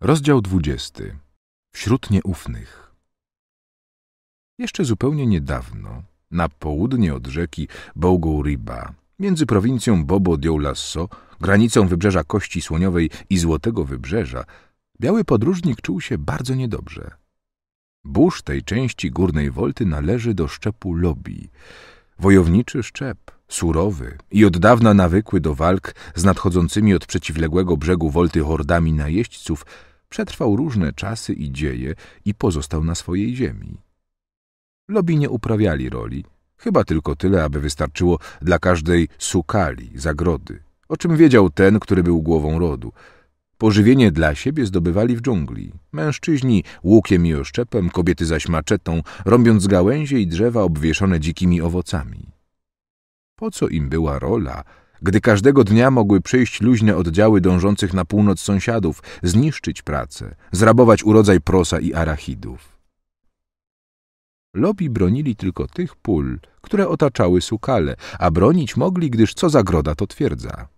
Rozdział 20. Wśród nieufnych. Jeszcze zupełnie niedawno, na południe od rzeki Bogouriba, między prowincją Bobo Dioulasso, granicą wybrzeża Kości Słoniowej i Złotego Wybrzeża, biały podróżnik czuł się bardzo niedobrze. Burz tej części górnej wolty należy do szczepu Lobi, wojowniczy szczep, Surowy i od dawna nawykły do walk z nadchodzącymi od przeciwległego brzegu Wolty hordami najeźdźców, przetrwał różne czasy i dzieje i pozostał na swojej ziemi. Lobi nie uprawiali roli, chyba tylko tyle, aby wystarczyło dla każdej sukali, zagrody, o czym wiedział ten, który był głową rodu. Pożywienie dla siebie zdobywali w dżungli. Mężczyźni łukiem i oszczepem, kobiety zaś maczetą, rąbiąc gałęzie i drzewa obwieszone dzikimi owocami. Po co im była rola, gdy każdego dnia mogły przyjść luźne oddziały dążących na północ sąsiadów, zniszczyć pracę, zrabować urodzaj prosa i arachidów? Lobi bronili tylko tych pól, które otaczały sukale, a bronić mogli, gdyż co zagroda to twierdza.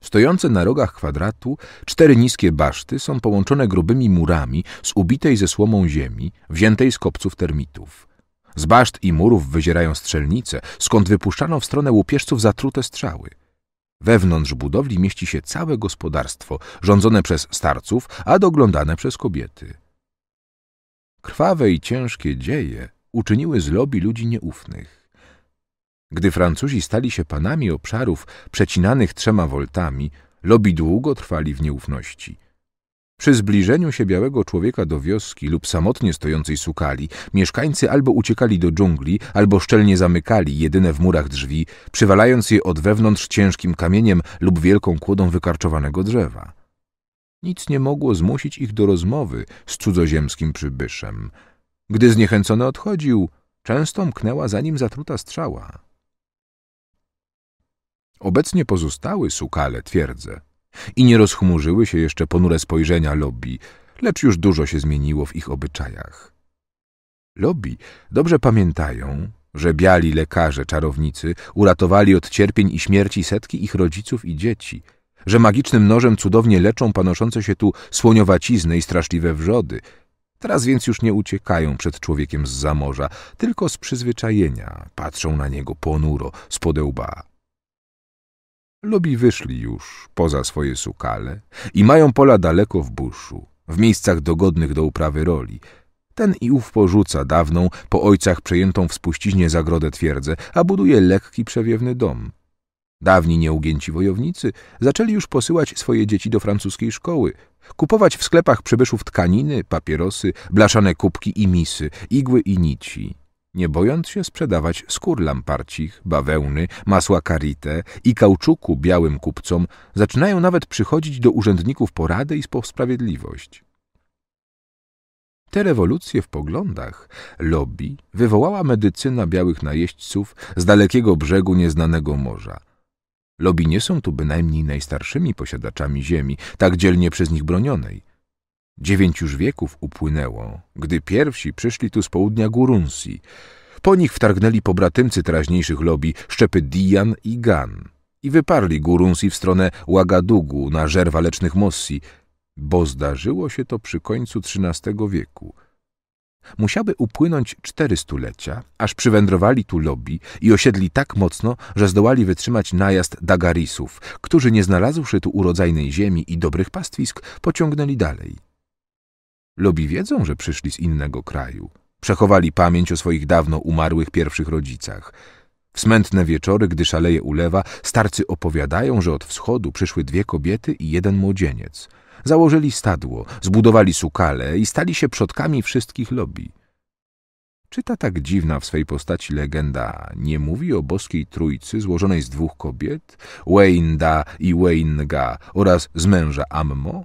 Stojące na rogach kwadratu cztery niskie baszty są połączone grubymi murami z ubitej ze słomą ziemi, wziętej z kopców termitów – z baszt i murów wyzierają strzelnice, skąd wypuszczano w stronę łupieżców zatrute strzały. Wewnątrz budowli mieści się całe gospodarstwo, rządzone przez starców, a doglądane przez kobiety. Krwawe i ciężkie dzieje uczyniły z lobby ludzi nieufnych. Gdy Francuzi stali się panami obszarów przecinanych trzema woltami, lobby długo trwali w nieufności – przy zbliżeniu się białego człowieka do wioski lub samotnie stojącej sukali, mieszkańcy albo uciekali do dżungli, albo szczelnie zamykali jedyne w murach drzwi, przywalając je od wewnątrz ciężkim kamieniem lub wielką kłodą wykarczowanego drzewa. Nic nie mogło zmusić ich do rozmowy z cudzoziemskim przybyszem. Gdy zniechęcony odchodził, często mknęła za nim zatruta strzała. Obecnie pozostały sukale, twierdzę, i nie rozchmurzyły się jeszcze ponure spojrzenia lobby, lecz już dużo się zmieniło w ich obyczajach. Lobby dobrze pamiętają, że biali lekarze, czarownicy uratowali od cierpień i śmierci setki ich rodziców i dzieci, że magicznym nożem cudownie leczą panoszące się tu słoniowacizny i straszliwe wrzody. Teraz więc już nie uciekają przed człowiekiem z zamorza, tylko z przyzwyczajenia patrzą na niego ponuro, spod łba lubi wyszli już poza swoje sukale i mają pola daleko w buszu, w miejscach dogodnych do uprawy roli. Ten i ów porzuca dawną, po ojcach przejętą w spuściźnie zagrodę twierdzę, a buduje lekki, przewiewny dom. Dawni nieugięci wojownicy zaczęli już posyłać swoje dzieci do francuskiej szkoły, kupować w sklepach przybyszów tkaniny, papierosy, blaszane kubki i misy, igły i nici nie bojąc się sprzedawać skór lamparcich, bawełny, masła karite i kauczuku białym kupcom, zaczynają nawet przychodzić do urzędników porady i po sprawiedliwość. Te rewolucje w poglądach lobby wywołała medycyna białych najeźdźców z dalekiego brzegu nieznanego morza. Lobby nie są tu bynajmniej najstarszymi posiadaczami ziemi, tak dzielnie przez nich bronionej – Dziewięć już wieków upłynęło, gdy pierwsi przyszli tu z południa Gurunsi. Po nich wtargnęli pobratymcy teraźniejszych lobby, szczepy Dian i Gan. I wyparli Gurunsi w stronę Łagadugu na żer walecznych Mossi, bo zdarzyło się to przy końcu XIII wieku. Musiały upłynąć cztery stulecia, aż przywędrowali tu lobby i osiedli tak mocno, że zdołali wytrzymać najazd Dagarisów, którzy nie znalazłszy tu urodzajnej ziemi i dobrych pastwisk, pociągnęli dalej. Lobi wiedzą, że przyszli z innego kraju. Przechowali pamięć o swoich dawno umarłych pierwszych rodzicach. W smętne wieczory, gdy szaleje ulewa, starcy opowiadają, że od wschodu przyszły dwie kobiety i jeden młodzieniec. Założyli stadło, zbudowali sukale i stali się przodkami wszystkich lobby. Czy ta tak dziwna w swej postaci legenda nie mówi o boskiej trójcy złożonej z dwóch kobiet, Weinda i Weinga oraz z męża Ammo?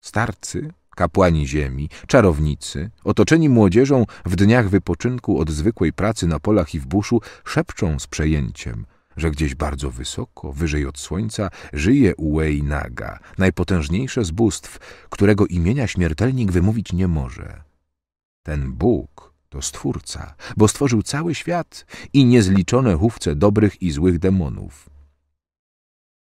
Starcy kapłani ziemi, czarownicy, otoczeni młodzieżą w dniach wypoczynku od zwykłej pracy na polach i w buszu, szepczą z przejęciem, że gdzieś bardzo wysoko, wyżej od słońca, żyje Uwej Naga, najpotężniejsze z bóstw, którego imienia śmiertelnik wymówić nie może. Ten Bóg to Stwórca, bo stworzył cały świat i niezliczone hufce dobrych i złych demonów.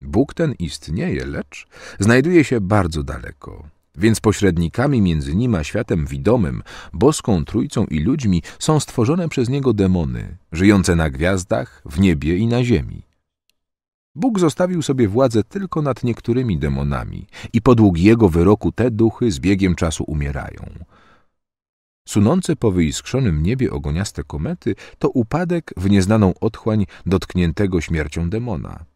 Bóg ten istnieje, lecz znajduje się bardzo daleko. Więc pośrednikami między nim a światem widomym, boską trójcą i ludźmi są stworzone przez niego demony, żyjące na gwiazdach, w niebie i na ziemi. Bóg zostawił sobie władzę tylko nad niektórymi demonami i podług jego wyroku te duchy z biegiem czasu umierają. Sunące po wyiskrzonym niebie ogoniaste komety to upadek w nieznaną otchłań dotkniętego śmiercią demona –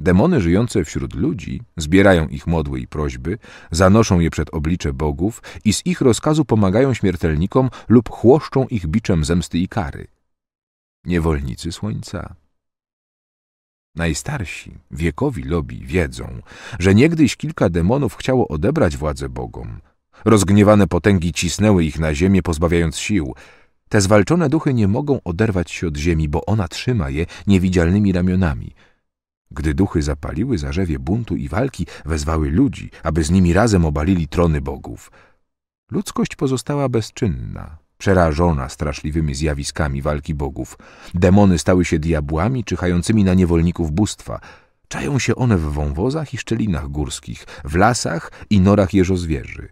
Demony żyjące wśród ludzi zbierają ich modły i prośby, zanoszą je przed oblicze bogów i z ich rozkazu pomagają śmiertelnikom lub chłoszczą ich biczem zemsty i kary. Niewolnicy słońca. Najstarsi, wiekowi lobi wiedzą, że niegdyś kilka demonów chciało odebrać władzę bogom. Rozgniewane potęgi cisnęły ich na ziemię, pozbawiając sił. Te zwalczone duchy nie mogą oderwać się od ziemi, bo ona trzyma je niewidzialnymi ramionami – gdy duchy zapaliły zarzewie buntu i walki, wezwały ludzi, aby z nimi razem obalili trony bogów. Ludzkość pozostała bezczynna, przerażona straszliwymi zjawiskami walki bogów. Demony stały się diabłami czyhającymi na niewolników bóstwa. Czają się one w wąwozach i szczelinach górskich, w lasach i norach jeżozwierzy.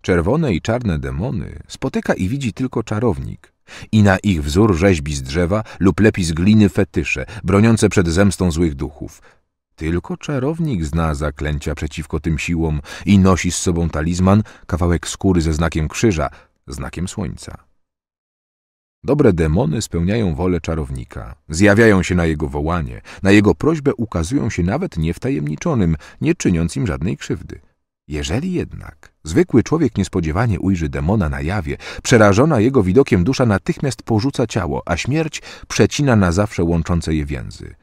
Czerwone i czarne demony spotyka i widzi tylko czarownik, i na ich wzór rzeźbi z drzewa lub lepi z gliny fetysze, broniące przed zemstą złych duchów. Tylko czarownik zna zaklęcia przeciwko tym siłom i nosi z sobą talizman, kawałek skóry ze znakiem krzyża, znakiem słońca. Dobre demony spełniają wolę czarownika, zjawiają się na jego wołanie, na jego prośbę ukazują się nawet niewtajemniczonym, nie czyniąc im żadnej krzywdy. Jeżeli jednak Zwykły człowiek niespodziewanie ujrzy demona na jawie. Przerażona jego widokiem dusza natychmiast porzuca ciało, a śmierć przecina na zawsze łączące je więzy.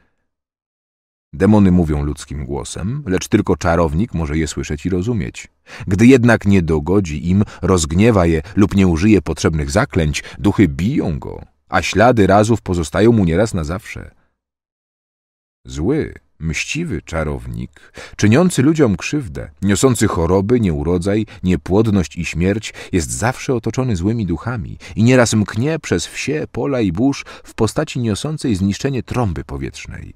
Demony mówią ludzkim głosem, lecz tylko czarownik może je słyszeć i rozumieć. Gdy jednak nie dogodzi im, rozgniewa je lub nie użyje potrzebnych zaklęć, duchy biją go, a ślady razów pozostają mu nieraz na zawsze. Zły Mściwy czarownik, czyniący ludziom krzywdę, niosący choroby, nieurodzaj, niepłodność i śmierć, jest zawsze otoczony złymi duchami i nieraz mknie przez wsie, pola i burz w postaci niosącej zniszczenie trąby powietrznej.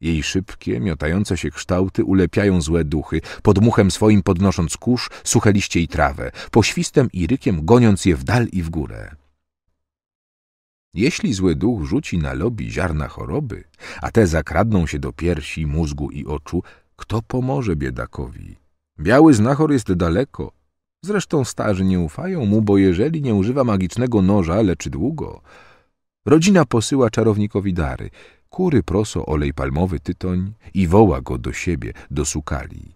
Jej szybkie, miotające się kształty ulepiają złe duchy, podmuchem swoim podnosząc kurz, suche liście i trawę, poświstem i rykiem goniąc je w dal i w górę. Jeśli zły duch rzuci na lobi ziarna choroby, a te zakradną się do piersi, mózgu i oczu, kto pomoże biedakowi? Biały znachor jest daleko. Zresztą starzy nie ufają mu, bo jeżeli nie używa magicznego noża, leczy długo. Rodzina posyła czarownikowi dary, kury, proso, olej palmowy, tytoń i woła go do siebie, do sukali.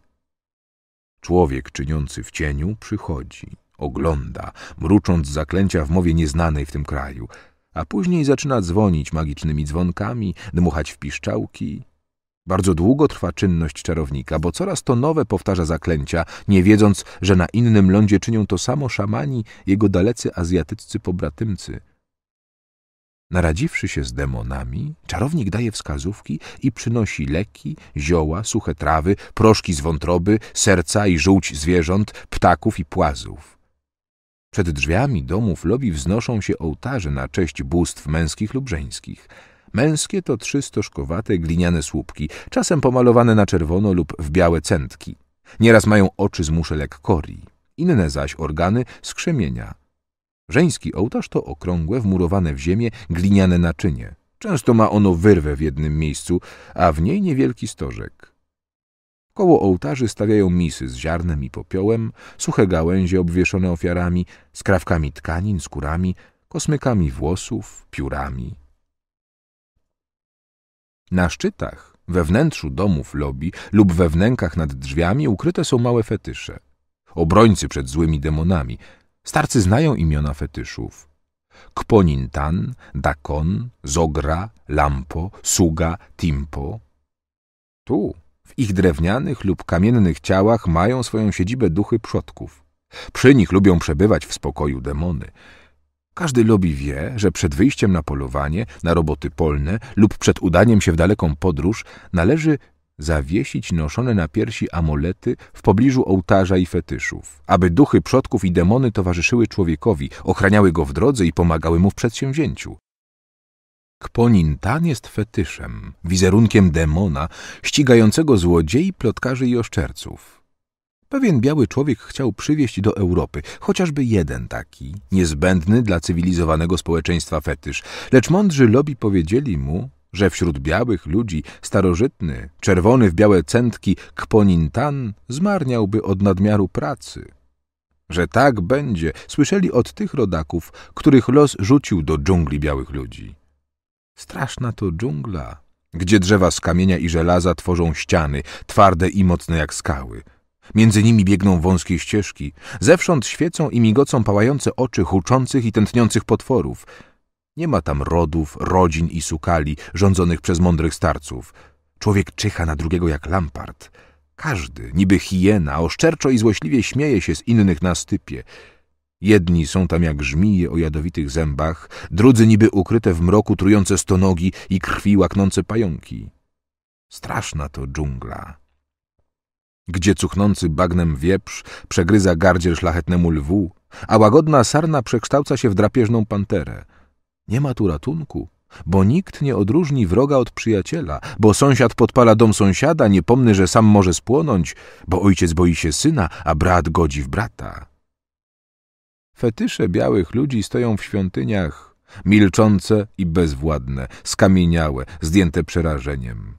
Człowiek czyniący w cieniu przychodzi, ogląda, mrucząc zaklęcia w mowie nieznanej w tym kraju – a później zaczyna dzwonić magicznymi dzwonkami, dmuchać w piszczałki. Bardzo długo trwa czynność czarownika, bo coraz to nowe powtarza zaklęcia, nie wiedząc, że na innym lądzie czynią to samo szamani, jego dalecy azjatyccy pobratymcy. Naradziwszy się z demonami, czarownik daje wskazówki i przynosi leki, zioła, suche trawy, proszki z wątroby, serca i żółć zwierząt, ptaków i płazów. Przed drzwiami domów lobby wznoszą się ołtarze na cześć bóstw męskich lub żeńskich. Męskie to trzy stożkowate gliniane słupki, czasem pomalowane na czerwono lub w białe centki. Nieraz mają oczy z muszelek kori, inne zaś organy z krzemienia. Żeński ołtarz to okrągłe, wmurowane w ziemię gliniane naczynie. Często ma ono wyrwę w jednym miejscu, a w niej niewielki stożek. Koło ołtarzy stawiają misy z ziarnem i popiołem, suche gałęzie obwieszone ofiarami, skrawkami tkanin, skórami, kosmykami włosów, piórami. Na szczytach, we wnętrzu domów lobby lub we wnękach nad drzwiami ukryte są małe fetysze. Obrońcy przed złymi demonami. Starcy znają imiona fetyszów. Kponintan, Dakon, Zogra, Lampo, Suga, Timpo. Tu w ich drewnianych lub kamiennych ciałach mają swoją siedzibę duchy przodków. Przy nich lubią przebywać w spokoju demony. Każdy lobby wie, że przed wyjściem na polowanie, na roboty polne lub przed udaniem się w daleką podróż należy zawiesić noszone na piersi amulety w pobliżu ołtarza i fetyszów, aby duchy przodków i demony towarzyszyły człowiekowi, ochraniały go w drodze i pomagały mu w przedsięwzięciu. Kponin tan jest fetyszem, wizerunkiem demona, ścigającego złodziei, plotkarzy i oszczerców. Pewien biały człowiek chciał przywieźć do Europy chociażby jeden taki, niezbędny dla cywilizowanego społeczeństwa fetysz, lecz mądrzy lobby powiedzieli mu, że wśród białych ludzi starożytny, czerwony w białe centki Kponin tan zmarniałby od nadmiaru pracy. Że tak będzie, słyszeli od tych rodaków, których los rzucił do dżungli białych ludzi. Straszna to dżungla, gdzie drzewa z kamienia i żelaza tworzą ściany, twarde i mocne jak skały. Między nimi biegną wąskie ścieżki. Zewsząd świecą i migocą pałające oczy huczących i tętniących potworów. Nie ma tam rodów, rodzin i sukali rządzonych przez mądrych starców. Człowiek czyha na drugiego jak lampart. Każdy, niby hiena, oszczerczo i złośliwie śmieje się z innych na stypie. Jedni są tam jak żmije o jadowitych zębach, drudzy niby ukryte w mroku trujące stonogi i krwi łaknące pająki. Straszna to dżungla. Gdzie cuchnący bagnem wieprz przegryza gardziel szlachetnemu lwu, a łagodna sarna przekształca się w drapieżną panterę. Nie ma tu ratunku, bo nikt nie odróżni wroga od przyjaciela, bo sąsiad podpala dom sąsiada, nie pomny, że sam może spłonąć, bo ojciec boi się syna, a brat godzi w brata. Fetysze białych ludzi stoją w świątyniach, milczące i bezwładne, skamieniałe, zdjęte przerażeniem.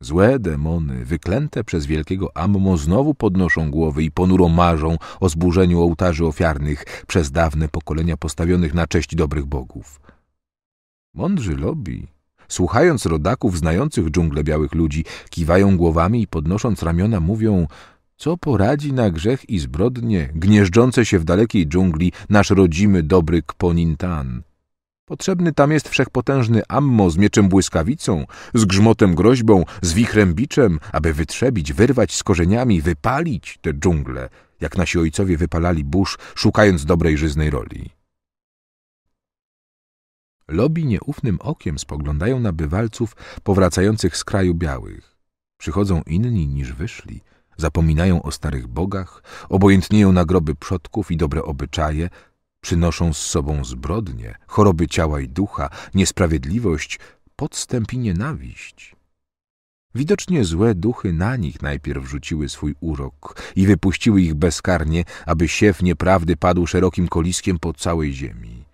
Złe demony, wyklęte przez wielkiego Ammo, znowu podnoszą głowy i ponuro marzą o zburzeniu ołtarzy ofiarnych przez dawne pokolenia postawionych na cześć dobrych bogów. Mądrzy lobi, słuchając rodaków znających dżunglę białych ludzi, kiwają głowami i podnosząc ramiona mówią co poradzi na grzech i zbrodnie gnieżdżące się w dalekiej dżungli nasz rodzimy dobry Kponintan? Potrzebny tam jest wszechpotężny Ammo z mieczem błyskawicą, z grzmotem groźbą, z wichrem biczem, aby wytrzebić, wyrwać z korzeniami, wypalić te dżungle, jak nasi ojcowie wypalali burz, szukając dobrej żyznej roli. Lobi nieufnym okiem spoglądają na bywalców powracających z kraju białych. Przychodzą inni niż wyszli – zapominają o starych bogach, obojętnieją na groby przodków i dobre obyczaje, przynoszą z sobą zbrodnie, choroby ciała i ducha, niesprawiedliwość, podstęp i nienawiść. Widocznie złe duchy na nich najpierw rzuciły swój urok i wypuściły ich bezkarnie, aby siew nieprawdy padł szerokim koliskiem po całej ziemi.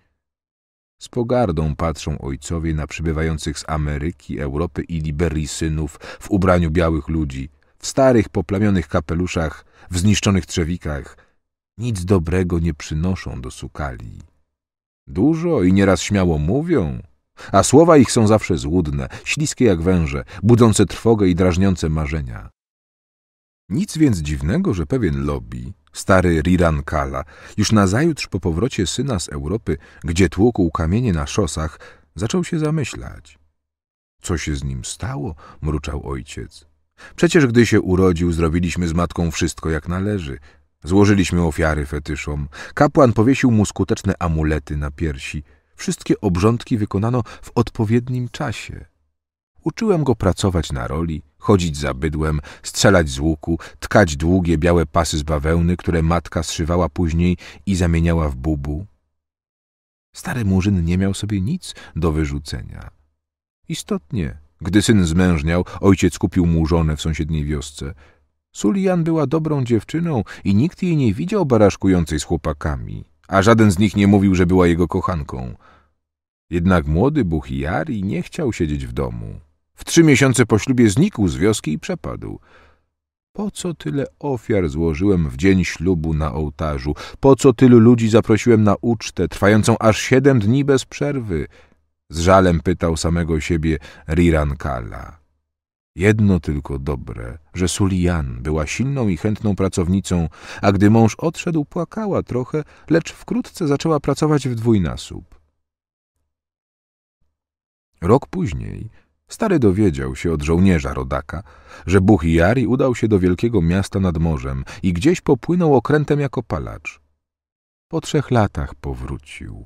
Z pogardą patrzą ojcowie na przybywających z Ameryki, Europy i Liberii synów w ubraniu białych ludzi – w starych poplamionych kapeluszach, w zniszczonych trzewikach. Nic dobrego nie przynoszą do sukali. Dużo i nieraz śmiało mówią, a słowa ich są zawsze złudne, śliskie jak węże, budzące trwogę i drażniące marzenia. Nic więc dziwnego, że pewien lobby, stary Rirankala, już nazajutrz po powrocie syna z Europy, gdzie tłukł kamienie na szosach, zaczął się zamyślać. Co się z nim stało? mruczał ojciec. Przecież gdy się urodził, zrobiliśmy z matką wszystko jak należy. Złożyliśmy ofiary fetyszom. Kapłan powiesił mu skuteczne amulety na piersi. Wszystkie obrządki wykonano w odpowiednim czasie. Uczyłem go pracować na roli, chodzić za bydłem, strzelać z łuku, tkać długie białe pasy z bawełny, które matka zszywała później i zamieniała w bubu. Stary murzyn nie miał sobie nic do wyrzucenia. Istotnie, gdy syn zmężniał, ojciec kupił mu żonę w sąsiedniej wiosce. Sulian była dobrą dziewczyną i nikt jej nie widział baraszkującej z chłopakami, a żaden z nich nie mówił, że była jego kochanką. Jednak młody Buchiari nie chciał siedzieć w domu. W trzy miesiące po ślubie znikł z wioski i przepadł. Po co tyle ofiar złożyłem w dzień ślubu na ołtarzu? Po co tylu ludzi zaprosiłem na ucztę, trwającą aż siedem dni bez przerwy? Z żalem pytał samego siebie Riran Kala. Jedno tylko dobre, że Sulian była silną i chętną pracownicą, a gdy mąż odszedł, płakała trochę, lecz wkrótce zaczęła pracować w dwójnasób. Rok później stary dowiedział się od żołnierza rodaka, że Buch udał się do wielkiego miasta nad morzem i gdzieś popłynął okrętem jako palacz. Po trzech latach powrócił.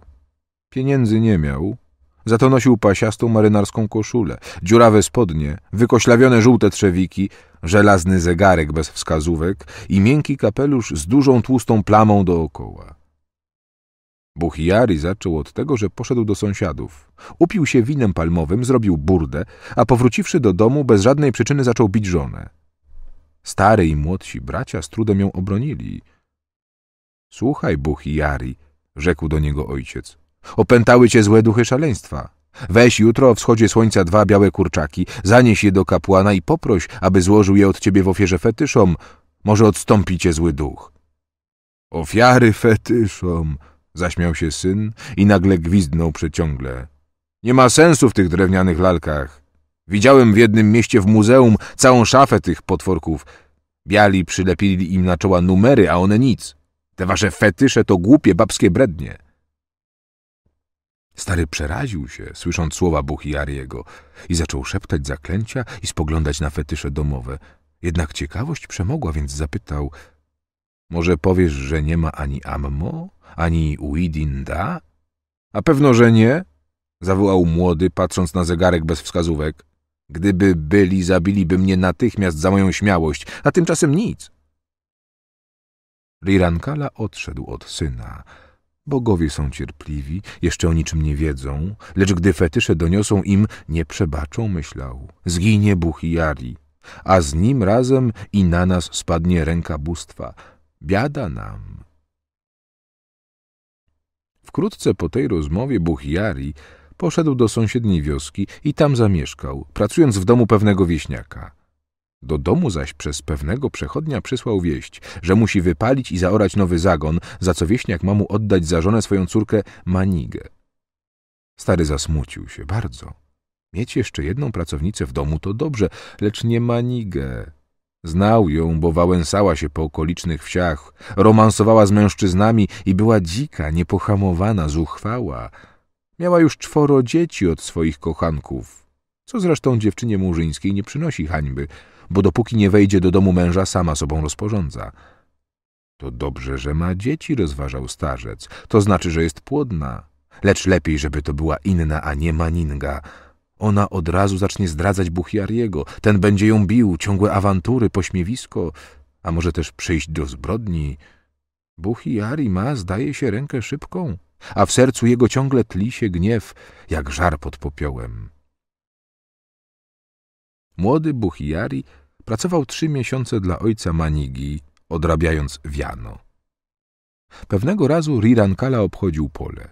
Pieniędzy nie miał, za to nosił pasiastą marynarską koszulę, dziurawe spodnie, wykoślawione żółte trzewiki, żelazny zegarek bez wskazówek i miękki kapelusz z dużą tłustą plamą dookoła. Buchiari zaczął od tego, że poszedł do sąsiadów. Upił się winem palmowym, zrobił burdę, a powróciwszy do domu bez żadnej przyczyny zaczął bić żonę. Stary i młodsi bracia z trudem ją obronili. Słuchaj, Buchiari, rzekł do niego ojciec. Opętały cię złe duchy szaleństwa. Weź jutro o wschodzie słońca dwa białe kurczaki, zanieś je do kapłana i poproś, aby złożył je od ciebie w ofierze fetyszom. Może odstąpi cię zły duch. Ofiary fetyszom, zaśmiał się syn i nagle gwizdnął przeciągle. Nie ma sensu w tych drewnianych lalkach. Widziałem w jednym mieście w muzeum całą szafę tych potworków. Biali przylepili im na czoła numery, a one nic. Te wasze fetysze to głupie babskie brednie. Stary przeraził się, słysząc słowa Buchiariego i zaczął szeptać zaklęcia i spoglądać na fetysze domowe. Jednak ciekawość przemogła, więc zapytał – Może powiesz, że nie ma ani Ammo, ani Uidinda? – A pewno, że nie – zawołał młody, patrząc na zegarek bez wskazówek. – Gdyby byli, zabiliby mnie natychmiast za moją śmiałość, a tymczasem nic. Lirankala odszedł od syna – Bogowie są cierpliwi, jeszcze o niczym nie wiedzą, lecz gdy fetysze doniosą im, nie przebaczą, myślał. Zginie Buchiari, a z nim razem i na nas spadnie ręka bóstwa. Biada nam. Wkrótce po tej rozmowie Buchiari poszedł do sąsiedniej wioski i tam zamieszkał, pracując w domu pewnego wieśniaka. Do domu zaś przez pewnego przechodnia przysłał wieść, że musi wypalić i zaorać nowy zagon, za co wieśniak ma mu oddać za żonę swoją córkę Manigę. Stary zasmucił się bardzo. Mieć jeszcze jedną pracownicę w domu to dobrze, lecz nie Manigę. Znał ją, bo wałęsała się po okolicznych wsiach, romansowała z mężczyznami i była dzika, niepohamowana, zuchwała. Miała już czworo dzieci od swoich kochanków, co zresztą dziewczynie murzyńskiej nie przynosi hańby – bo dopóki nie wejdzie do domu męża, sama sobą rozporządza. To dobrze, że ma dzieci, rozważał starzec. To znaczy, że jest płodna. Lecz lepiej, żeby to była inna, a nie maninga. Ona od razu zacznie zdradzać Buchiariego. Ten będzie ją bił, ciągłe awantury, pośmiewisko, a może też przyjść do zbrodni. Buchiari ma, zdaje się, rękę szybką, a w sercu jego ciągle tli się gniew, jak żar pod popiołem. Młody Buchiari Pracował trzy miesiące dla ojca Manigi, odrabiając wiano. Pewnego razu Rirankala obchodził pole.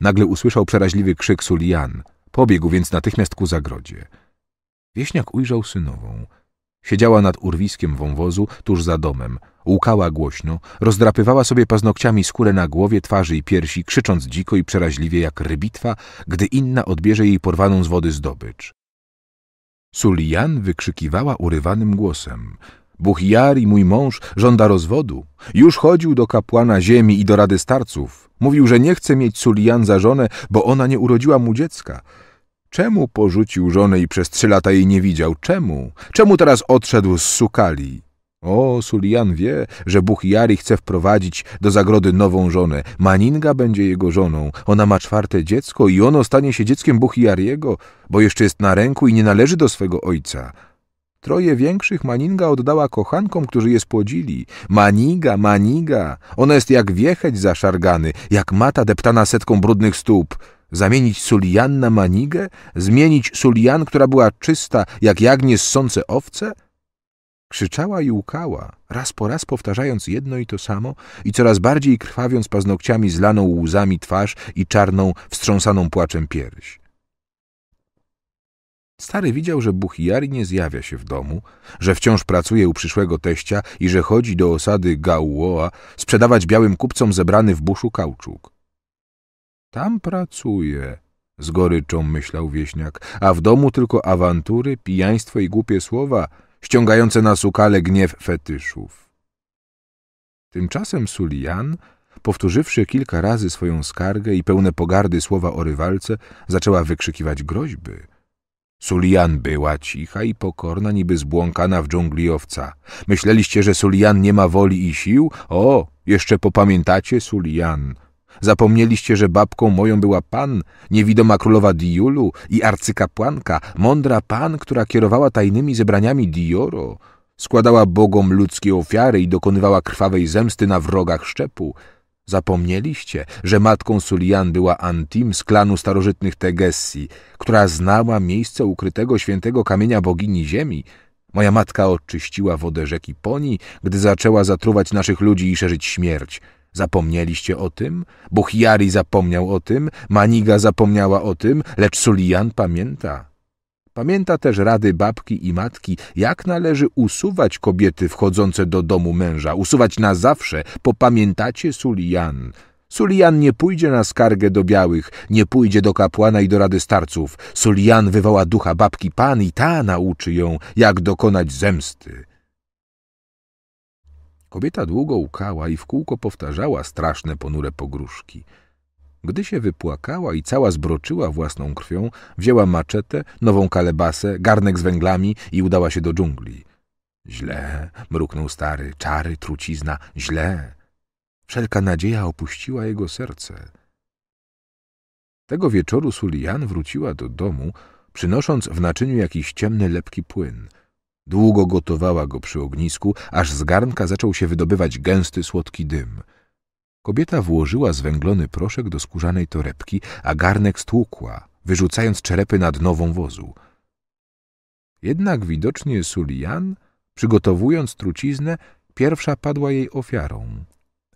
Nagle usłyszał przeraźliwy krzyk Sulian. Pobiegł więc natychmiast ku zagrodzie. Wieśniak ujrzał synową. Siedziała nad urwiskiem wąwozu, tuż za domem. Łukała głośno, rozdrapywała sobie paznokciami skórę na głowie, twarzy i piersi, krzycząc dziko i przeraźliwie jak rybitwa, gdy inna odbierze jej porwaną z wody zdobycz. Sulian wykrzykiwała urywanym głosem. Buchiari, mój mąż, żąda rozwodu. Już chodził do kapłana ziemi i do rady starców. Mówił, że nie chce mieć Sulian za żonę, bo ona nie urodziła mu dziecka. Czemu porzucił żonę i przez trzy lata jej nie widział? Czemu? Czemu teraz odszedł z Sukali? O, Sulian wie, że Bóg Jari chce wprowadzić do zagrody nową żonę. Maninga będzie jego żoną. Ona ma czwarte dziecko i ono stanie się dzieckiem Bóg Jariego, bo jeszcze jest na ręku i nie należy do swego ojca. Troje większych Maninga oddała kochankom, którzy je spłodzili. Maniga, Maniga! Ona jest jak wiecheć zaszargany, jak mata deptana setką brudnych stóp. Zamienić Sulian na Manigę? Zmienić Sulian, która była czysta, jak jagnie ssące owce? Krzyczała i łkała, raz po raz powtarzając jedno i to samo i coraz bardziej krwawiąc paznokciami zlaną łzami twarz i czarną, wstrząsaną płaczem pierś. Stary widział, że Buchiari nie zjawia się w domu, że wciąż pracuje u przyszłego teścia i że chodzi do osady Gauoa sprzedawać białym kupcom zebrany w buszu kauczuk. Tam pracuje, z goryczą myślał wieśniak, a w domu tylko awantury, pijaństwo i głupie słowa – ściągające na sukale gniew fetyszów. Tymczasem Sulian, powtórzywszy kilka razy swoją skargę i pełne pogardy słowa o rywalce, zaczęła wykrzykiwać groźby. Sulian była cicha i pokorna, niby zbłąkana w dżungli owca. Myśleliście, że Sulian nie ma woli i sił? O, jeszcze popamiętacie Sulian – Zapomnieliście, że babką moją była pan, niewidoma królowa Diulu i arcykapłanka, mądra pan, która kierowała tajnymi zebraniami Dioro, składała bogom ludzkie ofiary i dokonywała krwawej zemsty na wrogach szczepu. Zapomnieliście, że matką Sulian była Antim z klanu starożytnych Tegessi, która znała miejsce ukrytego świętego kamienia bogini ziemi. Moja matka oczyściła wodę rzeki Poni, gdy zaczęła zatruwać naszych ludzi i szerzyć śmierć – Zapomnieliście o tym? Buchiari zapomniał o tym, Maniga zapomniała o tym, lecz Sulian pamięta. Pamięta też rady babki i matki, jak należy usuwać kobiety wchodzące do domu męża, usuwać na zawsze, popamiętacie Sulian. Sulian nie pójdzie na skargę do białych, nie pójdzie do kapłana i do rady starców. Sulian wywoła ducha babki pan i ta nauczy ją, jak dokonać zemsty. Kobieta długo łkała i w kółko powtarzała straszne ponure pogróżki. Gdy się wypłakała i cała zbroczyła własną krwią, wzięła maczetę, nową kalebasę, garnek z węglami i udała się do dżungli. Źle, mruknął stary, czary, trucizna, źle. Wszelka nadzieja opuściła jego serce. Tego wieczoru Sulian wróciła do domu, przynosząc w naczyniu jakiś ciemny, lepki płyn – Długo gotowała go przy ognisku, aż z garnka zaczął się wydobywać gęsty, słodki dym. Kobieta włożyła zwęglony proszek do skórzanej torebki, a garnek stłukła, wyrzucając czerepy nad nową wozu. Jednak widocznie Sulian, przygotowując truciznę, pierwsza padła jej ofiarą.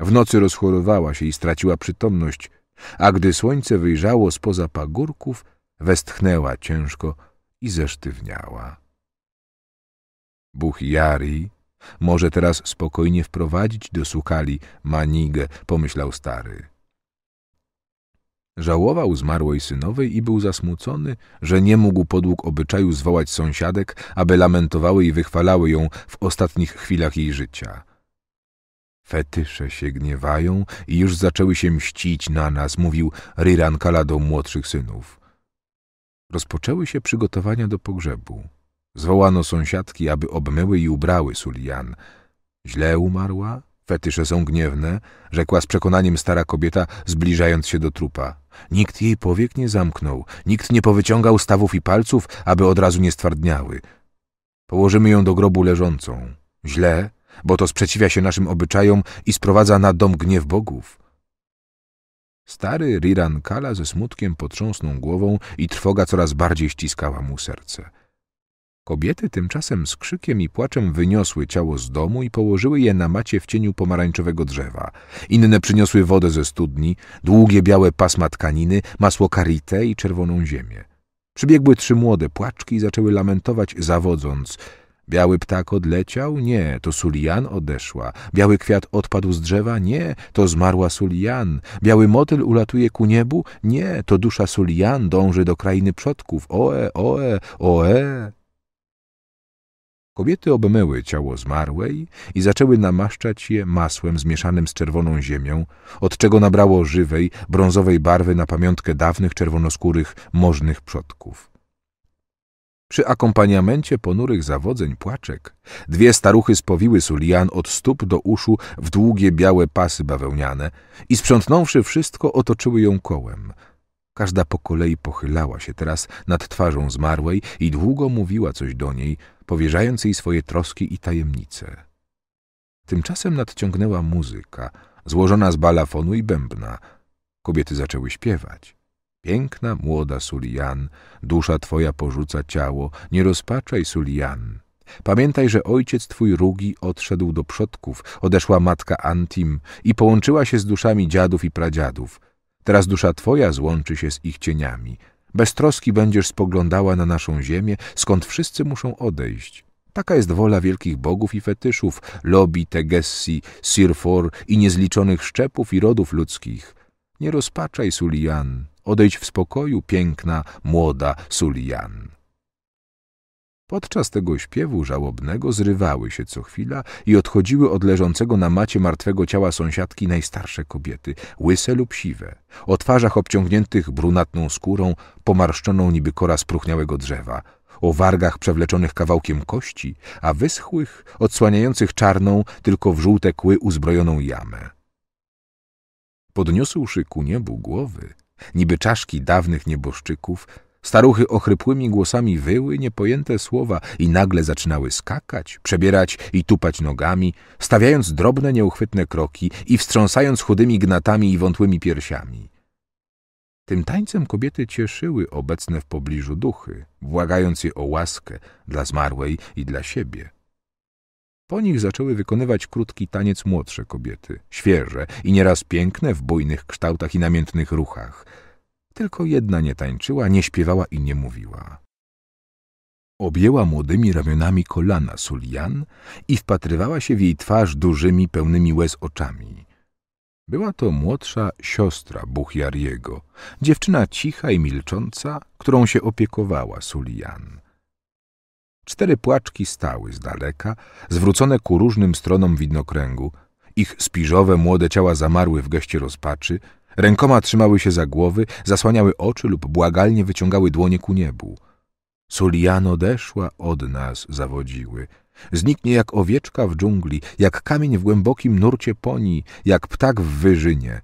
W nocy rozchorowała się i straciła przytomność, a gdy słońce wyjrzało spoza pagórków, westchnęła ciężko i zesztywniała. Bóg Jari może teraz spokojnie wprowadzić do Sukali Manigę, pomyślał stary. Żałował zmarłej synowej i był zasmucony, że nie mógł podług obyczaju zwołać sąsiadek, aby lamentowały i wychwalały ją w ostatnich chwilach jej życia. Fetysze się gniewają i już zaczęły się mścić na nas, mówił Riran do młodszych synów. Rozpoczęły się przygotowania do pogrzebu. Zwołano sąsiadki, aby obmyły i ubrały Sulian. Źle umarła? Fetysze są gniewne, rzekła z przekonaniem stara kobieta, zbliżając się do trupa. Nikt jej powiek nie zamknął, nikt nie powyciągał stawów i palców, aby od razu nie stwardniały. Położymy ją do grobu leżącą. Źle, bo to sprzeciwia się naszym obyczajom i sprowadza na dom gniew bogów. Stary Riran Kala ze smutkiem potrząsnął głową i trwoga coraz bardziej ściskała mu serce. Kobiety tymczasem z krzykiem i płaczem wyniosły ciało z domu i położyły je na macie w cieniu pomarańczowego drzewa. Inne przyniosły wodę ze studni, długie białe pasma tkaniny, masło karite i czerwoną ziemię. Przybiegły trzy młode płaczki i zaczęły lamentować, zawodząc. Biały ptak odleciał? Nie, to Sulian odeszła. Biały kwiat odpadł z drzewa? Nie, to zmarła Sulian. Biały motyl ulatuje ku niebu? Nie, to dusza Sulian dąży do krainy przodków. Oe, oe, oe. Kobiety obmyły ciało zmarłej i zaczęły namaszczać je masłem zmieszanym z czerwoną ziemią, od czego nabrało żywej, brązowej barwy na pamiątkę dawnych czerwonoskórych, możnych przodków. Przy akompaniamencie ponurych zawodzeń płaczek dwie staruchy spowiły Sulian od stóp do uszu w długie białe pasy bawełniane i sprzątnąwszy wszystko otoczyły ją kołem. Każda po kolei pochylała się teraz nad twarzą zmarłej i długo mówiła coś do niej – powierzając jej swoje troski i tajemnice. Tymczasem nadciągnęła muzyka, złożona z balafonu i bębna. Kobiety zaczęły śpiewać. Piękna, młoda Sulian, dusza twoja porzuca ciało, nie rozpaczaj, Sulian. Pamiętaj, że ojciec twój Rugi odszedł do przodków, odeszła matka Antim i połączyła się z duszami dziadów i pradziadów. Teraz dusza twoja złączy się z ich cieniami – bez troski będziesz spoglądała na naszą ziemię, skąd wszyscy muszą odejść. Taka jest wola wielkich bogów i fetyszów, Lobi, Tegessi, Sirfor i niezliczonych szczepów i rodów ludzkich. Nie rozpaczaj, Sulian, odejdź w spokoju, piękna, młoda Sulian. Podczas tego śpiewu żałobnego zrywały się co chwila i odchodziły od leżącego na macie martwego ciała sąsiadki najstarsze kobiety, łyse lub siwe, o twarzach obciągniętych brunatną skórą, pomarszczoną niby kora spruchniałego drzewa, o wargach przewleczonych kawałkiem kości, a wyschłych, odsłaniających czarną, tylko w żółte kły uzbrojoną jamę. Podniosłszy ku niebu głowy, niby czaszki dawnych nieboszczyków, Staruchy ochrypłymi głosami wyły niepojęte słowa i nagle zaczynały skakać, przebierać i tupać nogami, stawiając drobne, nieuchwytne kroki i wstrząsając chudymi gnatami i wątłymi piersiami. Tym tańcem kobiety cieszyły obecne w pobliżu duchy, błagając je o łaskę dla zmarłej i dla siebie. Po nich zaczęły wykonywać krótki taniec młodsze kobiety, świeże i nieraz piękne w bujnych kształtach i namiętnych ruchach – tylko jedna nie tańczyła, nie śpiewała i nie mówiła. Objęła młodymi ramionami kolana Sulian i wpatrywała się w jej twarz dużymi, pełnymi łez oczami. Była to młodsza siostra Buchiariego, dziewczyna cicha i milcząca, którą się opiekowała Sulian. Cztery płaczki stały z daleka, zwrócone ku różnym stronom widnokręgu. Ich spiżowe, młode ciała zamarły w geście rozpaczy – Rękoma trzymały się za głowy, zasłaniały oczy lub błagalnie wyciągały dłonie ku niebu. Sulian odeszła od nas, zawodziły. Zniknie jak owieczka w dżungli, jak kamień w głębokim nurcie poni, jak ptak w wyżynie.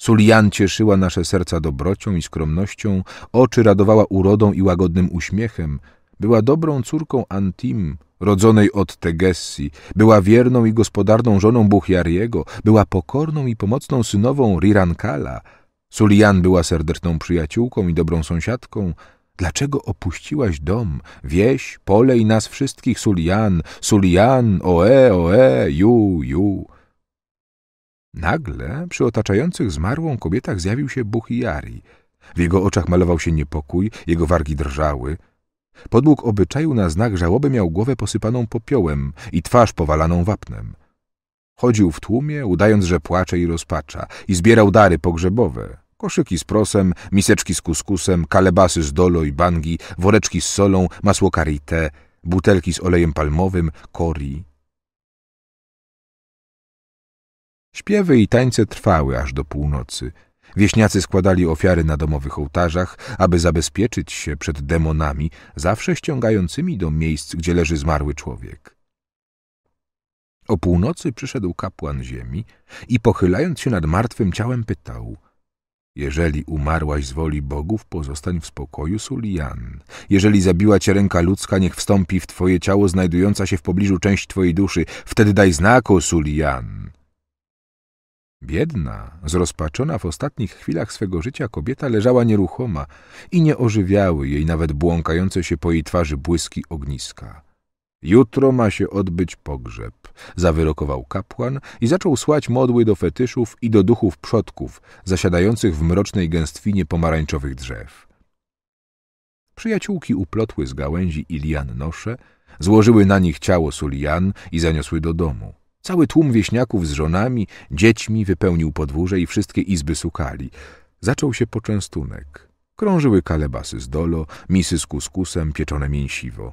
Sulian cieszyła nasze serca dobrocią i skromnością, oczy radowała urodą i łagodnym uśmiechem, była dobrą córką Antim, rodzonej od Tegessi, była wierną i gospodarną żoną Buchiariego, była pokorną i pomocną synową Rirankala. Sulian była serdeczną przyjaciółką i dobrą sąsiadką. Dlaczego opuściłaś dom, wieś, pole i nas wszystkich, Sulian, Sulian, oe, oe, ju, ju. Nagle przy otaczających zmarłą kobietach zjawił się Buchiari. W jego oczach malował się niepokój, jego wargi drżały – Podług obyczaju na znak żałoby miał głowę posypaną popiołem i twarz powalaną wapnem. Chodził w tłumie, udając, że płacze i rozpacza i zbierał dary pogrzebowe. Koszyki z prosem, miseczki z kuskusem, kalebasy z dolo i bangi, woreczki z solą, masło butelki z olejem palmowym, kori. Śpiewy i tańce trwały aż do północy – Wieśniacy składali ofiary na domowych ołtarzach, aby zabezpieczyć się przed demonami, zawsze ściągającymi do miejsc, gdzie leży zmarły człowiek. O północy przyszedł kapłan ziemi i pochylając się nad martwym ciałem pytał – Jeżeli umarłaś z woli bogów, pozostań w spokoju, Sulian. Jeżeli zabiła cię ręka ludzka, niech wstąpi w twoje ciało znajdująca się w pobliżu część twojej duszy. Wtedy daj znaku, o Sulian. Biedna, zrozpaczona w ostatnich chwilach swego życia kobieta leżała nieruchoma i nie ożywiały jej nawet błąkające się po jej twarzy błyski ogniska. Jutro ma się odbyć pogrzeb, zawyrokował kapłan i zaczął słać modły do fetyszów i do duchów przodków zasiadających w mrocznej gęstwinie pomarańczowych drzew. Przyjaciółki uplotły z gałęzi i nosze, złożyły na nich ciało Sulian i zaniosły do domu. Cały tłum wieśniaków z żonami, dziećmi wypełnił podwórze i wszystkie izby sukali. Zaczął się poczęstunek. Krążyły kalebasy z dolo, misy z kuskusem, pieczone mięsiwo.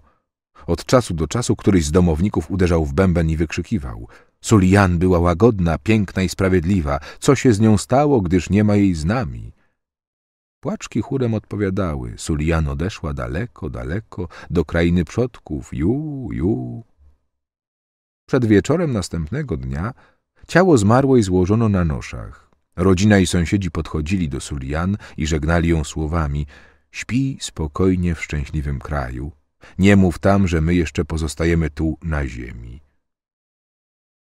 Od czasu do czasu któryś z domowników uderzał w bęben i wykrzykiwał. Sulian była łagodna, piękna i sprawiedliwa. Co się z nią stało, gdyż nie ma jej z nami? Płaczki chórem odpowiadały. Sulian odeszła daleko, daleko, do krainy przodków. Ju, ju. Przed wieczorem następnego dnia ciało zmarłej złożono na noszach. Rodzina i sąsiedzi podchodzili do Sulian i żegnali ją słowami Śpi spokojnie w szczęśliwym kraju. Nie mów tam, że my jeszcze pozostajemy tu na ziemi.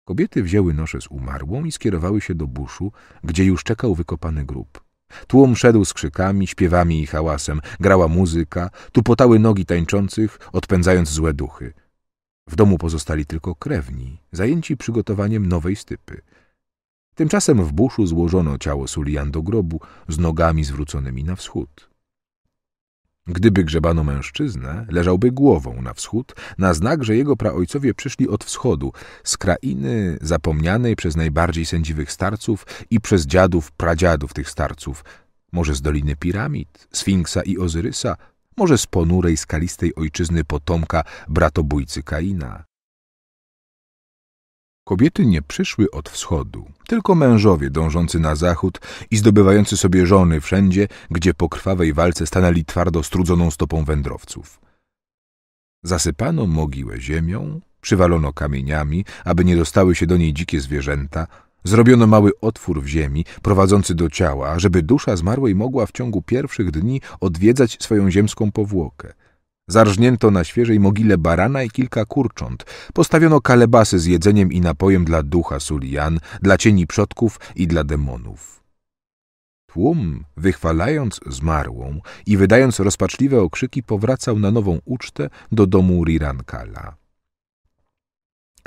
Kobiety wzięły nosze z umarłą i skierowały się do buszu, gdzie już czekał wykopany grób. Tłum szedł z krzykami, śpiewami i hałasem, grała muzyka, tu potały nogi tańczących, odpędzając złe duchy. W domu pozostali tylko krewni, zajęci przygotowaniem nowej stypy. Tymczasem w buszu złożono ciało Sulian do grobu z nogami zwróconymi na wschód. Gdyby grzebano mężczyznę, leżałby głową na wschód, na znak, że jego praojcowie przyszli od wschodu, z krainy zapomnianej przez najbardziej sędziwych starców i przez dziadów pradziadów tych starców, może z Doliny Piramid, Sfinksa i Ozyrysa, może z ponurej, skalistej ojczyzny potomka bratobójcy Kaina. Kobiety nie przyszły od wschodu, tylko mężowie dążący na zachód i zdobywający sobie żony wszędzie, gdzie po krwawej walce stanęli twardo strudzoną stopą wędrowców. Zasypano mogiłę ziemią, przywalono kamieniami, aby nie dostały się do niej dzikie zwierzęta – Zrobiono mały otwór w ziemi, prowadzący do ciała, żeby dusza zmarłej mogła w ciągu pierwszych dni odwiedzać swoją ziemską powłokę. Zarżnięto na świeżej mogile barana i kilka kurcząt. Postawiono kalebasy z jedzeniem i napojem dla ducha Sulian, dla cieni przodków i dla demonów. Tłum, wychwalając zmarłą i wydając rozpaczliwe okrzyki, powracał na nową ucztę do domu Rirankala.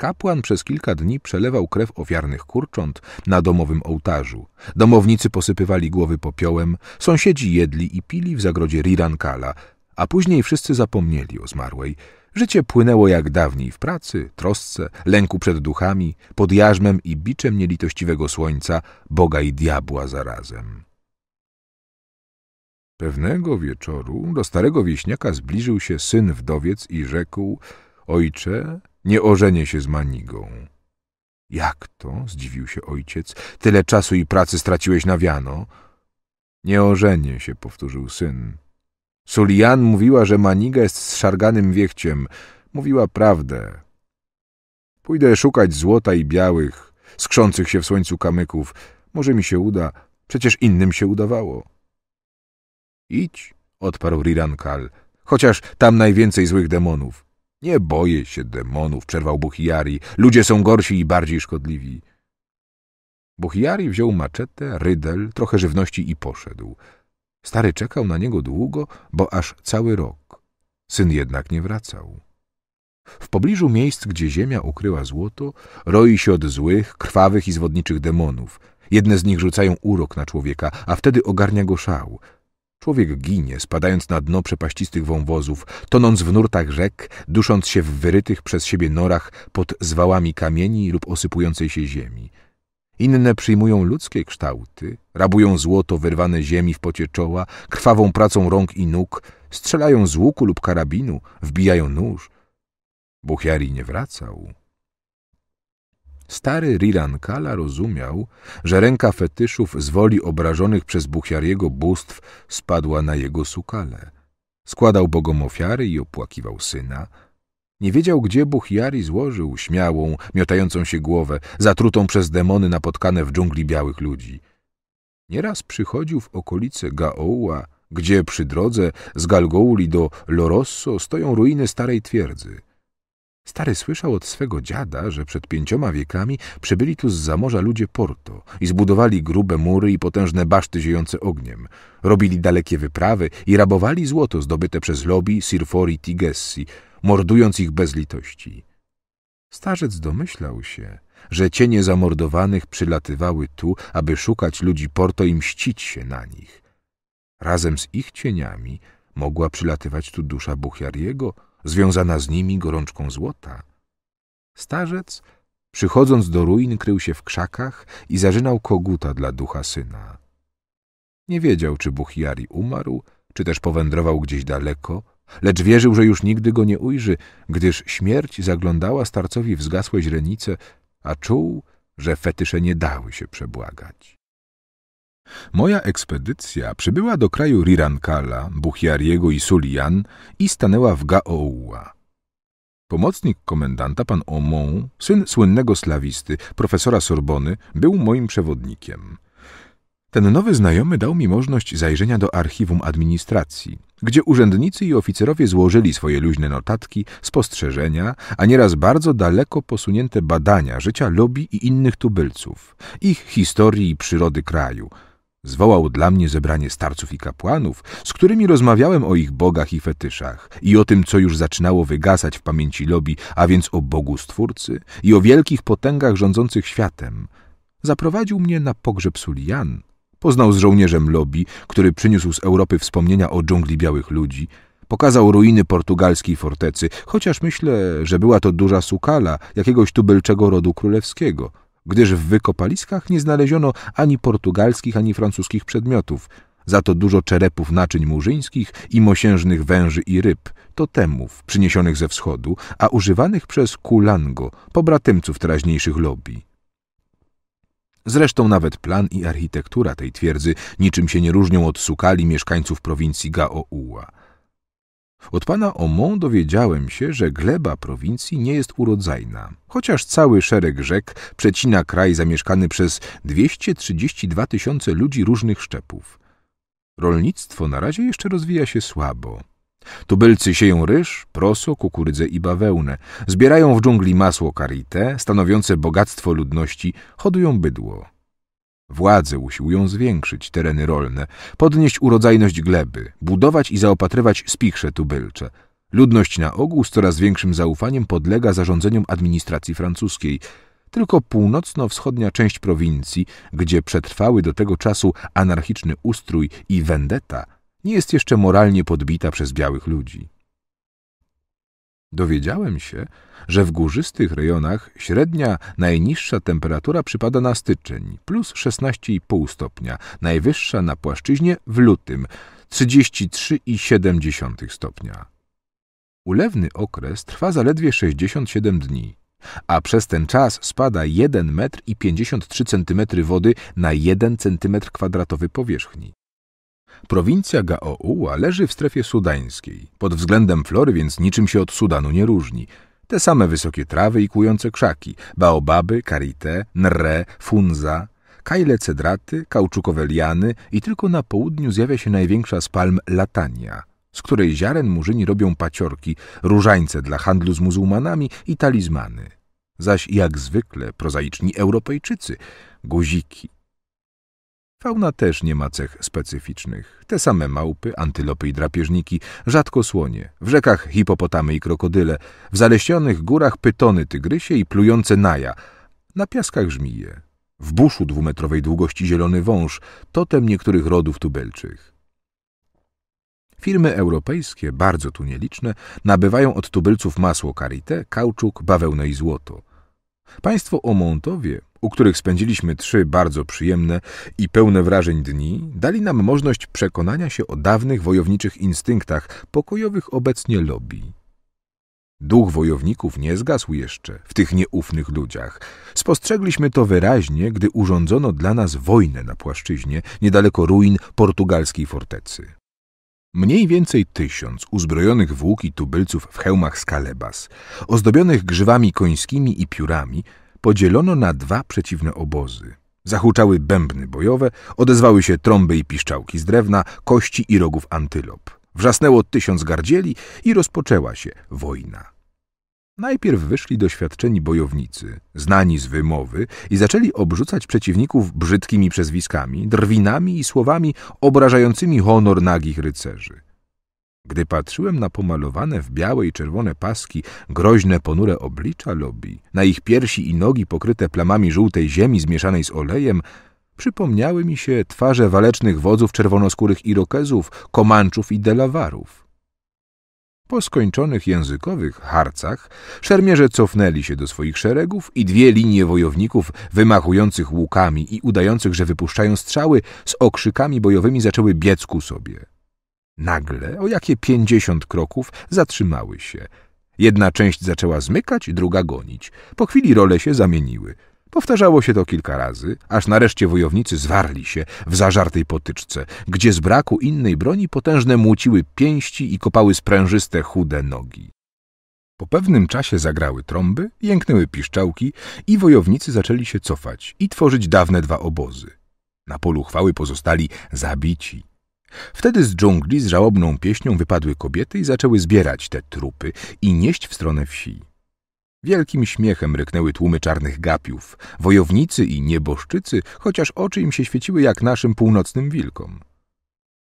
Kapłan przez kilka dni przelewał krew ofiarnych kurcząt na domowym ołtarzu. Domownicy posypywali głowy popiołem, sąsiedzi jedli i pili w zagrodzie Rirankala, a później wszyscy zapomnieli o zmarłej. Życie płynęło jak dawniej w pracy, trosce, lęku przed duchami, pod jarzmem i biczem nielitościwego słońca, Boga i diabła zarazem. Pewnego wieczoru do starego wieśniaka zbliżył się syn wdowiec i rzekł – Ojcze, nie ożenię się z Manigą. Jak to? zdziwił się ojciec. Tyle czasu i pracy straciłeś na wiano. Nie ożenię się, powtórzył syn. Sulian mówiła, że Maniga jest szarganym wiechciem. Mówiła prawdę. Pójdę szukać złota i białych, skrzących się w słońcu kamyków. Może mi się uda. Przecież innym się udawało. Idź, odparł Rirankal, chociaż tam najwięcej złych demonów. Nie boję się demonów, przerwał Buchiari. Ludzie są gorsi i bardziej szkodliwi. Buchiari wziął maczetę, rydel, trochę żywności i poszedł. Stary czekał na niego długo, bo aż cały rok. Syn jednak nie wracał. W pobliżu miejsc, gdzie ziemia ukryła złoto, roi się od złych, krwawych i zwodniczych demonów. Jedne z nich rzucają urok na człowieka, a wtedy ogarnia go szał – Człowiek ginie, spadając na dno przepaścistych wąwozów, tonąc w nurtach rzek, dusząc się w wyrytych przez siebie norach pod zwałami kamieni lub osypującej się ziemi. Inne przyjmują ludzkie kształty, rabują złoto wyrwane ziemi w pocie czoła, krwawą pracą rąk i nóg, strzelają z łuku lub karabinu, wbijają nóż. Buchiari nie wracał. Stary Rirankala rozumiał, że ręka fetyszów z woli obrażonych przez Buchiariego bóstw spadła na jego sukale. Składał bogom ofiary i opłakiwał syna. Nie wiedział, gdzie Buchiari złożył śmiałą, miotającą się głowę, zatrutą przez demony napotkane w dżungli białych ludzi. Nieraz przychodził w okolice Gaoła, gdzie przy drodze z Galgouli do Lorosso stoją ruiny starej twierdzy – Stary słyszał od swego dziada, że przed pięcioma wiekami przybyli tu z zamorza ludzie Porto i zbudowali grube mury i potężne baszty ziejące ogniem. Robili dalekie wyprawy i rabowali złoto zdobyte przez Lobi, Sirfori, Tigessi, mordując ich bez litości. Starzec domyślał się, że cienie zamordowanych przylatywały tu, aby szukać ludzi Porto i mścić się na nich. Razem z ich cieniami mogła przylatywać tu dusza Buchiariego – związana z nimi gorączką złota. Starzec, przychodząc do ruin, krył się w krzakach i zarzynał koguta dla ducha syna. Nie wiedział, czy Buchiari umarł, czy też powędrował gdzieś daleko, lecz wierzył, że już nigdy go nie ujrzy, gdyż śmierć zaglądała starcowi w zgasłe źrenice, a czuł, że fetysze nie dały się przebłagać. Moja ekspedycja przybyła do kraju Rirankala, Buchiariego i Sulian i stanęła w Gaoua. Pomocnik komendanta, pan Omon, syn słynnego slawisty, profesora Sorbony, był moim przewodnikiem. Ten nowy znajomy dał mi możliwość zajrzenia do archiwum administracji, gdzie urzędnicy i oficerowie złożyli swoje luźne notatki, spostrzeżenia, a nieraz bardzo daleko posunięte badania życia lobby i innych tubylców, ich historii i przyrody kraju – Zwołał dla mnie zebranie starców i kapłanów, z którymi rozmawiałem o ich bogach i fetyszach i o tym, co już zaczynało wygasać w pamięci Lobi, a więc o Bogu Stwórcy i o wielkich potęgach rządzących światem. Zaprowadził mnie na pogrzeb Sulian. Poznał z żołnierzem Lobi, który przyniósł z Europy wspomnienia o dżungli białych ludzi. Pokazał ruiny portugalskiej fortecy, chociaż myślę, że była to duża sukala jakiegoś tubylczego rodu królewskiego – gdyż w wykopaliskach nie znaleziono ani portugalskich, ani francuskich przedmiotów. Za to dużo czerepów naczyń murzyńskich i mosiężnych węży i ryb, totemów przyniesionych ze wschodu, a używanych przez Kulango, pobratymców teraźniejszych lobby. Zresztą nawet plan i architektura tej twierdzy niczym się nie różnią od sukali mieszkańców prowincji Gaoua. Od pana Omon dowiedziałem się, że gleba prowincji nie jest urodzajna. Chociaż cały szereg rzek przecina kraj zamieszkany przez 232 tysiące ludzi różnych szczepów. Rolnictwo na razie jeszcze rozwija się słabo. Tubylcy sieją ryż, proso, kukurydzę i bawełnę. Zbierają w dżungli masło karite, stanowiące bogactwo ludności, hodują bydło. Władze usiłują zwiększyć tereny rolne, podnieść urodzajność gleby, budować i zaopatrywać spichrze tubylcze. Ludność na ogół z coraz większym zaufaniem podlega zarządzeniom administracji francuskiej. Tylko północno-wschodnia część prowincji, gdzie przetrwały do tego czasu anarchiczny ustrój i vendetta, nie jest jeszcze moralnie podbita przez białych ludzi. Dowiedziałem się, że w górzystych rejonach średnia najniższa temperatura przypada na styczeń plus 16,5 stopnia, najwyższa na płaszczyźnie w lutym 33,7 stopnia. Ulewny okres trwa zaledwie 67 dni, a przez ten czas spada 1 metr i 53 centymetry wody na 1 cm kwadratowy powierzchni. Prowincja Gaoua leży w strefie sudańskiej, pod względem flory więc niczym się od Sudanu nie różni. Te same wysokie trawy i kłujące krzaki, baobaby, karite, nre, funza, kajle cedraty, kauczukowe liany i tylko na południu zjawia się największa z palm latania, z której ziaren murzyni robią paciorki, różańce dla handlu z muzułmanami i talizmany. Zaś jak zwykle prozaiczni Europejczycy, guziki, Fauna też nie ma cech specyficznych. Te same małpy, antylopy i drapieżniki, rzadko słonie, w rzekach hipopotamy i krokodyle, w zaleśnionych górach pytony tygrysie i plujące naja, na piaskach żmije, w buszu dwumetrowej długości zielony wąż, totem niektórych rodów tubelczych. Firmy europejskie, bardzo tu nieliczne, nabywają od tubylców masło karité, kauczuk, bawełnę i złoto. Państwo o Montowie u których spędziliśmy trzy bardzo przyjemne i pełne wrażeń dni, dali nam możliwość przekonania się o dawnych wojowniczych instynktach pokojowych obecnie lobby. Duch wojowników nie zgasł jeszcze w tych nieufnych ludziach. Spostrzegliśmy to wyraźnie, gdy urządzono dla nas wojnę na płaszczyźnie niedaleko ruin portugalskiej fortecy. Mniej więcej tysiąc uzbrojonych włóki tubylców w hełmach z kalebas, ozdobionych grzywami końskimi i piórami, podzielono na dwa przeciwne obozy. Zahuczały bębny bojowe, odezwały się trąby i piszczałki z drewna, kości i rogów antylop. Wrzasnęło tysiąc gardzieli i rozpoczęła się wojna. Najpierw wyszli doświadczeni bojownicy, znani z wymowy i zaczęli obrzucać przeciwników brzydkimi przezwiskami, drwinami i słowami obrażającymi honor nagich rycerzy. Gdy patrzyłem na pomalowane w białe i czerwone paski groźne ponure oblicza lobby, na ich piersi i nogi pokryte plamami żółtej ziemi zmieszanej z olejem, przypomniały mi się twarze walecznych wodzów czerwonoskórych Irokezów, Komanczów i Delawarów. Po skończonych językowych harcach szermierze cofnęli się do swoich szeregów i dwie linie wojowników wymachujących łukami i udających, że wypuszczają strzały, z okrzykami bojowymi zaczęły biec ku sobie. Nagle, o jakie pięćdziesiąt kroków, zatrzymały się. Jedna część zaczęła zmykać, druga gonić. Po chwili role się zamieniły. Powtarzało się to kilka razy, aż nareszcie wojownicy zwarli się w zażartej potyczce, gdzie z braku innej broni potężne młóciły pięści i kopały sprężyste, chude nogi. Po pewnym czasie zagrały trąby, jęknęły piszczałki i wojownicy zaczęli się cofać i tworzyć dawne dwa obozy. Na polu chwały pozostali zabici. Wtedy z dżungli z żałobną pieśnią wypadły kobiety i zaczęły zbierać te trupy i nieść w stronę wsi. Wielkim śmiechem ryknęły tłumy czarnych gapiów, wojownicy i nieboszczycy, chociaż oczy im się świeciły jak naszym północnym wilkom.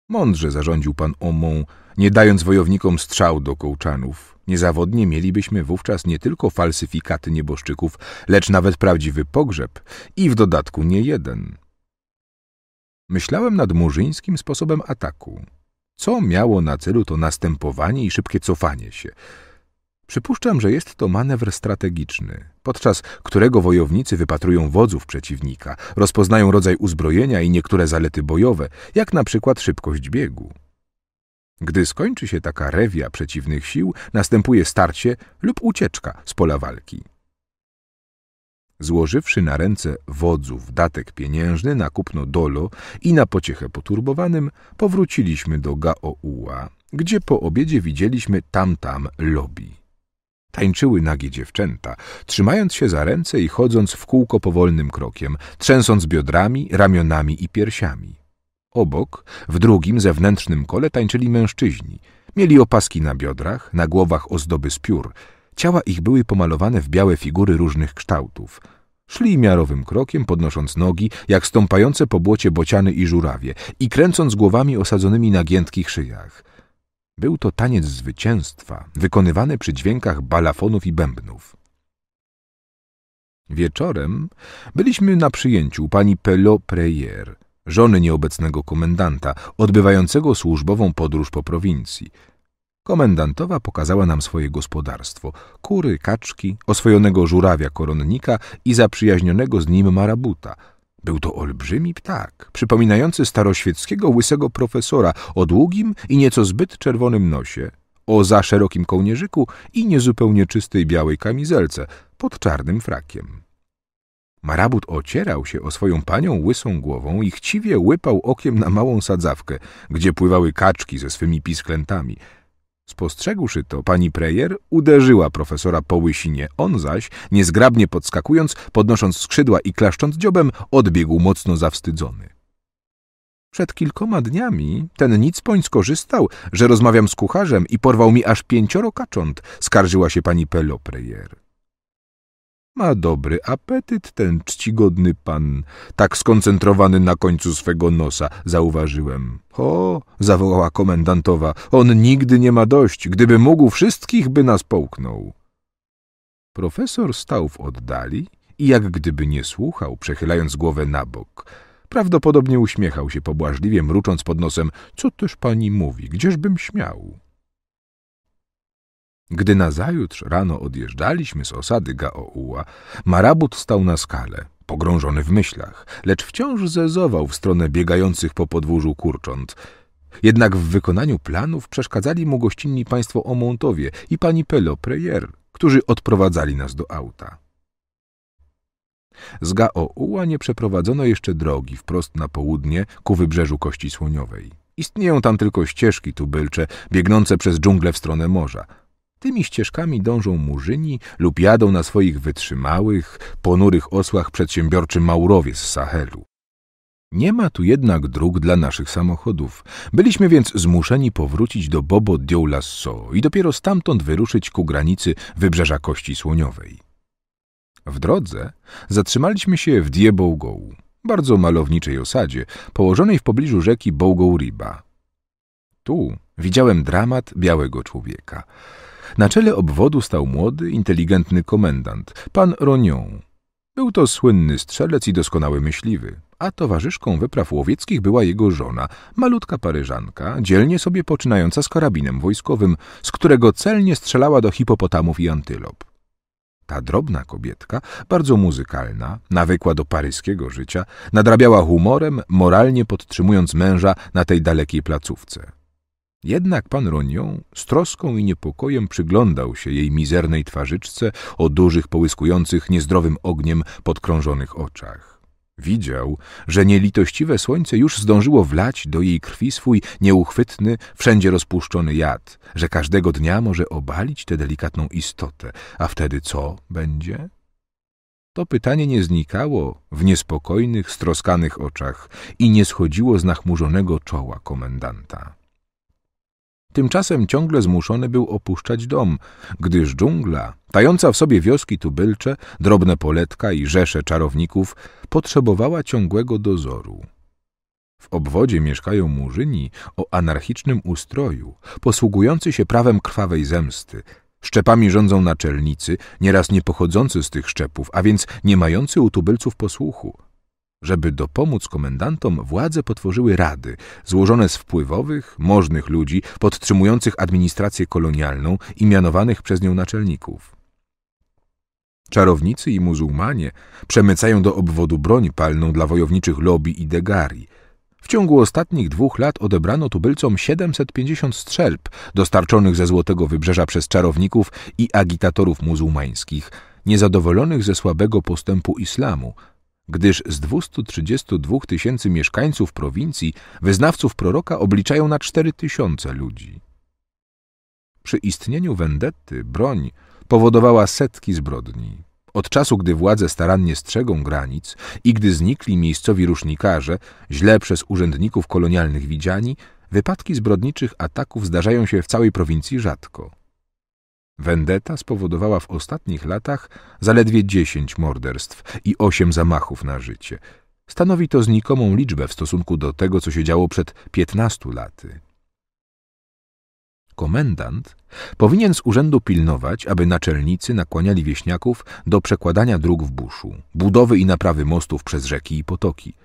Mądrze zarządził pan Omą, nie dając wojownikom strzał do kołczanów. Niezawodnie mielibyśmy wówczas nie tylko falsyfikaty nieboszczyków, lecz nawet prawdziwy pogrzeb i w dodatku nie jeden – Myślałem nad murzyńskim sposobem ataku. Co miało na celu to następowanie i szybkie cofanie się? Przypuszczam, że jest to manewr strategiczny, podczas którego wojownicy wypatrują wodzów przeciwnika, rozpoznają rodzaj uzbrojenia i niektóre zalety bojowe, jak na przykład szybkość biegu. Gdy skończy się taka rewia przeciwnych sił, następuje starcie lub ucieczka z pola walki. Złożywszy na ręce wodzów datek pieniężny na kupno dolo i na pociechę poturbowanym, powróciliśmy do Gaoua, gdzie po obiedzie widzieliśmy tam-tam lobby. Tańczyły nagie dziewczęta, trzymając się za ręce i chodząc w kółko powolnym krokiem, trzęsąc biodrami, ramionami i piersiami. Obok, w drugim, zewnętrznym kole tańczyli mężczyźni. Mieli opaski na biodrach, na głowach ozdoby z piór – Ciała ich były pomalowane w białe figury różnych kształtów. Szli miarowym krokiem, podnosząc nogi, jak stąpające po błocie bociany i żurawie, i kręcąc głowami osadzonymi na giętkich szyjach. Był to taniec zwycięstwa, wykonywany przy dźwiękach balafonów i bębnów. Wieczorem byliśmy na przyjęciu pani Pelo Preyer, żony nieobecnego komendanta, odbywającego służbową podróż po prowincji – Komendantowa pokazała nam swoje gospodarstwo, kury, kaczki, oswojonego żurawia koronnika i zaprzyjaźnionego z nim marabuta. Był to olbrzymi ptak, przypominający staroświeckiego łysego profesora o długim i nieco zbyt czerwonym nosie, o za szerokim kołnierzyku i niezupełnie czystej białej kamizelce pod czarnym frakiem. Marabut ocierał się o swoją panią łysą głową i chciwie łypał okiem na małą sadzawkę, gdzie pływały kaczki ze swymi pisklętami – Spostrzegłszy to, pani Prejer uderzyła profesora po łysinie. On zaś, niezgrabnie podskakując, podnosząc skrzydła i klaszcząc dziobem, odbiegł mocno zawstydzony. Przed kilkoma dniami ten nicpoń skorzystał, że rozmawiam z kucharzem i porwał mi aż pięcioro kacząt, skarżyła się pani Pelo Prejer. Ma dobry apetyt ten czcigodny pan, tak skoncentrowany na końcu swego nosa, zauważyłem. O, zawołała komendantowa, on nigdy nie ma dość, gdyby mógł wszystkich by nas połknął. Profesor stał w oddali i jak gdyby nie słuchał, przechylając głowę na bok. Prawdopodobnie uśmiechał się pobłażliwie, mrucząc pod nosem, co też pani mówi, gdzieżbym śmiał. Gdy nazajutrz rano odjeżdżaliśmy z osady Gaoua, Marabut stał na skale, pogrążony w myślach, lecz wciąż zezował w stronę biegających po podwórzu kurcząt. Jednak w wykonaniu planów przeszkadzali mu gościnni państwo Omontowie i pani Pelo Preyer, którzy odprowadzali nas do auta. Z Gaoua nie przeprowadzono jeszcze drogi wprost na południe ku wybrzeżu Kości Słoniowej. Istnieją tam tylko ścieżki tubylcze, biegnące przez dżunglę w stronę morza – Tymi ścieżkami dążą murzyni lub jadą na swoich wytrzymałych, ponurych osłach przedsiębiorczy Maurowie z Sahelu. Nie ma tu jednak dróg dla naszych samochodów. Byliśmy więc zmuszeni powrócić do Bobo Diou i dopiero stamtąd wyruszyć ku granicy Wybrzeża Kości Słoniowej. W drodze zatrzymaliśmy się w Diebougou, bardzo malowniczej osadzie, położonej w pobliżu rzeki Bougou Riba. Tu widziałem dramat białego człowieka – na czele obwodu stał młody, inteligentny komendant, pan Ronion. Był to słynny strzelec i doskonały myśliwy, a towarzyszką wypraw łowieckich była jego żona, malutka paryżanka, dzielnie sobie poczynająca z karabinem wojskowym, z którego celnie strzelała do hipopotamów i antylop. Ta drobna kobietka, bardzo muzykalna, nawykła do paryskiego życia, nadrabiała humorem, moralnie podtrzymując męża na tej dalekiej placówce. Jednak pan Ronią z troską i niepokojem przyglądał się jej mizernej twarzyczce o dużych, połyskujących niezdrowym ogniem podkrążonych oczach. Widział, że nielitościwe słońce już zdążyło wlać do jej krwi swój nieuchwytny, wszędzie rozpuszczony jad, że każdego dnia może obalić tę delikatną istotę, a wtedy co będzie? To pytanie nie znikało w niespokojnych, stroskanych oczach i nie schodziło z nachmurzonego czoła komendanta. Tymczasem ciągle zmuszony był opuszczać dom, gdyż dżungla, tająca w sobie wioski tubylcze, drobne poletka i rzesze czarowników, potrzebowała ciągłego dozoru. W obwodzie mieszkają murzyni o anarchicznym ustroju, posługujący się prawem krwawej zemsty. Szczepami rządzą naczelnicy, nieraz niepochodzący z tych szczepów, a więc nie mający u tubylców posłuchu. Żeby dopomóc komendantom, władze potworzyły rady, złożone z wpływowych, możnych ludzi, podtrzymujących administrację kolonialną i mianowanych przez nią naczelników. Czarownicy i muzułmanie przemycają do obwodu broń palną dla wojowniczych lobby i degarii. W ciągu ostatnich dwóch lat odebrano tubylcom 750 strzelb dostarczonych ze Złotego Wybrzeża przez czarowników i agitatorów muzułmańskich, niezadowolonych ze słabego postępu islamu – gdyż z 232 tysięcy mieszkańców prowincji wyznawców proroka obliczają na 4 tysiące ludzi. Przy istnieniu wendetty broń powodowała setki zbrodni. Od czasu, gdy władze starannie strzegą granic i gdy znikli miejscowi rusznikarze, źle przez urzędników kolonialnych widziani, wypadki zbrodniczych ataków zdarzają się w całej prowincji rzadko. Wendeta spowodowała w ostatnich latach zaledwie dziesięć morderstw i osiem zamachów na życie. Stanowi to znikomą liczbę w stosunku do tego, co się działo przed piętnastu laty. Komendant powinien z urzędu pilnować, aby naczelnicy nakłaniali wieśniaków do przekładania dróg w buszu, budowy i naprawy mostów przez rzeki i potoki –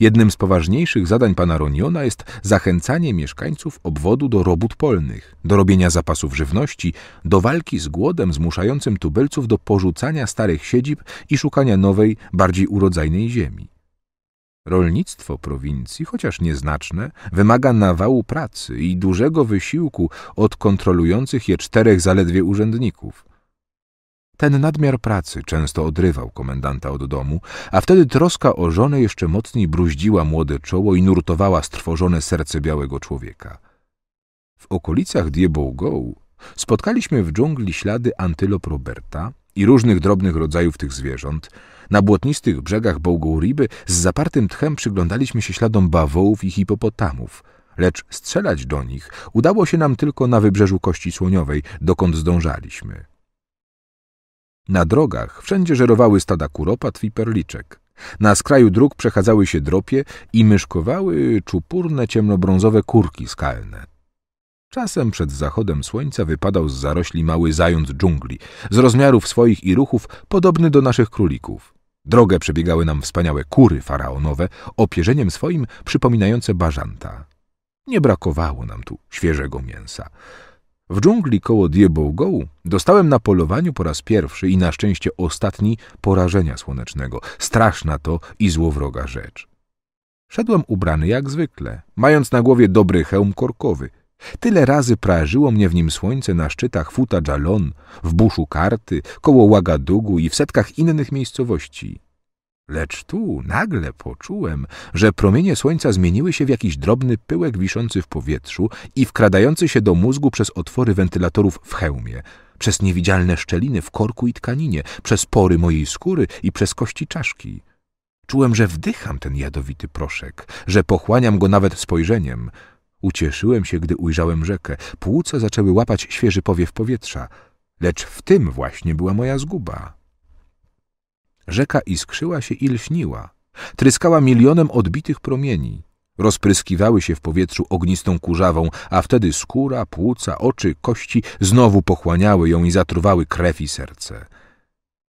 Jednym z poważniejszych zadań pana Roniona jest zachęcanie mieszkańców obwodu do robót polnych, do robienia zapasów żywności, do walki z głodem zmuszającym tubylców do porzucania starych siedzib i szukania nowej, bardziej urodzajnej ziemi. Rolnictwo prowincji, chociaż nieznaczne, wymaga nawału pracy i dużego wysiłku od kontrolujących je czterech zaledwie urzędników – ten nadmiar pracy często odrywał komendanta od domu, a wtedy troska o żonę jeszcze mocniej bruździła młode czoło i nurtowała strwożone serce białego człowieka. W okolicach Diebougou spotkaliśmy w dżungli ślady antylop Roberta i różnych drobnych rodzajów tych zwierząt. Na błotnistych brzegach Bogouriby z zapartym tchem przyglądaliśmy się śladom bawołów i hipopotamów, lecz strzelać do nich udało się nam tylko na wybrzeżu Kości Słoniowej, dokąd zdążaliśmy. Na drogach wszędzie żerowały stada kuropat i perliczek. Na skraju dróg przechadzały się dropie i myszkowały czupurne ciemnobrązowe kurki skalne. Czasem przed zachodem słońca wypadał z zarośli mały zając dżungli, z rozmiarów swoich i ruchów podobny do naszych królików. Drogę przebiegały nam wspaniałe kury faraonowe, opierzeniem swoim przypominające bażanta. Nie brakowało nam tu świeżego mięsa. W dżungli koło Diebołgołu dostałem na polowaniu po raz pierwszy i na szczęście ostatni porażenia słonecznego. Straszna to i złowroga rzecz. Szedłem ubrany jak zwykle, mając na głowie dobry hełm korkowy. Tyle razy prażyło mnie w nim słońce na szczytach Futa Dżalon, w buszu Karty, koło Łagadugu i w setkach innych miejscowości. Lecz tu nagle poczułem, że promienie słońca zmieniły się w jakiś drobny pyłek wiszący w powietrzu i wkradający się do mózgu przez otwory wentylatorów w hełmie, przez niewidzialne szczeliny w korku i tkaninie, przez pory mojej skóry i przez kości czaszki. Czułem, że wdycham ten jadowity proszek, że pochłaniam go nawet spojrzeniem. Ucieszyłem się, gdy ujrzałem rzekę. Płuca zaczęły łapać świeży powiew powietrza. Lecz w tym właśnie była moja zguba. Rzeka iskrzyła się i lśniła. Tryskała milionem odbitych promieni. Rozpryskiwały się w powietrzu ognistą kurzawą, a wtedy skóra, płuca, oczy, kości znowu pochłaniały ją i zatruwały krew i serce.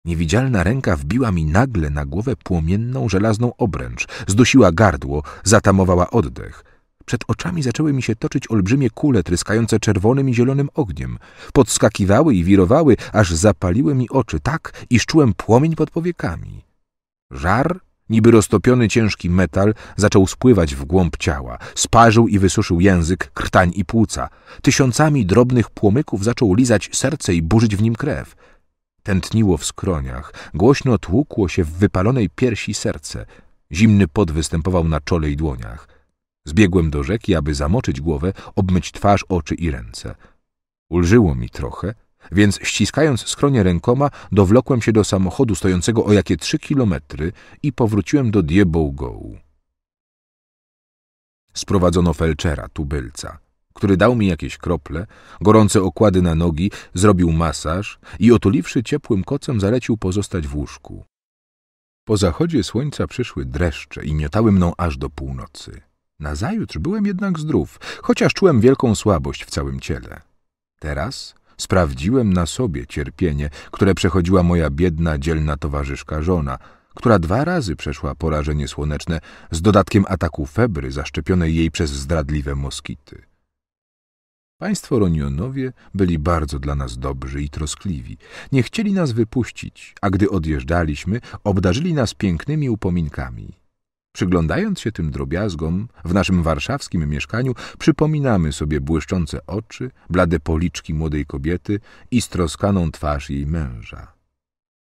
Niewidzialna ręka wbiła mi nagle na głowę płomienną, żelazną obręcz, zdusiła gardło, zatamowała oddech – przed oczami zaczęły mi się toczyć olbrzymie kule tryskające czerwonym i zielonym ogniem. Podskakiwały i wirowały, aż zapaliły mi oczy tak, iż czułem płomień pod powiekami. Żar, niby roztopiony ciężki metal, zaczął spływać w głąb ciała. Sparzył i wysuszył język, krtań i płuca. Tysiącami drobnych płomyków zaczął lizać serce i burzyć w nim krew. Tętniło w skroniach, głośno tłukło się w wypalonej piersi serce. Zimny pot występował na czole i dłoniach. Zbiegłem do rzeki, aby zamoczyć głowę, obmyć twarz, oczy i ręce. Ulżyło mi trochę, więc ściskając skronie rękoma, dowlokłem się do samochodu stojącego o jakie trzy kilometry i powróciłem do Diebołgołu. Sprowadzono felczera, tubylca, który dał mi jakieś krople, gorące okłady na nogi, zrobił masaż i otuliwszy ciepłym kocem zalecił pozostać w łóżku. Po zachodzie słońca przyszły dreszcze i miotały mną aż do północy. Nazajutrz byłem jednak zdrów, chociaż czułem wielką słabość w całym ciele. Teraz sprawdziłem na sobie cierpienie, które przechodziła moja biedna, dzielna towarzyszka żona, która dwa razy przeszła porażenie słoneczne z dodatkiem ataku febry zaszczepionej jej przez zdradliwe moskity. Państwo Ronionowie byli bardzo dla nas dobrzy i troskliwi. Nie chcieli nas wypuścić, a gdy odjeżdżaliśmy, obdarzyli nas pięknymi upominkami – Przyglądając się tym drobiazgom, w naszym warszawskim mieszkaniu przypominamy sobie błyszczące oczy, blade policzki młodej kobiety i stroskaną twarz jej męża.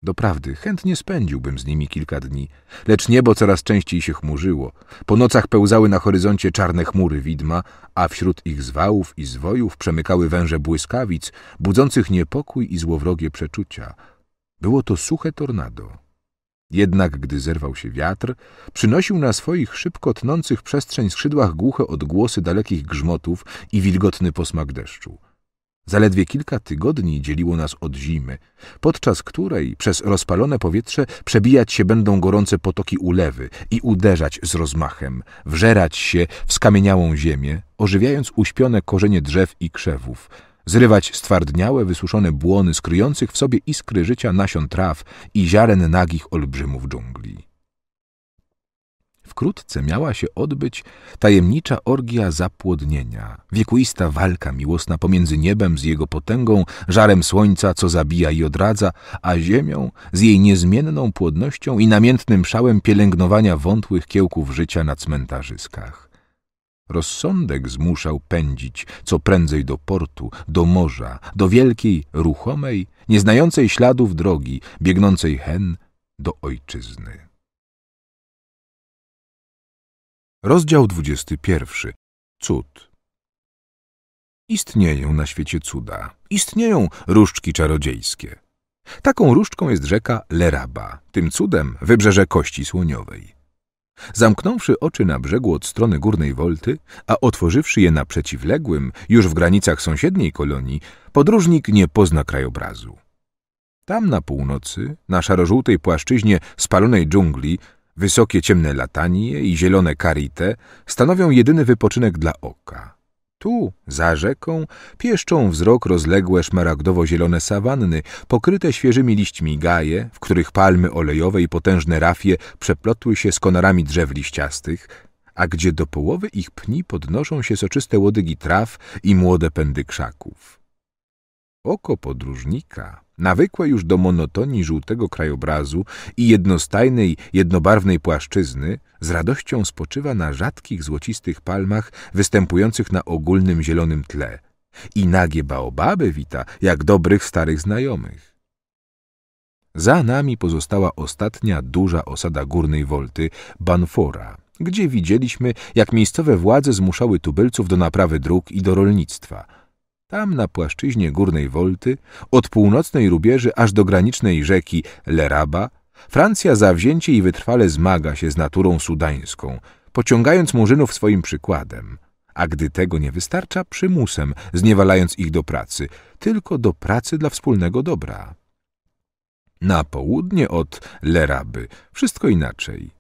Doprawdy, chętnie spędziłbym z nimi kilka dni, lecz niebo coraz częściej się chmurzyło. Po nocach pełzały na horyzoncie czarne chmury widma, a wśród ich zwałów i zwojów przemykały węże błyskawic, budzących niepokój i złowrogie przeczucia. Było to suche tornado. Jednak gdy zerwał się wiatr, przynosił na swoich szybko tnących przestrzeń skrzydłach głuche odgłosy dalekich grzmotów i wilgotny posmak deszczu. Zaledwie kilka tygodni dzieliło nas od zimy, podczas której przez rozpalone powietrze przebijać się będą gorące potoki ulewy i uderzać z rozmachem, wżerać się w skamieniałą ziemię, ożywiając uśpione korzenie drzew i krzewów – zrywać stwardniałe, wysuszone błony skryjących w sobie iskry życia nasion traw i ziaren nagich olbrzymów dżungli. Wkrótce miała się odbyć tajemnicza orgia zapłodnienia, wiekuista walka miłosna pomiędzy niebem z jego potęgą, żarem słońca, co zabija i odradza, a ziemią z jej niezmienną płodnością i namiętnym szałem pielęgnowania wątłych kiełków życia na cmentarzyskach. Rozsądek zmuszał pędzić co prędzej do portu, do morza, do wielkiej, ruchomej, nieznającej śladów drogi, biegnącej hen do ojczyzny. Rozdział pierwszy. Cud. Istnieją na świecie cuda. Istnieją różdżki czarodziejskie. Taką różdżką jest rzeka Leraba, tym cudem wybrzeże Kości Słoniowej. Zamknąwszy oczy na brzegu od strony górnej wolty, a otworzywszy je na przeciwległym, już w granicach sąsiedniej kolonii, podróżnik nie pozna krajobrazu. Tam na północy, na szarożółtej płaszczyźnie spalonej dżungli, wysokie ciemne latanie i zielone karite stanowią jedyny wypoczynek dla oka. Tu, za rzeką, pieszczą wzrok rozległe szmaragdowo-zielone sawanny, pokryte świeżymi liśćmi gaje, w których palmy olejowe i potężne rafie przeplotły się z konarami drzew liściastych, a gdzie do połowy ich pni podnoszą się soczyste łodygi traw i młode pędy krzaków. Oko podróżnika Nawykła już do monotonii żółtego krajobrazu i jednostajnej, jednobarwnej płaszczyzny, z radością spoczywa na rzadkich złocistych palmach występujących na ogólnym zielonym tle i nagie baobaby wita jak dobrych starych znajomych. Za nami pozostała ostatnia duża osada górnej Wolty, Banfora, gdzie widzieliśmy, jak miejscowe władze zmuszały tubylców do naprawy dróg i do rolnictwa – tam na płaszczyźnie górnej Wolty, od północnej rubieży aż do granicznej rzeki Leraba, Francja zawzięcie i wytrwale zmaga się z naturą sudańską, pociągając murzynów swoim przykładem, a gdy tego nie wystarcza, przymusem, zniewalając ich do pracy, tylko do pracy dla wspólnego dobra. Na południe od Leraby wszystko inaczej.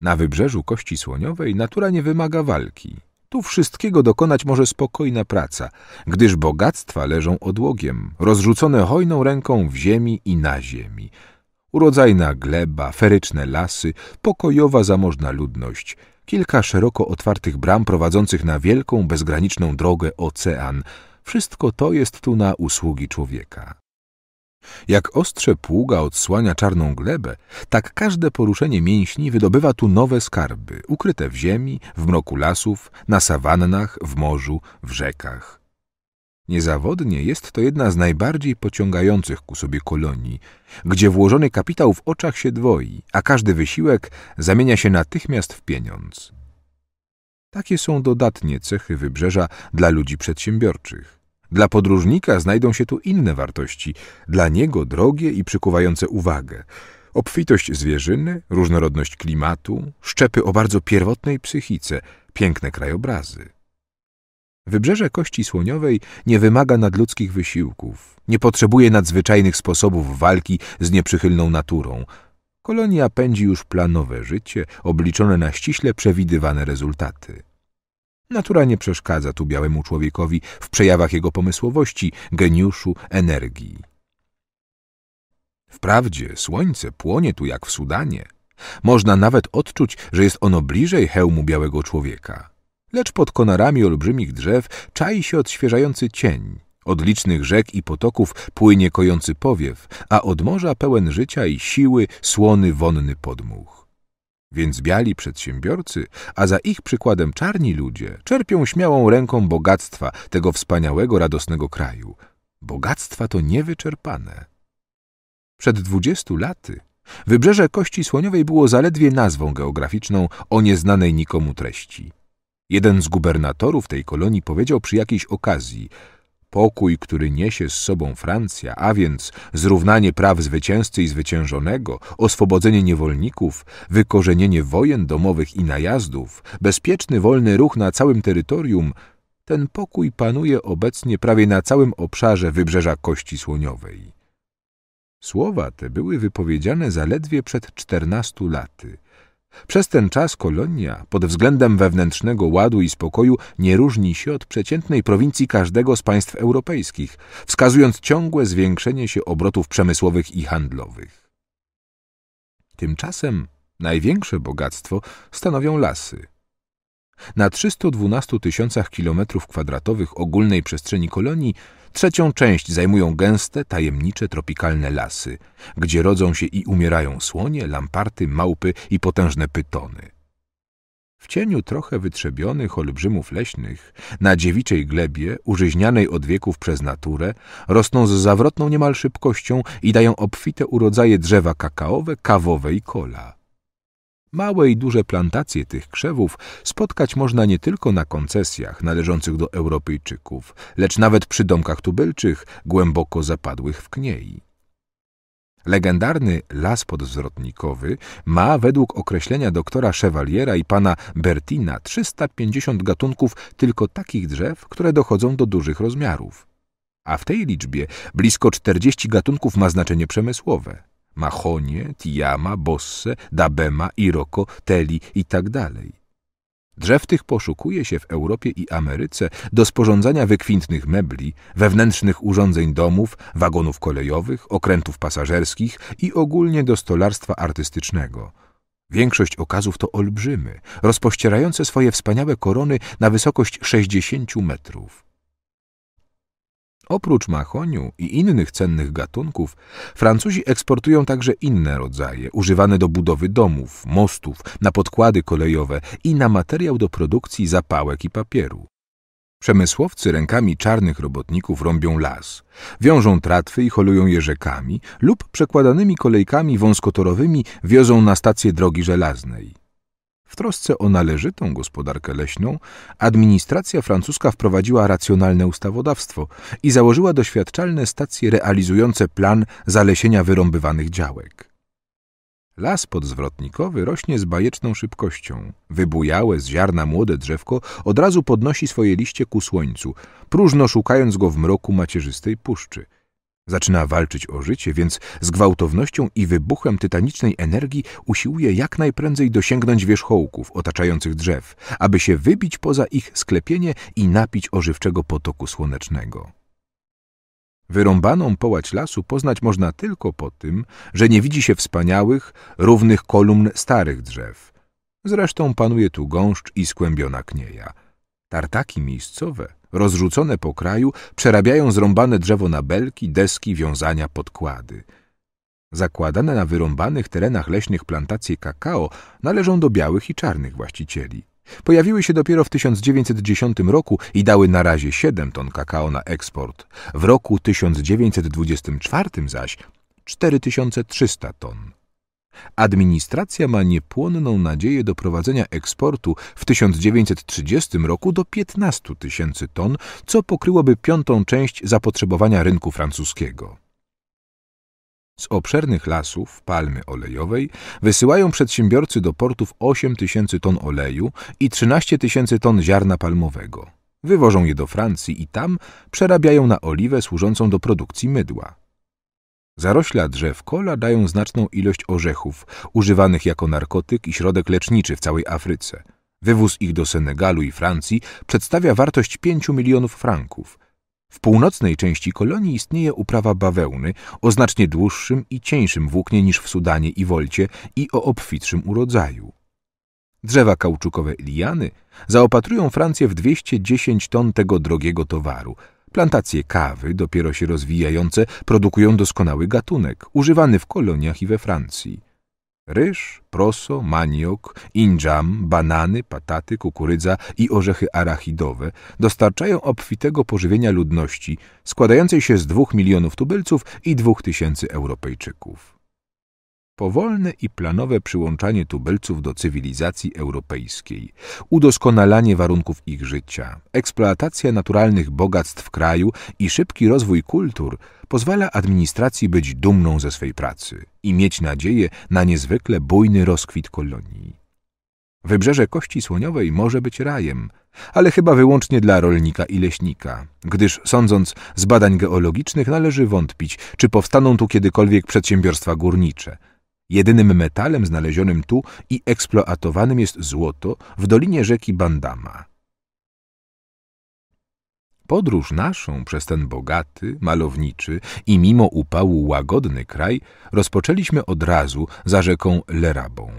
Na wybrzeżu Kości Słoniowej natura nie wymaga walki – tu wszystkiego dokonać może spokojna praca, gdyż bogactwa leżą odłogiem, rozrzucone hojną ręką w ziemi i na ziemi. Urodzajna gleba, feryczne lasy, pokojowa zamożna ludność, kilka szeroko otwartych bram prowadzących na wielką, bezgraniczną drogę ocean. Wszystko to jest tu na usługi człowieka. Jak ostrze pługa odsłania czarną glebę, tak każde poruszenie mięśni wydobywa tu nowe skarby, ukryte w ziemi, w mroku lasów, na sawannach, w morzu, w rzekach. Niezawodnie jest to jedna z najbardziej pociągających ku sobie kolonii, gdzie włożony kapitał w oczach się dwoi, a każdy wysiłek zamienia się natychmiast w pieniądz. Takie są dodatnie cechy wybrzeża dla ludzi przedsiębiorczych. Dla podróżnika znajdą się tu inne wartości, dla niego drogie i przykuwające uwagę. Obfitość zwierzyny, różnorodność klimatu, szczepy o bardzo pierwotnej psychice, piękne krajobrazy. Wybrzeże Kości Słoniowej nie wymaga nadludzkich wysiłków, nie potrzebuje nadzwyczajnych sposobów walki z nieprzychylną naturą. Kolonia pędzi już planowe życie, obliczone na ściśle przewidywane rezultaty. Natura nie przeszkadza tu białemu człowiekowi w przejawach jego pomysłowości, geniuszu, energii. Wprawdzie słońce płonie tu jak w Sudanie. Można nawet odczuć, że jest ono bliżej hełmu białego człowieka. Lecz pod konarami olbrzymich drzew czai się odświeżający cień. Od licznych rzek i potoków płynie kojący powiew, a od morza pełen życia i siły słony wonny podmuch. Więc biali przedsiębiorcy, a za ich przykładem czarni ludzie, czerpią śmiałą ręką bogactwa tego wspaniałego, radosnego kraju. Bogactwa to niewyczerpane. Przed dwudziestu laty wybrzeże Kości Słoniowej było zaledwie nazwą geograficzną o nieznanej nikomu treści. Jeden z gubernatorów tej kolonii powiedział przy jakiejś okazji – Pokój, który niesie z sobą Francja, a więc zrównanie praw zwycięzcy i zwyciężonego, oswobodzenie niewolników, wykorzenienie wojen domowych i najazdów, bezpieczny wolny ruch na całym terytorium, ten pokój panuje obecnie prawie na całym obszarze wybrzeża Kości Słoniowej. Słowa te były wypowiedziane zaledwie przed czternastu laty. Przez ten czas kolonia, pod względem wewnętrznego ładu i spokoju, nie różni się od przeciętnej prowincji każdego z państw europejskich, wskazując ciągłe zwiększenie się obrotów przemysłowych i handlowych. Tymczasem największe bogactwo stanowią lasy. Na 312 tysiącach kilometrów kwadratowych ogólnej przestrzeni kolonii Trzecią część zajmują gęste, tajemnicze tropikalne lasy, gdzie rodzą się i umierają słonie, lamparty, małpy i potężne pytony. W cieniu trochę wytrzebionych olbrzymów leśnych, na dziewiczej glebie, użyźnianej od wieków przez naturę, rosną z zawrotną niemal szybkością i dają obfite urodzaje drzewa kakaowe, kawowe i kola. Małe i duże plantacje tych krzewów spotkać można nie tylko na koncesjach należących do Europejczyków, lecz nawet przy domkach tubylczych głęboko zapadłych w kniei. Legendarny las podzwrotnikowy ma według określenia doktora Chevaliera i pana Bertina 350 gatunków tylko takich drzew, które dochodzą do dużych rozmiarów. A w tej liczbie blisko 40 gatunków ma znaczenie przemysłowe. Mahonie, Tijama, Bosse, Dabema, Iroko, Teli i tak dalej. Drzew tych poszukuje się w Europie i Ameryce do sporządzania wykwintnych mebli, wewnętrznych urządzeń domów, wagonów kolejowych, okrętów pasażerskich i ogólnie do stolarstwa artystycznego. Większość okazów to olbrzymy, rozpościerające swoje wspaniałe korony na wysokość 60 metrów. Oprócz mahoniu i innych cennych gatunków, Francuzi eksportują także inne rodzaje, używane do budowy domów, mostów, na podkłady kolejowe i na materiał do produkcji zapałek i papieru. Przemysłowcy rękami czarnych robotników rąbią las, wiążą tratwy i holują je rzekami lub przekładanymi kolejkami wąskotorowymi wiozą na stację drogi żelaznej. W trosce o należytą gospodarkę leśną, administracja francuska wprowadziła racjonalne ustawodawstwo i założyła doświadczalne stacje realizujące plan zalesienia wyrąbywanych działek. Las podzwrotnikowy rośnie z bajeczną szybkością. Wybujałe z ziarna młode drzewko od razu podnosi swoje liście ku słońcu, próżno szukając go w mroku macierzystej puszczy – Zaczyna walczyć o życie, więc z gwałtownością i wybuchem tytanicznej energii usiłuje jak najprędzej dosięgnąć wierzchołków otaczających drzew, aby się wybić poza ich sklepienie i napić ożywczego potoku słonecznego. Wyrąbaną połać lasu poznać można tylko po tym, że nie widzi się wspaniałych, równych kolumn starych drzew. Zresztą panuje tu gąszcz i skłębiona knieja. Tartaki miejscowe – rozrzucone po kraju, przerabiają zrąbane drzewo na belki, deski, wiązania, podkłady. Zakładane na wyrąbanych terenach leśnych plantacje kakao należą do białych i czarnych właścicieli. Pojawiły się dopiero w 1910 roku i dały na razie 7 ton kakao na eksport. W roku 1924 zaś 4300 ton. Administracja ma niepłonną nadzieję doprowadzenia eksportu w 1930 roku do 15 tysięcy ton, co pokryłoby piątą część zapotrzebowania rynku francuskiego. Z obszernych lasów palmy olejowej wysyłają przedsiębiorcy do portów 8 tysięcy ton oleju i 13 tysięcy ton ziarna palmowego. Wywożą je do Francji i tam przerabiają na oliwę służącą do produkcji mydła. Zarośla drzew kola dają znaczną ilość orzechów, używanych jako narkotyk i środek leczniczy w całej Afryce. Wywóz ich do Senegalu i Francji przedstawia wartość 5 milionów franków. W północnej części kolonii istnieje uprawa bawełny o znacznie dłuższym i cieńszym włóknie niż w Sudanie i Wolcie i o obfitszym urodzaju. Drzewa kauczukowe liany zaopatrują Francję w 210 ton tego drogiego towaru – Plantacje kawy, dopiero się rozwijające, produkują doskonały gatunek, używany w koloniach i we Francji. Ryż, proso, maniok, indżam, banany, pataty, kukurydza i orzechy arachidowe dostarczają obfitego pożywienia ludności składającej się z dwóch milionów tubylców i dwóch tysięcy Europejczyków powolne i planowe przyłączanie tubylców do cywilizacji europejskiej, udoskonalanie warunków ich życia, eksploatacja naturalnych bogactw kraju i szybki rozwój kultur pozwala administracji być dumną ze swej pracy i mieć nadzieję na niezwykle bujny rozkwit kolonii. Wybrzeże Kości Słoniowej może być rajem, ale chyba wyłącznie dla rolnika i leśnika, gdyż sądząc z badań geologicznych należy wątpić, czy powstaną tu kiedykolwiek przedsiębiorstwa górnicze – Jedynym metalem znalezionym tu i eksploatowanym jest złoto w dolinie rzeki Bandama. Podróż naszą przez ten bogaty, malowniczy i mimo upału łagodny kraj rozpoczęliśmy od razu za rzeką Lerabą.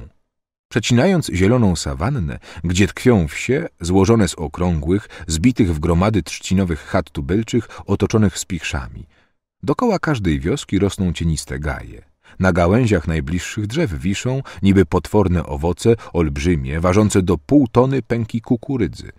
Przecinając zieloną sawannę, gdzie tkwią wsie złożone z okrągłych, zbitych w gromady trzcinowych chat tubylczych otoczonych spichrzami. Dokoła każdej wioski rosną cieniste gaje – na gałęziach najbliższych drzew wiszą niby potworne owoce, olbrzymie, ważące do pół tony pęki kukurydzy.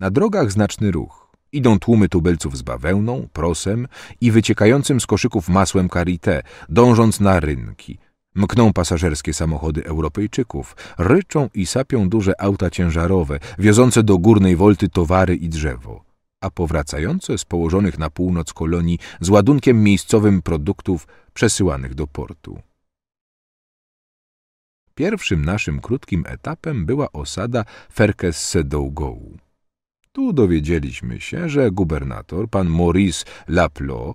Na drogach znaczny ruch. Idą tłumy tubelców z bawełną, prosem i wyciekającym z koszyków masłem karité, dążąc na rynki. Mkną pasażerskie samochody Europejczyków, ryczą i sapią duże auta ciężarowe, wiozące do górnej wolty towary i drzewo a powracające z położonych na północ kolonii z ładunkiem miejscowym produktów przesyłanych do portu. Pierwszym naszym krótkim etapem była osada ferkes Sedougou. Tu dowiedzieliśmy się, że gubernator, pan Maurice Laplo,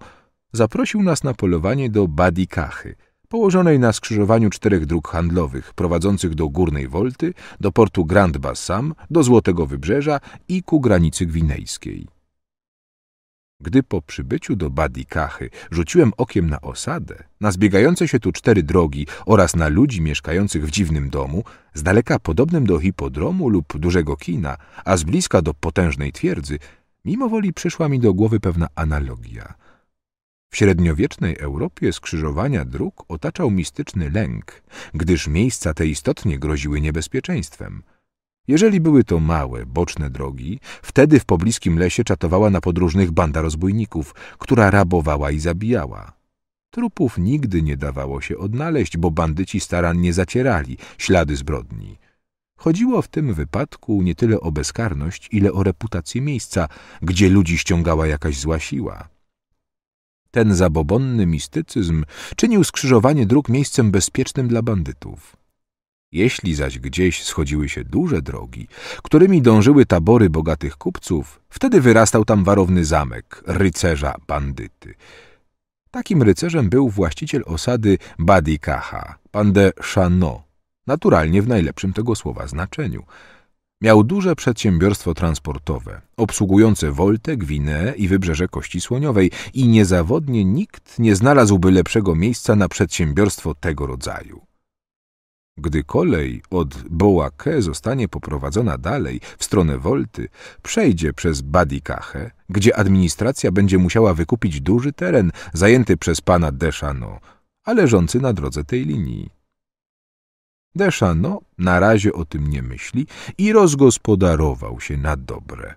zaprosił nas na polowanie do Badikachy, położonej na skrzyżowaniu czterech dróg handlowych prowadzących do Górnej Wolty, do portu Grand Bassam, do Złotego Wybrzeża i ku granicy gwinejskiej. Gdy po przybyciu do Badikachy rzuciłem okiem na osadę, na zbiegające się tu cztery drogi oraz na ludzi mieszkających w dziwnym domu, z daleka podobnym do hipodromu lub dużego kina, a z bliska do potężnej twierdzy, mimo woli przyszła mi do głowy pewna analogia. W średniowiecznej Europie skrzyżowania dróg otaczał mistyczny lęk, gdyż miejsca te istotnie groziły niebezpieczeństwem – jeżeli były to małe, boczne drogi, wtedy w pobliskim lesie czatowała na podróżnych banda rozbójników, która rabowała i zabijała. Trupów nigdy nie dawało się odnaleźć, bo bandyci starannie zacierali ślady zbrodni. Chodziło w tym wypadku nie tyle o bezkarność, ile o reputację miejsca, gdzie ludzi ściągała jakaś zła siła. Ten zabobonny mistycyzm czynił skrzyżowanie dróg miejscem bezpiecznym dla bandytów. Jeśli zaś gdzieś schodziły się duże drogi, którymi dążyły tabory bogatych kupców, wtedy wyrastał tam warowny zamek, rycerza bandyty. Takim rycerzem był właściciel osady Badikaha, pan de Chano, naturalnie w najlepszym tego słowa znaczeniu. Miał duże przedsiębiorstwo transportowe, obsługujące Woltę, Gwineę i wybrzeże Kości Słoniowej i niezawodnie nikt nie znalazłby lepszego miejsca na przedsiębiorstwo tego rodzaju. Gdy kolej od Bołake zostanie poprowadzona dalej, w stronę Wolty, przejdzie przez Badikache, gdzie administracja będzie musiała wykupić duży teren zajęty przez pana Deszano, a leżący na drodze tej linii. Deszano na razie o tym nie myśli i rozgospodarował się na dobre.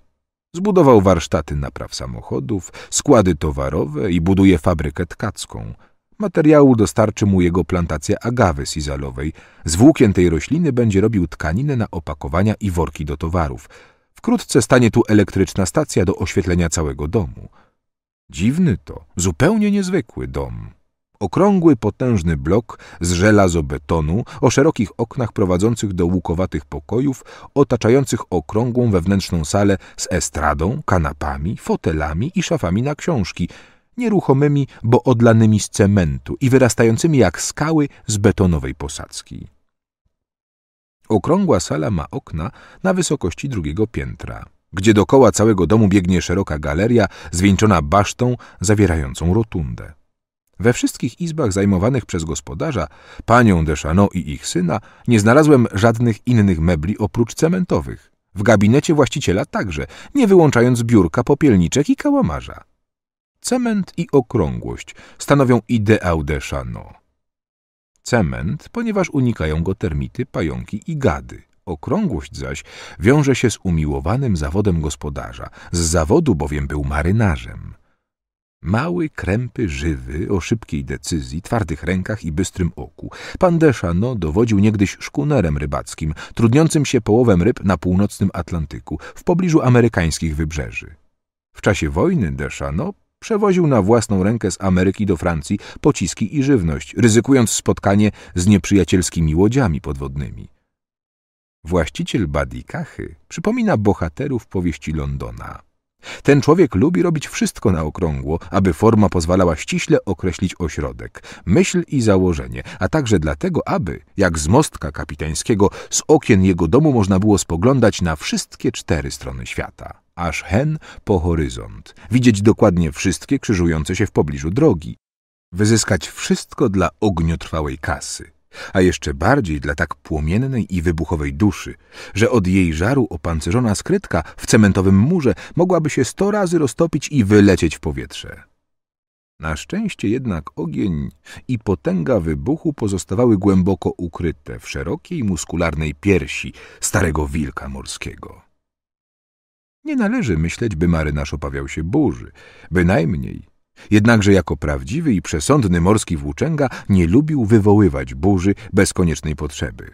Zbudował warsztaty napraw samochodów, składy towarowe i buduje fabrykę tkacką – Materiału dostarczy mu jego plantacja agawy sizalowej. Z włókien tej rośliny będzie robił tkaninę na opakowania i worki do towarów. Wkrótce stanie tu elektryczna stacja do oświetlenia całego domu. Dziwny to, zupełnie niezwykły dom. Okrągły, potężny blok z żelazo betonu, o szerokich oknach prowadzących do łukowatych pokojów, otaczających okrągłą wewnętrzną salę z estradą, kanapami, fotelami i szafami na książki – nieruchomymi, bo odlanymi z cementu i wyrastającymi jak skały z betonowej posadzki. Okrągła sala ma okna na wysokości drugiego piętra, gdzie dokoła całego domu biegnie szeroka galeria zwieńczona basztą zawierającą rotundę. We wszystkich izbach zajmowanych przez gospodarza, panią Deszano i ich syna, nie znalazłem żadnych innych mebli oprócz cementowych. W gabinecie właściciela także, nie wyłączając biurka, popielniczek i kałamarza. Cement i okrągłość stanowią ideał deszano. Cement, ponieważ unikają go termity, pająki i gady. Okrągłość zaś wiąże się z umiłowanym zawodem gospodarza, z zawodu bowiem był marynarzem. Mały, krępy, żywy, o szybkiej decyzji, twardych rękach i bystrym oku. Pan Deszano dowodził niegdyś szkunerem rybackim, trudniącym się połowem ryb na północnym Atlantyku, w pobliżu amerykańskich wybrzeży. W czasie wojny Deszano Przewoził na własną rękę z Ameryki do Francji pociski i żywność, ryzykując spotkanie z nieprzyjacielskimi łodziami podwodnymi. Właściciel Badikachy przypomina bohaterów powieści Londona. Ten człowiek lubi robić wszystko na okrągło, aby forma pozwalała ściśle określić ośrodek, myśl i założenie, a także dlatego, aby, jak z mostka kapitańskiego, z okien jego domu można było spoglądać na wszystkie cztery strony świata aż hen po horyzont, widzieć dokładnie wszystkie krzyżujące się w pobliżu drogi, wyzyskać wszystko dla ogniotrwałej kasy, a jeszcze bardziej dla tak płomiennej i wybuchowej duszy, że od jej żaru opancerzona skrytka w cementowym murze mogłaby się sto razy roztopić i wylecieć w powietrze. Na szczęście jednak ogień i potęga wybuchu pozostawały głęboko ukryte w szerokiej, muskularnej piersi starego wilka morskiego. Nie należy myśleć, by marynarz opawiał się burzy, bynajmniej. Jednakże jako prawdziwy i przesądny morski włóczęga nie lubił wywoływać burzy bez koniecznej potrzeby.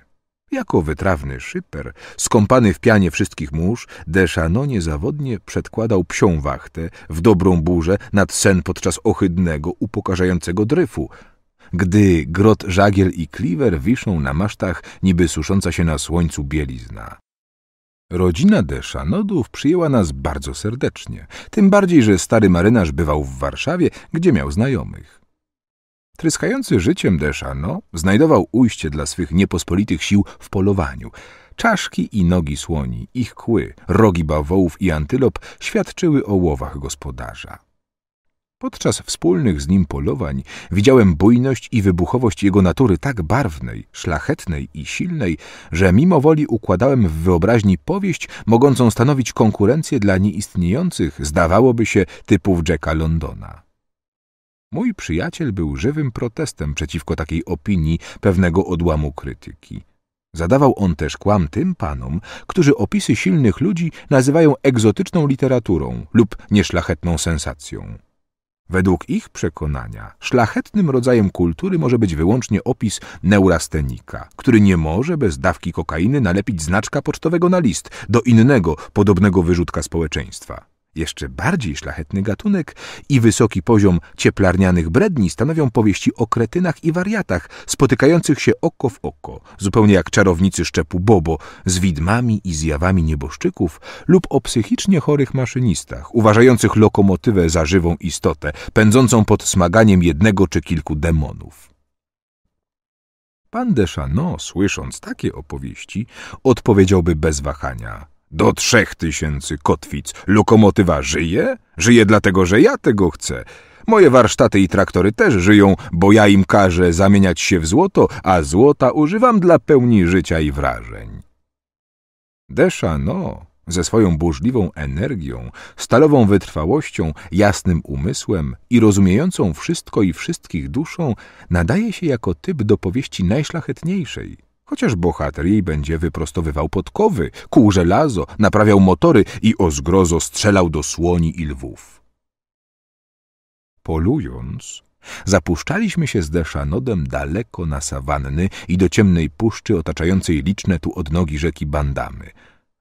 Jako wytrawny szyper, skąpany w pianie wszystkich mórz, Deszano niezawodnie przedkładał psią wachtę w dobrą burzę nad sen podczas ohydnego, upokarzającego dryfu, gdy grot żagiel i kliwer wiszą na masztach niby susząca się na słońcu bielizna. Rodzina Deszanodów przyjęła nas bardzo serdecznie, tym bardziej, że stary marynarz bywał w Warszawie, gdzie miał znajomych. Tryskający życiem Deszano znajdował ujście dla swych niepospolitych sił w polowaniu. Czaszki i nogi słoni, ich kły, rogi bawołów i antylop świadczyły o łowach gospodarza. Podczas wspólnych z nim polowań widziałem bujność i wybuchowość jego natury tak barwnej, szlachetnej i silnej, że mimowoli układałem w wyobraźni powieść mogącą stanowić konkurencję dla nieistniejących, zdawałoby się, typów Jacka Londona. Mój przyjaciel był żywym protestem przeciwko takiej opinii pewnego odłamu krytyki. Zadawał on też kłam tym panom, którzy opisy silnych ludzi nazywają egzotyczną literaturą lub nieszlachetną sensacją. Według ich przekonania szlachetnym rodzajem kultury może być wyłącznie opis neurastenika, który nie może bez dawki kokainy nalepić znaczka pocztowego na list do innego, podobnego wyrzutka społeczeństwa. Jeszcze bardziej szlachetny gatunek i wysoki poziom cieplarnianych bredni stanowią powieści o kretynach i wariatach, spotykających się oko w oko, zupełnie jak czarownicy szczepu Bobo, z widmami i zjawami nieboszczyków lub o psychicznie chorych maszynistach, uważających lokomotywę za żywą istotę, pędzącą pod smaganiem jednego czy kilku demonów. Pan de Chano, słysząc takie opowieści, odpowiedziałby bez wahania – do trzech tysięcy kotwic. Lokomotywa żyje? Żyje dlatego, że ja tego chcę. Moje warsztaty i traktory też żyją, bo ja im każę zamieniać się w złoto, a złota używam dla pełni życia i wrażeń. Deszano ze swoją burzliwą energią, stalową wytrwałością, jasnym umysłem i rozumiejącą wszystko i wszystkich duszą nadaje się jako typ do powieści najszlachetniejszej – Chociaż bohater jej będzie wyprostowywał podkowy, kół żelazo, naprawiał motory i o zgrozo strzelał do słoni i lwów. Polując, zapuszczaliśmy się z Deszanodem daleko na sawanny i do ciemnej puszczy otaczającej liczne tu odnogi rzeki Bandamy.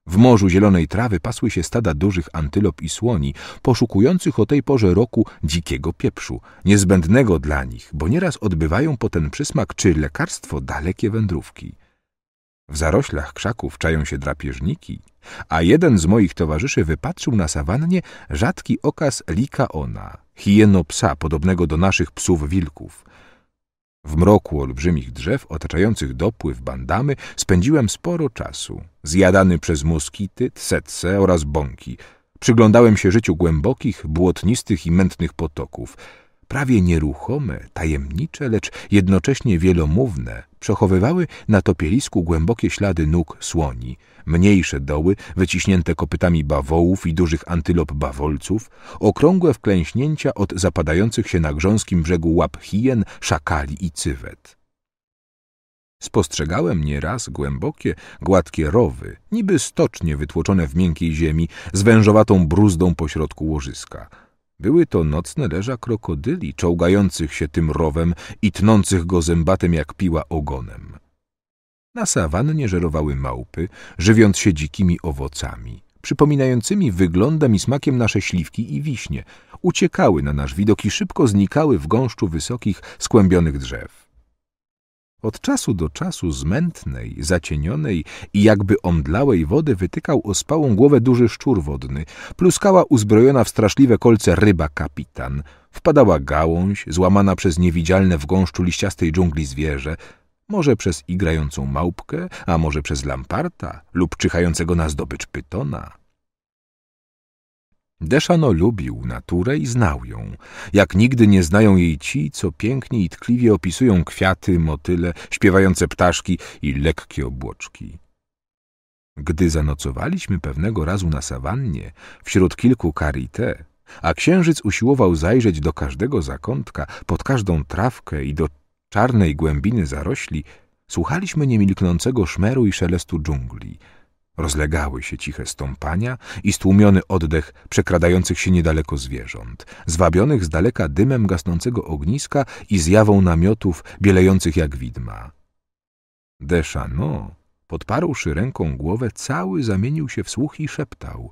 W morzu zielonej trawy pasły się stada dużych antylop i słoni, poszukujących o tej porze roku dzikiego pieprzu, niezbędnego dla nich, bo nieraz odbywają po ten przysmak czy lekarstwo dalekie wędrówki. W zaroślach krzaków czają się drapieżniki, a jeden z moich towarzyszy wypatrzył na sawannie rzadki okaz likaona, hieno psa podobnego do naszych psów wilków. W mroku olbrzymich drzew otaczających dopływ bandamy spędziłem sporo czasu, zjadany przez moskity, tsetce oraz bąki. Przyglądałem się życiu głębokich, błotnistych i mętnych potoków. Prawie nieruchome, tajemnicze, lecz jednocześnie wielomówne – przechowywały na topielisku głębokie ślady nóg słoni, mniejsze doły wyciśnięte kopytami bawołów i dużych antylop bawolców, okrągłe wklęśnięcia od zapadających się na grząskim brzegu łap hien, szakali i cywet. Spostrzegałem nieraz głębokie, gładkie rowy, niby stocznie wytłoczone w miękkiej ziemi, z wężowatą bruzdą pośrodku łożyska – były to nocne leża krokodyli, czołgających się tym rowem i tnących go zębatem jak piła ogonem. Na sawannie żerowały małpy, żywiąc się dzikimi owocami, przypominającymi wyglądem i smakiem nasze śliwki i wiśnie. Uciekały na nasz widok i szybko znikały w gąszczu wysokich, skłębionych drzew. Od czasu do czasu z mętnej, zacienionej i jakby omdlałej wody wytykał ospałą głowę duży szczur wodny, pluskała uzbrojona w straszliwe kolce ryba kapitan, wpadała gałąź, złamana przez niewidzialne w gąszczu liściastej dżungli zwierzę, może przez igrającą małpkę, a może przez lamparta lub czyhającego na zdobycz pytona. Deszano lubił naturę i znał ją, jak nigdy nie znają jej ci, co pięknie i tkliwie opisują kwiaty, motyle, śpiewające ptaszki i lekkie obłoczki. Gdy zanocowaliśmy pewnego razu na sawannie, wśród kilku karite, a księżyc usiłował zajrzeć do każdego zakątka, pod każdą trawkę i do czarnej głębiny zarośli, słuchaliśmy niemilknącego szmeru i szelestu dżungli – Rozlegały się ciche stąpania i stłumiony oddech przekradających się niedaleko zwierząt, zwabionych z daleka dymem gasnącego ogniska i zjawą namiotów bielejących jak widma. Deszano, podparłszy ręką głowę, cały zamienił się w słuch i szeptał.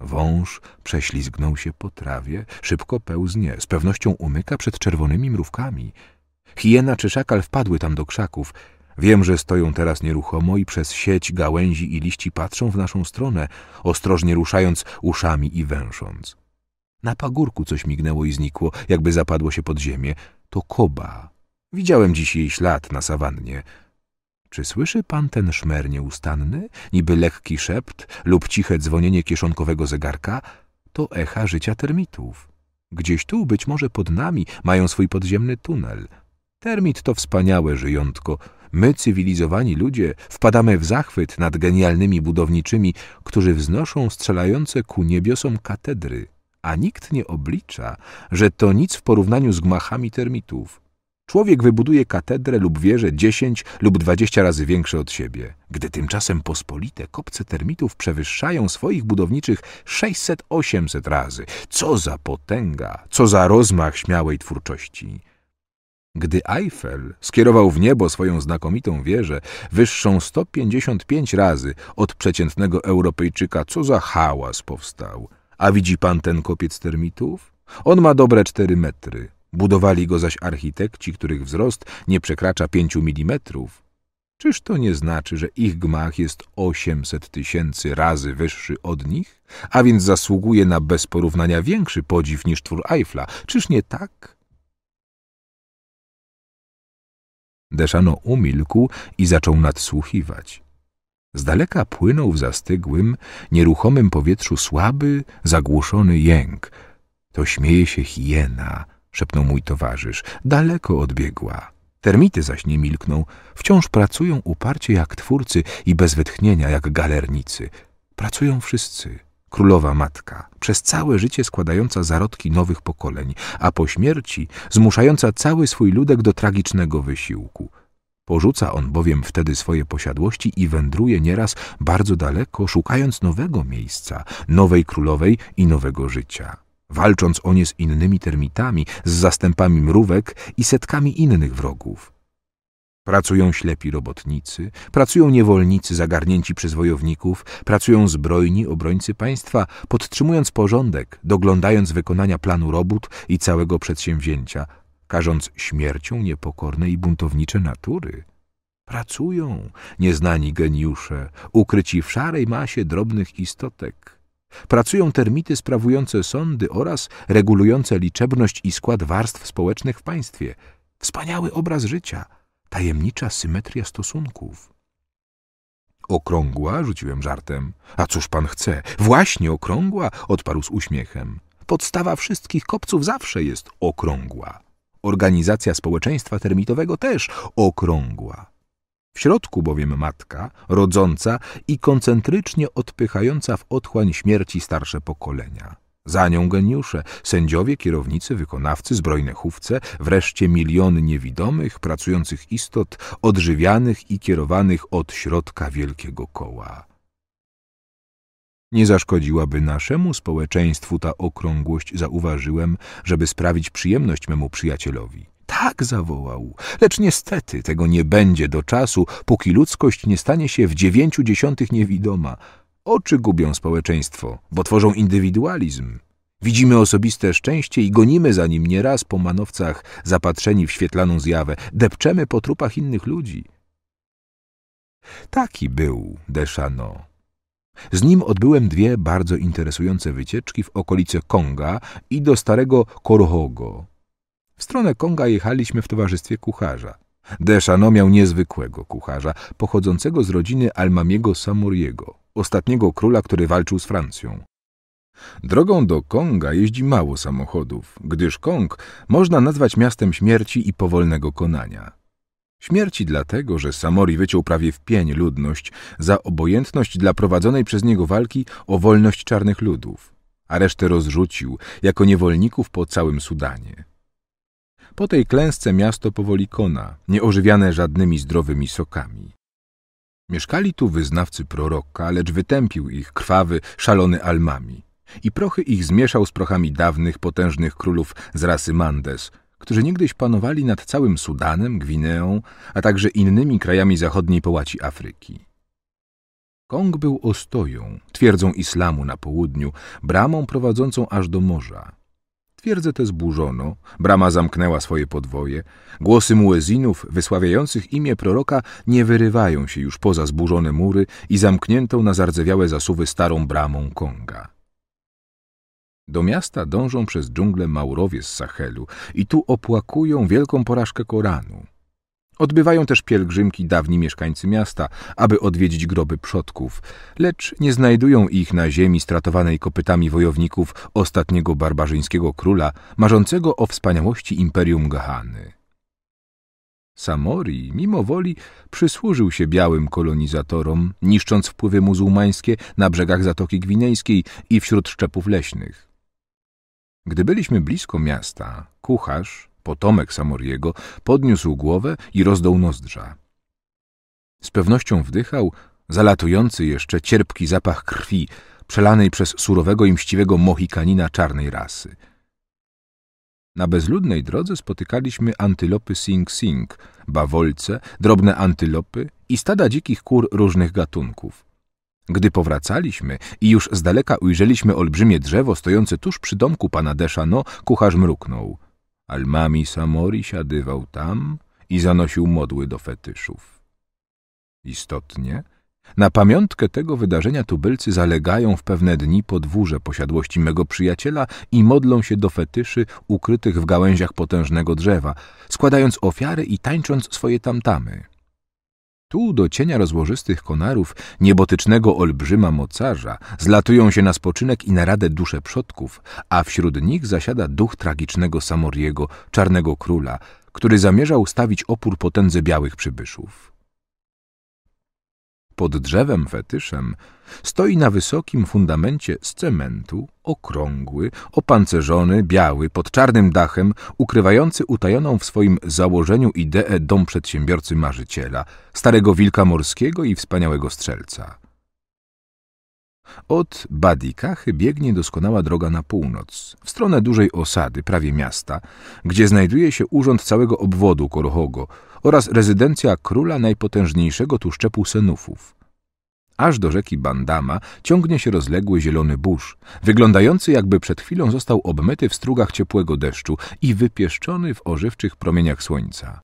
Wąż prześlizgnął się po trawie, szybko pełznie, z pewnością umyka przed czerwonymi mrówkami. Hiena czy szakal wpadły tam do krzaków – Wiem, że stoją teraz nieruchomo i przez sieć gałęzi i liści patrzą w naszą stronę, ostrożnie ruszając uszami i węsząc. Na pagórku coś mignęło i znikło, jakby zapadło się pod ziemię. To koba. Widziałem dziś jej ślad na sawannie. Czy słyszy pan ten szmer nieustanny, niby lekki szept lub ciche dzwonienie kieszonkowego zegarka? To echa życia termitów. Gdzieś tu, być może pod nami, mają swój podziemny tunel. Termit to wspaniałe żyjątko, My, cywilizowani ludzie, wpadamy w zachwyt nad genialnymi budowniczymi, którzy wznoszą strzelające ku niebiosom katedry, a nikt nie oblicza, że to nic w porównaniu z gmachami termitów. Człowiek wybuduje katedrę lub wieżę dziesięć lub dwadzieścia razy większe od siebie, gdy tymczasem pospolite kopce termitów przewyższają swoich budowniczych sześćset, osiemset razy. Co za potęga, co za rozmach śmiałej twórczości! Gdy Eiffel skierował w niebo swoją znakomitą wieżę, wyższą 155 razy od przeciętnego Europejczyka, co za hałas powstał. A widzi pan ten kopiec termitów? On ma dobre cztery metry. Budowali go zaś architekci, których wzrost nie przekracza pięciu milimetrów. Czyż to nie znaczy, że ich gmach jest 800 tysięcy razy wyższy od nich, a więc zasługuje na bez porównania większy podziw niż twór Eiffla? Czyż nie tak? Deszano umilkł i zaczął nadsłuchiwać. Z daleka płynął w zastygłym, nieruchomym powietrzu słaby, zagłuszony jęk. To śmieje się hiena, szepnął mój towarzysz. Daleko odbiegła. Termity zaś nie milkną. Wciąż pracują uparcie jak twórcy i bez wytchnienia jak galernicy. Pracują wszyscy królowa matka, przez całe życie składająca zarodki nowych pokoleń, a po śmierci zmuszająca cały swój ludek do tragicznego wysiłku. Porzuca on bowiem wtedy swoje posiadłości i wędruje nieraz bardzo daleko, szukając nowego miejsca, nowej królowej i nowego życia. Walcząc o nie z innymi termitami, z zastępami mrówek i setkami innych wrogów. Pracują ślepi robotnicy, pracują niewolnicy zagarnięci przez wojowników, pracują zbrojni obrońcy państwa, podtrzymując porządek, doglądając wykonania planu robót i całego przedsięwzięcia, karząc śmiercią niepokorne i buntownicze natury. Pracują nieznani geniusze, ukryci w szarej masie drobnych istotek. Pracują termity sprawujące sądy oraz regulujące liczebność i skład warstw społecznych w państwie. Wspaniały obraz życia – tajemnicza symetria stosunków. Okrągła, rzuciłem żartem. A cóż pan chce? Właśnie okrągła, odparł z uśmiechem. Podstawa wszystkich kopców zawsze jest okrągła. Organizacja społeczeństwa termitowego też okrągła. W środku bowiem matka, rodząca i koncentrycznie odpychająca w otchłań śmierci starsze pokolenia. Za nią geniusze, sędziowie, kierownicy, wykonawcy, zbrojne chówce, wreszcie miliony niewidomych, pracujących istot, odżywianych i kierowanych od środka wielkiego koła. Nie zaszkodziłaby naszemu społeczeństwu ta okrągłość, zauważyłem, żeby sprawić przyjemność memu przyjacielowi. Tak zawołał, lecz niestety tego nie będzie do czasu, póki ludzkość nie stanie się w dziewięciu dziesiątych niewidoma – oczy gubią społeczeństwo, bo tworzą indywidualizm. Widzimy osobiste szczęście i gonimy za nim nieraz po manowcach zapatrzeni w świetlaną zjawę, depczemy po trupach innych ludzi. Taki był Deszano. Z nim odbyłem dwie bardzo interesujące wycieczki w okolice Konga i do starego Korhogo. W stronę Konga jechaliśmy w towarzystwie kucharza. Deszano miał niezwykłego kucharza, pochodzącego z rodziny Almamiego Samuriego, ostatniego króla, który walczył z Francją. Drogą do Konga jeździ mało samochodów, gdyż Kong można nazwać miastem śmierci i powolnego konania. Śmierci dlatego, że Samori wyciął prawie w pień ludność za obojętność dla prowadzonej przez niego walki o wolność czarnych ludów, a resztę rozrzucił jako niewolników po całym Sudanie. Po tej klęsce miasto powoli kona, nieożywiane żadnymi zdrowymi sokami. Mieszkali tu wyznawcy proroka, lecz wytępił ich krwawy, szalony Almami. I prochy ich zmieszał z prochami dawnych, potężnych królów z rasy Mandes, którzy niegdyś panowali nad całym Sudanem, Gwineą, a także innymi krajami zachodniej połaci Afryki. Kong był ostoją, twierdzą islamu na południu, bramą prowadzącą aż do morza. Twierdzę tę zburzono, brama zamknęła swoje podwoje, głosy muezinów wysławiających imię proroka nie wyrywają się już poza zburzone mury i zamkniętą na zardzewiałe zasuwy starą bramą Konga. Do miasta dążą przez dżunglę Maurowie z Sahelu i tu opłakują wielką porażkę Koranu. Odbywają też pielgrzymki dawni mieszkańcy miasta, aby odwiedzić groby przodków, lecz nie znajdują ich na ziemi stratowanej kopytami wojowników ostatniego barbarzyńskiego króla, marzącego o wspaniałości imperium Gahany. Samori, mimo woli, przysłużył się białym kolonizatorom, niszcząc wpływy muzułmańskie na brzegach Zatoki Gwinejskiej i wśród szczepów leśnych. Gdy byliśmy blisko miasta, kucharz, potomek Samoriego, podniósł głowę i rozdął nozdrza. Z pewnością wdychał zalatujący jeszcze cierpki zapach krwi, przelanej przez surowego i mściwego mohikanina czarnej rasy. Na bezludnej drodze spotykaliśmy antylopy Sing Sing, bawolce, drobne antylopy i stada dzikich kur różnych gatunków. Gdy powracaliśmy i już z daleka ujrzeliśmy olbrzymie drzewo stojące tuż przy domku pana Deszano, kucharz mruknął – Almami Samori siadywał tam i zanosił modły do fetyszów. Istotnie, na pamiątkę tego wydarzenia tubylcy zalegają w pewne dni podwórze posiadłości mego przyjaciela i modlą się do fetyszy ukrytych w gałęziach potężnego drzewa, składając ofiary i tańcząc swoje tamtamy. Tu do cienia rozłożystych konarów niebotycznego olbrzyma mocarza zlatują się na spoczynek i na radę dusze przodków, a wśród nich zasiada duch tragicznego Samoriego, czarnego króla, który zamierza ustawić opór potędze białych przybyszów pod drzewem fetyszem, stoi na wysokim fundamencie z cementu, okrągły, opancerzony, biały, pod czarnym dachem, ukrywający utajoną w swoim założeniu ideę dom przedsiębiorcy marzyciela, starego wilka morskiego i wspaniałego strzelca. Od Badikachy biegnie doskonała droga na północ, w stronę dużej osady, prawie miasta, gdzie znajduje się urząd całego obwodu Korhogo, oraz rezydencja króla najpotężniejszego tu szczepu Senufów. Aż do rzeki Bandama ciągnie się rozległy zielony burz, wyglądający jakby przed chwilą został obmyty w strugach ciepłego deszczu i wypieszczony w ożywczych promieniach słońca.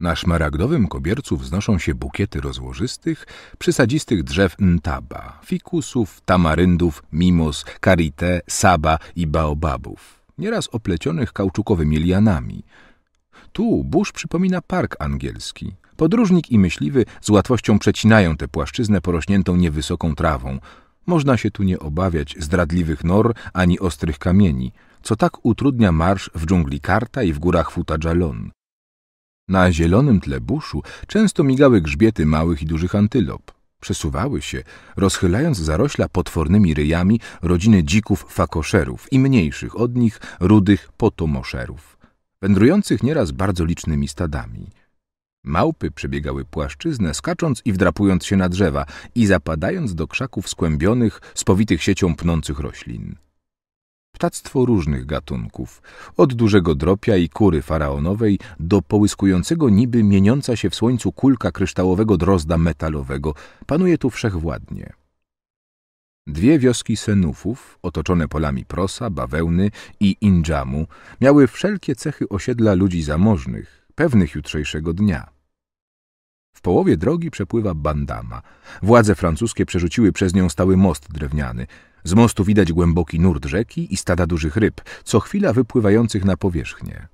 Na szmaragdowym kobiercu wznoszą się bukiety rozłożystych, przysadzistych drzew ntaba, fikusów, tamaryndów, mimos, karite, saba i baobabów, nieraz oplecionych kauczukowymi lianami – tu burz przypomina park angielski. Podróżnik i myśliwy z łatwością przecinają tę płaszczyznę porośniętą niewysoką trawą. Można się tu nie obawiać zdradliwych nor ani ostrych kamieni, co tak utrudnia marsz w dżungli Karta i w górach Futajalon. Na zielonym tle buszu często migały grzbiety małych i dużych antylop. Przesuwały się, rozchylając zarośla potwornymi ryjami rodziny dzików fakoszerów i mniejszych od nich rudych potomoszerów wędrujących nieraz bardzo licznymi stadami. Małpy przebiegały płaszczyznę, skacząc i wdrapując się na drzewa i zapadając do krzaków skłębionych, spowitych siecią pnących roślin. Ptactwo różnych gatunków, od dużego dropia i kury faraonowej do połyskującego niby mieniąca się w słońcu kulka kryształowego drozda metalowego, panuje tu wszechwładnie. Dwie wioski Senufów, otoczone polami prosa, bawełny i indżamu, miały wszelkie cechy osiedla ludzi zamożnych, pewnych jutrzejszego dnia. W połowie drogi przepływa Bandama. Władze francuskie przerzuciły przez nią stały most drewniany. Z mostu widać głęboki nurt rzeki i stada dużych ryb, co chwila wypływających na powierzchnię.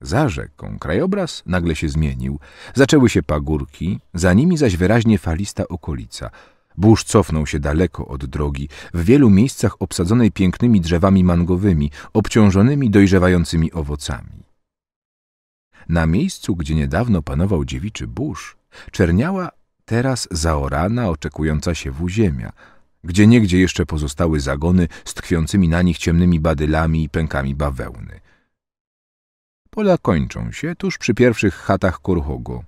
Za rzeką krajobraz nagle się zmienił. Zaczęły się pagórki, za nimi zaś wyraźnie falista okolica – Burz cofnął się daleko od drogi, w wielu miejscach obsadzonej pięknymi drzewami mangowymi, obciążonymi dojrzewającymi owocami. Na miejscu, gdzie niedawno panował dziewiczy burz, czerniała teraz zaorana, oczekująca się w ziemia, gdzie niegdzie jeszcze pozostały zagony z tkwiącymi na nich ciemnymi badylami i pękami bawełny. Pola kończą się tuż przy pierwszych chatach Kurhogo.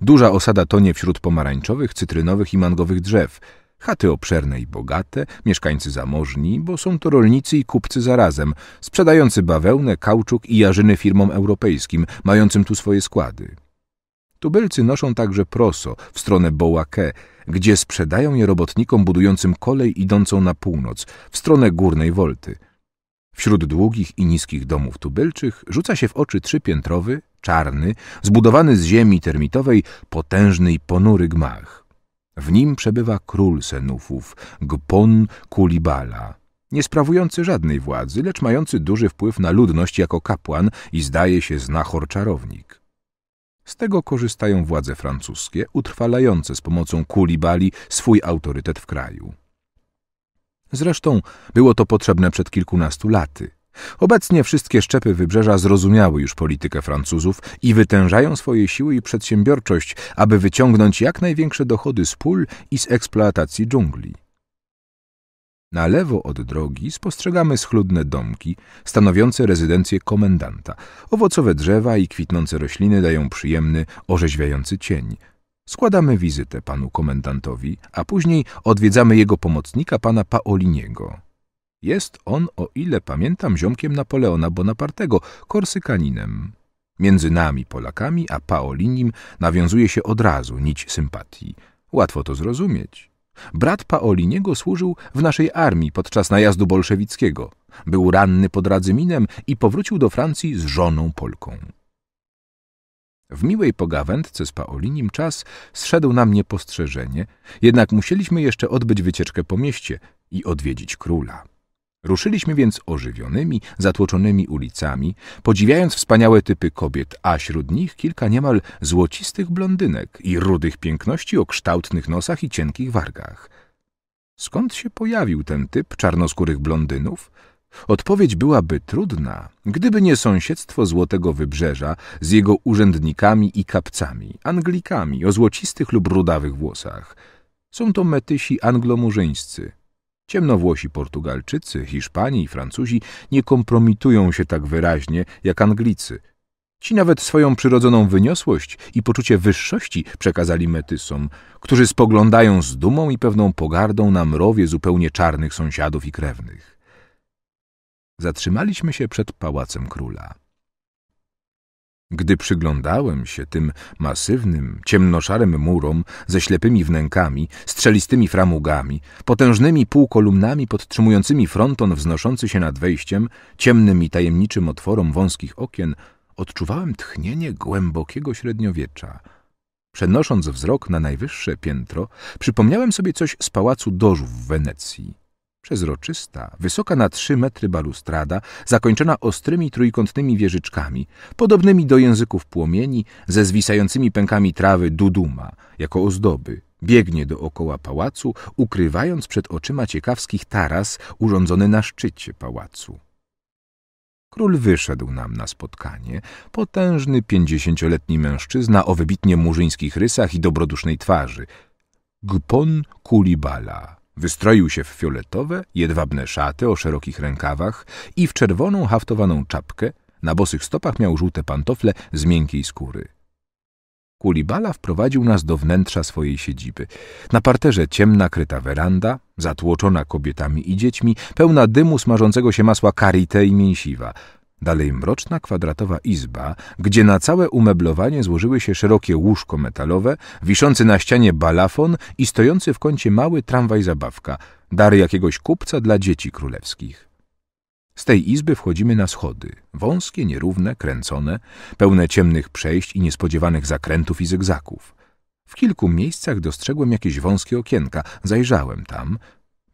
Duża osada tonie wśród pomarańczowych, cytrynowych i mangowych drzew. Chaty obszerne i bogate, mieszkańcy zamożni, bo są to rolnicy i kupcy zarazem, sprzedający bawełnę, kauczuk i jarzyny firmom europejskim, mającym tu swoje składy. Tubylcy noszą także proso w stronę Bołake, gdzie sprzedają je robotnikom budującym kolej idącą na północ, w stronę górnej Wolty. Wśród długich i niskich domów tubylczych rzuca się w oczy trzypiętrowy, czarny, zbudowany z ziemi termitowej, potężny i ponury gmach. W nim przebywa król Senufów, Gpon Kulibala, nie sprawujący żadnej władzy, lecz mający duży wpływ na ludność jako kapłan i zdaje się znachor czarownik. Z tego korzystają władze francuskie, utrwalające z pomocą Kulibali swój autorytet w kraju. Zresztą było to potrzebne przed kilkunastu laty. Obecnie wszystkie szczepy wybrzeża zrozumiały już politykę Francuzów i wytężają swoje siły i przedsiębiorczość, aby wyciągnąć jak największe dochody z pól i z eksploatacji dżungli. Na lewo od drogi spostrzegamy schludne domki, stanowiące rezydencję komendanta. Owocowe drzewa i kwitnące rośliny dają przyjemny, orzeźwiający cień. Składamy wizytę panu komendantowi, a później odwiedzamy jego pomocnika, pana Paoliniego. Jest on, o ile pamiętam, ziomkiem Napoleona Bonapartego, korsykaninem. Między nami, Polakami, a Paolinim nawiązuje się od razu nić sympatii. Łatwo to zrozumieć. Brat Paoliniego służył w naszej armii podczas najazdu bolszewickiego. Był ranny pod Radzyminem i powrócił do Francji z żoną Polką. W miłej pogawędce z Paolinim czas zszedł nam niepostrzeżenie, jednak musieliśmy jeszcze odbyć wycieczkę po mieście i odwiedzić króla. Ruszyliśmy więc ożywionymi, zatłoczonymi ulicami, podziwiając wspaniałe typy kobiet, a wśród nich kilka niemal złocistych blondynek i rudych piękności o kształtnych nosach i cienkich wargach. Skąd się pojawił ten typ czarnoskórych blondynów? Odpowiedź byłaby trudna, gdyby nie sąsiedztwo Złotego Wybrzeża z jego urzędnikami i kapcami, Anglikami o złocistych lub rudawych włosach. Są to metysi anglomurzyńscy, Ciemnowłosi Portugalczycy, Hiszpani i Francuzi nie kompromitują się tak wyraźnie jak Anglicy. Ci nawet swoją przyrodzoną wyniosłość i poczucie wyższości przekazali metysom, którzy spoglądają z dumą i pewną pogardą na mrowie zupełnie czarnych sąsiadów i krewnych. Zatrzymaliśmy się przed pałacem króla. Gdy przyglądałem się tym masywnym, ciemnoszarym murom ze ślepymi wnękami, strzelistymi framugami, potężnymi półkolumnami podtrzymującymi fronton wznoszący się nad wejściem, ciemnym i tajemniczym otworom wąskich okien, odczuwałem tchnienie głębokiego średniowiecza. Przenosząc wzrok na najwyższe piętro, przypomniałem sobie coś z pałacu dożów w Wenecji. Przezroczysta, wysoka na trzy metry balustrada, zakończona ostrymi trójkątnymi wieżyczkami, podobnymi do języków płomieni, ze zwisającymi pękami trawy duduma, jako ozdoby. Biegnie dookoła pałacu, ukrywając przed oczyma ciekawskich taras urządzony na szczycie pałacu. Król wyszedł nam na spotkanie, potężny pięćdziesięcioletni mężczyzna o wybitnie murzyńskich rysach i dobrodusznej twarzy. Gpon Kulibala Wystroił się w fioletowe, jedwabne szaty o szerokich rękawach i w czerwoną haftowaną czapkę, na bosych stopach miał żółte pantofle z miękkiej skóry. Kulibala wprowadził nas do wnętrza swojej siedziby. Na parterze ciemna kryta weranda, zatłoczona kobietami i dziećmi, pełna dymu smażącego się masła karite i mięsiwa. Dalej mroczna kwadratowa izba, gdzie na całe umeblowanie złożyły się szerokie łóżko metalowe, wiszący na ścianie balafon i stojący w kącie mały tramwaj zabawka, dar jakiegoś kupca dla dzieci królewskich. Z tej izby wchodzimy na schody, wąskie, nierówne, kręcone, pełne ciemnych przejść i niespodziewanych zakrętów i zygzaków. W kilku miejscach dostrzegłem jakieś wąskie okienka, zajrzałem tam.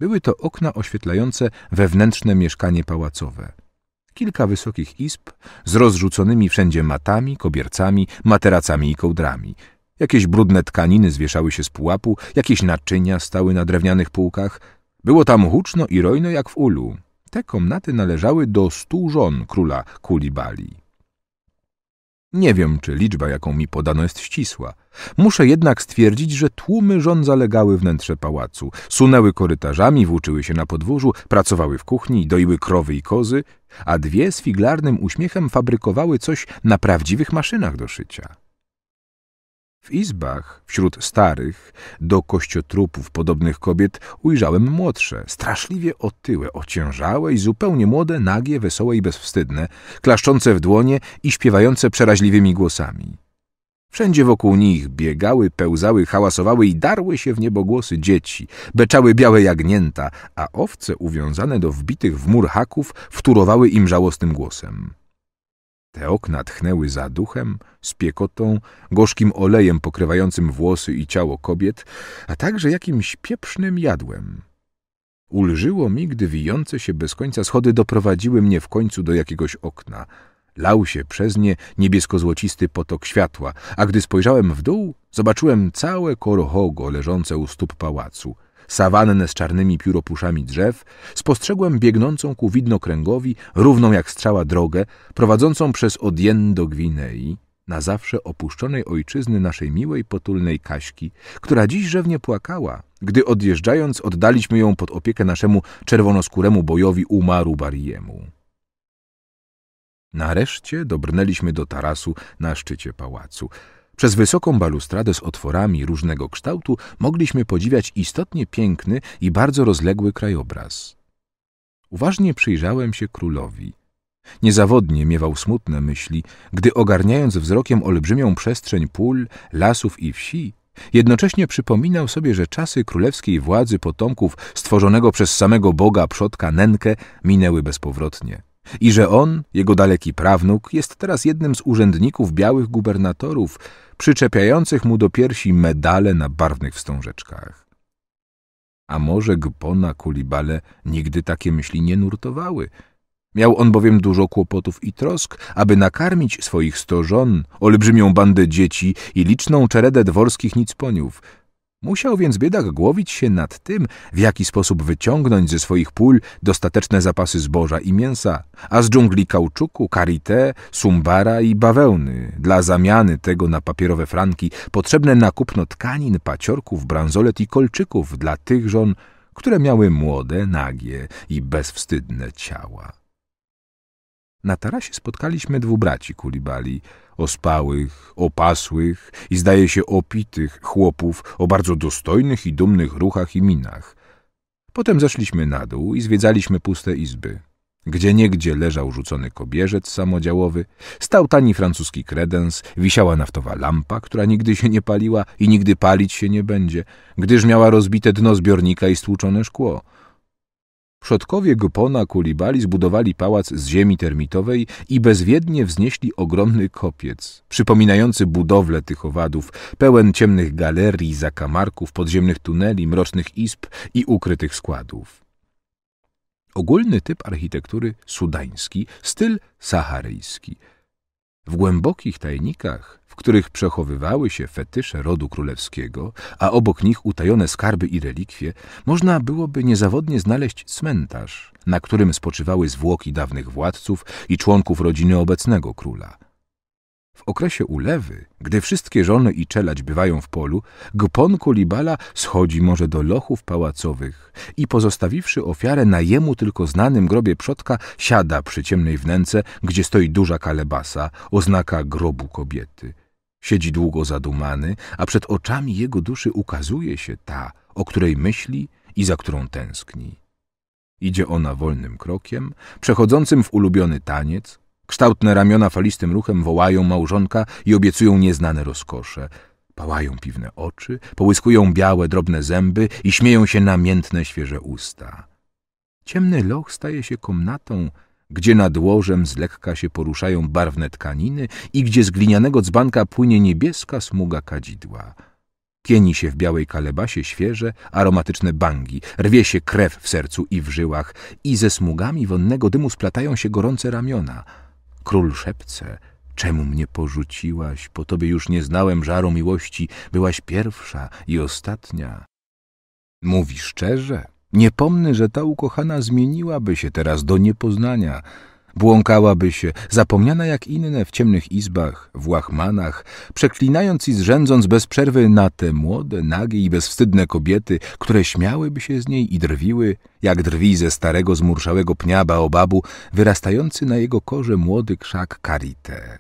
Były to okna oświetlające wewnętrzne mieszkanie pałacowe – Kilka wysokich izb z rozrzuconymi wszędzie matami, kobiercami, materacami i kołdrami. Jakieś brudne tkaniny zwieszały się z pułapu, jakieś naczynia stały na drewnianych półkach. Było tam huczno i rojno jak w ulu. Te komnaty należały do stu żon króla Kulibali. Nie wiem, czy liczba, jaką mi podano, jest ścisła. Muszę jednak stwierdzić, że tłumy żon zalegały wnętrze pałacu. Sunęły korytarzami, włóczyły się na podwórzu, pracowały w kuchni, doiły krowy i kozy, a dwie z figlarnym uśmiechem fabrykowały coś na prawdziwych maszynach do szycia. W izbach, wśród starych, do kościotrupów podobnych kobiet ujrzałem młodsze, straszliwie otyłe, ociężałe i zupełnie młode, nagie, wesołe i bezwstydne, klaszczące w dłonie i śpiewające przeraźliwymi głosami. Wszędzie wokół nich biegały, pełzały, hałasowały i darły się w niebogłosy dzieci, beczały białe jagnięta, a owce uwiązane do wbitych w mur haków wturowały im żałosnym głosem. Te okna tchnęły duchem, spiekotą, gorzkim olejem pokrywającym włosy i ciało kobiet, a także jakimś pieprznym jadłem. Ulżyło mi, gdy wijące się bez końca schody doprowadziły mnie w końcu do jakiegoś okna. Lał się przez nie niebiesko-złocisty potok światła, a gdy spojrzałem w dół, zobaczyłem całe korhogo leżące u stóp pałacu – sawannę z czarnymi pióropuszami drzew, spostrzegłem biegnącą ku widnokręgowi, równą jak strzała drogę, prowadzącą przez Odien do Gwinei, na zawsze opuszczonej ojczyzny naszej miłej, potulnej Kaśki, która dziś rzewnie płakała, gdy odjeżdżając oddaliśmy ją pod opiekę naszemu czerwonoskóremu bojowi Umaru Bariemu. Nareszcie dobrnęliśmy do tarasu na szczycie pałacu. Przez wysoką balustradę z otworami różnego kształtu mogliśmy podziwiać istotnie piękny i bardzo rozległy krajobraz. Uważnie przyjrzałem się królowi. Niezawodnie miewał smutne myśli, gdy ogarniając wzrokiem olbrzymią przestrzeń pól, lasów i wsi, jednocześnie przypominał sobie, że czasy królewskiej władzy potomków stworzonego przez samego Boga przodka Nenkę minęły bezpowrotnie i że on, jego daleki prawnuk, jest teraz jednym z urzędników białych gubernatorów, przyczepiających mu do piersi medale na barwnych wstążeczkach. A może Gbona Kulibale nigdy takie myśli nie nurtowały? Miał on bowiem dużo kłopotów i trosk, aby nakarmić swoich sto żon, olbrzymią bandę dzieci i liczną czeredę dworskich nicponiów – Musiał więc biedak głowić się nad tym, w jaki sposób wyciągnąć ze swoich pól dostateczne zapasy zboża i mięsa, a z dżungli kauczuku, karité, sumbara i bawełny, dla zamiany tego na papierowe franki, potrzebne na kupno tkanin, paciorków, bransolet i kolczyków dla tych żon, które miały młode, nagie i bezwstydne ciała. Na tarasie spotkaliśmy dwóch braci Kulibali – ospałych, opasłych i zdaje się opitych chłopów o bardzo dostojnych i dumnych ruchach i minach. Potem zeszliśmy na dół i zwiedzaliśmy puste izby. Gdzie niegdzie leżał rzucony kobierzec samodziałowy, stał tani francuski kredens, wisiała naftowa lampa, która nigdy się nie paliła i nigdy palić się nie będzie, gdyż miała rozbite dno zbiornika i stłuczone szkło. Przodkowie Gopona Kulibali zbudowali pałac z ziemi termitowej i bezwiednie wznieśli ogromny kopiec, przypominający budowlę tych owadów, pełen ciemnych galerii, zakamarków, podziemnych tuneli, mrocznych izb i ukrytych składów. Ogólny typ architektury sudański, styl saharyjski – w głębokich tajnikach, w których przechowywały się fetysze rodu królewskiego, a obok nich utajone skarby i relikwie, można byłoby niezawodnie znaleźć cmentarz, na którym spoczywały zwłoki dawnych władców i członków rodziny obecnego króla – w okresie ulewy, gdy wszystkie żony i czelać bywają w polu, gpon Kulibala schodzi może do lochów pałacowych i pozostawiwszy ofiarę na jemu tylko znanym grobie przodka, siada przy ciemnej wnęce, gdzie stoi duża kalebasa, oznaka grobu kobiety. Siedzi długo zadumany, a przed oczami jego duszy ukazuje się ta, o której myśli i za którą tęskni. Idzie ona wolnym krokiem, przechodzącym w ulubiony taniec, Kształtne ramiona falistym ruchem wołają małżonka i obiecują nieznane rozkosze. Pałają piwne oczy, połyskują białe, drobne zęby i śmieją się namiętne, świeże usta. Ciemny loch staje się komnatą, gdzie nad łożem z lekka się poruszają barwne tkaniny i gdzie z glinianego dzbanka płynie niebieska smuga kadzidła. Pieni się w białej kalebasie świeże, aromatyczne bangi, rwie się krew w sercu i w żyłach i ze smugami wonnego dymu splatają się gorące ramiona – Król szepce, czemu mnie porzuciłaś? Po tobie już nie znałem żaru miłości, byłaś pierwsza i ostatnia. Mówi szczerze, Nie pomnę, że ta ukochana zmieniłaby się teraz do niepoznania – Błąkałaby się, zapomniana jak inne w ciemnych izbach, w łachmanach, przeklinając i zrzędząc bez przerwy na te młode, nagie i bezwstydne kobiety, które śmiałyby się z niej i drwiły, jak drwi ze starego, zmurszałego pnia baobabu, wyrastający na jego korze młody krzak karite.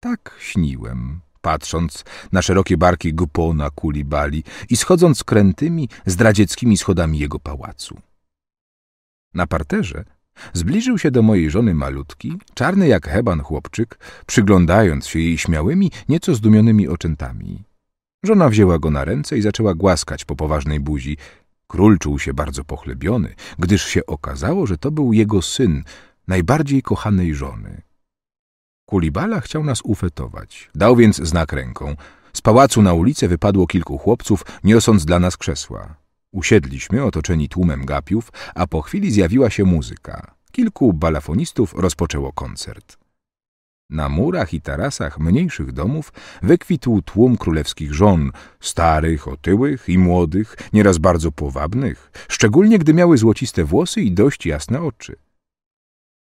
Tak śniłem, patrząc na szerokie barki Gupona Kulibali i schodząc krętymi, zdradzieckimi schodami jego pałacu. Na parterze Zbliżył się do mojej żony malutki, czarny jak heban chłopczyk, przyglądając się jej śmiałymi, nieco zdumionymi oczętami. Żona wzięła go na ręce i zaczęła głaskać po poważnej buzi. Król czuł się bardzo pochlebiony, gdyż się okazało, że to był jego syn, najbardziej kochanej żony. Kulibala chciał nas ufetować. Dał więc znak ręką. Z pałacu na ulicę wypadło kilku chłopców, niosąc dla nas krzesła. Usiedliśmy otoczeni tłumem gapiów, a po chwili zjawiła się muzyka. Kilku balafonistów rozpoczęło koncert. Na murach i tarasach mniejszych domów wykwitł tłum królewskich żon, starych, otyłych i młodych, nieraz bardzo powabnych, szczególnie gdy miały złociste włosy i dość jasne oczy.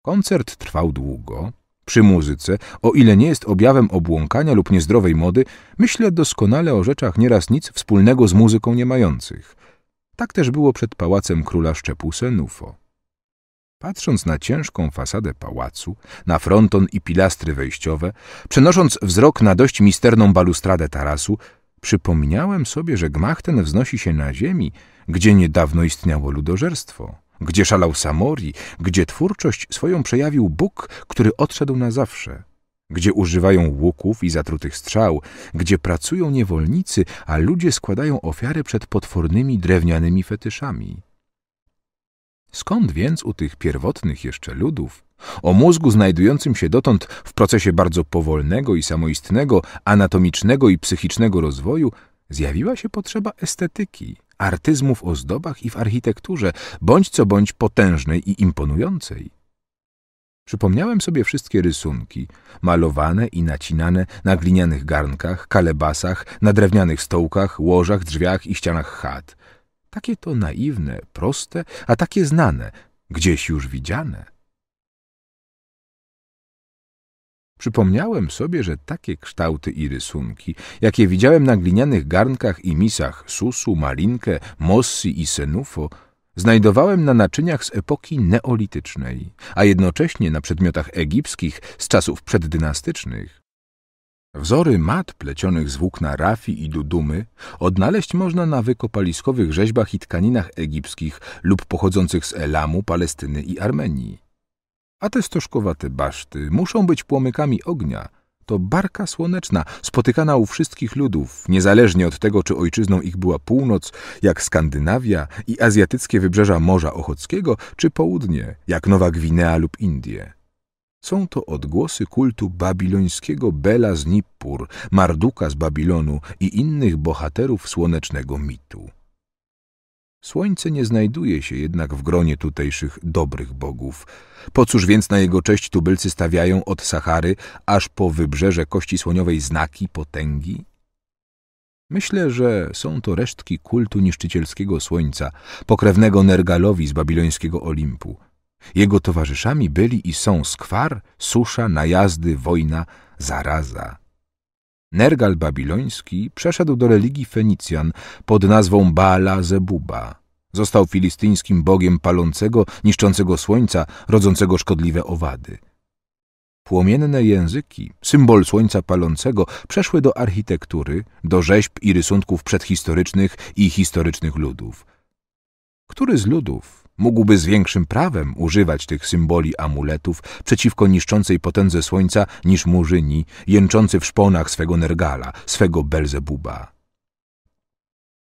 Koncert trwał długo. Przy muzyce, o ile nie jest objawem obłąkania lub niezdrowej mody, myślę doskonale o rzeczach nieraz nic wspólnego z muzyką nie mających – tak też było przed pałacem króla Szczepu Senufo. Patrząc na ciężką fasadę pałacu, na fronton i pilastry wejściowe, przenosząc wzrok na dość misterną balustradę tarasu, przypomniałem sobie, że gmach ten wznosi się na ziemi, gdzie niedawno istniało ludożerstwo, gdzie szalał Samori, gdzie twórczość swoją przejawił Bóg, który odszedł na zawsze – gdzie używają łuków i zatrutych strzał, gdzie pracują niewolnicy, a ludzie składają ofiary przed potwornymi drewnianymi fetyszami. Skąd więc u tych pierwotnych jeszcze ludów, o mózgu znajdującym się dotąd w procesie bardzo powolnego i samoistnego, anatomicznego i psychicznego rozwoju, zjawiła się potrzeba estetyki, artyzmu w ozdobach i w architekturze, bądź co bądź potężnej i imponującej? Przypomniałem sobie wszystkie rysunki, malowane i nacinane na glinianych garnkach, kalebasach, na drewnianych stołkach, łożach, drzwiach i ścianach chat. Takie to naiwne, proste, a takie znane, gdzieś już widziane. Przypomniałem sobie, że takie kształty i rysunki, jakie widziałem na glinianych garnkach i misach susu, malinkę, mossi i senufo, znajdowałem na naczyniach z epoki neolitycznej, a jednocześnie na przedmiotach egipskich z czasów przeddynastycznych. Wzory mat plecionych z włókna rafi i dudumy odnaleźć można na wykopaliskowych rzeźbach i tkaninach egipskich lub pochodzących z Elamu, Palestyny i Armenii. A te stożkowate baszty muszą być płomykami ognia – to barka słoneczna, spotykana u wszystkich ludów, niezależnie od tego, czy ojczyzną ich była północ, jak Skandynawia i azjatyckie wybrzeża Morza Ochockiego, czy południe, jak Nowa Gwinea lub Indie. Są to odgłosy kultu babilońskiego Bela z Nippur, Marduka z Babilonu i innych bohaterów słonecznego mitu. Słońce nie znajduje się jednak w gronie tutejszych dobrych bogów. Po cóż więc na jego cześć tubylcy stawiają od Sahary aż po wybrzeże Kości Słoniowej znaki potęgi? Myślę, że są to resztki kultu niszczycielskiego słońca, pokrewnego Nergalowi z babilońskiego Olimpu. Jego towarzyszami byli i są skwar, susza, najazdy, wojna, zaraza. Nergal babiloński przeszedł do religii Fenicjan pod nazwą Baala Zebuba. Został filistyńskim bogiem palącego, niszczącego słońca, rodzącego szkodliwe owady. Płomienne języki, symbol słońca palącego, przeszły do architektury, do rzeźb i rysunków przedhistorycznych i historycznych ludów. Który z ludów mógłby z większym prawem używać tych symboli amuletów przeciwko niszczącej potędze słońca niż murzyni, jęczący w szponach swego Nergala, swego Belzebuba.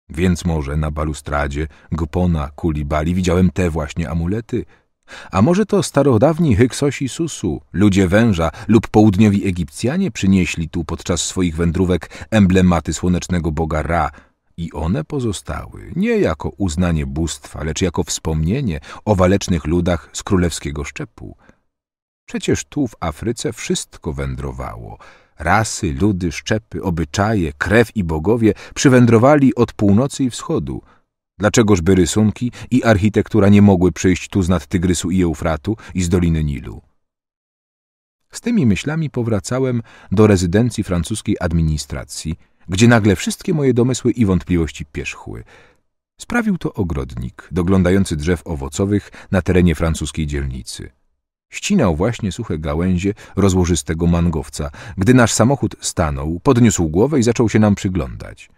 Więc może na balustradzie Gpona Kulibali widziałem te właśnie amulety? A może to starodawni Hyksosi Susu, ludzie węża lub południowi Egipcjanie przynieśli tu podczas swoich wędrówek emblematy słonecznego boga Ra – i one pozostały nie jako uznanie bóstwa, lecz jako wspomnienie o walecznych ludach z królewskiego szczepu. Przecież tu w Afryce wszystko wędrowało. Rasy, ludy, szczepy, obyczaje, krew i bogowie przywędrowali od północy i wschodu. Dlaczegożby rysunki i architektura nie mogły przyjść tu z nad Tygrysu i Eufratu i z Doliny Nilu? Z tymi myślami powracałem do rezydencji francuskiej administracji, gdzie nagle wszystkie moje domysły i wątpliwości pierzchły. Sprawił to ogrodnik, doglądający drzew owocowych na terenie francuskiej dzielnicy. Ścinał właśnie suche gałęzie rozłożystego mangowca, gdy nasz samochód stanął, podniósł głowę i zaczął się nam przyglądać.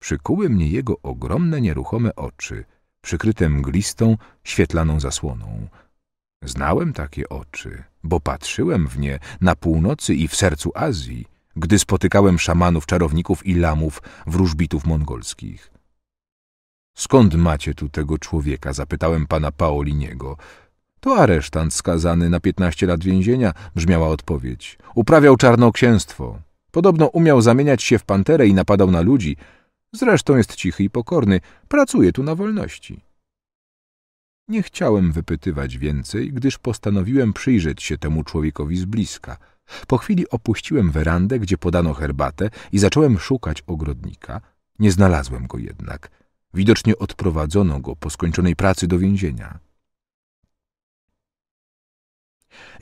Przykuły mnie jego ogromne, nieruchome oczy, przykryte mglistą, świetlaną zasłoną. Znałem takie oczy, bo patrzyłem w nie na północy i w sercu Azji gdy spotykałem szamanów, czarowników i lamów, wróżbitów mongolskich. Skąd macie tu tego człowieka? zapytałem pana Paoliniego. To aresztant skazany na piętnaście lat więzienia, brzmiała odpowiedź. Uprawiał czarnoksięstwo. Podobno umiał zamieniać się w panterę i napadał na ludzi. Zresztą jest cichy i pokorny, pracuje tu na wolności. Nie chciałem wypytywać więcej, gdyż postanowiłem przyjrzeć się temu człowiekowi z bliska – po chwili opuściłem werandę, gdzie podano herbatę i zacząłem szukać ogrodnika. Nie znalazłem go jednak. Widocznie odprowadzono go po skończonej pracy do więzienia.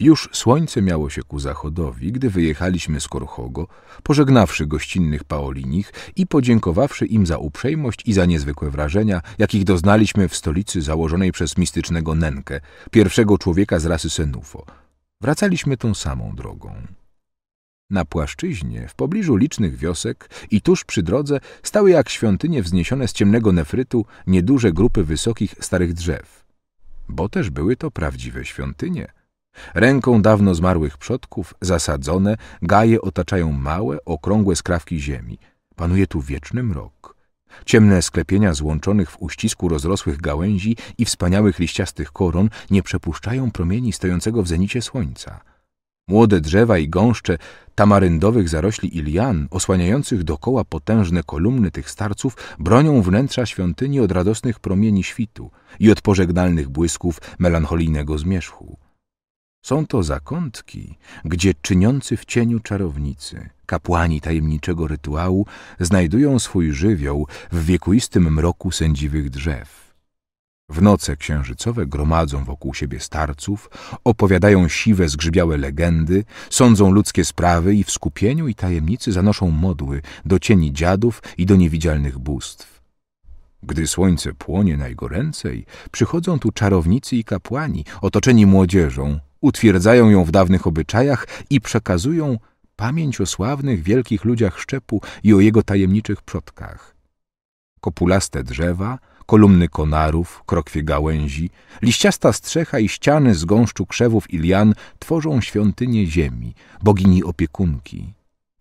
Już słońce miało się ku zachodowi, gdy wyjechaliśmy z Korchogo, pożegnawszy gościnnych Paolinich i podziękowawszy im za uprzejmość i za niezwykłe wrażenia, jakich doznaliśmy w stolicy założonej przez mistycznego Nenkę, pierwszego człowieka z rasy Senufo – Wracaliśmy tą samą drogą. Na płaszczyźnie, w pobliżu licznych wiosek i tuż przy drodze stały jak świątynie wzniesione z ciemnego nefrytu nieduże grupy wysokich starych drzew. Bo też były to prawdziwe świątynie. Ręką dawno zmarłych przodków, zasadzone, gaje otaczają małe, okrągłe skrawki ziemi. Panuje tu wieczny mrok. Ciemne sklepienia złączonych w uścisku rozrosłych gałęzi i wspaniałych liściastych koron nie przepuszczają promieni stojącego w zenicie słońca. Młode drzewa i gąszcze tamaryndowych zarośli ilian, osłaniających dokoła potężne kolumny tych starców, bronią wnętrza świątyni od radosnych promieni świtu i od pożegnalnych błysków melancholijnego zmierzchu. Są to zakątki, gdzie czyniący w cieniu czarownicy – Kapłani tajemniczego rytuału znajdują swój żywioł w wiekuistym mroku sędziwych drzew. W noce księżycowe gromadzą wokół siebie starców, opowiadają siwe, zgrzybiałe legendy, sądzą ludzkie sprawy i w skupieniu i tajemnicy zanoszą modły do cieni dziadów i do niewidzialnych bóstw. Gdy słońce płonie najgoręcej, przychodzą tu czarownicy i kapłani, otoczeni młodzieżą, utwierdzają ją w dawnych obyczajach i przekazują pamięć o sławnych wielkich ludziach szczepu i o jego tajemniczych przodkach. Kopulaste drzewa, kolumny konarów, krokwie gałęzi, liściasta strzecha i ściany z gąszczu krzewów i lian tworzą świątynię ziemi, bogini opiekunki.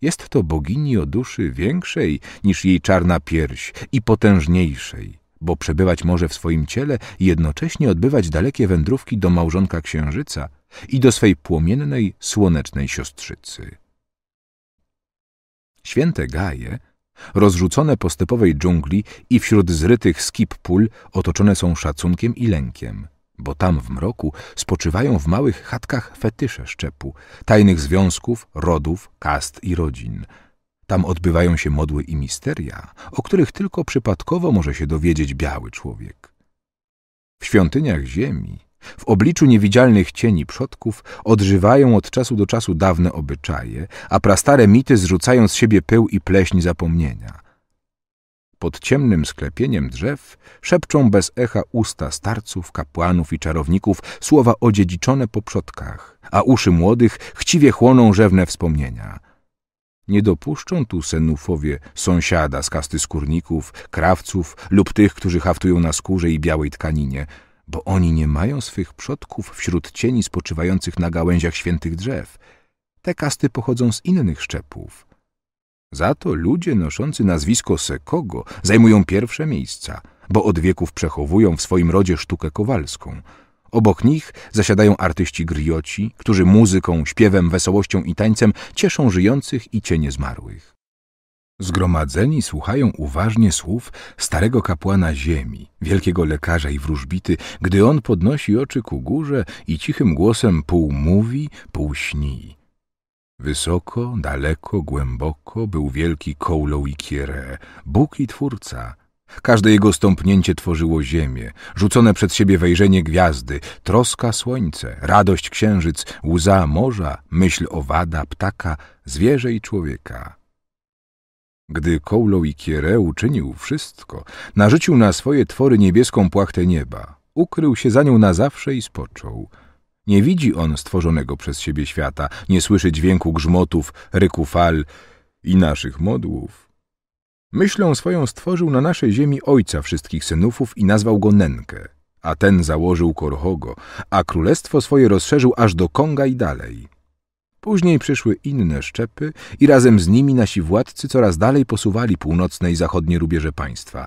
Jest to bogini o duszy większej niż jej czarna pierś i potężniejszej, bo przebywać może w swoim ciele i jednocześnie odbywać dalekie wędrówki do małżonka księżyca i do swej płomiennej, słonecznej siostrzycy. Święte gaje, rozrzucone po stepowej dżungli i wśród zrytych skip pól otoczone są szacunkiem i lękiem, bo tam w mroku spoczywają w małych chatkach fetysze szczepu, tajnych związków, rodów, kast i rodzin. Tam odbywają się modły i misteria, o których tylko przypadkowo może się dowiedzieć biały człowiek. W świątyniach ziemi w obliczu niewidzialnych cieni przodków odżywają od czasu do czasu dawne obyczaje, a prastare mity zrzucają z siebie pył i pleśń zapomnienia. Pod ciemnym sklepieniem drzew szepczą bez echa usta starców, kapłanów i czarowników słowa odziedziczone po przodkach, a uszy młodych chciwie chłoną rzewne wspomnienia – nie dopuszczą tu senufowie sąsiada z kasty skórników, krawców lub tych, którzy haftują na skórze i białej tkaninie – bo oni nie mają swych przodków wśród cieni spoczywających na gałęziach świętych drzew. Te kasty pochodzą z innych szczepów. Za to ludzie noszący nazwisko Sekogo zajmują pierwsze miejsca, bo od wieków przechowują w swoim rodzie sztukę kowalską. Obok nich zasiadają artyści grioci, którzy muzyką, śpiewem, wesołością i tańcem cieszą żyjących i cienie zmarłych. Zgromadzeni słuchają uważnie słów starego kapłana ziemi, wielkiego lekarza i wróżbity, gdy on podnosi oczy ku górze i cichym głosem pół mówi, pół śni. Wysoko, daleko, głęboko był wielki Koulouikire, Bóg i Twórca. Każde jego stąpnięcie tworzyło ziemię, rzucone przed siebie wejrzenie gwiazdy, troska słońce, radość księżyc, łza morza, myśl owada, ptaka, zwierzę i człowieka. Gdy Koulouikierę uczynił wszystko, narzucił na swoje twory niebieską płachtę nieba, ukrył się za nią na zawsze i spoczął. Nie widzi on stworzonego przez siebie świata, nie słyszy dźwięku grzmotów, ryku fal i naszych modłów. Myślą swoją stworzył na naszej ziemi ojca wszystkich synufów i nazwał go Nenkę, a ten założył Korhogo, a królestwo swoje rozszerzył aż do Konga i dalej. Później przyszły inne szczepy i razem z nimi nasi władcy coraz dalej posuwali północne i zachodnie rubieże państwa.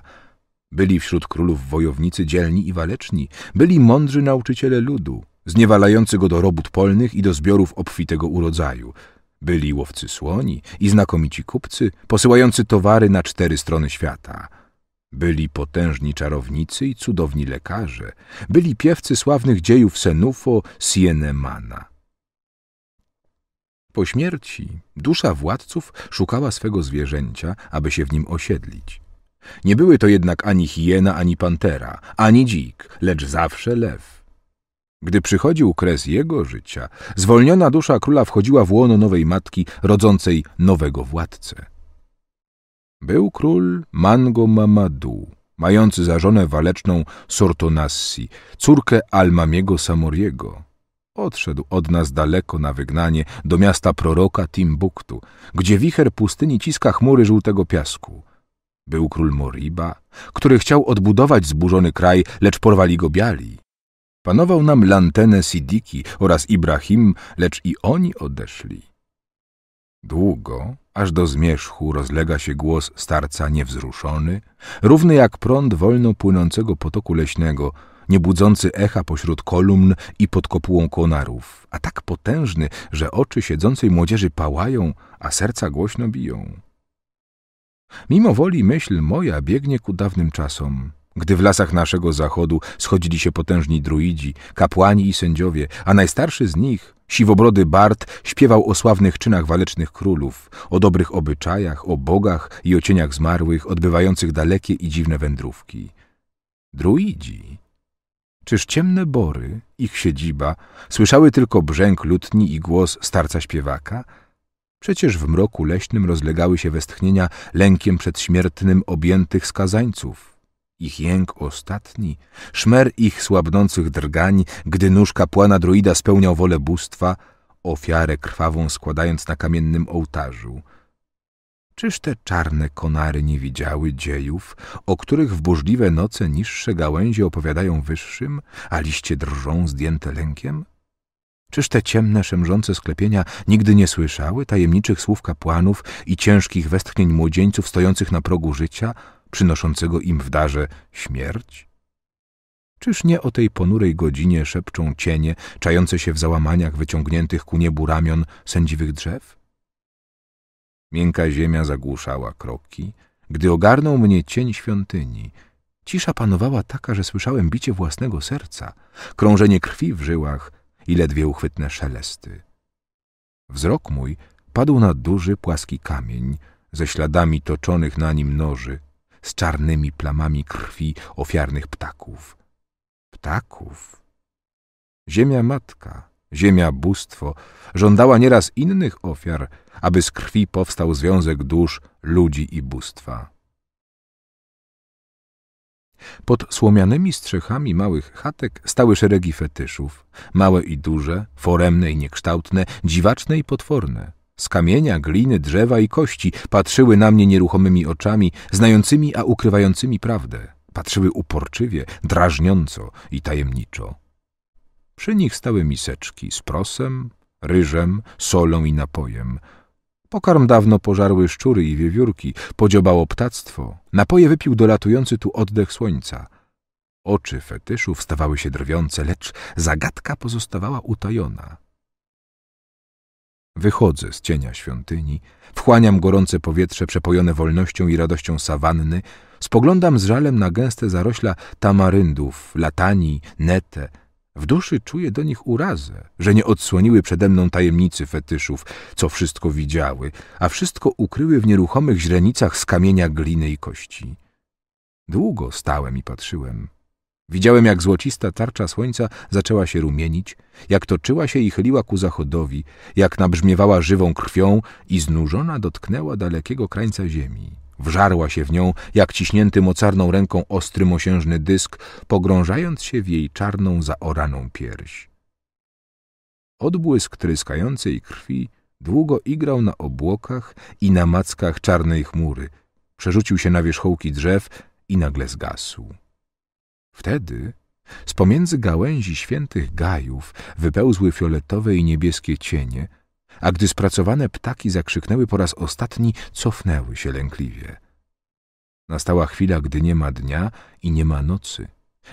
Byli wśród królów wojownicy dzielni i waleczni, byli mądrzy nauczyciele ludu, zniewalający go do robót polnych i do zbiorów obfitego urodzaju. Byli łowcy słoni i znakomici kupcy, posyłający towary na cztery strony świata. Byli potężni czarownicy i cudowni lekarze. Byli piewcy sławnych dziejów Senufo Sienemana. Po śmierci dusza władców szukała swego zwierzęcia, aby się w nim osiedlić. Nie były to jednak ani hiena, ani pantera, ani dzik, lecz zawsze lew. Gdy przychodził kres jego życia, zwolniona dusza króla wchodziła w łono nowej matki, rodzącej nowego władcę. Był król Mango Mamadu, mający za żonę waleczną Sortonassi, córkę Almamiego Samoriego Odszedł od nas daleko na wygnanie do miasta proroka Timbuktu, gdzie wicher pustyni ciska chmury żółtego piasku. Był król Moriba, który chciał odbudować zburzony kraj, lecz porwali go biali. Panował nam Lantene Sidiki oraz Ibrahim, lecz i oni odeszli. Długo, aż do zmierzchu, rozlega się głos starca niewzruszony, równy jak prąd wolno płynącego potoku leśnego – niebudzący echa pośród kolumn i pod kopułą konarów, a tak potężny, że oczy siedzącej młodzieży pałają, a serca głośno biją. Mimo woli myśl moja biegnie ku dawnym czasom, gdy w lasach naszego zachodu schodzili się potężni druidzi, kapłani i sędziowie, a najstarszy z nich, siwobrody Bart, śpiewał o sławnych czynach walecznych królów, o dobrych obyczajach, o bogach i o cieniach zmarłych, odbywających dalekie i dziwne wędrówki. Druidzi, Czyż ciemne bory, ich siedziba, słyszały tylko brzęk lutni i głos starca śpiewaka? Przecież w mroku leśnym rozlegały się westchnienia lękiem przedśmiertnym objętych skazańców. Ich jęk ostatni, szmer ich słabnących drgań, gdy nóż kapłana druida spełniał wolę bóstwa, ofiarę krwawą składając na kamiennym ołtarzu – Czyż te czarne konary nie widziały dziejów, o których w burzliwe noce niższe gałęzie opowiadają wyższym, a liście drżą zdjęte lękiem? Czyż te ciemne, szemrzące sklepienia nigdy nie słyszały tajemniczych słów kapłanów i ciężkich westchnień młodzieńców stojących na progu życia, przynoszącego im w darze śmierć? Czyż nie o tej ponurej godzinie szepczą cienie, czające się w załamaniach wyciągniętych ku niebu ramion sędziwych drzew? Miękka ziemia zagłuszała kroki. Gdy ogarnął mnie cień świątyni, cisza panowała taka, że słyszałem bicie własnego serca, krążenie krwi w żyłach i ledwie uchwytne szelesty. Wzrok mój padł na duży, płaski kamień ze śladami toczonych na nim noży, z czarnymi plamami krwi ofiarnych ptaków. Ptaków? Ziemia matka, ziemia bóstwo, żądała nieraz innych ofiar – aby z krwi powstał związek dusz, ludzi i bóstwa. Pod słomianymi strzechami małych chatek stały szeregi fetyszów, małe i duże, foremne i niekształtne, dziwaczne i potworne. Z kamienia, gliny, drzewa i kości patrzyły na mnie nieruchomymi oczami, znającymi, a ukrywającymi prawdę. Patrzyły uporczywie, drażniąco i tajemniczo. Przy nich stały miseczki z prosem, ryżem, solą i napojem, Pokarm dawno pożarły szczury i wiewiórki, podziobało ptactwo. Napoje wypił dolatujący tu oddech słońca. Oczy fetyszów stawały się drwiące, lecz zagadka pozostawała utajona. Wychodzę z cienia świątyni, wchłaniam gorące powietrze przepojone wolnością i radością sawanny, spoglądam z żalem na gęste zarośla tamaryndów, latani, nete, w duszy czuję do nich urazę, że nie odsłoniły przede mną tajemnicy fetyszów, co wszystko widziały, a wszystko ukryły w nieruchomych źrenicach z kamienia, gliny i kości. Długo stałem i patrzyłem. Widziałem, jak złocista tarcza słońca zaczęła się rumienić, jak toczyła się i chyliła ku zachodowi, jak nabrzmiewała żywą krwią i znużona dotknęła dalekiego krańca ziemi. Wżarła się w nią, jak ciśnięty mocarną ręką ostry mosiężny dysk, pogrążając się w jej czarną, zaoraną pierś. Odbłysk tryskającej krwi długo igrał na obłokach i na mackach czarnej chmury. Przerzucił się na wierzchołki drzew i nagle zgasł. Wtedy z pomiędzy gałęzi świętych gajów wypełzły fioletowe i niebieskie cienie – a gdy spracowane ptaki zakrzyknęły po raz ostatni, cofnęły się lękliwie. Nastała chwila, gdy nie ma dnia i nie ma nocy,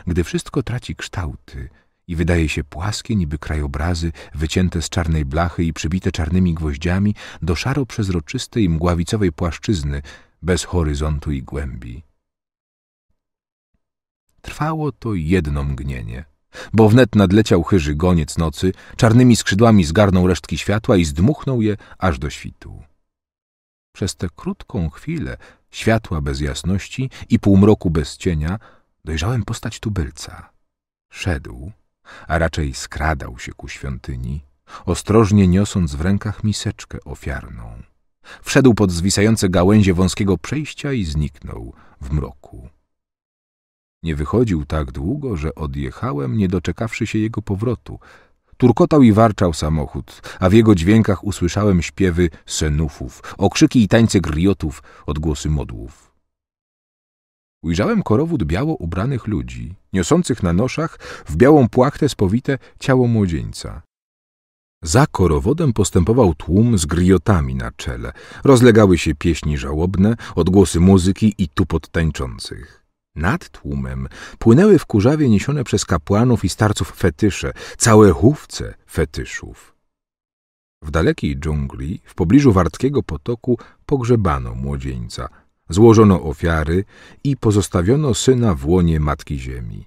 gdy wszystko traci kształty i wydaje się płaskie niby krajobrazy wycięte z czarnej blachy i przybite czarnymi gwoździami do szaro-przezroczystej mgławicowej płaszczyzny bez horyzontu i głębi. Trwało to jedno mgnienie, bo wnet nadleciał chyży goniec nocy, czarnymi skrzydłami zgarnął resztki światła i zdmuchnął je aż do świtu. Przez tę krótką chwilę, światła bez jasności i półmroku bez cienia, dojrzałem postać tubylca. Szedł, a raczej skradał się ku świątyni, ostrożnie niosąc w rękach miseczkę ofiarną. Wszedł pod zwisające gałęzie wąskiego przejścia i zniknął w mroku. Nie wychodził tak długo, że odjechałem, nie doczekawszy się jego powrotu. Turkotał i warczał samochód, a w jego dźwiękach usłyszałem śpiewy senufów, okrzyki i tańce griotów, odgłosy modłów. Ujrzałem korowód biało ubranych ludzi, niosących na noszach w białą płachtę spowite ciało młodzieńca. Za korowodem postępował tłum z griotami na czele. Rozlegały się pieśni żałobne, odgłosy muzyki i tupot tańczących. Nad tłumem płynęły w kurzawie niesione przez kapłanów i starców fetysze, całe hufce fetyszów. W dalekiej dżungli, w pobliżu wartkiego potoku, pogrzebano młodzieńca, złożono ofiary i pozostawiono syna w łonie Matki Ziemi.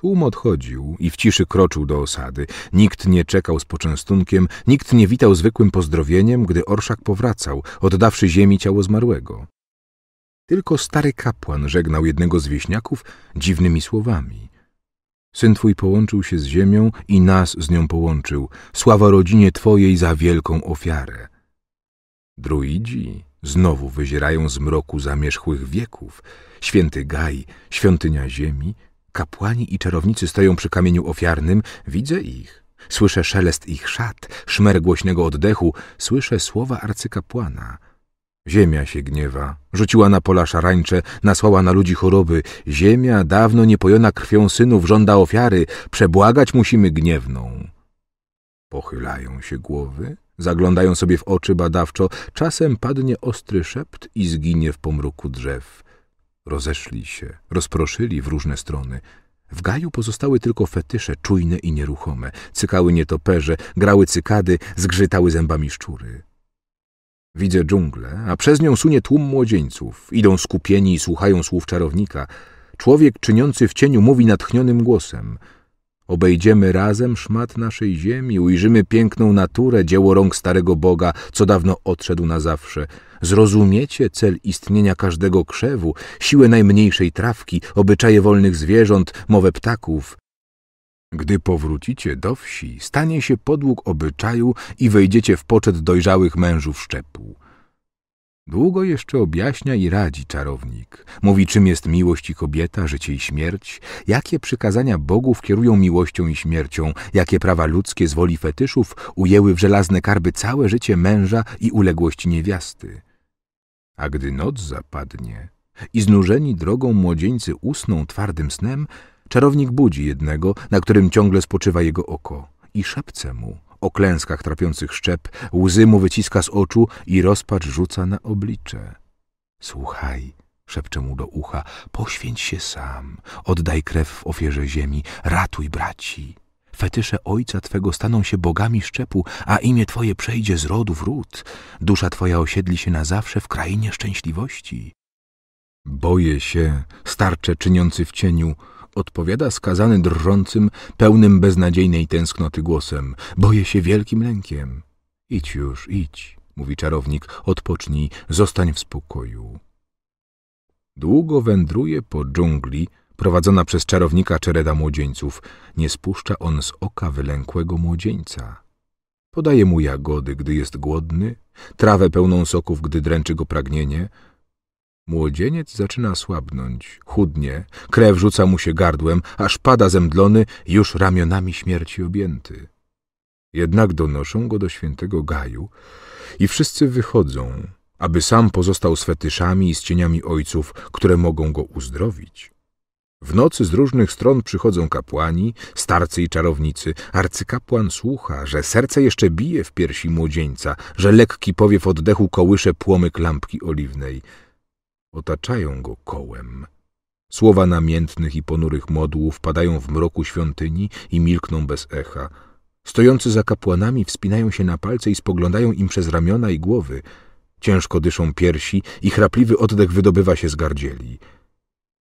Tłum odchodził i w ciszy kroczył do osady. Nikt nie czekał z poczęstunkiem, nikt nie witał zwykłym pozdrowieniem, gdy orszak powracał, oddawszy ziemi ciało zmarłego. Tylko stary kapłan żegnał jednego z wieśniaków dziwnymi słowami. Syn Twój połączył się z ziemią i nas z nią połączył. Sława rodzinie Twojej za wielką ofiarę. Druidzi znowu wyzierają z mroku zamierzchłych wieków. Święty Gaj, świątynia ziemi, kapłani i czarownicy stoją przy kamieniu ofiarnym. Widzę ich. Słyszę szelest ich szat, szmer głośnego oddechu. Słyszę słowa arcykapłana – Ziemia się gniewa, rzuciła na pola szarańcze, nasłała na ludzi choroby. Ziemia, dawno niepojona krwią synów, żąda ofiary, przebłagać musimy gniewną. Pochylają się głowy, zaglądają sobie w oczy badawczo, czasem padnie ostry szept i zginie w pomruku drzew. Rozeszli się, rozproszyli w różne strony. W gaju pozostały tylko fetysze, czujne i nieruchome. Cykały nietoperze, grały cykady, zgrzytały zębami szczury. Widzę dżunglę, a przez nią sunie tłum młodzieńców. Idą skupieni i słuchają słów czarownika. Człowiek czyniący w cieniu mówi natchnionym głosem. Obejdziemy razem szmat naszej ziemi, ujrzymy piękną naturę, dzieło rąk starego Boga, co dawno odszedł na zawsze. Zrozumiecie cel istnienia każdego krzewu, siłę najmniejszej trawki, obyczaje wolnych zwierząt, mowę ptaków. Gdy powrócicie do wsi, stanie się podług obyczaju i wejdziecie w poczet dojrzałych mężów szczepu. Długo jeszcze objaśnia i radzi czarownik. Mówi, czym jest miłość i kobieta, życie i śmierć, jakie przykazania bogów kierują miłością i śmiercią, jakie prawa ludzkie z woli fetyszów ujęły w żelazne karby całe życie męża i uległość niewiasty. A gdy noc zapadnie i znużeni drogą młodzieńcy usną twardym snem, Czarownik budzi jednego, na którym ciągle spoczywa jego oko i szepce mu o klęskach trapiących szczep, łzy mu wyciska z oczu i rozpacz rzuca na oblicze. Słuchaj, szepcze mu do ucha, poświęć się sam, oddaj krew w ofierze ziemi, ratuj braci. Fetysze ojca twego staną się bogami szczepu, a imię twoje przejdzie z rodu w ród. Dusza twoja osiedli się na zawsze w krainie szczęśliwości. Boję się, starcze czyniący w cieniu, odpowiada skazany drżącym, pełnym beznadziejnej tęsknoty głosem. Boję się wielkim lękiem. Idź już, idź, mówi czarownik, odpocznij, zostań w spokoju. Długo wędruje po dżungli, prowadzona przez czarownika czereda młodzieńców. Nie spuszcza on z oka wylękłego młodzieńca. Podaje mu jagody, gdy jest głodny, trawę pełną soków, gdy dręczy go pragnienie, Młodzieniec zaczyna słabnąć, chudnie, krew rzuca mu się gardłem, aż pada zemdlony, już ramionami śmierci objęty. Jednak donoszą go do świętego Gaju i wszyscy wychodzą, aby sam pozostał z fetyszami i z cieniami ojców, które mogą go uzdrowić. W nocy z różnych stron przychodzą kapłani, starcy i czarownicy. Arcykapłan słucha, że serce jeszcze bije w piersi młodzieńca, że lekki powiew oddechu kołysze płomyk lampki oliwnej – otaczają go kołem. Słowa namiętnych i ponurych modłów padają w mroku świątyni i milkną bez echa. Stojący za kapłanami wspinają się na palce i spoglądają im przez ramiona i głowy. Ciężko dyszą piersi i chrapliwy oddech wydobywa się z gardzieli.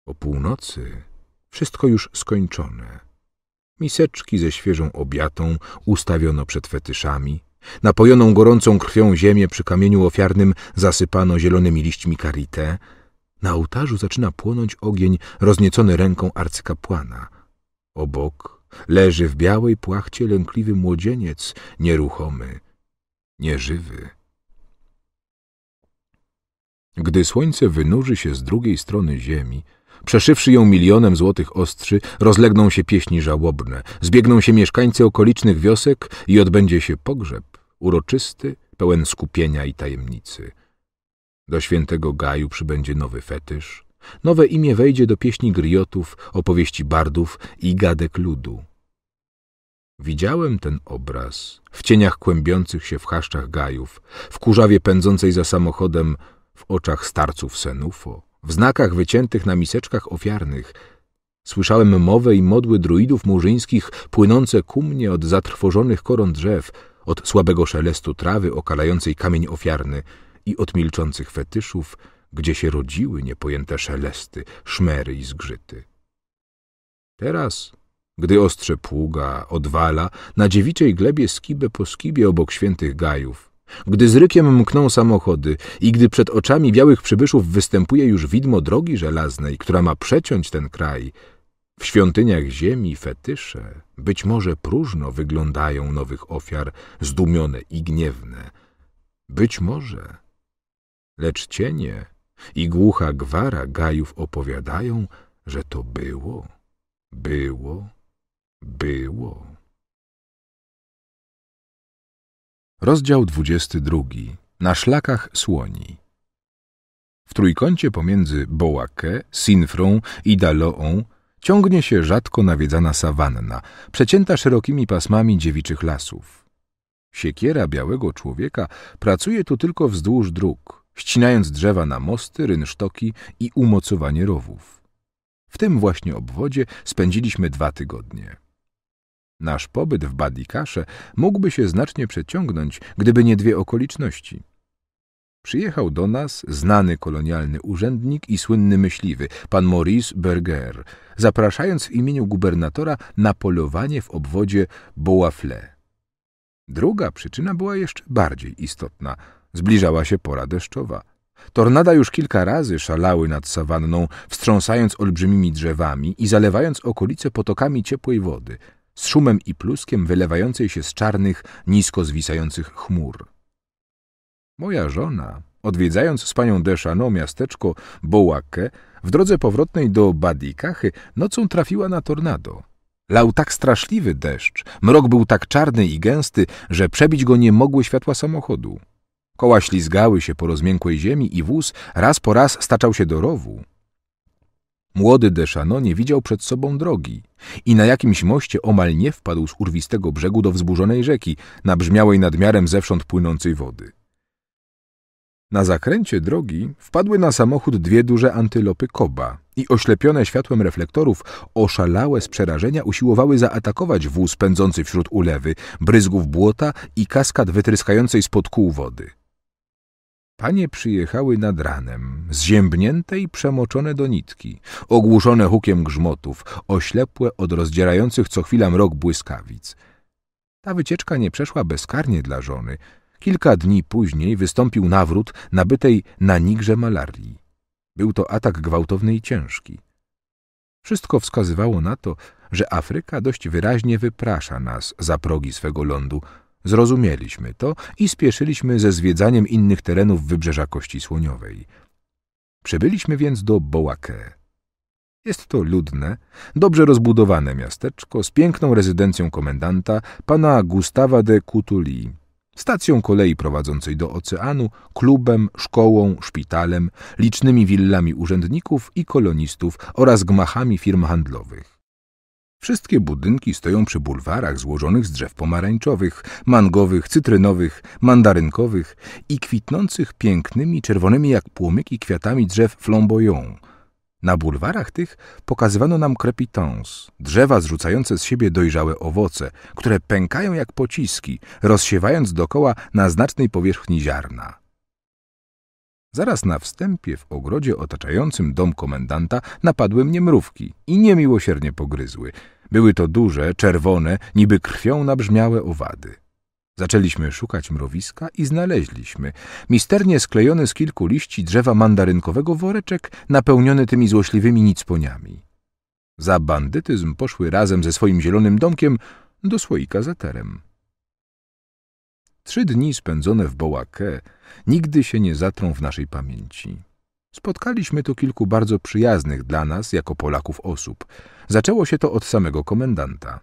O północy wszystko już skończone. Miseczki ze świeżą obiatą ustawiono przed fetyszami, Napojoną gorącą krwią ziemię przy kamieniu ofiarnym zasypano zielonymi liśćmi karite. Na ołtarzu zaczyna płonąć ogień rozniecony ręką arcykapłana. Obok leży w białej płachcie lękliwy młodzieniec, nieruchomy, nieżywy. Gdy słońce wynurzy się z drugiej strony ziemi, przeszywszy ją milionem złotych ostrzy, rozlegną się pieśni żałobne, zbiegną się mieszkańcy okolicznych wiosek i odbędzie się pogrzeb uroczysty, pełen skupienia i tajemnicy. Do świętego Gaju przybędzie nowy fetysz, nowe imię wejdzie do pieśni griotów, opowieści bardów i gadek ludu. Widziałem ten obraz w cieniach kłębiących się w chaszczach gajów, w kurzawie pędzącej za samochodem, w oczach starców senufo, w znakach wyciętych na miseczkach ofiarnych. Słyszałem mowę i modły druidów murzyńskich płynące ku mnie od zatrwożonych koron drzew – od słabego szelestu trawy okalającej kamień ofiarny i od milczących fetyszów, gdzie się rodziły niepojęte szelesty, szmery i zgrzyty. Teraz, gdy ostrze pługa odwala na dziewiczej glebie skibę po skibie obok świętych gajów, gdy z rykiem mkną samochody i gdy przed oczami białych przybyszów występuje już widmo drogi żelaznej, która ma przeciąć ten kraj – w świątyniach ziemi fetysze być może próżno wyglądają nowych ofiar, zdumione i gniewne. Być może. Lecz cienie i głucha gwara gajów opowiadają, że to było, było, było. Rozdział drugi. Na szlakach słoni. W trójkącie pomiędzy Bołake, Sinfrą i Daloą ciągnie się rzadko nawiedzana sawanna, przecięta szerokimi pasmami dziewiczych lasów. Siekiera białego człowieka pracuje tu tylko wzdłuż dróg, ścinając drzewa na mosty, rynsztoki i umocowanie rowów. W tym właśnie obwodzie spędziliśmy dwa tygodnie. Nasz pobyt w Badikasze mógłby się znacznie przeciągnąć, gdyby nie dwie okoliczności – Przyjechał do nas znany kolonialny urzędnik i słynny myśliwy, pan Maurice Berger, zapraszając w imieniu gubernatora na polowanie w obwodzie Bołafle. Druga przyczyna była jeszcze bardziej istotna. Zbliżała się pora deszczowa. Tornada już kilka razy szalały nad sawanną, wstrząsając olbrzymimi drzewami i zalewając okolice potokami ciepłej wody, z szumem i pluskiem wylewającej się z czarnych, nisko zwisających chmur. Moja żona, odwiedzając z panią Deszano miasteczko Bołakę, w drodze powrotnej do Badikachy nocą trafiła na tornado. Lał tak straszliwy deszcz, mrok był tak czarny i gęsty, że przebić go nie mogły światła samochodu. Koła ślizgały się po rozmiękłej ziemi i wóz raz po raz staczał się do rowu. Młody Deszano nie widział przed sobą drogi i na jakimś moście omal nie wpadł z urwistego brzegu do wzburzonej rzeki, nabrzmiałej nadmiarem zewsząd płynącej wody. Na zakręcie drogi wpadły na samochód dwie duże antylopy koba i oślepione światłem reflektorów, oszalałe z przerażenia, usiłowały zaatakować wóz pędzący wśród ulewy, bryzgów błota i kaskad wytryskającej spod kół wody. Panie przyjechały nad ranem, zziębnięte i przemoczone do nitki, ogłuszone hukiem grzmotów, oślepłe od rozdzierających co chwila mrok błyskawic. Ta wycieczka nie przeszła bezkarnie dla żony – Kilka dni później wystąpił nawrót nabytej na Nigrze malarii. Był to atak gwałtowny i ciężki. Wszystko wskazywało na to, że Afryka dość wyraźnie wyprasza nas za progi swego lądu. Zrozumieliśmy to i spieszyliśmy ze zwiedzaniem innych terenów wybrzeża Kości Słoniowej. Przybyliśmy więc do Boake. Jest to ludne, dobrze rozbudowane miasteczko z piękną rezydencją komendanta, pana Gustawa de Coutuli. Stacją kolei prowadzącej do oceanu, klubem, szkołą, szpitalem, licznymi willami urzędników i kolonistów oraz gmachami firm handlowych. Wszystkie budynki stoją przy bulwarach złożonych z drzew pomarańczowych, mangowych, cytrynowych, mandarynkowych i kwitnących pięknymi, czerwonymi jak płomyki kwiatami drzew flamboyant – na bulwarach tych pokazywano nam crepitons, drzewa zrzucające z siebie dojrzałe owoce, które pękają jak pociski, rozsiewając dokoła na znacznej powierzchni ziarna. Zaraz na wstępie w ogrodzie otaczającym dom komendanta napadły mnie mrówki i niemiłosiernie pogryzły. Były to duże, czerwone, niby krwią nabrzmiałe owady. Zaczęliśmy szukać mrowiska i znaleźliśmy misternie sklejony z kilku liści drzewa mandarynkowego woreczek napełniony tymi złośliwymi nicponiami. Za bandytyzm poszły razem ze swoim zielonym domkiem do słoika za terem. Trzy dni spędzone w Bołakę nigdy się nie zatrą w naszej pamięci. Spotkaliśmy tu kilku bardzo przyjaznych dla nas jako Polaków osób. Zaczęło się to od samego komendanta.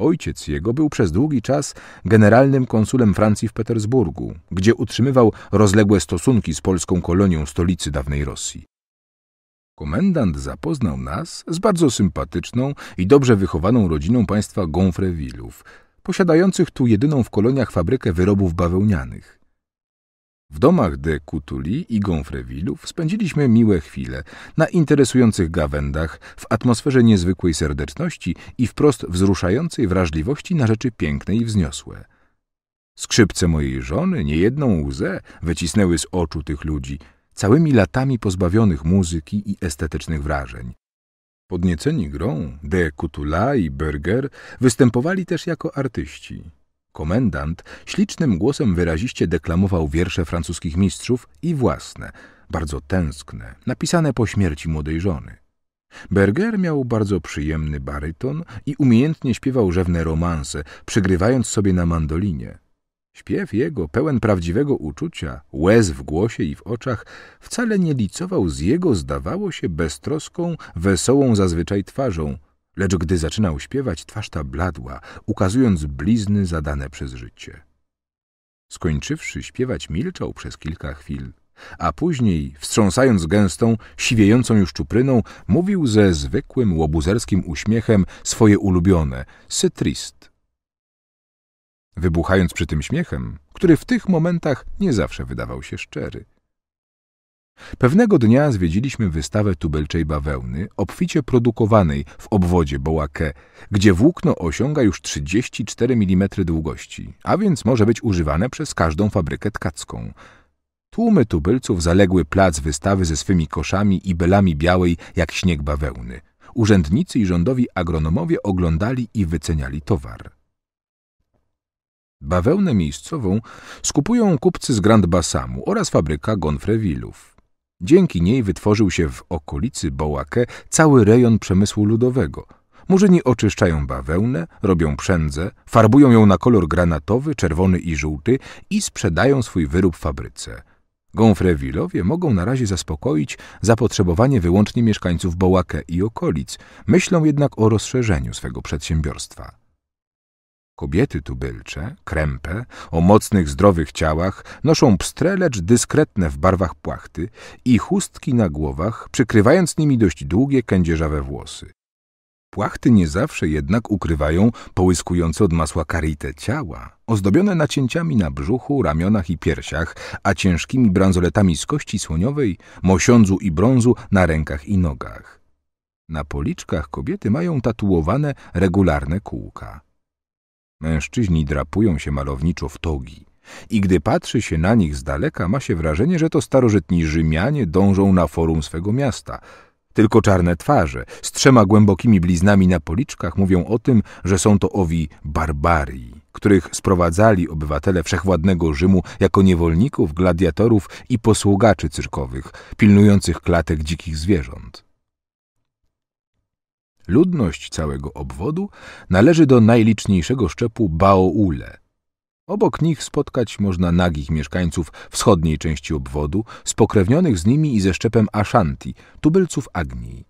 Ojciec jego był przez długi czas generalnym konsulem Francji w Petersburgu, gdzie utrzymywał rozległe stosunki z polską kolonią stolicy dawnej Rosji. Komendant zapoznał nas z bardzo sympatyczną i dobrze wychowaną rodziną państwa Gonfrevillów, posiadających tu jedyną w koloniach fabrykę wyrobów bawełnianych. W domach de Coutuli i Gonfrevillów spędziliśmy miłe chwile, na interesujących gawędach, w atmosferze niezwykłej serdeczności i wprost wzruszającej wrażliwości na rzeczy piękne i wzniosłe. Skrzypce mojej żony niejedną łzę wycisnęły z oczu tych ludzi, całymi latami pozbawionych muzyki i estetycznych wrażeń. Podnieceni grą, de Kutula i Berger występowali też jako artyści. Komendant ślicznym głosem wyraziście deklamował wiersze francuskich mistrzów i własne, bardzo tęskne, napisane po śmierci młodej żony. Berger miał bardzo przyjemny baryton i umiejętnie śpiewał rzewne romanse, przygrywając sobie na mandolinie. Śpiew jego, pełen prawdziwego uczucia, łez w głosie i w oczach, wcale nie licował z jego, zdawało się, beztroską, wesołą zazwyczaj twarzą, Lecz gdy zaczynał śpiewać, twarz ta bladła, ukazując blizny zadane przez życie. Skończywszy śpiewać, milczał przez kilka chwil, a później, wstrząsając gęstą, siwiejącą już czupryną, mówił ze zwykłym łobuzerskim uśmiechem swoje ulubione – sytrist. Wybuchając przy tym śmiechem, który w tych momentach nie zawsze wydawał się szczery – Pewnego dnia zwiedziliśmy wystawę tubelczej bawełny, obficie produkowanej w obwodzie Bołakę, gdzie włókno osiąga już 34 mm długości, a więc może być używane przez każdą fabrykę tkacką. Tłumy tubylców zaległy plac wystawy ze swymi koszami i belami białej jak śnieg bawełny. Urzędnicy i rządowi agronomowie oglądali i wyceniali towar. Bawełnę miejscową skupują kupcy z Grand Bassamu oraz fabryka Gonfrevillów. Dzięki niej wytworzył się w okolicy Bołakę cały rejon przemysłu ludowego. Murzyni oczyszczają bawełnę, robią przędzę, farbują ją na kolor granatowy, czerwony i żółty i sprzedają swój wyrób fabryce. Gonfrewilowie mogą na razie zaspokoić zapotrzebowanie wyłącznie mieszkańców Bołakę i okolic, myślą jednak o rozszerzeniu swego przedsiębiorstwa. Kobiety tubylcze, krępe, o mocnych, zdrowych ciałach, noszą pstre, lecz dyskretne w barwach płachty i chustki na głowach, przykrywając nimi dość długie, kędzierzawe włosy. Płachty nie zawsze jednak ukrywają połyskujące od masła karite ciała, ozdobione nacięciami na brzuchu, ramionach i piersiach, a ciężkimi bransoletami z kości słoniowej, mosiądzu i brązu na rękach i nogach. Na policzkach kobiety mają tatuowane regularne kółka. Mężczyźni drapują się malowniczo w togi i gdy patrzy się na nich z daleka, ma się wrażenie, że to starożytni Rzymianie dążą na forum swego miasta. Tylko czarne twarze z trzema głębokimi bliznami na policzkach mówią o tym, że są to owi barbarii, których sprowadzali obywatele wszechwładnego Rzymu jako niewolników, gladiatorów i posługaczy cyrkowych, pilnujących klatek dzikich zwierząt. Ludność całego obwodu należy do najliczniejszego szczepu Baoule. Obok nich spotkać można nagich mieszkańców wschodniej części obwodu, spokrewnionych z nimi i ze szczepem Ashanti, tubylców Agni.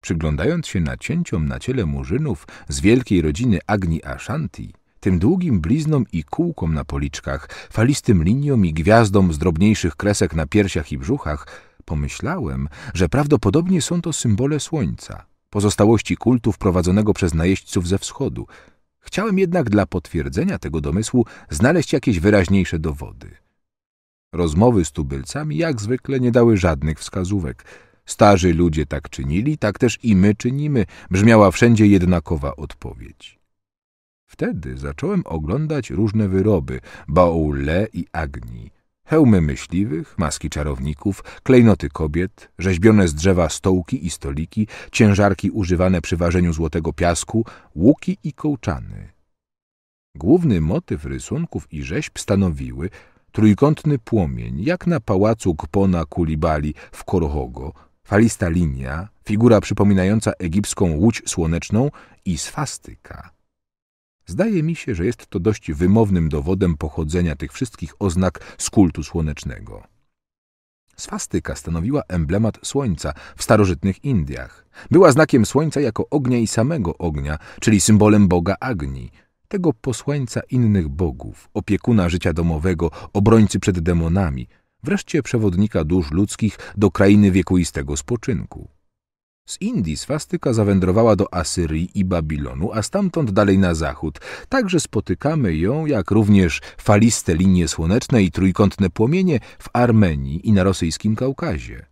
Przyglądając się nacięciom na ciele murzynów z wielkiej rodziny Agni Ashanti, tym długim bliznom i kółkom na policzkach, falistym liniom i gwiazdom z drobniejszych kresek na piersiach i brzuchach, pomyślałem, że prawdopodobnie są to symbole słońca pozostałości kultu wprowadzonego przez najeźdźców ze wschodu. Chciałem jednak dla potwierdzenia tego domysłu znaleźć jakieś wyraźniejsze dowody. Rozmowy z tubylcami jak zwykle nie dały żadnych wskazówek. Starzy ludzie tak czynili, tak też i my czynimy, brzmiała wszędzie jednakowa odpowiedź. Wtedy zacząłem oglądać różne wyroby Baule i Agni. Hełmy myśliwych, maski czarowników, klejnoty kobiet, rzeźbione z drzewa stołki i stoliki, ciężarki używane przy ważeniu złotego piasku, łuki i kołczany. Główny motyw rysunków i rzeźb stanowiły trójkątny płomień, jak na pałacu Kpona Kulibali w Korohogo, falista linia, figura przypominająca egipską łódź słoneczną i swastyka. Zdaje mi się, że jest to dość wymownym dowodem pochodzenia tych wszystkich oznak z kultu słonecznego. Swastyka stanowiła emblemat słońca w starożytnych Indiach. Była znakiem słońca jako ognia i samego ognia, czyli symbolem boga Agni, tego posłańca innych bogów, opiekuna życia domowego, obrońcy przed demonami, wreszcie przewodnika dusz ludzkich do krainy wiekuistego spoczynku. Z Indii swastyka zawędrowała do Asyrii i Babilonu, a stamtąd dalej na zachód. Także spotykamy ją, jak również faliste linie słoneczne i trójkątne płomienie w Armenii i na rosyjskim Kaukazie.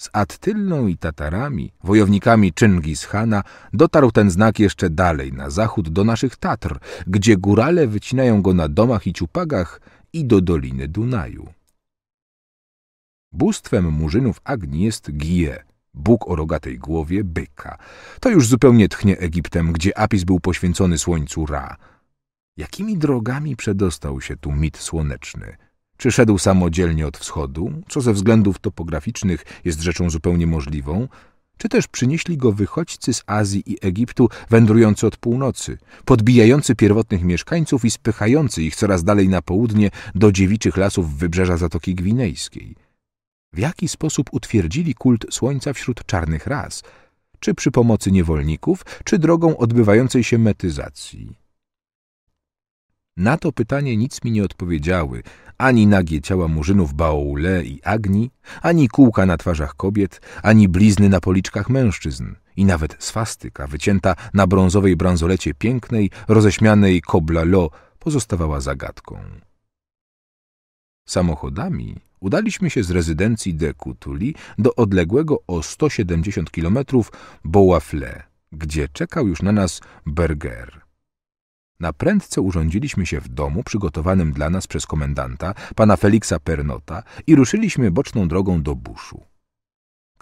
Z Attylną i Tatarami, wojownikami Chingis-Hana, dotarł ten znak jeszcze dalej, na zachód, do naszych Tatr, gdzie górale wycinają go na domach i ciupagach i do Doliny Dunaju. Bóstwem murzynów Agni jest Gie, Bóg o rogatej głowie byka. To już zupełnie tchnie Egiptem, gdzie Apis był poświęcony słońcu Ra. Jakimi drogami przedostał się tu mit słoneczny? Czy szedł samodzielnie od wschodu, co ze względów topograficznych jest rzeczą zupełnie możliwą, czy też przynieśli go wychodźcy z Azji i Egiptu, wędrujący od północy, podbijający pierwotnych mieszkańców i spychający ich coraz dalej na południe do dziewiczych lasów wybrzeża Zatoki Gwinejskiej w jaki sposób utwierdzili kult słońca wśród czarnych ras, czy przy pomocy niewolników, czy drogą odbywającej się metyzacji. Na to pytanie nic mi nie odpowiedziały, ani nagie ciała murzynów Baoule i Agni, ani kółka na twarzach kobiet, ani blizny na policzkach mężczyzn i nawet swastyka wycięta na brązowej bransolecie pięknej, roześmianej Lo pozostawała zagadką. Samochodami udaliśmy się z rezydencji de Cutuli do odległego o 170 km Boafle, gdzie czekał już na nas Berger. Na prędce urządziliśmy się w domu przygotowanym dla nas przez komendanta, pana Feliksa Pernota i ruszyliśmy boczną drogą do buszu.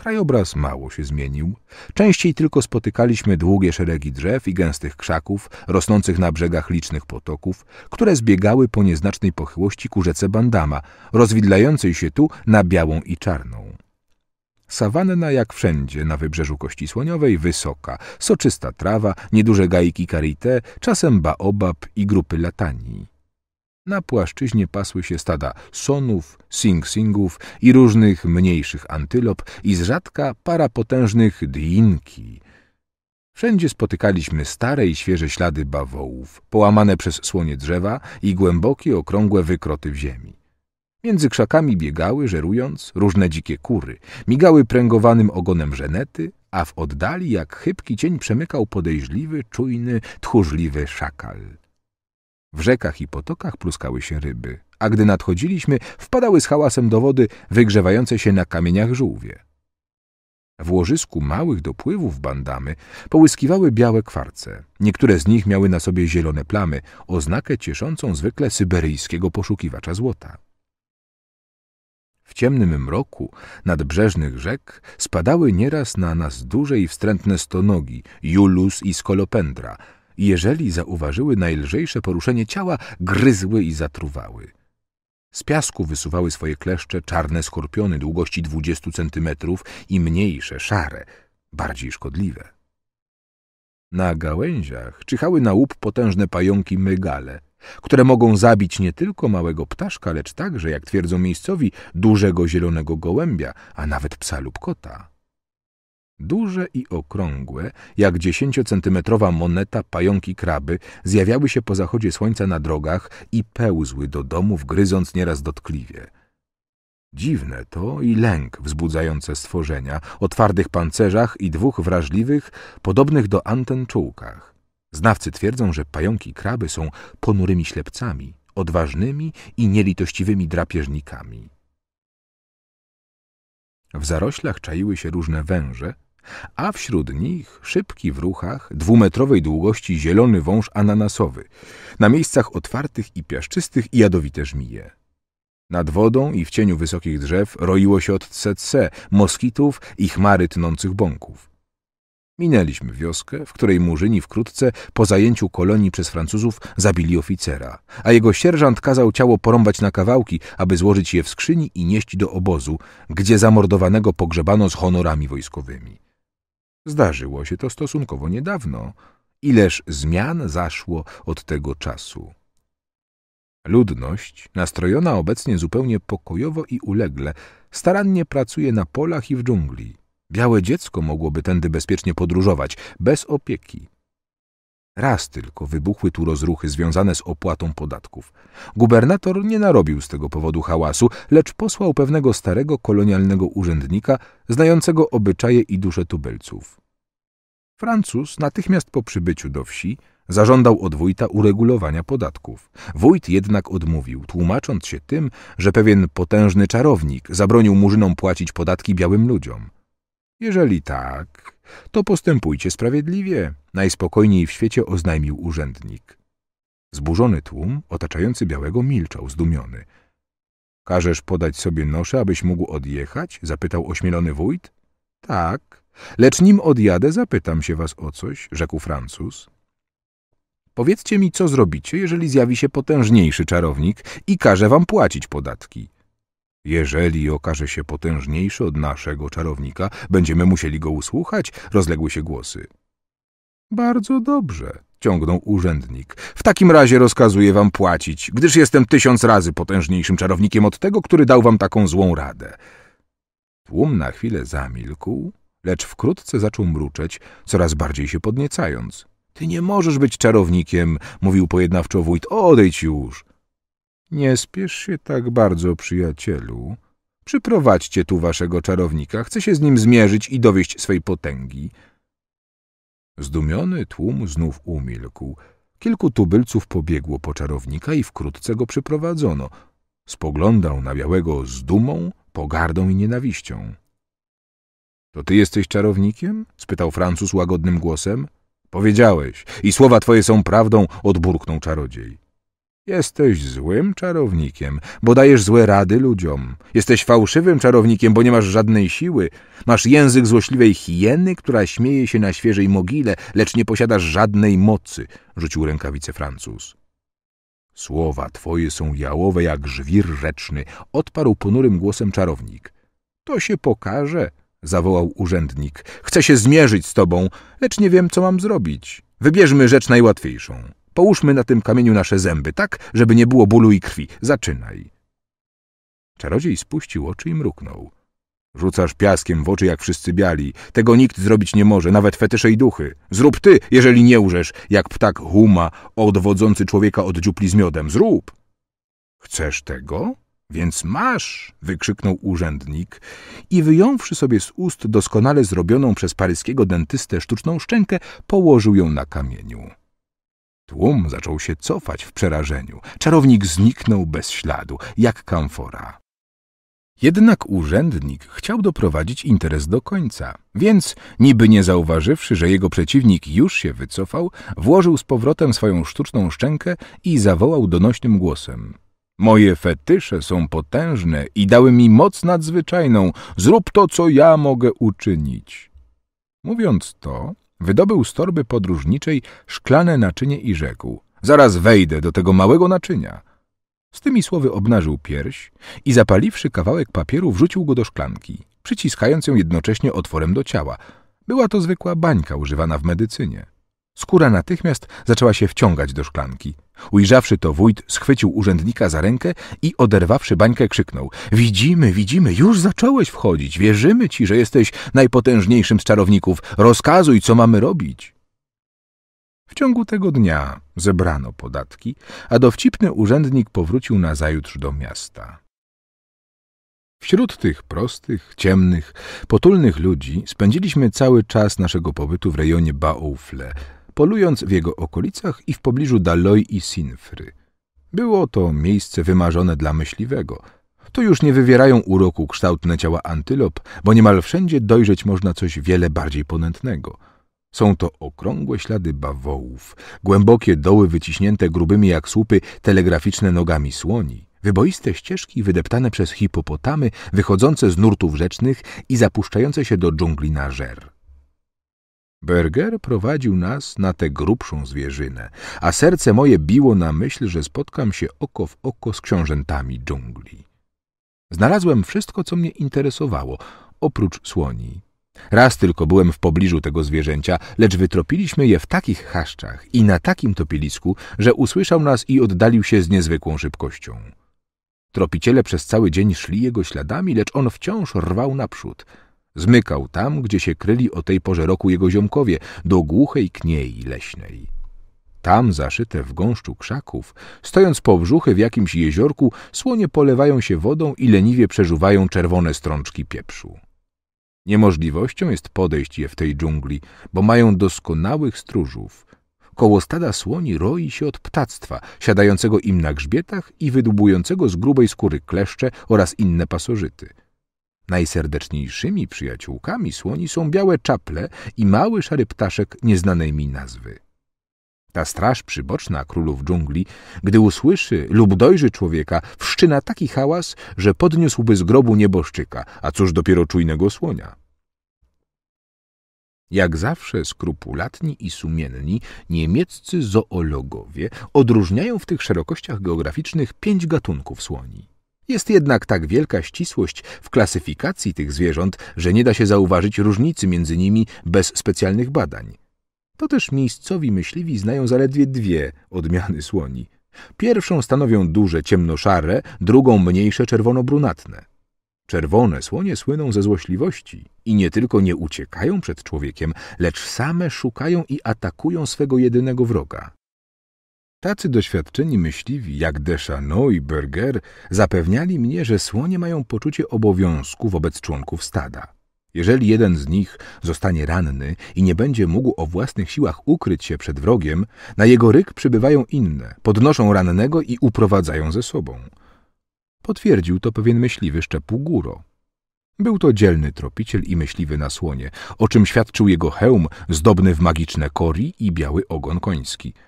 Krajobraz mało się zmienił. Częściej tylko spotykaliśmy długie szeregi drzew i gęstych krzaków, rosnących na brzegach licznych potoków, które zbiegały po nieznacznej pochyłości ku rzece Bandama, rozwidlającej się tu na białą i czarną. Sawanna, jak wszędzie na wybrzeżu Kości Słoniowej, wysoka, soczysta trawa, nieduże gajki karité, czasem baobab i grupy latanii. Na płaszczyźnie pasły się stada sonów, sing-singów i różnych mniejszych antylop i z rzadka para potężnych dinki. Wszędzie spotykaliśmy stare i świeże ślady bawołów, połamane przez słonie drzewa i głębokie, okrągłe wykroty w ziemi. Między krzakami biegały, żerując, różne dzikie kury, migały pręgowanym ogonem żenety, a w oddali jak chybki cień przemykał podejrzliwy, czujny, tchórzliwy szakal. W rzekach i potokach pluskały się ryby, a gdy nadchodziliśmy, wpadały z hałasem do wody wygrzewające się na kamieniach żółwie. W łożysku małych dopływów bandamy połyskiwały białe kwarce. Niektóre z nich miały na sobie zielone plamy, oznakę cieszącą zwykle syberyjskiego poszukiwacza złota. W ciemnym mroku nadbrzeżnych rzek spadały nieraz na nas duże i wstrętne stonogi, julus i skolopendra – jeżeli zauważyły najlżejsze poruszenie ciała, gryzły i zatruwały. Z piasku wysuwały swoje kleszcze czarne skorpiony długości 20 centymetrów i mniejsze, szare, bardziej szkodliwe. Na gałęziach czyhały na łup potężne pająki mygale, które mogą zabić nie tylko małego ptaszka, lecz także, jak twierdzą miejscowi, dużego zielonego gołębia, a nawet psa lub kota. Duże i okrągłe, jak dziesięciocentymetrowa moneta pająki kraby, zjawiały się po zachodzie słońca na drogach i pełzły do domów, gryząc nieraz dotkliwie. Dziwne to i lęk wzbudzające stworzenia o twardych pancerzach i dwóch wrażliwych, podobnych do anten czułkach. Znawcy twierdzą, że pająki kraby są ponurymi ślepcami, odważnymi i nielitościwymi drapieżnikami. W zaroślach czaiły się różne węże, a wśród nich szybki w ruchach, dwumetrowej długości zielony wąż ananasowy, na miejscach otwartych i piaszczystych i jadowite żmije. Nad wodą i w cieniu wysokich drzew roiło się od CC, moskitów i chmary tnących bąków. Minęliśmy wioskę, w której murzyni wkrótce po zajęciu kolonii przez Francuzów zabili oficera, a jego sierżant kazał ciało porąbać na kawałki, aby złożyć je w skrzyni i nieść do obozu, gdzie zamordowanego pogrzebano z honorami wojskowymi. Zdarzyło się to stosunkowo niedawno. Ileż zmian zaszło od tego czasu. Ludność, nastrojona obecnie zupełnie pokojowo i ulegle, starannie pracuje na polach i w dżungli. Białe dziecko mogłoby tędy bezpiecznie podróżować, bez opieki. Raz tylko wybuchły tu rozruchy związane z opłatą podatków. Gubernator nie narobił z tego powodu hałasu, lecz posłał pewnego starego kolonialnego urzędnika, znającego obyczaje i dusze tubylców. Francuz natychmiast po przybyciu do wsi zażądał od wójta uregulowania podatków. Wójt jednak odmówił, tłumacząc się tym, że pewien potężny czarownik zabronił murzynom płacić podatki białym ludziom. Jeżeli tak, to postępujcie sprawiedliwie, najspokojniej w świecie oznajmił urzędnik. Zburzony tłum, otaczający Białego, milczał zdumiony. Każesz podać sobie noszę, abyś mógł odjechać? zapytał ośmielony wójt. Tak, Lecz nim odjadę, zapytam się was o coś, rzekł Francuz. Powiedzcie mi, co zrobicie, jeżeli zjawi się potężniejszy czarownik i każe wam płacić podatki. Jeżeli okaże się potężniejszy od naszego czarownika, będziemy musieli go usłuchać, rozległy się głosy. Bardzo dobrze, ciągnął urzędnik. W takim razie rozkazuję wam płacić, gdyż jestem tysiąc razy potężniejszym czarownikiem od tego, który dał wam taką złą radę. Tłum na chwilę zamilkł, lecz wkrótce zaczął mruczeć, coraz bardziej się podniecając. Ty nie możesz być czarownikiem, mówił pojednawczo wójt, odejdź już. Nie spiesz się tak bardzo, przyjacielu. Przyprowadźcie tu waszego czarownika, chcę się z nim zmierzyć i dowieść swej potęgi. Zdumiony tłum znów umilkł. Kilku tubylców pobiegło po czarownika i wkrótce go przyprowadzono. Spoglądał na Białego z dumą, pogardą i nienawiścią. — To ty jesteś czarownikiem? — spytał Francuz łagodnym głosem. — Powiedziałeś i słowa twoje są prawdą — odburknął czarodziej. — Jesteś złym czarownikiem, bo dajesz złe rady ludziom. Jesteś fałszywym czarownikiem, bo nie masz żadnej siły. Masz język złośliwej hieny, która śmieje się na świeżej mogile, lecz nie posiadasz żadnej mocy — rzucił rękawice Francuz. — Słowa twoje są jałowe jak żwir rzeczny — odparł ponurym głosem czarownik. — To się pokaże — zawołał urzędnik. Chcę się zmierzyć z tobą, lecz nie wiem, co mam zrobić. Wybierzmy rzecz najłatwiejszą. Połóżmy na tym kamieniu nasze zęby, tak, żeby nie było bólu i krwi. Zaczynaj. Czarodziej spuścił oczy i mruknął. Rzucasz piaskiem w oczy, jak wszyscy biali. Tego nikt zrobić nie może, nawet fetysze i duchy. Zrób ty, jeżeli nie urzesz, jak ptak huma odwodzący człowieka od dziupli z miodem. Zrób! Chcesz tego? Więc masz! wykrzyknął urzędnik i wyjąwszy sobie z ust doskonale zrobioną przez paryskiego dentystę sztuczną szczękę, położył ją na kamieniu. Tłum zaczął się cofać w przerażeniu. Czarownik zniknął bez śladu, jak kamfora. Jednak urzędnik chciał doprowadzić interes do końca, więc, niby nie zauważywszy, że jego przeciwnik już się wycofał, włożył z powrotem swoją sztuczną szczękę i zawołał donośnym głosem. Moje fetysze są potężne i dały mi moc nadzwyczajną. Zrób to, co ja mogę uczynić. Mówiąc to, wydobył z torby podróżniczej szklane naczynie i rzekł. Zaraz wejdę do tego małego naczynia. Z tymi słowy obnażył pierś i zapaliwszy kawałek papieru wrzucił go do szklanki, przyciskając ją jednocześnie otworem do ciała. Była to zwykła bańka używana w medycynie. Skóra natychmiast zaczęła się wciągać do szklanki. Ujrzawszy to, wójt schwycił urzędnika za rękę i oderwawszy bańkę krzyknął – Widzimy, widzimy, już zacząłeś wchodzić, wierzymy ci, że jesteś najpotężniejszym z czarowników, rozkazuj, co mamy robić. W ciągu tego dnia zebrano podatki, a dowcipny urzędnik powrócił nazajutrz do miasta. Wśród tych prostych, ciemnych, potulnych ludzi spędziliśmy cały czas naszego pobytu w rejonie Baoufle, polując w jego okolicach i w pobliżu Daloi i Sinfry. Było to miejsce wymarzone dla myśliwego. Tu już nie wywierają uroku kształtne ciała antylop, bo niemal wszędzie dojrzeć można coś wiele bardziej ponętnego. Są to okrągłe ślady bawołów, głębokie doły wyciśnięte grubymi jak słupy telegraficzne nogami słoni, wyboiste ścieżki wydeptane przez hipopotamy wychodzące z nurtów rzecznych i zapuszczające się do dżungli na żer. Berger prowadził nas na tę grubszą zwierzynę, a serce moje biło na myśl, że spotkam się oko w oko z książętami dżungli. Znalazłem wszystko, co mnie interesowało, oprócz słoni. Raz tylko byłem w pobliżu tego zwierzęcia, lecz wytropiliśmy je w takich chaszczach i na takim topilisku, że usłyszał nas i oddalił się z niezwykłą szybkością. Tropiciele przez cały dzień szli jego śladami, lecz on wciąż rwał naprzód – Zmykał tam, gdzie się kryli o tej porze roku jego ziomkowie, do głuchej kniei leśnej. Tam, zaszyte w gąszczu krzaków, stojąc po brzuchy w jakimś jeziorku, słonie polewają się wodą i leniwie przeżuwają czerwone strączki pieprzu. Niemożliwością jest podejść je w tej dżungli, bo mają doskonałych stróżów. Koło stada słoni roi się od ptactwa, siadającego im na grzbietach i wydłubującego z grubej skóry kleszcze oraz inne pasożyty – Najserdeczniejszymi przyjaciółkami słoni są białe czaple i mały szary ptaszek nieznanej mi nazwy. Ta straż przyboczna królów dżungli, gdy usłyszy lub dojrzy człowieka, wszczyna taki hałas, że podniósłby z grobu nieboszczyka, a cóż dopiero czujnego słonia. Jak zawsze skrupulatni i sumienni niemieccy zoologowie odróżniają w tych szerokościach geograficznych pięć gatunków słoni. Jest jednak tak wielka ścisłość w klasyfikacji tych zwierząt, że nie da się zauważyć różnicy między nimi bez specjalnych badań. To też miejscowi myśliwi znają zaledwie dwie odmiany słoni. Pierwszą stanowią duże ciemnoszare, drugą mniejsze czerwono-brunatne. Czerwone słonie słyną ze złośliwości i nie tylko nie uciekają przed człowiekiem, lecz same szukają i atakują swego jedynego wroga. Tacy doświadczeni myśliwi jak Deschanot i Berger zapewniali mnie, że słonie mają poczucie obowiązku wobec członków stada. Jeżeli jeden z nich zostanie ranny i nie będzie mógł o własnych siłach ukryć się przed wrogiem, na jego ryk przybywają inne, podnoszą rannego i uprowadzają ze sobą. Potwierdził to pewien myśliwy szczepu Guro. Był to dzielny tropiciel i myśliwy na słonie, o czym świadczył jego hełm zdobny w magiczne kori i biały ogon koński –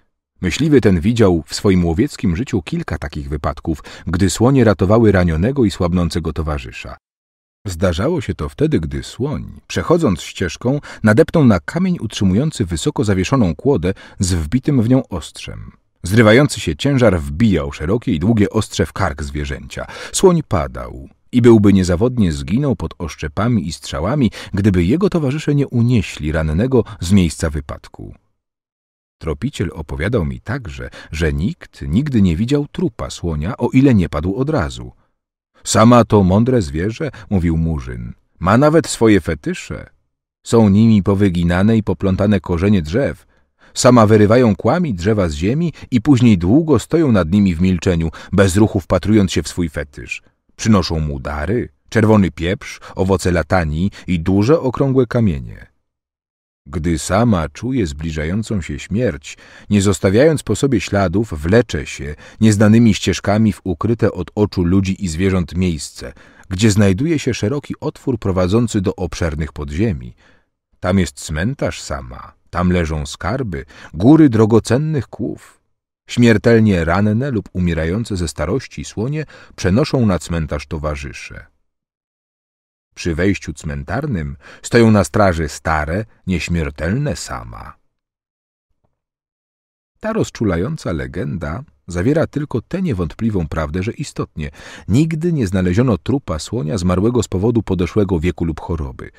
Myśliwy ten widział w swoim łowieckim życiu kilka takich wypadków, gdy słonie ratowały ranionego i słabnącego towarzysza. Zdarzało się to wtedy, gdy słoń, przechodząc ścieżką, nadepnął na kamień utrzymujący wysoko zawieszoną kłodę z wbitym w nią ostrzem. Zrywający się ciężar wbijał szerokie i długie ostrze w kark zwierzęcia. Słoń padał i byłby niezawodnie zginął pod oszczepami i strzałami, gdyby jego towarzysze nie unieśli rannego z miejsca wypadku. Tropiciel opowiadał mi także, że nikt nigdy nie widział trupa słonia, o ile nie padł od razu. Sama to mądre zwierzę, mówił Murzyn, ma nawet swoje fetysze. Są nimi powyginane i poplątane korzenie drzew. Sama wyrywają kłami drzewa z ziemi i później długo stoją nad nimi w milczeniu, bez ruchu wpatrując się w swój fetysz. Przynoszą mu dary, czerwony pieprz, owoce latani i duże okrągłe kamienie. Gdy sama czuje zbliżającą się śmierć, nie zostawiając po sobie śladów, wlecze się nieznanymi ścieżkami w ukryte od oczu ludzi i zwierząt miejsce, gdzie znajduje się szeroki otwór prowadzący do obszernych podziemi. Tam jest cmentarz sama, tam leżą skarby, góry drogocennych kłów. Śmiertelnie ranne lub umierające ze starości słonie przenoszą na cmentarz towarzysze. Przy wejściu cmentarnym stoją na straży stare, nieśmiertelne sama. Ta rozczulająca legenda zawiera tylko tę niewątpliwą prawdę, że istotnie nigdy nie znaleziono trupa słonia zmarłego z powodu podeszłego wieku lub choroby.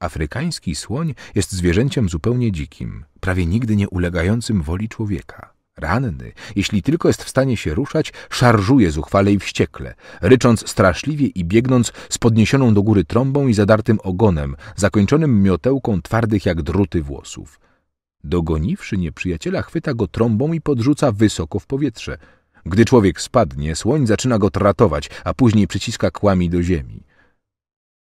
Afrykański słoń jest zwierzęciem zupełnie dzikim, prawie nigdy nie ulegającym woli człowieka. Ranny, jeśli tylko jest w stanie się ruszać, szarżuje zuchwale i wściekle, rycząc straszliwie i biegnąc z podniesioną do góry trąbą i zadartym ogonem, zakończonym miotełką twardych jak druty włosów. Dogoniwszy nieprzyjaciela, chwyta go trąbą i podrzuca wysoko w powietrze. Gdy człowiek spadnie, słoń zaczyna go tratować, a później przyciska kłami do ziemi.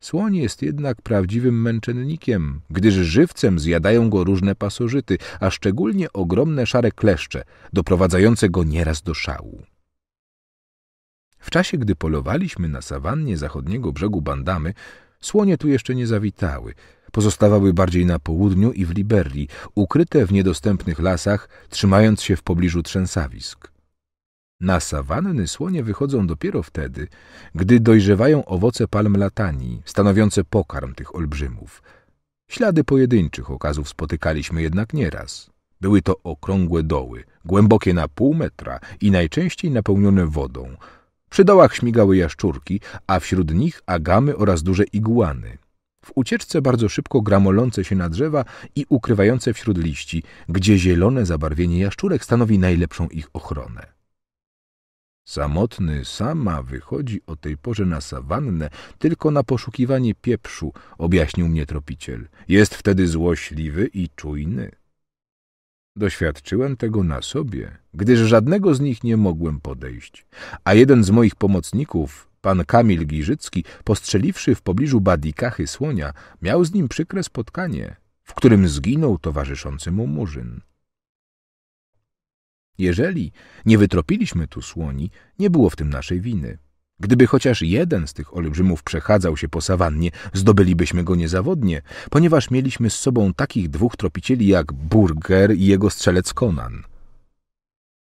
Słoń jest jednak prawdziwym męczennikiem, gdyż żywcem zjadają go różne pasożyty, a szczególnie ogromne szare kleszcze, doprowadzające go nieraz do szału. W czasie, gdy polowaliśmy na sawannie zachodniego brzegu Bandamy, słonie tu jeszcze nie zawitały. Pozostawały bardziej na południu i w Liberii, ukryte w niedostępnych lasach, trzymając się w pobliżu trzęsawisk. Na sawanny słonie wychodzą dopiero wtedy, gdy dojrzewają owoce palm latanii, stanowiące pokarm tych olbrzymów. Ślady pojedynczych okazów spotykaliśmy jednak nieraz. Były to okrągłe doły, głębokie na pół metra i najczęściej napełnione wodą. Przy dołach śmigały jaszczurki, a wśród nich agamy oraz duże igłany. W ucieczce bardzo szybko gramolące się na drzewa i ukrywające wśród liści, gdzie zielone zabarwienie jaszczurek stanowi najlepszą ich ochronę. Samotny sama wychodzi o tej porze na sawannę tylko na poszukiwanie pieprzu, objaśnił mnie tropiciel. Jest wtedy złośliwy i czujny. Doświadczyłem tego na sobie, gdyż żadnego z nich nie mogłem podejść, a jeden z moich pomocników, pan Kamil Giżycki, postrzeliwszy w pobliżu badikachy słonia, miał z nim przykre spotkanie, w którym zginął towarzyszący mu murzyn. Jeżeli nie wytropiliśmy tu słoni, nie było w tym naszej winy. Gdyby chociaż jeden z tych olbrzymów przechadzał się po sawannie, zdobylibyśmy go niezawodnie, ponieważ mieliśmy z sobą takich dwóch tropicieli jak Burger i jego strzelec Conan.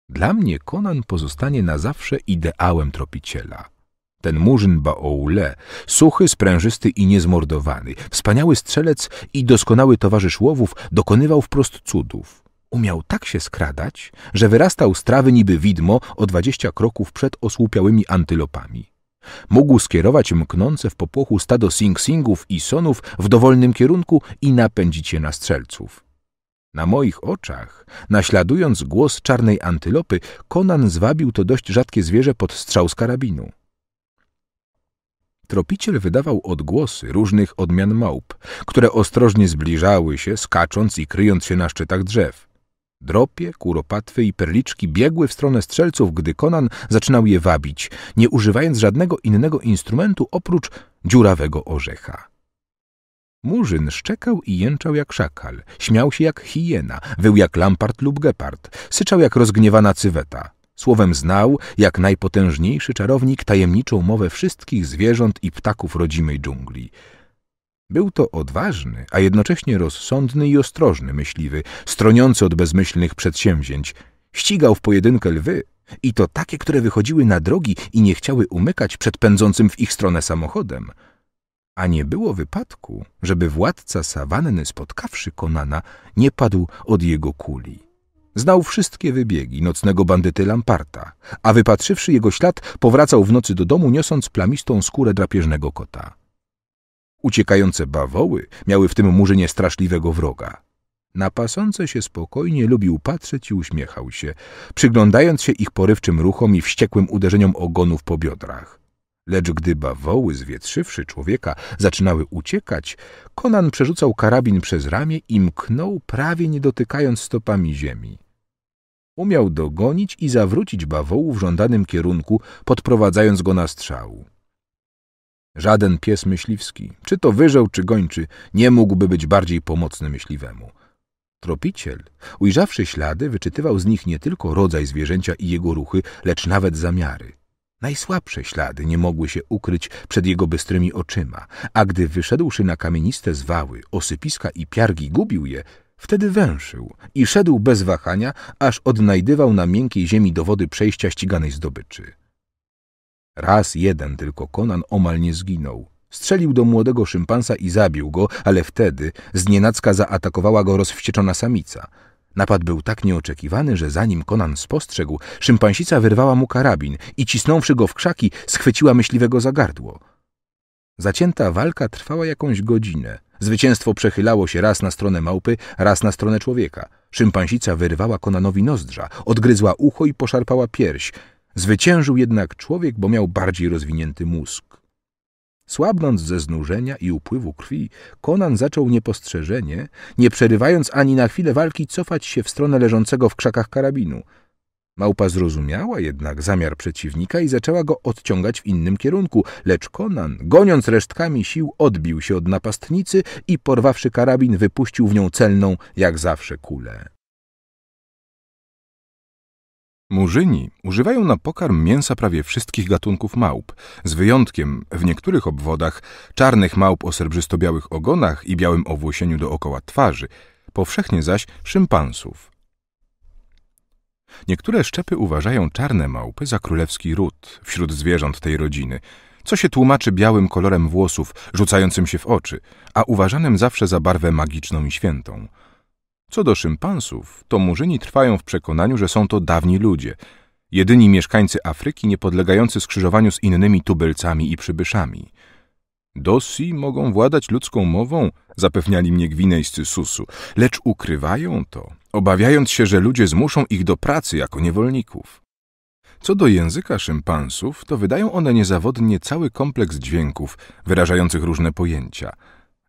Dla mnie Conan pozostanie na zawsze ideałem tropiciela. Ten murzyn Baoule, suchy, sprężysty i niezmordowany, wspaniały strzelec i doskonały towarzysz łowów, dokonywał wprost cudów. Umiał tak się skradać, że wyrastał z trawy niby widmo o dwadzieścia kroków przed osłupiałymi antylopami. Mógł skierować mknące w popłochu stado sing-singów i sonów w dowolnym kierunku i napędzić je na strzelców. Na moich oczach, naśladując głos czarnej antylopy, Konan zwabił to dość rzadkie zwierzę pod strzał z karabinu. Tropiciel wydawał odgłosy różnych odmian małp, które ostrożnie zbliżały się, skacząc i kryjąc się na szczytach drzew. Dropie, kuropatwy i perliczki biegły w stronę strzelców, gdy Konan zaczynał je wabić, nie używając żadnego innego instrumentu oprócz dziurawego orzecha. Murzyn szczekał i jęczał jak szakal, śmiał się jak hiena, wył jak lampart lub gepard, syczał jak rozgniewana cyweta. Słowem znał, jak najpotężniejszy czarownik, tajemniczą mowę wszystkich zwierząt i ptaków rodzimej dżungli – był to odważny, a jednocześnie rozsądny i ostrożny myśliwy, stroniący od bezmyślnych przedsięwzięć. Ścigał w pojedynkę lwy, i to takie, które wychodziły na drogi i nie chciały umykać przed pędzącym w ich stronę samochodem. A nie było wypadku, żeby władca sawanny, spotkawszy Konana, nie padł od jego kuli. Znał wszystkie wybiegi nocnego bandyty Lamparta, a wypatrzywszy jego ślad, powracał w nocy do domu, niosąc plamistą skórę drapieżnego kota. Uciekające bawoły miały w tym murzynie straszliwego wroga. Na pasące się spokojnie lubił patrzeć i uśmiechał się, przyglądając się ich porywczym ruchom i wściekłym uderzeniom ogonów po biodrach. Lecz gdy bawoły, zwietrzywszy człowieka, zaczynały uciekać, Konan przerzucał karabin przez ramię i mknął, prawie nie dotykając stopami ziemi. Umiał dogonić i zawrócić bawołu w żądanym kierunku, podprowadzając go na strzał. Żaden pies myśliwski, czy to wyżeł, czy gończy, nie mógłby być bardziej pomocny myśliwemu. Tropiciel, ujrzawszy ślady, wyczytywał z nich nie tylko rodzaj zwierzęcia i jego ruchy, lecz nawet zamiary. Najsłabsze ślady nie mogły się ukryć przed jego bystrymi oczyma, a gdy wyszedłszy na kamieniste zwały, osypiska i piargi gubił je, wtedy węszył i szedł bez wahania, aż odnajdywał na miękkiej ziemi dowody przejścia ściganej zdobyczy. Raz jeden tylko Konan omal nie zginął. Strzelił do młodego szympansa i zabił go, ale wtedy znienacka zaatakowała go rozwścieczona samica. Napad był tak nieoczekiwany, że zanim Konan spostrzegł, szympansica wyrwała mu karabin i cisnąwszy go w krzaki, schwyciła myśliwego za gardło. Zacięta walka trwała jakąś godzinę. Zwycięstwo przechylało się raz na stronę małpy, raz na stronę człowieka. Szympansica wyrwała Konanowi nozdrza, odgryzła ucho i poszarpała pierś – Zwyciężył jednak człowiek, bo miał bardziej rozwinięty mózg. Słabnąc ze znużenia i upływu krwi, Konan zaczął niepostrzeżenie, nie przerywając ani na chwilę walki, cofać się w stronę leżącego w krzakach karabinu. Małpa zrozumiała jednak zamiar przeciwnika i zaczęła go odciągać w innym kierunku, lecz Konan, goniąc resztkami sił, odbił się od napastnicy i porwawszy karabin, wypuścił w nią celną, jak zawsze, kulę. Murzyni używają na pokarm mięsa prawie wszystkich gatunków małp, z wyjątkiem w niektórych obwodach czarnych małp o srebrzysto-białych ogonach i białym owłosieniu dookoła twarzy, powszechnie zaś szympansów. Niektóre szczepy uważają czarne małpy za królewski ród wśród zwierząt tej rodziny, co się tłumaczy białym kolorem włosów rzucającym się w oczy, a uważanym zawsze za barwę magiczną i świętą – co do szympansów, to murzyni trwają w przekonaniu, że są to dawni ludzie, jedyni mieszkańcy Afryki nie podlegający skrzyżowaniu z innymi tubylcami i przybyszami. Dosi mogą władać ludzką mową, zapewniali mnie gwinejscy Susu, lecz ukrywają to, obawiając się, że ludzie zmuszą ich do pracy jako niewolników. Co do języka szympansów, to wydają one niezawodnie cały kompleks dźwięków wyrażających różne pojęcia –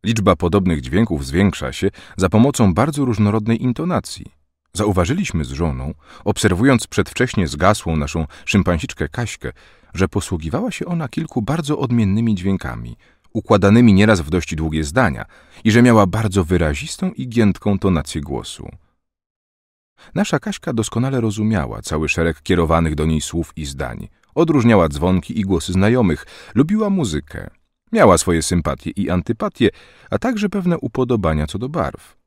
Liczba podobnych dźwięków zwiększa się za pomocą bardzo różnorodnej intonacji. Zauważyliśmy z żoną, obserwując przedwcześnie zgasłą naszą szympansiczkę Kaśkę, że posługiwała się ona kilku bardzo odmiennymi dźwiękami, układanymi nieraz w dość długie zdania i że miała bardzo wyrazistą i giętką tonację głosu. Nasza Kaśka doskonale rozumiała cały szereg kierowanych do niej słów i zdań. Odróżniała dzwonki i głosy znajomych, lubiła muzykę. Miała swoje sympatie i antypatie, a także pewne upodobania co do barw.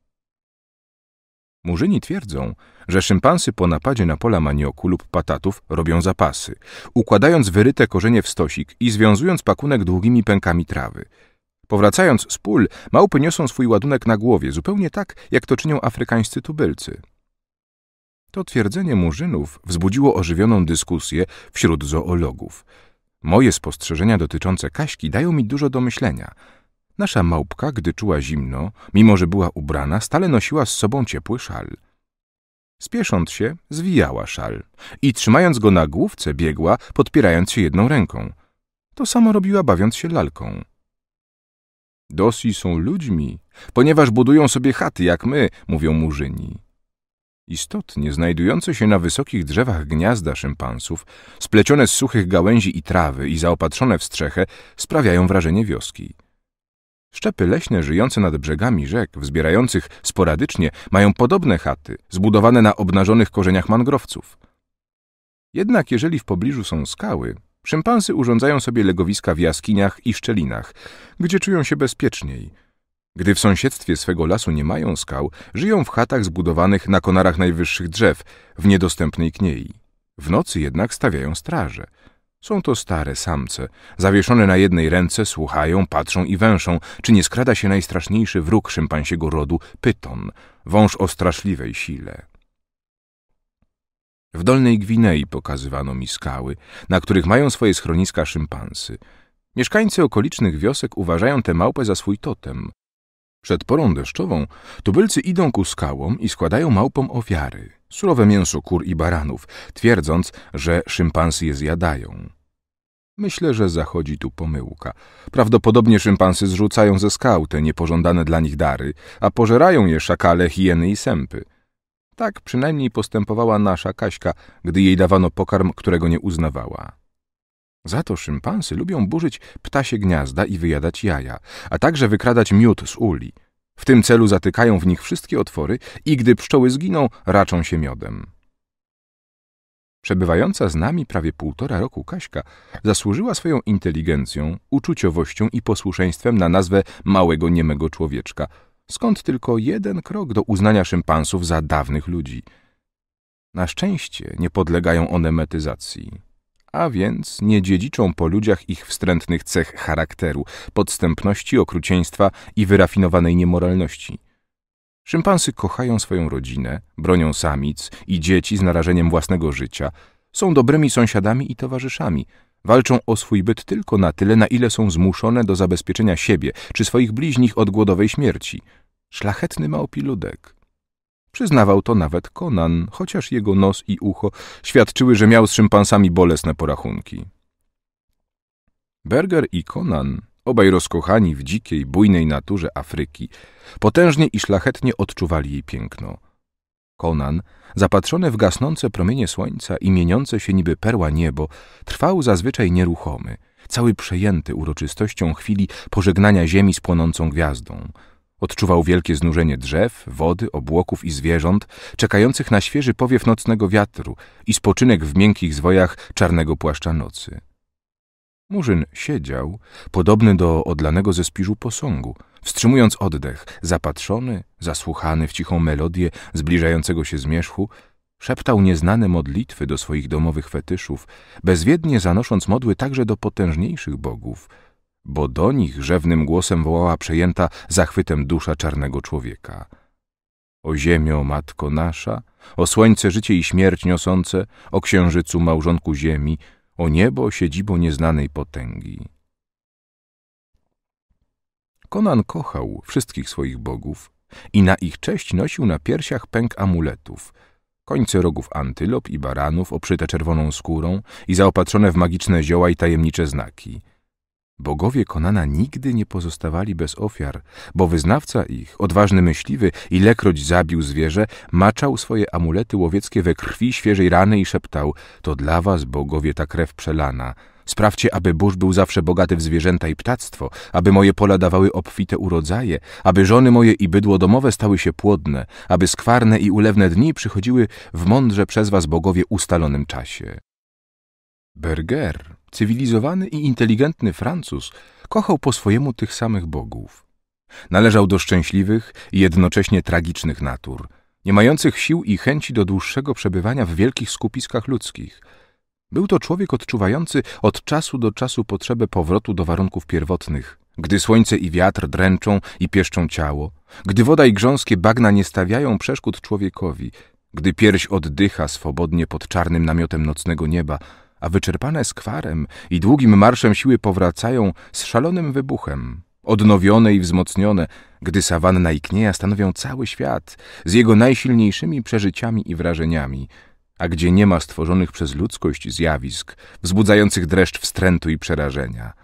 Murzyni twierdzą, że szympansy po napadzie na pola manioku lub patatów robią zapasy, układając wyryte korzenie w stosik i związując pakunek długimi pękami trawy. Powracając z pól, małpy niosą swój ładunek na głowie, zupełnie tak, jak to czynią afrykańscy tubylcy. To twierdzenie murzynów wzbudziło ożywioną dyskusję wśród zoologów – Moje spostrzeżenia dotyczące Kaśki dają mi dużo do myślenia. Nasza małpka, gdy czuła zimno, mimo że była ubrana, stale nosiła z sobą ciepły szal. Spiesząc się, zwijała szal i trzymając go na główce biegła, podpierając się jedną ręką. To samo robiła bawiąc się lalką. Dosi są ludźmi, ponieważ budują sobie chaty jak my, mówią murzyni. Istotnie, znajdujące się na wysokich drzewach gniazda szympansów, splecione z suchych gałęzi i trawy i zaopatrzone w strzechę, sprawiają wrażenie wioski. Szczepy leśne żyjące nad brzegami rzek, wzbierających sporadycznie, mają podobne chaty, zbudowane na obnażonych korzeniach mangrowców. Jednak jeżeli w pobliżu są skały, szympansy urządzają sobie legowiska w jaskiniach i szczelinach, gdzie czują się bezpieczniej – gdy w sąsiedztwie swego lasu nie mają skał, żyją w chatach zbudowanych na konarach najwyższych drzew, w niedostępnej kniei. W nocy jednak stawiają straże. Są to stare samce. Zawieszone na jednej ręce słuchają, patrzą i węszą, czy nie skrada się najstraszniejszy wróg szympansiego rodu, pyton, wąż o straszliwej sile. W Dolnej Gwinei pokazywano mi skały, na których mają swoje schroniska szympansy. Mieszkańcy okolicznych wiosek uważają tę małpę za swój totem. Przed porą deszczową tubylcy idą ku skałom i składają małpom ofiary, surowe mięso kur i baranów, twierdząc, że szympansy je zjadają. Myślę, że zachodzi tu pomyłka. Prawdopodobnie szympansy zrzucają ze skał te niepożądane dla nich dary, a pożerają je szakale, hieny i sępy. Tak przynajmniej postępowała nasza Kaśka, gdy jej dawano pokarm, którego nie uznawała. Za to szympansy lubią burzyć ptasie gniazda i wyjadać jaja, a także wykradać miód z uli. W tym celu zatykają w nich wszystkie otwory i gdy pszczoły zginą, raczą się miodem. Przebywająca z nami prawie półtora roku Kaśka zasłużyła swoją inteligencją, uczuciowością i posłuszeństwem na nazwę małego niemego człowieczka, skąd tylko jeden krok do uznania szympansów za dawnych ludzi. Na szczęście nie podlegają one metyzacji a więc nie dziedziczą po ludziach ich wstrętnych cech charakteru, podstępności, okrucieństwa i wyrafinowanej niemoralności. Szympansy kochają swoją rodzinę, bronią samic i dzieci z narażeniem własnego życia, są dobrymi sąsiadami i towarzyszami, walczą o swój byt tylko na tyle, na ile są zmuszone do zabezpieczenia siebie czy swoich bliźnich od głodowej śmierci. Szlachetny ludek. Przyznawał to nawet Konan, chociaż jego nos i ucho świadczyły, że miał z szympansami bolesne porachunki. Berger i Konan, obaj rozkochani w dzikiej, bujnej naturze Afryki, potężnie i szlachetnie odczuwali jej piękno. Konan, zapatrzony w gasnące promienie słońca i mieniące się niby perła niebo, trwał zazwyczaj nieruchomy, cały przejęty uroczystością chwili pożegnania ziemi z płonącą gwiazdą – Odczuwał wielkie znużenie drzew, wody, obłoków i zwierząt, czekających na świeży powiew nocnego wiatru i spoczynek w miękkich zwojach czarnego płaszcza nocy. Murzyn siedział, podobny do odlanego ze spiżu posągu, wstrzymując oddech, zapatrzony, zasłuchany w cichą melodię zbliżającego się zmierzchu, szeptał nieznane modlitwy do swoich domowych fetyszów, bezwiednie zanosząc modły także do potężniejszych bogów – bo do nich rzewnym głosem wołała przejęta zachwytem dusza czarnego człowieka. O ziemio, matko nasza, o słońce życie i śmierć niosące, o księżycu małżonku ziemi, o niebo siedzibo nieznanej potęgi. Konan kochał wszystkich swoich bogów i na ich cześć nosił na piersiach pęk amuletów, końce rogów antylop i baranów oprzyte czerwoną skórą i zaopatrzone w magiczne zioła i tajemnicze znaki – Bogowie Konana nigdy nie pozostawali bez ofiar, bo wyznawca ich, odważny myśliwy, ilekroć zabił zwierzę, maczał swoje amulety łowieckie we krwi świeżej rany i szeptał – to dla was, bogowie, ta krew przelana. Sprawdźcie, aby burz był zawsze bogaty w zwierzęta i ptactwo, aby moje pola dawały obfite urodzaje, aby żony moje i bydło domowe stały się płodne, aby skwarne i ulewne dni przychodziły w mądrze przez was, bogowie, ustalonym czasie. Berger Cywilizowany i inteligentny Francuz kochał po swojemu tych samych bogów. Należał do szczęśliwych i jednocześnie tragicznych natur, nie mających sił i chęci do dłuższego przebywania w wielkich skupiskach ludzkich. Był to człowiek odczuwający od czasu do czasu potrzebę powrotu do warunków pierwotnych, gdy słońce i wiatr dręczą i pieszczą ciało, gdy woda i grząskie bagna nie stawiają przeszkód człowiekowi, gdy pierś oddycha swobodnie pod czarnym namiotem nocnego nieba – a wyczerpane skwarem i długim marszem siły powracają z szalonym wybuchem, odnowione i wzmocnione, gdy sawanna i knieja stanowią cały świat z jego najsilniejszymi przeżyciami i wrażeniami, a gdzie nie ma stworzonych przez ludzkość zjawisk wzbudzających dreszcz wstrętu i przerażenia –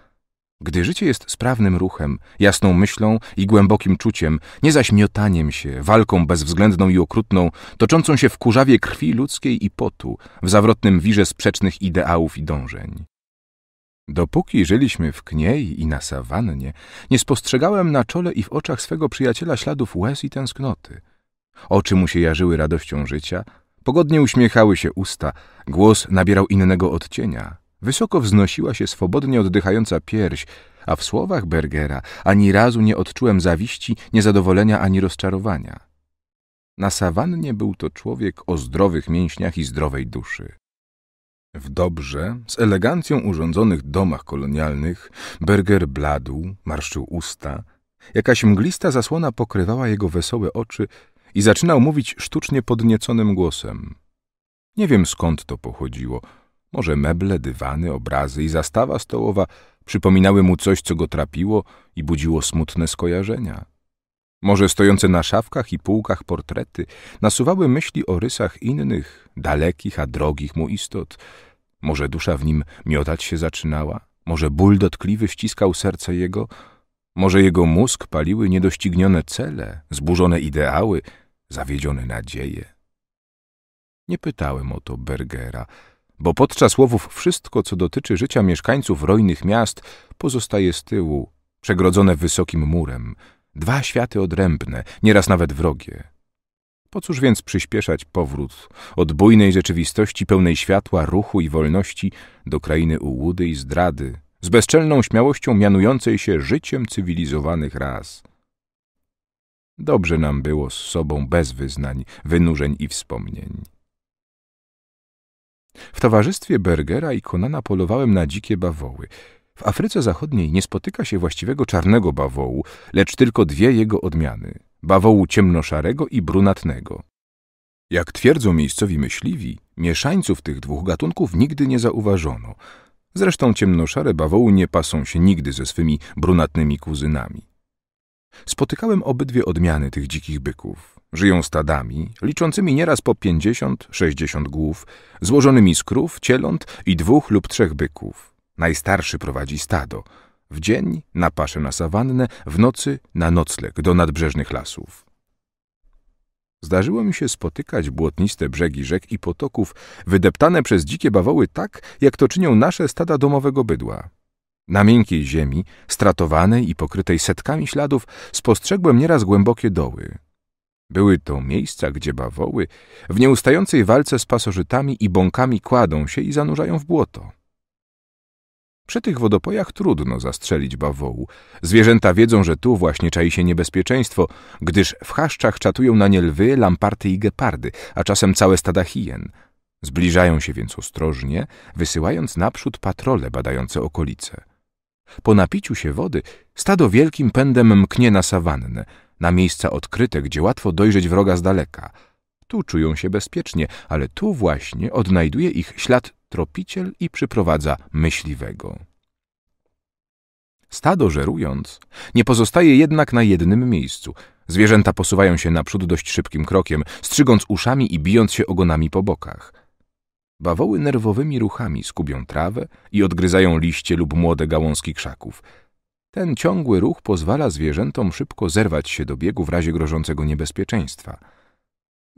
gdy życie jest sprawnym ruchem, jasną myślą i głębokim czuciem, nie zaś miotaniem się, walką bezwzględną i okrutną, toczącą się w kurzawie krwi ludzkiej i potu, w zawrotnym wirze sprzecznych ideałów i dążeń. Dopóki żyliśmy w kniei i na sawannie, nie spostrzegałem na czole i w oczach swego przyjaciela śladów łez i tęsknoty. Oczy mu się jarzyły radością życia, pogodnie uśmiechały się usta, głos nabierał innego odcienia – Wysoko wznosiła się swobodnie oddychająca pierś, a w słowach Bergera ani razu nie odczułem zawiści, niezadowolenia ani rozczarowania. Na sawannie był to człowiek o zdrowych mięśniach i zdrowej duszy. W dobrze, z elegancją urządzonych domach kolonialnych Berger bladł, marszczył usta. Jakaś mglista zasłona pokrywała jego wesołe oczy i zaczynał mówić sztucznie podnieconym głosem. Nie wiem skąd to pochodziło – może meble, dywany, obrazy i zastawa stołowa przypominały mu coś, co go trapiło i budziło smutne skojarzenia. Może stojące na szafkach i półkach portrety nasuwały myśli o rysach innych, dalekich, a drogich mu istot. Może dusza w nim miotać się zaczynała, może ból dotkliwy ściskał serce jego, może jego mózg paliły niedoścignione cele, zburzone ideały, zawiedzione nadzieje. Nie pytałem o to Bergera, bo podczas łowów wszystko, co dotyczy życia mieszkańców rojnych miast, pozostaje z tyłu, przegrodzone wysokim murem. Dwa światy odrębne, nieraz nawet wrogie. Po cóż więc przyspieszać powrót od bujnej rzeczywistości pełnej światła, ruchu i wolności do krainy ułudy i zdrady, z bezczelną śmiałością mianującej się życiem cywilizowanych raz. Dobrze nam było z sobą bez wyznań, wynurzeń i wspomnień. W towarzystwie Bergera i Konana polowałem na dzikie bawoły. W Afryce Zachodniej nie spotyka się właściwego czarnego bawołu, lecz tylko dwie jego odmiany – bawołu ciemnoszarego i brunatnego. Jak twierdzą miejscowi myśliwi, mieszańców tych dwóch gatunków nigdy nie zauważono. Zresztą ciemnoszare bawoły nie pasą się nigdy ze swymi brunatnymi kuzynami. Spotykałem obydwie odmiany tych dzikich byków. Żyją stadami, liczącymi nieraz po pięćdziesiąt, sześćdziesiąt głów, złożonymi z krów, cieląt i dwóch lub trzech byków. Najstarszy prowadzi stado. W dzień na paszę na sawannę, w nocy na nocleg do nadbrzeżnych lasów. Zdarzyło mi się spotykać błotniste brzegi rzek i potoków, wydeptane przez dzikie bawoły tak, jak to czynią nasze stada domowego bydła. Na miękkiej ziemi, stratowanej i pokrytej setkami śladów, spostrzegłem nieraz głębokie doły. Były to miejsca, gdzie bawoły w nieustającej walce z pasożytami i bąkami kładą się i zanurzają w błoto. Przy tych wodopojach trudno zastrzelić bawołu. Zwierzęta wiedzą, że tu właśnie czai się niebezpieczeństwo, gdyż w chaszczach czatują na nie lwy, lamparty i gepardy, a czasem całe stada hien. Zbliżają się więc ostrożnie, wysyłając naprzód patrole badające okolice. Po napiciu się wody stado wielkim pędem mknie na sawannę – na miejsca odkryte, gdzie łatwo dojrzeć wroga z daleka. Tu czują się bezpiecznie, ale tu właśnie odnajduje ich ślad tropiciel i przyprowadza myśliwego. Stado żerując, nie pozostaje jednak na jednym miejscu. Zwierzęta posuwają się naprzód dość szybkim krokiem, strzygąc uszami i bijąc się ogonami po bokach. Bawoły nerwowymi ruchami skubią trawę i odgryzają liście lub młode gałązki krzaków – ten ciągły ruch pozwala zwierzętom szybko zerwać się do biegu w razie grożącego niebezpieczeństwa.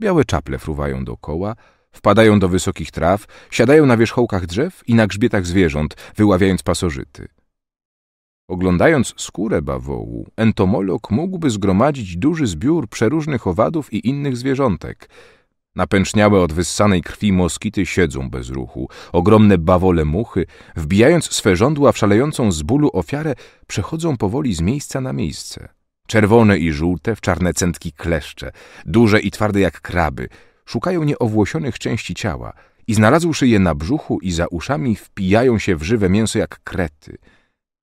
Białe czaple fruwają dookoła, wpadają do wysokich traw, siadają na wierzchołkach drzew i na grzbietach zwierząt, wyławiając pasożyty. Oglądając skórę bawołu, entomolog mógłby zgromadzić duży zbiór przeróżnych owadów i innych zwierzątek – Napęczniałe od wyssanej krwi moskity siedzą bez ruchu. Ogromne bawole muchy, wbijając swe żądła w szalejącą z bólu ofiarę, przechodzą powoli z miejsca na miejsce. Czerwone i żółte, w czarne centki kleszcze, duże i twarde jak kraby, szukają nieowłosionych części ciała i znalazłszy je na brzuchu i za uszami wpijają się w żywe mięso jak krety.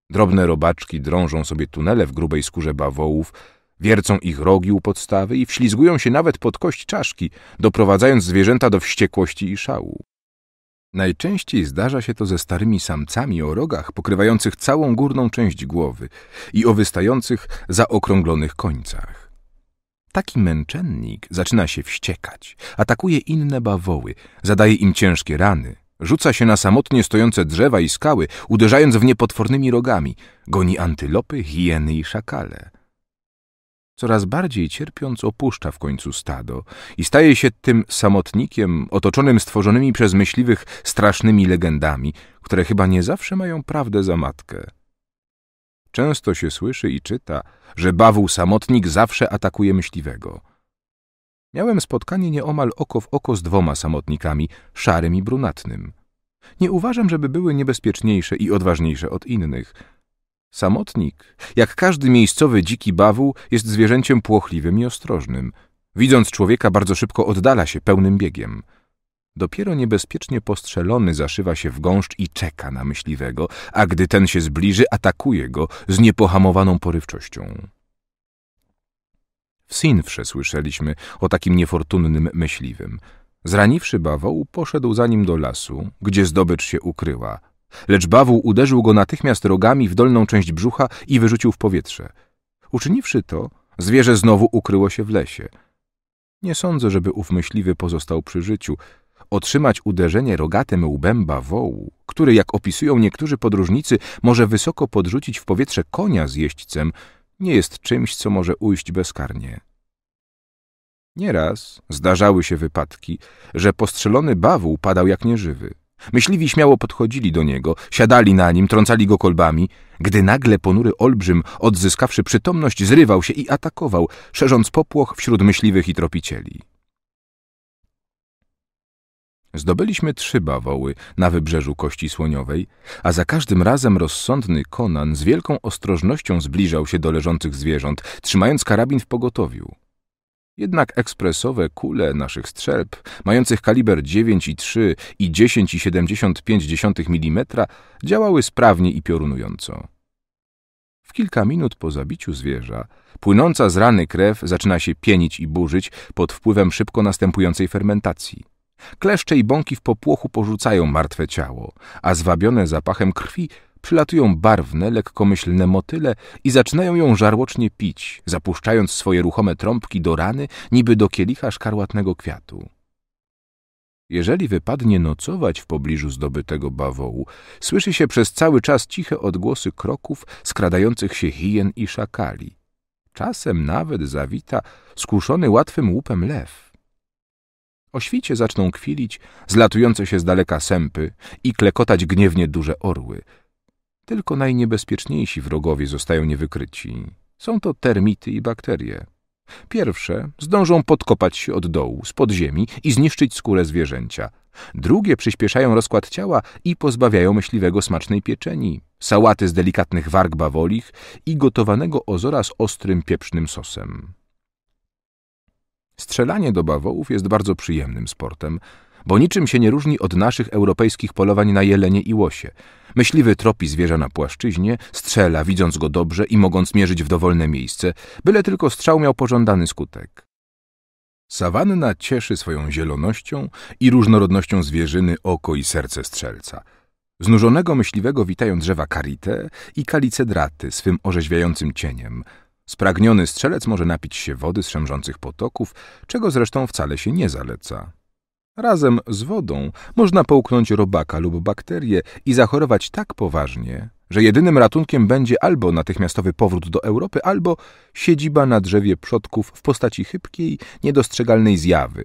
Drobne robaczki drążą sobie tunele w grubej skórze bawołów, Wiercą ich rogi u podstawy i wślizgują się nawet pod kość czaszki, doprowadzając zwierzęta do wściekłości i szału. Najczęściej zdarza się to ze starymi samcami o rogach pokrywających całą górną część głowy i o wystających zaokrąglonych końcach. Taki męczennik zaczyna się wściekać, atakuje inne bawoły, zadaje im ciężkie rany, rzuca się na samotnie stojące drzewa i skały, uderzając w nie potwornymi rogami, goni antylopy, hieny i szakale. Coraz bardziej cierpiąc opuszcza w końcu stado i staje się tym samotnikiem otoczonym stworzonymi przez myśliwych strasznymi legendami, które chyba nie zawsze mają prawdę za matkę. Często się słyszy i czyta, że bawuł samotnik zawsze atakuje myśliwego. Miałem spotkanie nieomal oko w oko z dwoma samotnikami, szarym i brunatnym. Nie uważam, żeby były niebezpieczniejsze i odważniejsze od innych – Samotnik, jak każdy miejscowy dziki bawuł, jest zwierzęciem płochliwym i ostrożnym. Widząc człowieka, bardzo szybko oddala się pełnym biegiem. Dopiero niebezpiecznie postrzelony zaszywa się w gąszcz i czeka na myśliwego, a gdy ten się zbliży, atakuje go z niepohamowaną porywczością. W Sinfrze słyszeliśmy o takim niefortunnym myśliwym. Zraniwszy bawołu, poszedł za nim do lasu, gdzie zdobycz się ukryła, Lecz bawuł uderzył go natychmiast rogami w dolną część brzucha i wyrzucił w powietrze. Uczyniwszy to, zwierzę znowu ukryło się w lesie. Nie sądzę, żeby ów myśliwy pozostał przy życiu. Otrzymać uderzenie rogatym łbem bawołu, który, jak opisują niektórzy podróżnicy, może wysoko podrzucić w powietrze konia z jeźdźcem, nie jest czymś, co może ujść bezkarnie. Nieraz zdarzały się wypadki, że postrzelony bawuł padał jak nieżywy. Myśliwi śmiało podchodzili do niego, siadali na nim, trącali go kolbami, gdy nagle ponury olbrzym, odzyskawszy przytomność, zrywał się i atakował, szerząc popłoch wśród myśliwych i tropicieli. Zdobyliśmy trzy bawoły na wybrzeżu Kości Słoniowej, a za każdym razem rozsądny Konan z wielką ostrożnością zbliżał się do leżących zwierząt, trzymając karabin w pogotowiu. Jednak ekspresowe kule naszych strzelb, mających kaliber 9,3 i 10,75 mm, działały sprawnie i piorunująco. W kilka minut po zabiciu zwierza, płynąca z rany krew zaczyna się pienić i burzyć pod wpływem szybko następującej fermentacji. Kleszcze i bąki w popłochu porzucają martwe ciało, a zwabione zapachem krwi przylatują barwne, lekkomyślne motyle i zaczynają ją żarłocznie pić, zapuszczając swoje ruchome trąbki do rany, niby do kielicha szkarłatnego kwiatu. Jeżeli wypadnie nocować w pobliżu zdobytego bawołu, słyszy się przez cały czas ciche odgłosy kroków skradających się hien i szakali. Czasem nawet zawita skuszony łatwym łupem lew. O świcie zaczną kwilić zlatujące się z daleka sępy i klekotać gniewnie duże orły – tylko najniebezpieczniejsi wrogowie zostają niewykryci. Są to termity i bakterie. Pierwsze zdążą podkopać się od dołu, z podziemi i zniszczyć skórę zwierzęcia. Drugie przyspieszają rozkład ciała i pozbawiają myśliwego smacznej pieczeni, sałaty z delikatnych warg bawolich i gotowanego ozora z ostrym pieprznym sosem. Strzelanie do bawołów jest bardzo przyjemnym sportem, bo niczym się nie różni od naszych europejskich polowań na jelenie i łosie – Myśliwy tropi zwierzę na płaszczyźnie, strzela, widząc go dobrze i mogąc mierzyć w dowolne miejsce, byle tylko strzał miał pożądany skutek. Sawanna cieszy swoją zielonością i różnorodnością zwierzyny oko i serce strzelca. Znużonego myśliwego witają drzewa karite i kalicedraty swym orzeźwiającym cieniem. Spragniony strzelec może napić się wody z szemrzących potoków, czego zresztą wcale się nie zaleca. Razem z wodą można połknąć robaka lub bakterię i zachorować tak poważnie, że jedynym ratunkiem będzie albo natychmiastowy powrót do Europy, albo siedziba na drzewie przodków w postaci chybkiej, niedostrzegalnej zjawy,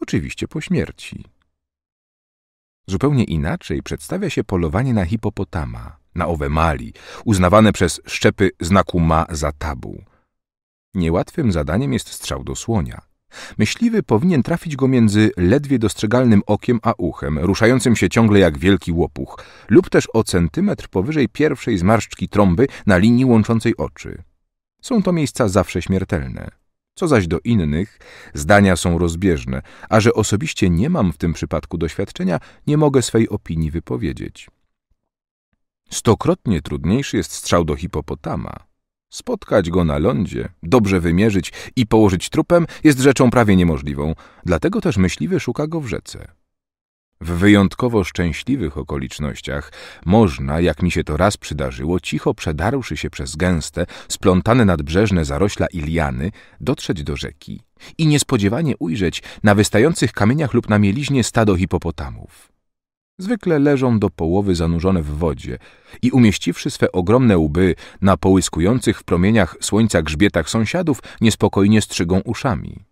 oczywiście po śmierci. Zupełnie inaczej przedstawia się polowanie na hipopotama, na owe mali, uznawane przez szczepy znaku ma za tabu. Niełatwym zadaniem jest strzał do słonia – Myśliwy powinien trafić go między ledwie dostrzegalnym okiem a uchem, ruszającym się ciągle jak wielki łopuch, lub też o centymetr powyżej pierwszej zmarszczki trąby na linii łączącej oczy. Są to miejsca zawsze śmiertelne. Co zaś do innych, zdania są rozbieżne, a że osobiście nie mam w tym przypadku doświadczenia, nie mogę swej opinii wypowiedzieć. Stokrotnie trudniejszy jest strzał do hipopotama. Spotkać go na lądzie, dobrze wymierzyć i położyć trupem jest rzeczą prawie niemożliwą, dlatego też myśliwy szuka go w rzece. W wyjątkowo szczęśliwych okolicznościach można, jak mi się to raz przydarzyło, cicho przedarłszy się przez gęste, splątane nadbrzeżne zarośla iliany, dotrzeć do rzeki i niespodziewanie ujrzeć na wystających kamieniach lub na mieliźnie stado hipopotamów. Zwykle leżą do połowy zanurzone w wodzie i umieściwszy swe ogromne łby na połyskujących w promieniach słońca grzbietach sąsiadów, niespokojnie strzygą uszami.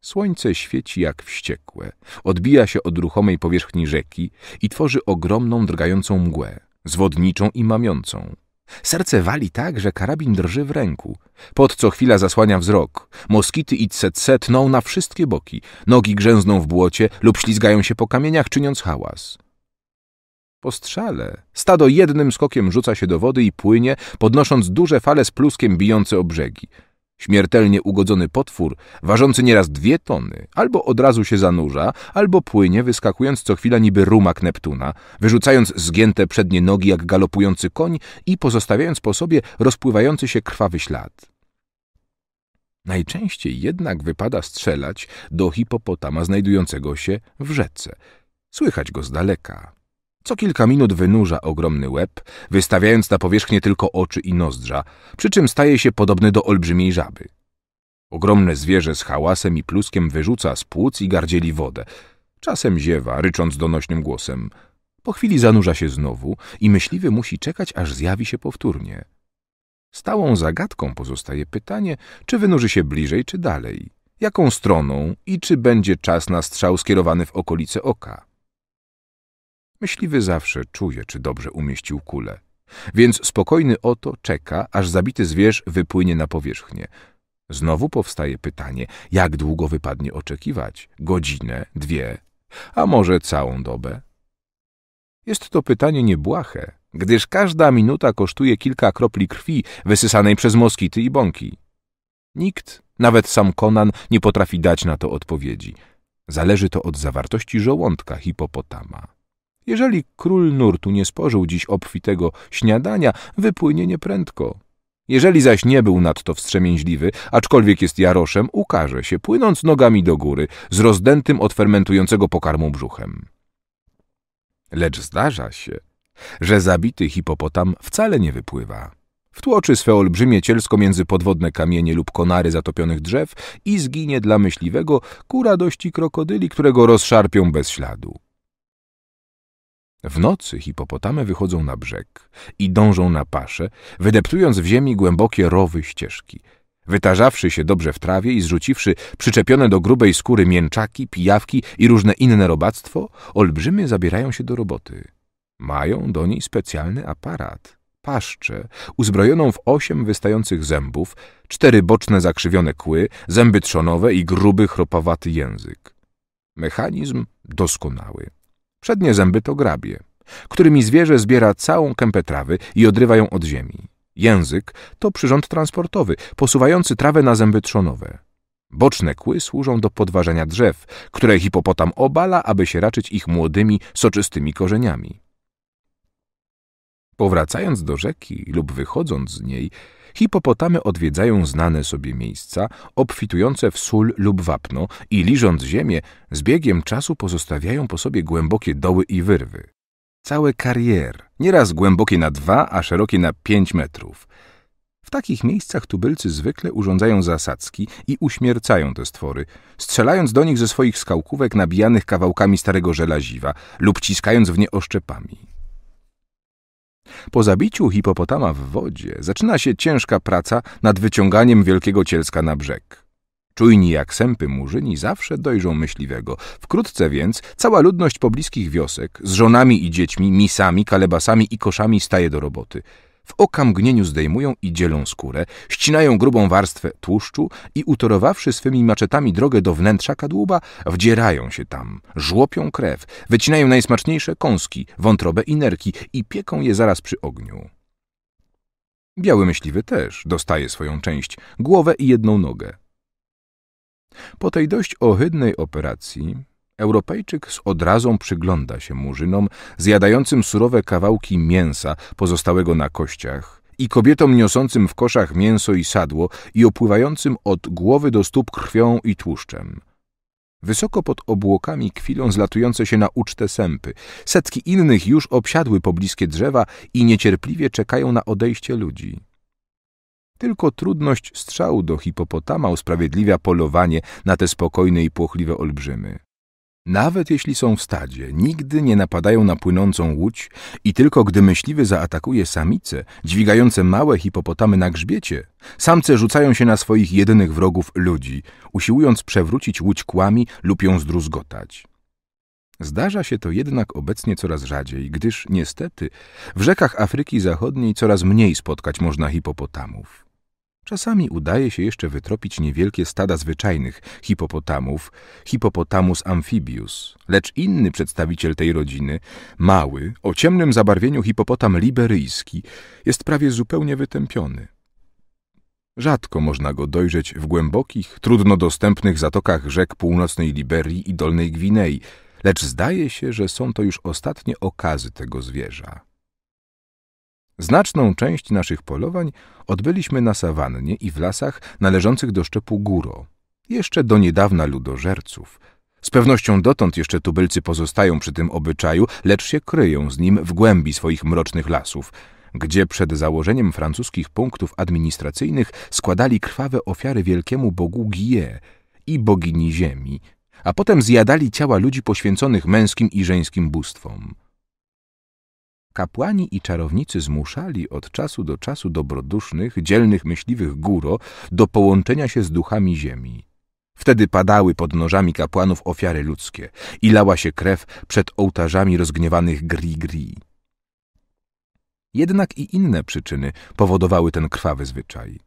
Słońce świeci jak wściekłe, odbija się od ruchomej powierzchni rzeki i tworzy ogromną drgającą mgłę, zwodniczą i mamiącą. Serce wali tak, że karabin drży w ręku. Pot co chwila zasłania wzrok. Moskity i tsetse tną na wszystkie boki. Nogi grzęzną w błocie lub ślizgają się po kamieniach, czyniąc hałas. Po strzale stado jednym skokiem rzuca się do wody i płynie, podnosząc duże fale z pluskiem bijące o brzegi. Śmiertelnie ugodzony potwór, ważący nieraz dwie tony, albo od razu się zanurza, albo płynie, wyskakując co chwila niby rumak Neptuna, wyrzucając zgięte przednie nogi jak galopujący koń i pozostawiając po sobie rozpływający się krwawy ślad. Najczęściej jednak wypada strzelać do hipopotama znajdującego się w rzece. Słychać go z daleka. Co kilka minut wynurza ogromny łeb, wystawiając na powierzchnię tylko oczy i nozdrza, przy czym staje się podobny do olbrzymiej żaby. Ogromne zwierzę z hałasem i pluskiem wyrzuca z płuc i gardzieli wodę. Czasem ziewa, rycząc donośnym głosem. Po chwili zanurza się znowu i myśliwy musi czekać, aż zjawi się powtórnie. Stałą zagadką pozostaje pytanie, czy wynurzy się bliżej czy dalej, jaką stroną i czy będzie czas na strzał skierowany w okolice oka. Myśliwy zawsze czuje, czy dobrze umieścił kulę. Więc spokojny oto czeka, aż zabity zwierz wypłynie na powierzchnię. Znowu powstaje pytanie, jak długo wypadnie oczekiwać? Godzinę, dwie, a może całą dobę? Jest to pytanie niebłahe, gdyż każda minuta kosztuje kilka kropli krwi wysysanej przez moskity i bąki. Nikt, nawet sam Konan, nie potrafi dać na to odpowiedzi. Zależy to od zawartości żołądka hipopotama. Jeżeli król nurtu nie spożył dziś obfitego śniadania, wypłynie nieprędko. Jeżeli zaś nie był nadto wstrzemięźliwy, aczkolwiek jest jaroszem, ukaże się, płynąc nogami do góry, z rozdętym od fermentującego pokarmu brzuchem. Lecz zdarza się, że zabity hipopotam wcale nie wypływa. Wtłoczy swe olbrzymie cielsko między podwodne kamienie lub konary zatopionych drzew i zginie dla myśliwego ku radości krokodyli, którego rozszarpią bez śladu. W nocy hipopotamy wychodzą na brzeg i dążą na pasze, wydeptując w ziemi głębokie rowy ścieżki. Wytarzawszy się dobrze w trawie i zrzuciwszy przyczepione do grubej skóry mięczaki, pijawki i różne inne robactwo, olbrzymie zabierają się do roboty. Mają do niej specjalny aparat, paszczę, uzbrojoną w osiem wystających zębów, cztery boczne zakrzywione kły, zęby trzonowe i gruby, chropowaty język. Mechanizm doskonały. Przednie zęby to grabie, którymi zwierzę zbiera całą kępę trawy i odrywa ją od ziemi. Język to przyrząd transportowy, posuwający trawę na zęby trzonowe. Boczne kły służą do podważania drzew, które hipopotam obala, aby się raczyć ich młodymi, soczystymi korzeniami. Powracając do rzeki lub wychodząc z niej, Hipopotamy odwiedzają znane sobie miejsca, obfitujące w sól lub wapno i liżąc ziemię, z biegiem czasu pozostawiają po sobie głębokie doły i wyrwy. Całe karier, nieraz głębokie na dwa, a szerokie na pięć metrów. W takich miejscach tubylcy zwykle urządzają zasadzki i uśmiercają te stwory, strzelając do nich ze swoich skałkówek nabijanych kawałkami starego żelaziwa lub ciskając w nie oszczepami. Po zabiciu hipopotama w wodzie zaczyna się ciężka praca nad wyciąganiem wielkiego cielska na brzeg. Czujni jak sępy murzyni zawsze dojrzą myśliwego. Wkrótce więc cała ludność pobliskich wiosek z żonami i dziećmi, misami, kalebasami i koszami staje do roboty – w okamgnieniu zdejmują i dzielą skórę, ścinają grubą warstwę tłuszczu i utorowawszy swymi maczetami drogę do wnętrza kadłuba, wdzierają się tam, żłopią krew, wycinają najsmaczniejsze kąski, wątrobę i nerki i pieką je zaraz przy ogniu. Biały myśliwy też dostaje swoją część, głowę i jedną nogę. Po tej dość ohydnej operacji Europejczyk z odrazą przygląda się murzynom zjadającym surowe kawałki mięsa pozostałego na kościach i kobietom niosącym w koszach mięso i sadło i opływającym od głowy do stóp krwią i tłuszczem. Wysoko pod obłokami kwilą zlatujące się na ucztę sępy. Setki innych już obsiadły pobliskie drzewa i niecierpliwie czekają na odejście ludzi. Tylko trudność strzału do hipopotama usprawiedliwia polowanie na te spokojne i płochliwe olbrzymy. Nawet jeśli są w stadzie, nigdy nie napadają na płynącą łódź i tylko gdy myśliwy zaatakuje samice, dźwigające małe hipopotamy na grzbiecie, samce rzucają się na swoich jedynych wrogów ludzi, usiłując przewrócić łódź kłami lub ją zdruzgotać. Zdarza się to jednak obecnie coraz rzadziej, gdyż niestety w rzekach Afryki Zachodniej coraz mniej spotkać można hipopotamów. Czasami udaje się jeszcze wytropić niewielkie stada zwyczajnych hipopotamów, hipopotamus amphibius, lecz inny przedstawiciel tej rodziny, mały, o ciemnym zabarwieniu hipopotam liberyjski, jest prawie zupełnie wytępiony. Rzadko można go dojrzeć w głębokich, trudno dostępnych zatokach rzek północnej Liberii i Dolnej Gwinei, lecz zdaje się, że są to już ostatnie okazy tego zwierza. Znaczną część naszych polowań odbyliśmy na sawannie i w lasach należących do szczepu Guro, jeszcze do niedawna ludożerców. Z pewnością dotąd jeszcze tubylcy pozostają przy tym obyczaju, lecz się kryją z nim w głębi swoich mrocznych lasów, gdzie przed założeniem francuskich punktów administracyjnych składali krwawe ofiary wielkiemu bogu Gie i bogini ziemi, a potem zjadali ciała ludzi poświęconych męskim i żeńskim bóstwom. Kapłani i czarownicy zmuszali od czasu do czasu dobrodusznych, dzielnych myśliwych góro do połączenia się z duchami ziemi. Wtedy padały pod nożami kapłanów ofiary ludzkie i lała się krew przed ołtarzami rozgniewanych gri-gri. Jednak i inne przyczyny powodowały ten krwawy zwyczaj.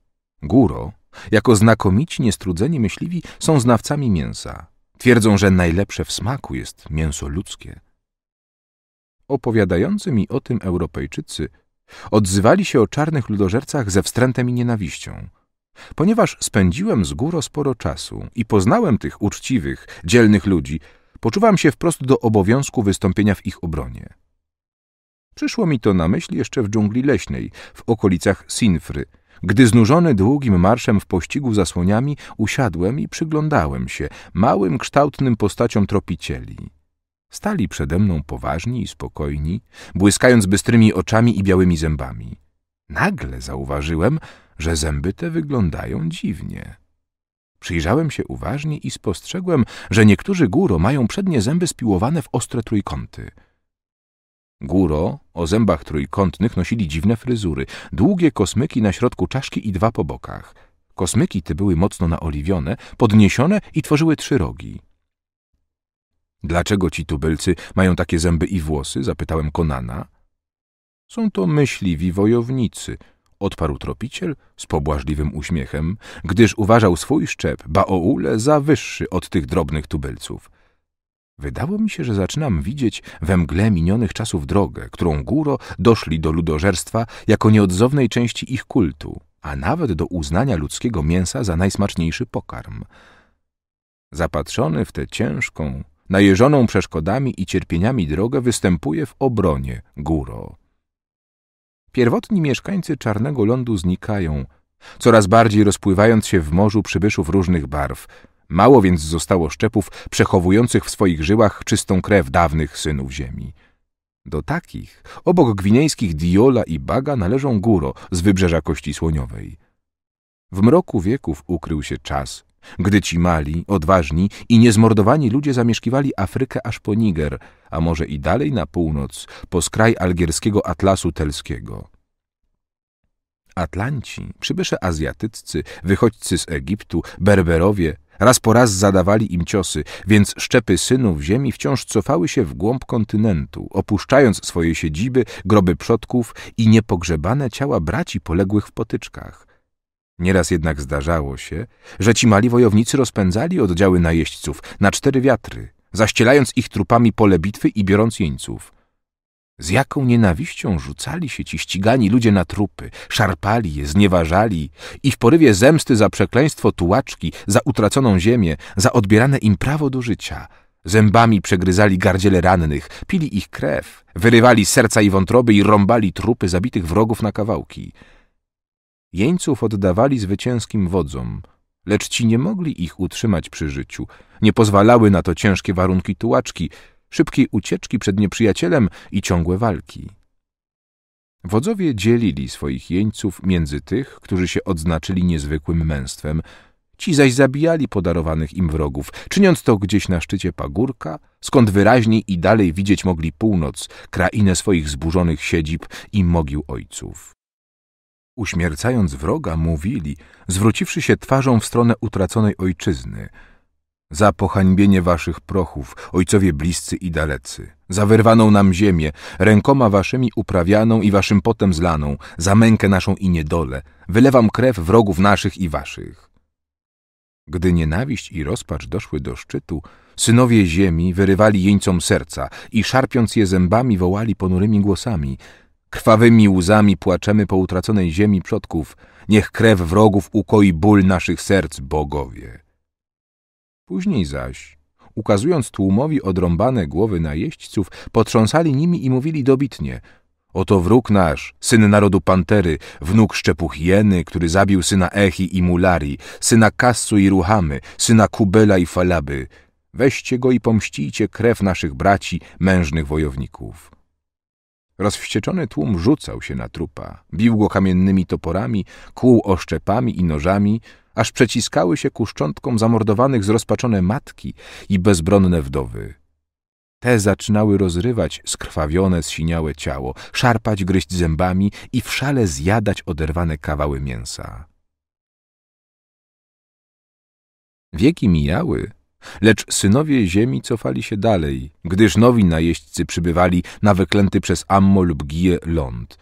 Góro, jako znakomici niestrudzeni myśliwi, są znawcami mięsa. Twierdzą, że najlepsze w smaku jest mięso ludzkie opowiadający mi o tym Europejczycy odzywali się o czarnych ludożercach ze wstrętem i nienawiścią. Ponieważ spędziłem z góro sporo czasu i poznałem tych uczciwych, dzielnych ludzi, poczuwam się wprost do obowiązku wystąpienia w ich obronie. Przyszło mi to na myśl jeszcze w dżungli leśnej, w okolicach Sinfry, gdy znużony długim marszem w pościgu za słoniami usiadłem i przyglądałem się małym, kształtnym postaciom tropicieli. Stali przede mną poważni i spokojni, błyskając bystrymi oczami i białymi zębami. Nagle zauważyłem, że zęby te wyglądają dziwnie. Przyjrzałem się uważnie i spostrzegłem, że niektórzy góro mają przednie zęby spiłowane w ostre trójkąty. Góro o zębach trójkątnych nosili dziwne fryzury, długie kosmyki na środku czaszki i dwa po bokach. Kosmyki te były mocno naoliwione, podniesione i tworzyły trzy rogi. Dlaczego ci tubylcy mają takie zęby i włosy? zapytałem Konana. Są to myśliwi wojownicy, odparł tropiciel z pobłażliwym uśmiechem, gdyż uważał swój szczep, baoule, za wyższy od tych drobnych tubylców. Wydało mi się, że zaczynam widzieć we mgle minionych czasów drogę, którą góro doszli do ludożerstwa jako nieodzownej części ich kultu, a nawet do uznania ludzkiego mięsa za najsmaczniejszy pokarm. Zapatrzony w tę ciężką, najeżoną przeszkodami i cierpieniami drogę występuje w obronie góro. Pierwotni mieszkańcy czarnego lądu znikają, coraz bardziej rozpływając się w morzu przybyszów różnych barw. Mało więc zostało szczepów przechowujących w swoich żyłach czystą krew dawnych synów ziemi. Do takich, obok gwinejskich Diola i Baga, należą Góro z wybrzeża Kości Słoniowej. W mroku wieków ukrył się czas gdy ci mali, odważni i niezmordowani ludzie zamieszkiwali Afrykę aż po Niger, a może i dalej na północ, po skraj algierskiego Atlasu Telskiego. Atlanci, przybysze azjatyccy, wychodźcy z Egiptu, Berberowie, raz po raz zadawali im ciosy, więc szczepy synów ziemi wciąż cofały się w głąb kontynentu, opuszczając swoje siedziby, groby przodków i niepogrzebane ciała braci poległych w potyczkach – Nieraz jednak zdarzało się, że ci mali wojownicy rozpędzali oddziały najeźdźców na cztery wiatry, zaścielając ich trupami pole bitwy i biorąc jeńców. Z jaką nienawiścią rzucali się ci ścigani ludzie na trupy, szarpali je, znieważali i w porywie zemsty za przekleństwo tułaczki, za utraconą ziemię, za odbierane im prawo do życia. Zębami przegryzali gardziele rannych, pili ich krew, wyrywali serca i wątroby i rąbali trupy zabitych wrogów na kawałki – jeńców oddawali zwycięskim wodzom, lecz ci nie mogli ich utrzymać przy życiu. Nie pozwalały na to ciężkie warunki tułaczki, szybkiej ucieczki przed nieprzyjacielem i ciągłe walki. Wodzowie dzielili swoich jeńców między tych, którzy się odznaczyli niezwykłym męstwem, ci zaś zabijali podarowanych im wrogów, czyniąc to gdzieś na szczycie pagórka, skąd wyraźniej i dalej widzieć mogli północ, krainę swoich zburzonych siedzib i mogił ojców uśmiercając wroga, mówili, zwróciwszy się twarzą w stronę utraconej ojczyzny, za pohańbienie waszych prochów, ojcowie bliscy i dalecy, za wyrwaną nam ziemię, rękoma waszymi uprawianą i waszym potem zlaną, za mękę naszą i niedolę, wylewam krew wrogów naszych i waszych. Gdy nienawiść i rozpacz doszły do szczytu, synowie ziemi wyrywali jeńcom serca i szarpiąc je zębami wołali ponurymi głosami – Krwawymi łzami płaczemy po utraconej ziemi przodków. Niech krew wrogów ukoi ból naszych serc, bogowie. Później zaś, ukazując tłumowi odrąbane głowy najeźdźców, potrząsali nimi i mówili dobitnie – Oto wróg nasz, syn narodu Pantery, wnuk szczepu hieny, który zabił syna Echi i Mulari, syna Kassu i Ruhamy, syna Kubela i Falaby. Weźcie go i pomścijcie krew naszych braci, mężnych wojowników. Rozwścieczony tłum rzucał się na trupa, bił go kamiennymi toporami, kłuł oszczepami i nożami, aż przeciskały się ku szczątkom zamordowanych zrozpaczone matki i bezbronne wdowy. Te zaczynały rozrywać skrwawione, siniałe ciało, szarpać, gryźć zębami i w szale zjadać oderwane kawały mięsa. Wieki mijały, Lecz synowie ziemi cofali się dalej, gdyż nowi najeźdźcy przybywali na wyklęty przez Ammo lub Gije ląd.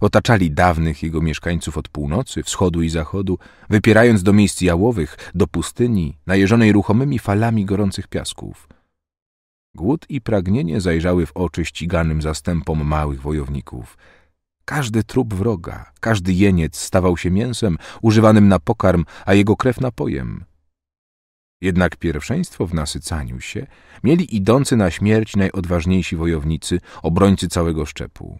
Otaczali dawnych jego mieszkańców od północy, wschodu i zachodu, wypierając do miejsc jałowych, do pustyni, najeżonej ruchomymi falami gorących piasków. Głód i pragnienie zajrzały w oczy ściganym zastępom małych wojowników. Każdy trup wroga, każdy jeniec stawał się mięsem używanym na pokarm, a jego krew napojem. Jednak pierwszeństwo w nasycaniu się mieli idący na śmierć najodważniejsi wojownicy, obrońcy całego szczepu.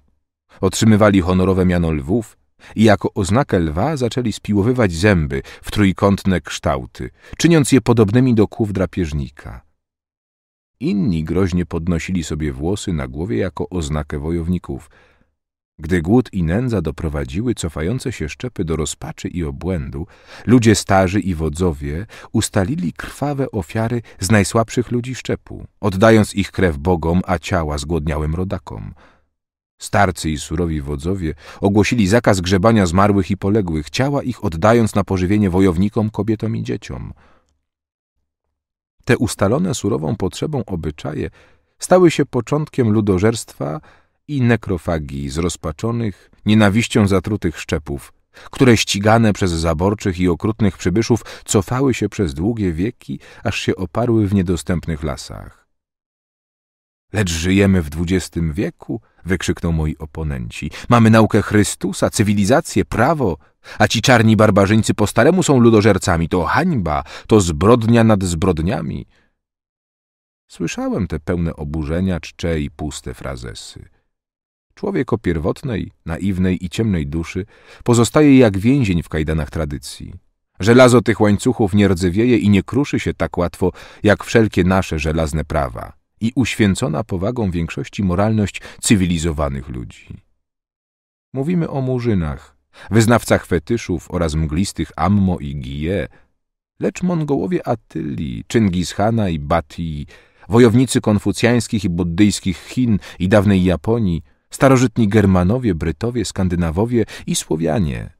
Otrzymywali honorowe miano lwów i jako oznakę lwa zaczęli spiłowywać zęby w trójkątne kształty, czyniąc je podobnymi do kłów drapieżnika. Inni groźnie podnosili sobie włosy na głowie jako oznakę wojowników – gdy głód i nędza doprowadziły cofające się szczepy do rozpaczy i obłędu, ludzie starzy i wodzowie ustalili krwawe ofiary z najsłabszych ludzi szczepu, oddając ich krew bogom, a ciała zgłodniałym rodakom. Starcy i surowi wodzowie ogłosili zakaz grzebania zmarłych i poległych, ciała ich oddając na pożywienie wojownikom, kobietom i dzieciom. Te ustalone surową potrzebą obyczaje stały się początkiem ludożerstwa, i nekrofagii zrozpaczonych, nienawiścią zatrutych szczepów, które ścigane przez zaborczych i okrutnych przybyszów cofały się przez długie wieki, aż się oparły w niedostępnych lasach. Lecz żyjemy w XX wieku, wykrzykną moi oponenci. Mamy naukę Chrystusa, cywilizację, prawo, a ci czarni barbarzyńcy po staremu są ludożercami. To hańba, to zbrodnia nad zbrodniami. Słyszałem te pełne oburzenia, czcze i puste frazesy. Człowiek o pierwotnej, naiwnej i ciemnej duszy pozostaje jak więzień w kajdanach tradycji. Żelazo tych łańcuchów nie rdzewieje i nie kruszy się tak łatwo, jak wszelkie nasze żelazne prawa i uświęcona powagą większości moralność cywilizowanych ludzi. Mówimy o murzynach, wyznawcach fetyszów oraz mglistych Ammo i Gije, lecz Mongołowie Atylii, Chingishana i Batii, wojownicy konfucjańskich i buddyjskich Chin i dawnej Japonii – starożytni Germanowie, Brytowie, Skandynawowie i Słowianie.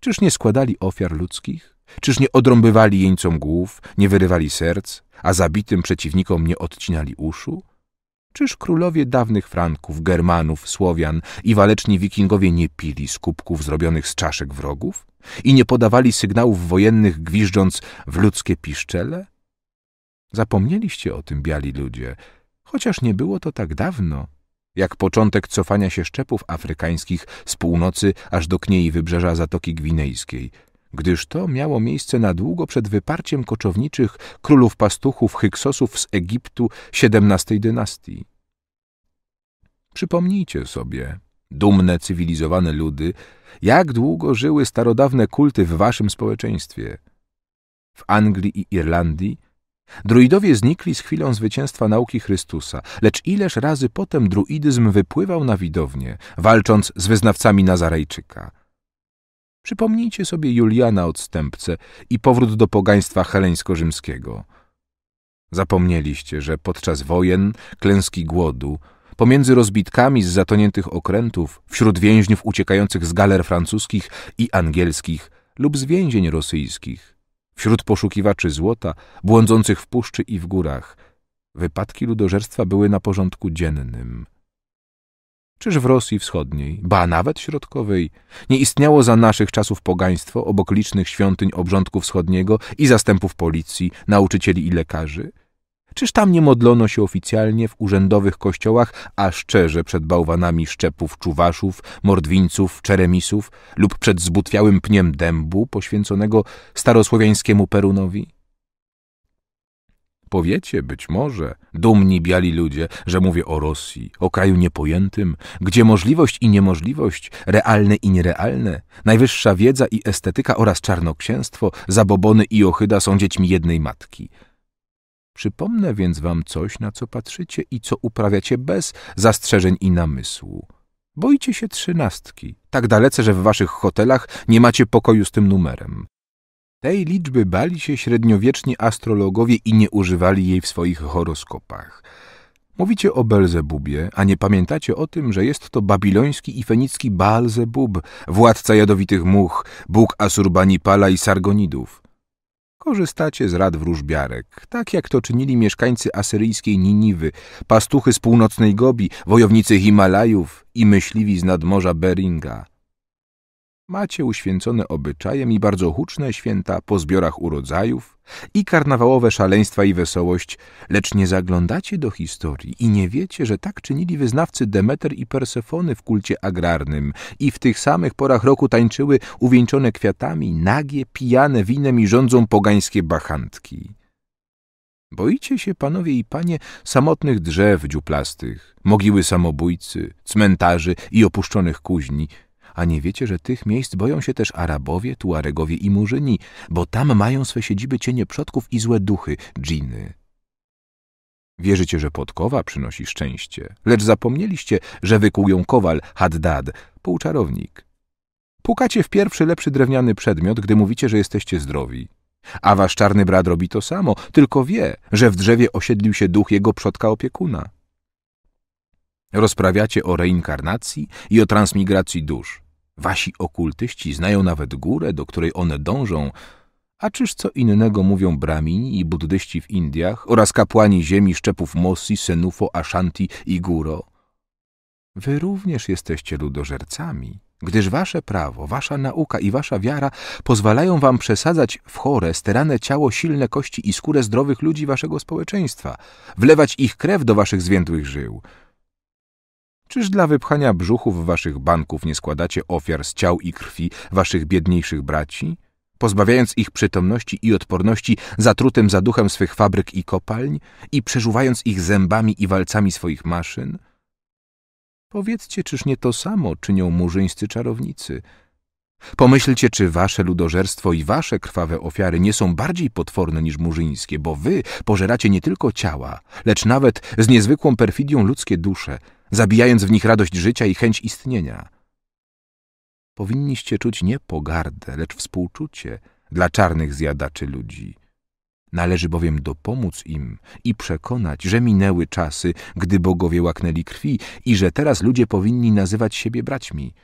Czyż nie składali ofiar ludzkich? Czyż nie odrąbywali jeńcom głów, nie wyrywali serc, a zabitym przeciwnikom nie odcinali uszu? Czyż królowie dawnych Franków, Germanów, Słowian i waleczni wikingowie nie pili z kubków zrobionych z czaszek wrogów? I nie podawali sygnałów wojennych gwiżdżąc w ludzkie piszczele? Zapomnieliście o tym biali ludzie, chociaż nie było to tak dawno jak początek cofania się szczepów afrykańskich z północy aż do kniei wybrzeża Zatoki Gwinejskiej, gdyż to miało miejsce na długo przed wyparciem koczowniczych królów pastuchów Hyksosów z Egiptu XVII dynastii. Przypomnijcie sobie, dumne, cywilizowane ludy, jak długo żyły starodawne kulty w waszym społeczeństwie. W Anglii i Irlandii Druidowie znikli z chwilą zwycięstwa nauki Chrystusa, lecz ileż razy potem druidyzm wypływał na widownię, walcząc z wyznawcami Nazarejczyka. Przypomnijcie sobie Juliana Odstępcę i powrót do pogaństwa heleńsko-rzymskiego. Zapomnieliście, że podczas wojen, klęski głodu, pomiędzy rozbitkami z zatoniętych okrętów, wśród więźniów uciekających z galer francuskich i angielskich lub z więzień rosyjskich, Wśród poszukiwaczy złota, błądzących w puszczy i w górach, wypadki ludożerstwa były na porządku dziennym. Czyż w Rosji Wschodniej, ba nawet Środkowej, nie istniało za naszych czasów pogaństwo obok licznych świątyń obrządku wschodniego i zastępów policji, nauczycieli i lekarzy – Czyż tam nie modlono się oficjalnie w urzędowych kościołach, a szczerze przed bałwanami szczepów czuwaszów, mordwińców, czeremisów lub przed zbutwiałym pniem dębu poświęconego starosłowiańskiemu Perunowi? Powiecie być może, dumni biali ludzie, że mówię o Rosji, o kraju niepojętym, gdzie możliwość i niemożliwość, realne i nierealne, najwyższa wiedza i estetyka oraz czarnoksięstwo, zabobony i ohyda są dziećmi jednej matki – Przypomnę więc wam coś, na co patrzycie i co uprawiacie bez zastrzeżeń i namysłu. Boicie się trzynastki, tak dalece, że w waszych hotelach nie macie pokoju z tym numerem. Tej liczby bali się średniowieczni astrologowie i nie używali jej w swoich horoskopach. Mówicie o Belzebubie, a nie pamiętacie o tym, że jest to babiloński i fenicki Balzebub, władca jadowitych much, bóg Asurbanipala i Sargonidów korzystacie z rad wróżbiarek, tak jak to czynili mieszkańcy asyryjskiej Niniwy, pastuchy z północnej Gobi, wojownicy Himalajów i myśliwi z nadmorza Beringa – Macie uświęcone obyczajem i bardzo huczne święta po zbiorach urodzajów i karnawałowe szaleństwa i wesołość, lecz nie zaglądacie do historii i nie wiecie, że tak czynili wyznawcy Demeter i Persefony w kulcie agrarnym i w tych samych porach roku tańczyły uwieńczone kwiatami, nagie, pijane winem i rządzą pogańskie bachantki. Boicie się, panowie i panie, samotnych drzew dziuplastych, mogiły samobójcy, cmentarzy i opuszczonych kuźni – a nie wiecie, że tych miejsc boją się też Arabowie, Tuaregowie i Murzyni, bo tam mają swe siedziby cienie przodków i złe duchy, dżiny. Wierzycie, że podkowa przynosi szczęście, lecz zapomnieliście, że wykuł ją kowal, Haddad, półczarownik. Pukacie w pierwszy lepszy drewniany przedmiot, gdy mówicie, że jesteście zdrowi. A wasz czarny brat robi to samo, tylko wie, że w drzewie osiedlił się duch jego przodka opiekuna. Rozprawiacie o reinkarnacji i o transmigracji dusz. Wasi okultyści znają nawet górę, do której one dążą, a czyż co innego mówią bramini i buddyści w Indiach oraz kapłani ziemi szczepów Mossi, Senufo, Ashanti i Guro? Wy również jesteście ludożercami, gdyż wasze prawo, wasza nauka i wasza wiara pozwalają wam przesadzać w chore, sterane ciało silne kości i skórę zdrowych ludzi waszego społeczeństwa, wlewać ich krew do waszych zwiędłych żył – Czyż dla wypchania brzuchów waszych banków nie składacie ofiar z ciał i krwi waszych biedniejszych braci? Pozbawiając ich przytomności i odporności zatrutym zaduchem swych fabryk i kopalń i przeżuwając ich zębami i walcami swoich maszyn? Powiedzcie, czyż nie to samo czynią murzyńscy czarownicy? Pomyślcie, czy wasze ludożerstwo i wasze krwawe ofiary nie są bardziej potworne niż murzyńskie, bo wy pożeracie nie tylko ciała, lecz nawet z niezwykłą perfidią ludzkie dusze – zabijając w nich radość życia i chęć istnienia. Powinniście czuć nie pogardę, lecz współczucie dla czarnych zjadaczy ludzi. Należy bowiem dopomóc im i przekonać, że minęły czasy, gdy bogowie łaknęli krwi i że teraz ludzie powinni nazywać siebie braćmi.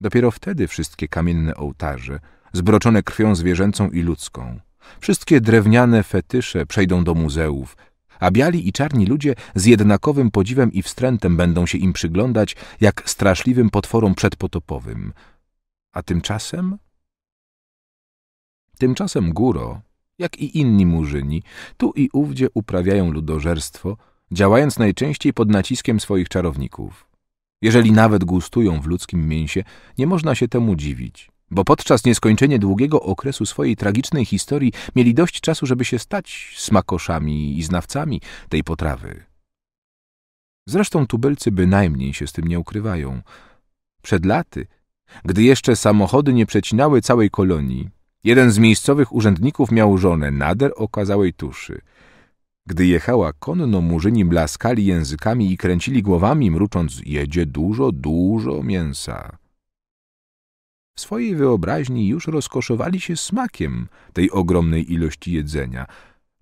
Dopiero wtedy wszystkie kamienne ołtarze, zbroczone krwią zwierzęcą i ludzką, wszystkie drewniane fetysze przejdą do muzeów – a biali i czarni ludzie z jednakowym podziwem i wstrętem będą się im przyglądać jak straszliwym potworom przedpotopowym. A tymczasem? Tymczasem Góro, jak i inni murzyni, tu i ówdzie uprawiają ludożerstwo, działając najczęściej pod naciskiem swoich czarowników. Jeżeli nawet gustują w ludzkim mięsie, nie można się temu dziwić bo podczas nieskończenie długiego okresu swojej tragicznej historii mieli dość czasu, żeby się stać smakoszami i znawcami tej potrawy. Zresztą tubelcy bynajmniej się z tym nie ukrywają. Przed laty, gdy jeszcze samochody nie przecinały całej kolonii, jeden z miejscowych urzędników miał żonę nader okazałej tuszy. Gdy jechała konno, murzyni blaskali językami i kręcili głowami, mrucząc – jedzie dużo, dużo mięsa. W swojej wyobraźni już rozkoszowali się smakiem tej ogromnej ilości jedzenia.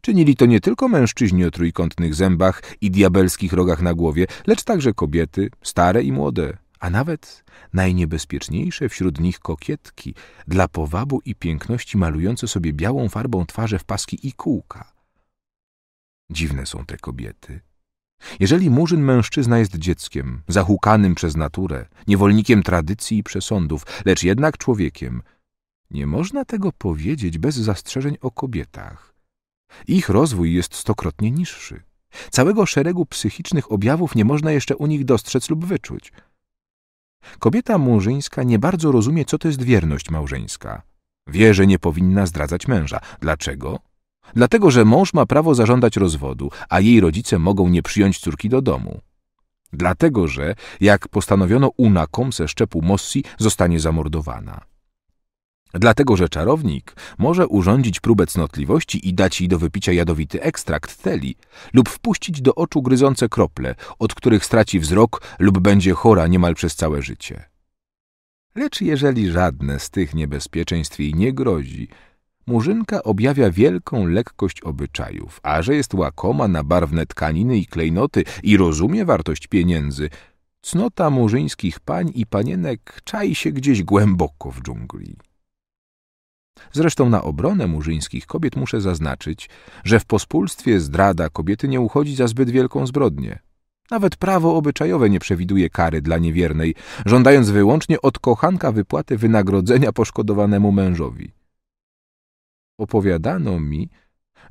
Czynili to nie tylko mężczyźni o trójkątnych zębach i diabelskich rogach na głowie, lecz także kobiety, stare i młode, a nawet najniebezpieczniejsze wśród nich kokietki, dla powabu i piękności malujące sobie białą farbą twarze w paski i kółka. Dziwne są te kobiety. Jeżeli murzyn mężczyzna jest dzieckiem, zahukanym przez naturę, niewolnikiem tradycji i przesądów, lecz jednak człowiekiem, nie można tego powiedzieć bez zastrzeżeń o kobietach. Ich rozwój jest stokrotnie niższy. Całego szeregu psychicznych objawów nie można jeszcze u nich dostrzec lub wyczuć. Kobieta murzyńska nie bardzo rozumie, co to jest wierność małżeńska. Wie, że nie powinna zdradzać męża. Dlaczego? Dlatego, że mąż ma prawo zażądać rozwodu, a jej rodzice mogą nie przyjąć córki do domu. Dlatego, że, jak postanowiono u ze szczepu Mossi, zostanie zamordowana. Dlatego, że czarownik może urządzić próbę cnotliwości i dać jej do wypicia jadowity ekstrakt teli lub wpuścić do oczu gryzące krople, od których straci wzrok lub będzie chora niemal przez całe życie. Lecz jeżeli żadne z tych niebezpieczeństw jej nie grozi, Murzynka objawia wielką lekkość obyczajów, a że jest łakoma na barwne tkaniny i klejnoty i rozumie wartość pieniędzy, cnota murzyńskich pań i panienek czai się gdzieś głęboko w dżungli. Zresztą na obronę murzyńskich kobiet muszę zaznaczyć, że w pospólstwie zdrada kobiety nie uchodzi za zbyt wielką zbrodnię. Nawet prawo obyczajowe nie przewiduje kary dla niewiernej, żądając wyłącznie od kochanka wypłaty wynagrodzenia poszkodowanemu mężowi. Opowiadano mi,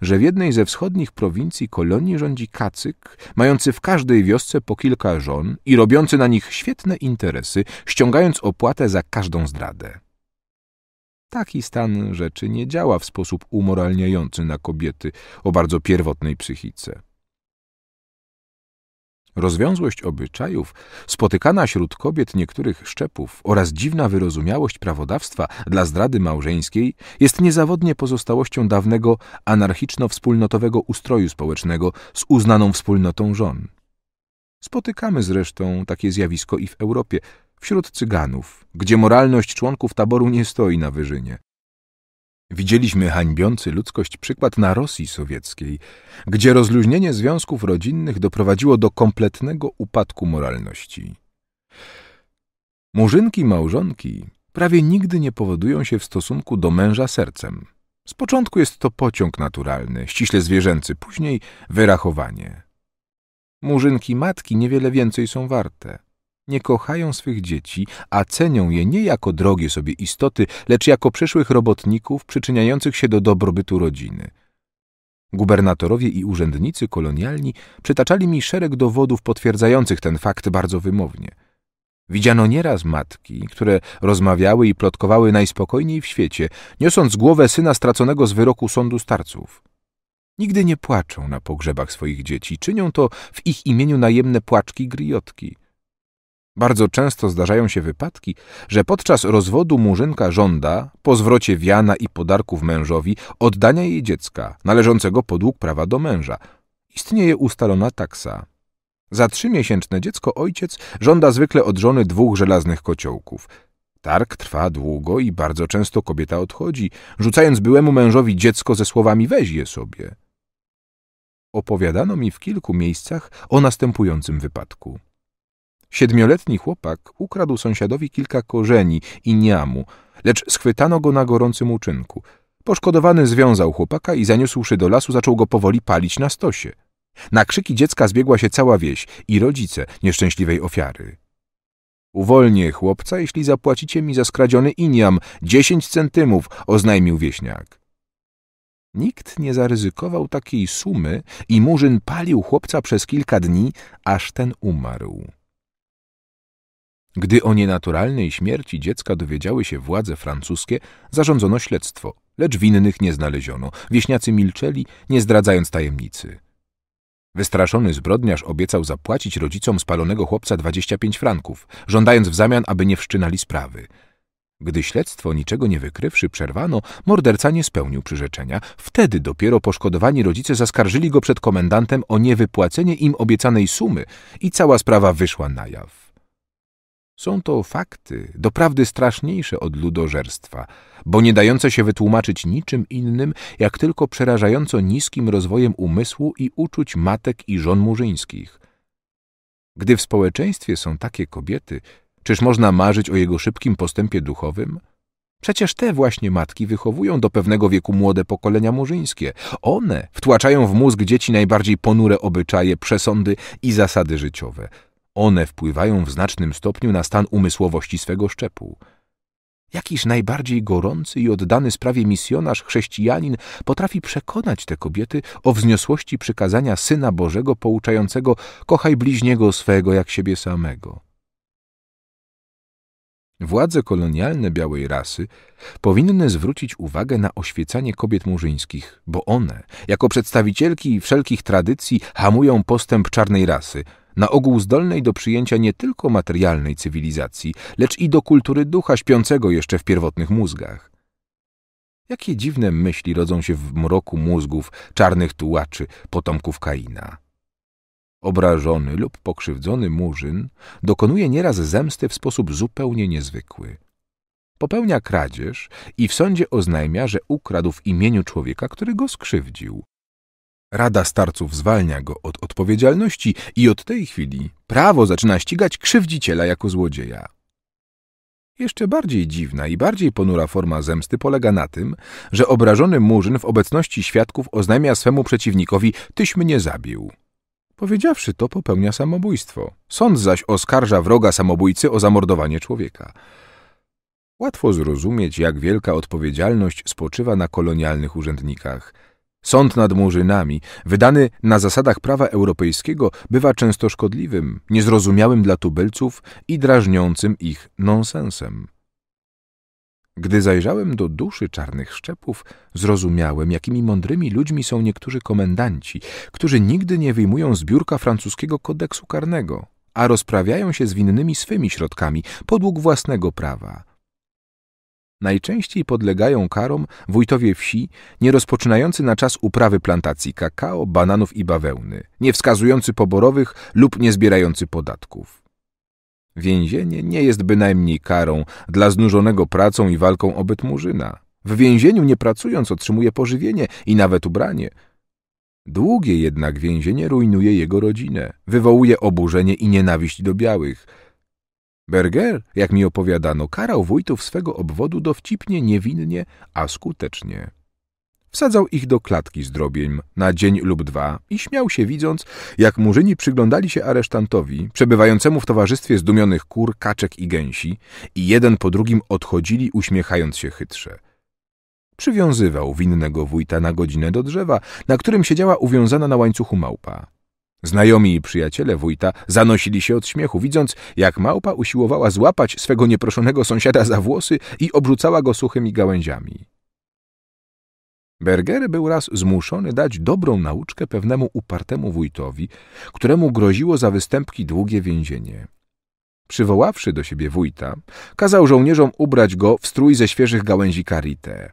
że w jednej ze wschodnich prowincji kolonii rządzi kacyk, mający w każdej wiosce po kilka żon i robiący na nich świetne interesy, ściągając opłatę za każdą zdradę. Taki stan rzeczy nie działa w sposób umoralniający na kobiety o bardzo pierwotnej psychice. Rozwiązłość obyczajów, spotykana wśród kobiet niektórych szczepów oraz dziwna wyrozumiałość prawodawstwa dla zdrady małżeńskiej jest niezawodnie pozostałością dawnego anarchiczno-wspólnotowego ustroju społecznego z uznaną wspólnotą żon. Spotykamy zresztą takie zjawisko i w Europie, wśród Cyganów, gdzie moralność członków taboru nie stoi na wyżynie. Widzieliśmy hańbiący ludzkość przykład na Rosji sowieckiej, gdzie rozluźnienie związków rodzinnych doprowadziło do kompletnego upadku moralności. Murzynki małżonki prawie nigdy nie powodują się w stosunku do męża sercem. Z początku jest to pociąg naturalny, ściśle zwierzęcy, później wyrachowanie. Murzynki matki niewiele więcej są warte – nie kochają swych dzieci, a cenią je nie jako drogie sobie istoty, lecz jako przyszłych robotników przyczyniających się do dobrobytu rodziny. Gubernatorowie i urzędnicy kolonialni przytaczali mi szereg dowodów potwierdzających ten fakt bardzo wymownie. Widziano nieraz matki, które rozmawiały i plotkowały najspokojniej w świecie, niosąc głowę syna straconego z wyroku sądu starców. Nigdy nie płaczą na pogrzebach swoich dzieci, czynią to w ich imieniu najemne płaczki griotki. Bardzo często zdarzają się wypadki, że podczas rozwodu murzynka żąda, po zwrocie wiana i podarków mężowi, oddania jej dziecka, należącego podług prawa do męża. Istnieje ustalona taksa. Za trzymiesięczne dziecko ojciec żąda zwykle od żony dwóch żelaznych kociołków. Targ trwa długo i bardzo często kobieta odchodzi, rzucając byłemu mężowi dziecko ze słowami weź je sobie. Opowiadano mi w kilku miejscach o następującym wypadku. Siedmioletni chłopak ukradł sąsiadowi kilka korzeni i niamu, lecz schwytano go na gorącym uczynku. Poszkodowany związał chłopaka i zaniósłszy do lasu zaczął go powoli palić na stosie. Na krzyki dziecka zbiegła się cała wieś i rodzice nieszczęśliwej ofiary. Uwolnię chłopca, jeśli zapłacicie mi za skradziony iniam dziesięć centymów, oznajmił wieśniak. Nikt nie zaryzykował takiej sumy i murzyn palił chłopca przez kilka dni, aż ten umarł. Gdy o nienaturalnej śmierci dziecka dowiedziały się władze francuskie, zarządzono śledztwo, lecz winnych nie znaleziono. Wieśniacy milczeli, nie zdradzając tajemnicy. Wystraszony zbrodniarz obiecał zapłacić rodzicom spalonego chłopca 25 franków, żądając w zamian, aby nie wszczynali sprawy. Gdy śledztwo niczego nie wykrywszy przerwano, morderca nie spełnił przyrzeczenia. Wtedy dopiero poszkodowani rodzice zaskarżyli go przed komendantem o niewypłacenie im obiecanej sumy i cała sprawa wyszła na jaw. Są to fakty, doprawdy straszniejsze od ludożerstwa, bo nie dające się wytłumaczyć niczym innym, jak tylko przerażająco niskim rozwojem umysłu i uczuć matek i żon murzyńskich. Gdy w społeczeństwie są takie kobiety, czyż można marzyć o jego szybkim postępie duchowym? Przecież te właśnie matki wychowują do pewnego wieku młode pokolenia murzyńskie. One wtłaczają w mózg dzieci najbardziej ponure obyczaje, przesądy i zasady życiowe – one wpływają w znacznym stopniu na stan umysłowości swego szczepu. Jakiś najbardziej gorący i oddany sprawie misjonarz, chrześcijanin potrafi przekonać te kobiety o wzniosłości przykazania Syna Bożego pouczającego kochaj bliźniego swego jak siebie samego. Władze kolonialne białej rasy powinny zwrócić uwagę na oświecanie kobiet murzyńskich, bo one, jako przedstawicielki wszelkich tradycji, hamują postęp czarnej rasy – na ogół zdolnej do przyjęcia nie tylko materialnej cywilizacji, lecz i do kultury ducha śpiącego jeszcze w pierwotnych mózgach. Jakie dziwne myśli rodzą się w mroku mózgów czarnych tułaczy, potomków Kaina. Obrażony lub pokrzywdzony murzyn dokonuje nieraz zemsty w sposób zupełnie niezwykły. Popełnia kradzież i w sądzie oznajmia, że ukradł w imieniu człowieka, który go skrzywdził. Rada starców zwalnia go od odpowiedzialności i od tej chwili prawo zaczyna ścigać krzywdziciela jako złodzieja. Jeszcze bardziej dziwna i bardziej ponura forma zemsty polega na tym, że obrażony murzyn w obecności świadków oznajmia swemu przeciwnikowi tyś mnie zabił. Powiedziawszy to, popełnia samobójstwo. Sąd zaś oskarża wroga samobójcy o zamordowanie człowieka. Łatwo zrozumieć, jak wielka odpowiedzialność spoczywa na kolonialnych urzędnikach – Sąd nad Murzynami, wydany na zasadach prawa europejskiego, bywa często szkodliwym, niezrozumiałym dla tubelców i drażniącym ich nonsensem. Gdy zajrzałem do duszy czarnych szczepów, zrozumiałem, jakimi mądrymi ludźmi są niektórzy komendanci, którzy nigdy nie wyjmują z biurka francuskiego kodeksu karnego, a rozprawiają się z winnymi swymi środkami, podług własnego prawa – Najczęściej podlegają karom wójtowie wsi, nie rozpoczynający na czas uprawy plantacji kakao, bananów i bawełny, nie wskazujący poborowych lub nie zbierający podatków. Więzienie nie jest bynajmniej karą dla znużonego pracą i walką o byt murzyna. W więzieniu nie pracując otrzymuje pożywienie i nawet ubranie. Długie jednak więzienie rujnuje jego rodzinę, wywołuje oburzenie i nienawiść do białych – Berger, jak mi opowiadano, karał wójtów swego obwodu dowcipnie, niewinnie, a skutecznie. Wsadzał ich do klatki z drobiem na dzień lub dwa i śmiał się widząc, jak murzyni przyglądali się aresztantowi, przebywającemu w towarzystwie zdumionych kur, kaczek i gęsi i jeden po drugim odchodzili uśmiechając się chytrze. Przywiązywał winnego wójta na godzinę do drzewa, na którym siedziała uwiązana na łańcuchu małpa. Znajomi i przyjaciele wójta zanosili się od śmiechu, widząc, jak małpa usiłowała złapać swego nieproszonego sąsiada za włosy i obrzucała go suchymi gałęziami. Berger był raz zmuszony dać dobrą nauczkę pewnemu upartemu wójtowi, któremu groziło za występki długie więzienie. Przywoławszy do siebie wójta, kazał żołnierzom ubrać go w strój ze świeżych gałęzi karite.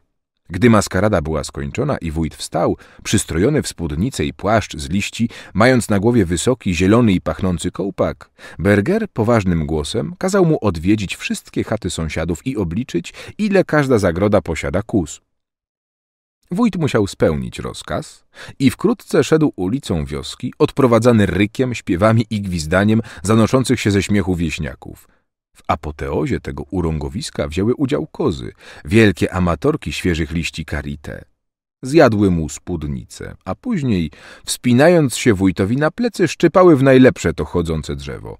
Gdy maskarada była skończona i wójt wstał, przystrojony w spódnicę i płaszcz z liści, mając na głowie wysoki, zielony i pachnący kołpak, Berger poważnym głosem kazał mu odwiedzić wszystkie chaty sąsiadów i obliczyć, ile każda zagroda posiada kóz. Wójt musiał spełnić rozkaz i wkrótce szedł ulicą wioski, odprowadzany rykiem, śpiewami i gwizdaniem zanoszących się ze śmiechu wieśniaków – w apoteozie tego urągowiska wzięły udział kozy, wielkie amatorki świeżych liści karite. Zjadły mu spódnicę, a później, wspinając się wójtowi na plecy, szczypały w najlepsze to chodzące drzewo.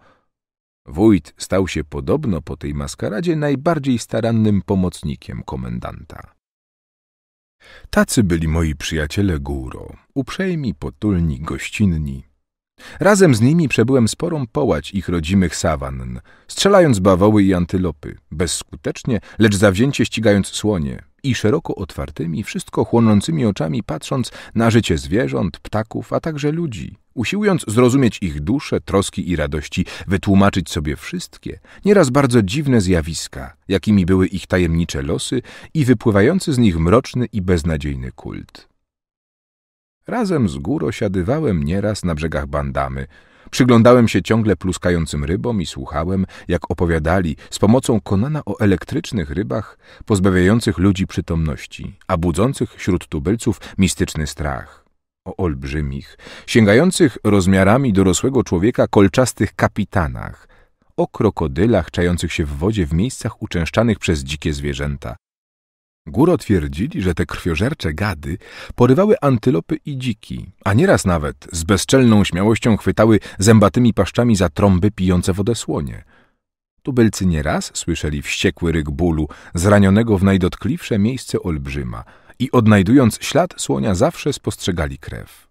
Wójt stał się podobno po tej maskaradzie najbardziej starannym pomocnikiem komendanta. Tacy byli moi przyjaciele góro, uprzejmi, potulni, gościnni, Razem z nimi przebyłem sporą połać ich rodzimych sawann, strzelając bawoły i antylopy, bezskutecznie, lecz zawzięcie ścigając słonie i szeroko otwartymi, wszystko chłonącymi oczami patrząc na życie zwierząt, ptaków, a także ludzi, usiłując zrozumieć ich dusze, troski i radości, wytłumaczyć sobie wszystkie, nieraz bardzo dziwne zjawiska, jakimi były ich tajemnicze losy i wypływający z nich mroczny i beznadziejny kult. Razem z gór osiadywałem nieraz na brzegach bandamy. Przyglądałem się ciągle pluskającym rybom i słuchałem, jak opowiadali z pomocą Konana o elektrycznych rybach pozbawiających ludzi przytomności, a budzących wśród tubylców mistyczny strach. O olbrzymich, sięgających rozmiarami dorosłego człowieka kolczastych kapitanach, o krokodylach czających się w wodzie w miejscach uczęszczanych przez dzikie zwierzęta, Góro twierdzili, że te krwiożercze gady porywały antylopy i dziki, a nieraz nawet z bezczelną śmiałością chwytały zębatymi paszczami za trąby pijące wodę słonie. Tubylcy nieraz słyszeli wściekły ryk bólu, zranionego w najdotkliwsze miejsce olbrzyma i odnajdując ślad słonia zawsze spostrzegali krew.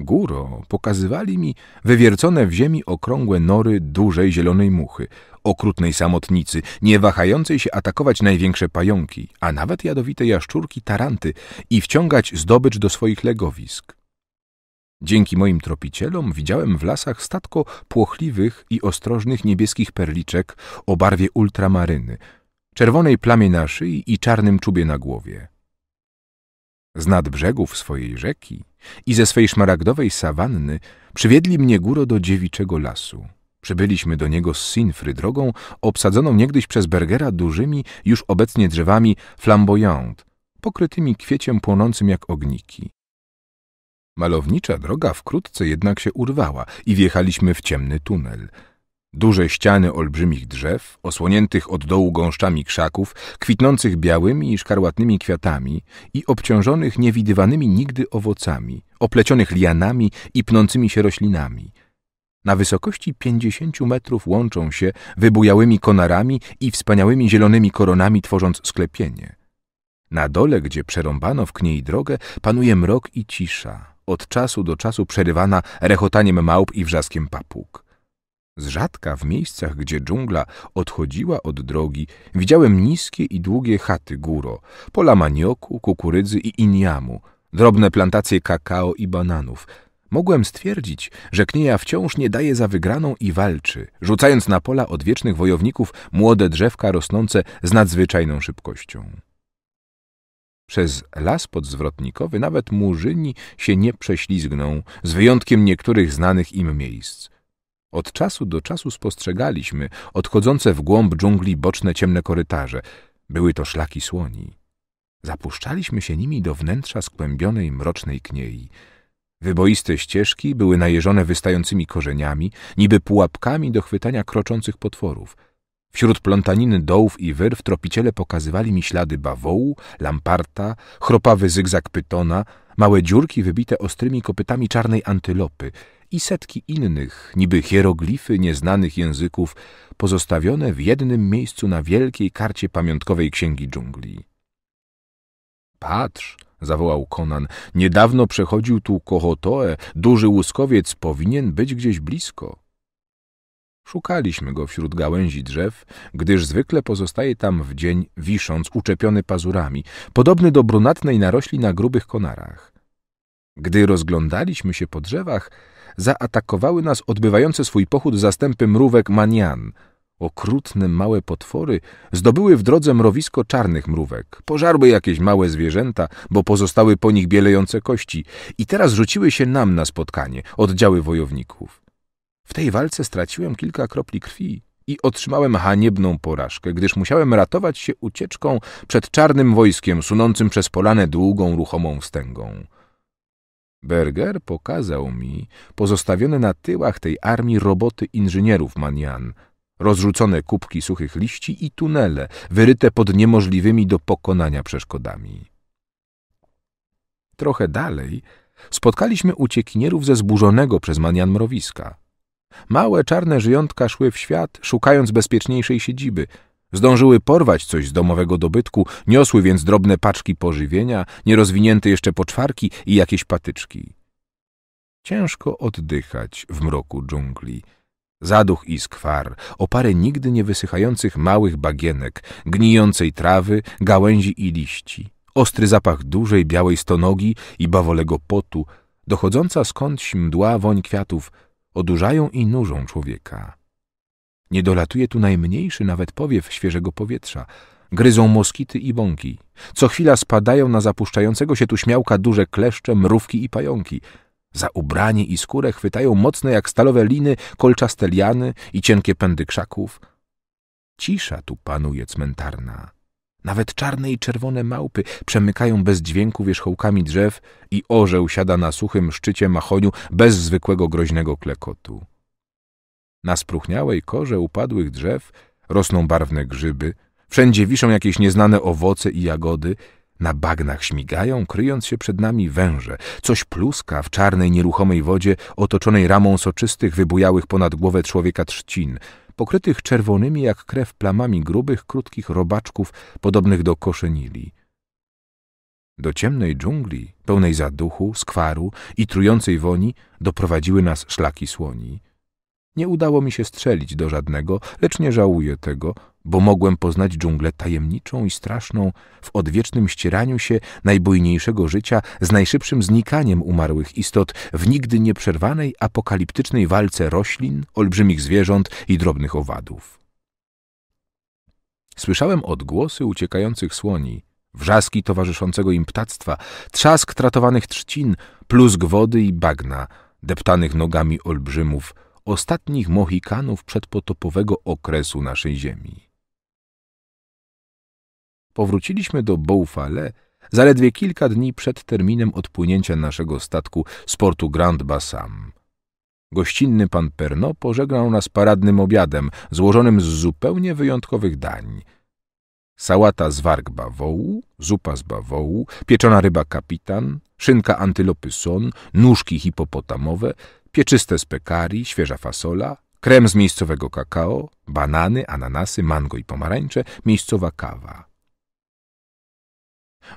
Góro pokazywali mi wywiercone w ziemi okrągłe nory dużej zielonej muchy, okrutnej samotnicy, nie wahającej się atakować największe pająki, a nawet jadowite jaszczurki, taranty i wciągać zdobycz do swoich legowisk. Dzięki moim tropicielom widziałem w lasach statko płochliwych i ostrożnych niebieskich perliczek o barwie ultramaryny, czerwonej plamie na szyi i czarnym czubie na głowie. Z nad brzegów swojej rzeki i ze swej szmaragdowej sawanny przywiedli mnie góro do dziewiczego lasu. Przybyliśmy do niego z Sinfry drogą obsadzoną niegdyś przez Bergera dużymi, już obecnie drzewami flamboyant, pokrytymi kwieciem płonącym jak ogniki. Malownicza droga wkrótce jednak się urwała i wjechaliśmy w ciemny tunel. Duże ściany olbrzymich drzew, osłoniętych od dołu gąszczami krzaków, kwitnących białymi i szkarłatnymi kwiatami i obciążonych niewidywanymi nigdy owocami, oplecionych lianami i pnącymi się roślinami – na wysokości pięćdziesięciu metrów łączą się wybujałymi konarami i wspaniałymi zielonymi koronami, tworząc sklepienie. Na dole, gdzie przerąbano w kniei drogę, panuje mrok i cisza, od czasu do czasu przerywana rechotaniem małp i wrzaskiem papug. Z rzadka w miejscach, gdzie dżungla odchodziła od drogi, widziałem niskie i długie chaty góro, pola manioku, kukurydzy i iniamu, drobne plantacje kakao i bananów – Mogłem stwierdzić, że Knieja wciąż nie daje za wygraną i walczy, rzucając na pola odwiecznych wojowników młode drzewka rosnące z nadzwyczajną szybkością. Przez las podzwrotnikowy nawet murzyni się nie prześlizgną, z wyjątkiem niektórych znanych im miejsc. Od czasu do czasu spostrzegaliśmy odchodzące w głąb dżungli boczne ciemne korytarze. Były to szlaki słoni. Zapuszczaliśmy się nimi do wnętrza skłębionej mrocznej kniei – Wyboiste ścieżki były najeżone wystającymi korzeniami, niby pułapkami do chwytania kroczących potworów. Wśród plątaniny dołów i wyrw tropiciele pokazywali mi ślady bawołu, lamparta, chropawy zygzak pytona, małe dziurki wybite ostrymi kopytami czarnej antylopy i setki innych, niby hieroglify nieznanych języków, pozostawione w jednym miejscu na wielkiej karcie pamiątkowej księgi dżungli. Patrz, zawołał Konan. Niedawno przechodził tu Kohotoe. Duży łuskowiec powinien być gdzieś blisko. Szukaliśmy go wśród gałęzi drzew, gdyż zwykle pozostaje tam w dzień wisząc, uczepiony pazurami, podobny do brunatnej narośli na grubych konarach. Gdy rozglądaliśmy się po drzewach, zaatakowały nas odbywające swój pochód zastępy mrówek manian – Okrutne małe potwory zdobyły w drodze mrowisko czarnych mrówek, pożarły jakieś małe zwierzęta, bo pozostały po nich bielejące kości i teraz rzuciły się nam na spotkanie, oddziały wojowników. W tej walce straciłem kilka kropli krwi i otrzymałem haniebną porażkę, gdyż musiałem ratować się ucieczką przed czarnym wojskiem sunącym przez polanę długą, ruchomą wstęgą. Berger pokazał mi pozostawione na tyłach tej armii roboty inżynierów Manian – rozrzucone kubki suchych liści i tunele, wyryte pod niemożliwymi do pokonania przeszkodami. Trochę dalej spotkaliśmy uciekinierów ze zburzonego przez manian mrowiska. Małe czarne żyjątka szły w świat, szukając bezpieczniejszej siedziby. Zdążyły porwać coś z domowego dobytku, niosły więc drobne paczki pożywienia, nierozwinięte jeszcze poczwarki i jakieś patyczki. Ciężko oddychać w mroku dżungli – Zaduch i skwar, opary nigdy nie wysychających małych bagienek, gnijącej trawy, gałęzi i liści, ostry zapach dużej białej stonogi i bawolego potu, dochodząca skądś mdła woń kwiatów, odurzają i nużą człowieka. Nie dolatuje tu najmniejszy nawet powiew świeżego powietrza. Gryzą moskity i bąki. Co chwila spadają na zapuszczającego się tu śmiałka duże kleszcze, mrówki i pająki – za ubranie i skórę chwytają mocne jak stalowe liny, kolczaste liany i cienkie pędy krzaków. Cisza tu panuje cmentarna. Nawet czarne i czerwone małpy przemykają bez dźwięku wierzchołkami drzew i orzeł siada na suchym szczycie machoniu bez zwykłego groźnego klekotu. Na spruchniałej korze upadłych drzew rosną barwne grzyby, wszędzie wiszą jakieś nieznane owoce i jagody – na bagnach śmigają, kryjąc się przed nami węże. Coś pluska w czarnej, nieruchomej wodzie, otoczonej ramą soczystych, wybujałych ponad głowę człowieka trzcin, pokrytych czerwonymi jak krew plamami grubych, krótkich robaczków, podobnych do koszenili. Do ciemnej dżungli, pełnej zaduchu, skwaru i trującej woni, doprowadziły nas szlaki słoni. Nie udało mi się strzelić do żadnego, lecz nie żałuję tego, bo mogłem poznać dżunglę tajemniczą i straszną w odwiecznym ścieraniu się najbujniejszego życia z najszybszym znikaniem umarłych istot w nigdy nieprzerwanej apokaliptycznej walce roślin, olbrzymich zwierząt i drobnych owadów. Słyszałem odgłosy uciekających słoni, wrzaski towarzyszącego im ptactwa, trzask tratowanych trzcin, plusk wody i bagna, deptanych nogami olbrzymów, ostatnich Mohikanów przedpotopowego okresu naszej ziemi powróciliśmy do Beaufale zaledwie kilka dni przed terminem odpłynięcia naszego statku z portu Grand Bassam. Gościnny pan Perno pożegnał nas paradnym obiadem, złożonym z zupełnie wyjątkowych dań. Sałata z warg bawołu, zupa z bawołu, pieczona ryba kapitan, szynka antylopy son, nóżki hipopotamowe, pieczyste z pekari, świeża fasola, krem z miejscowego kakao, banany, ananasy, mango i pomarańcze, miejscowa kawa.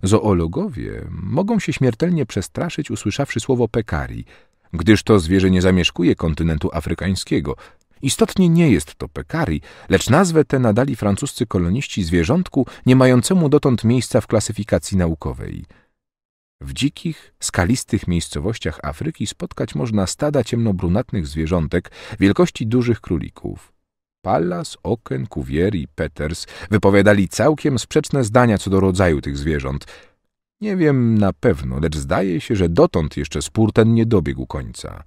Zoologowie mogą się śmiertelnie przestraszyć, usłyszawszy słowo pekari, gdyż to zwierzę nie zamieszkuje kontynentu afrykańskiego. Istotnie nie jest to pekari, lecz nazwę tę nadali francuscy koloniści zwierzątku nie mającemu dotąd miejsca w klasyfikacji naukowej. W dzikich, skalistych miejscowościach Afryki spotkać można stada ciemnobrunatnych zwierzątek wielkości dużych królików. Pallas, Oken, Cuvier i Peters wypowiadali całkiem sprzeczne zdania co do rodzaju tych zwierząt. Nie wiem na pewno, lecz zdaje się, że dotąd jeszcze spór ten nie dobiegł końca.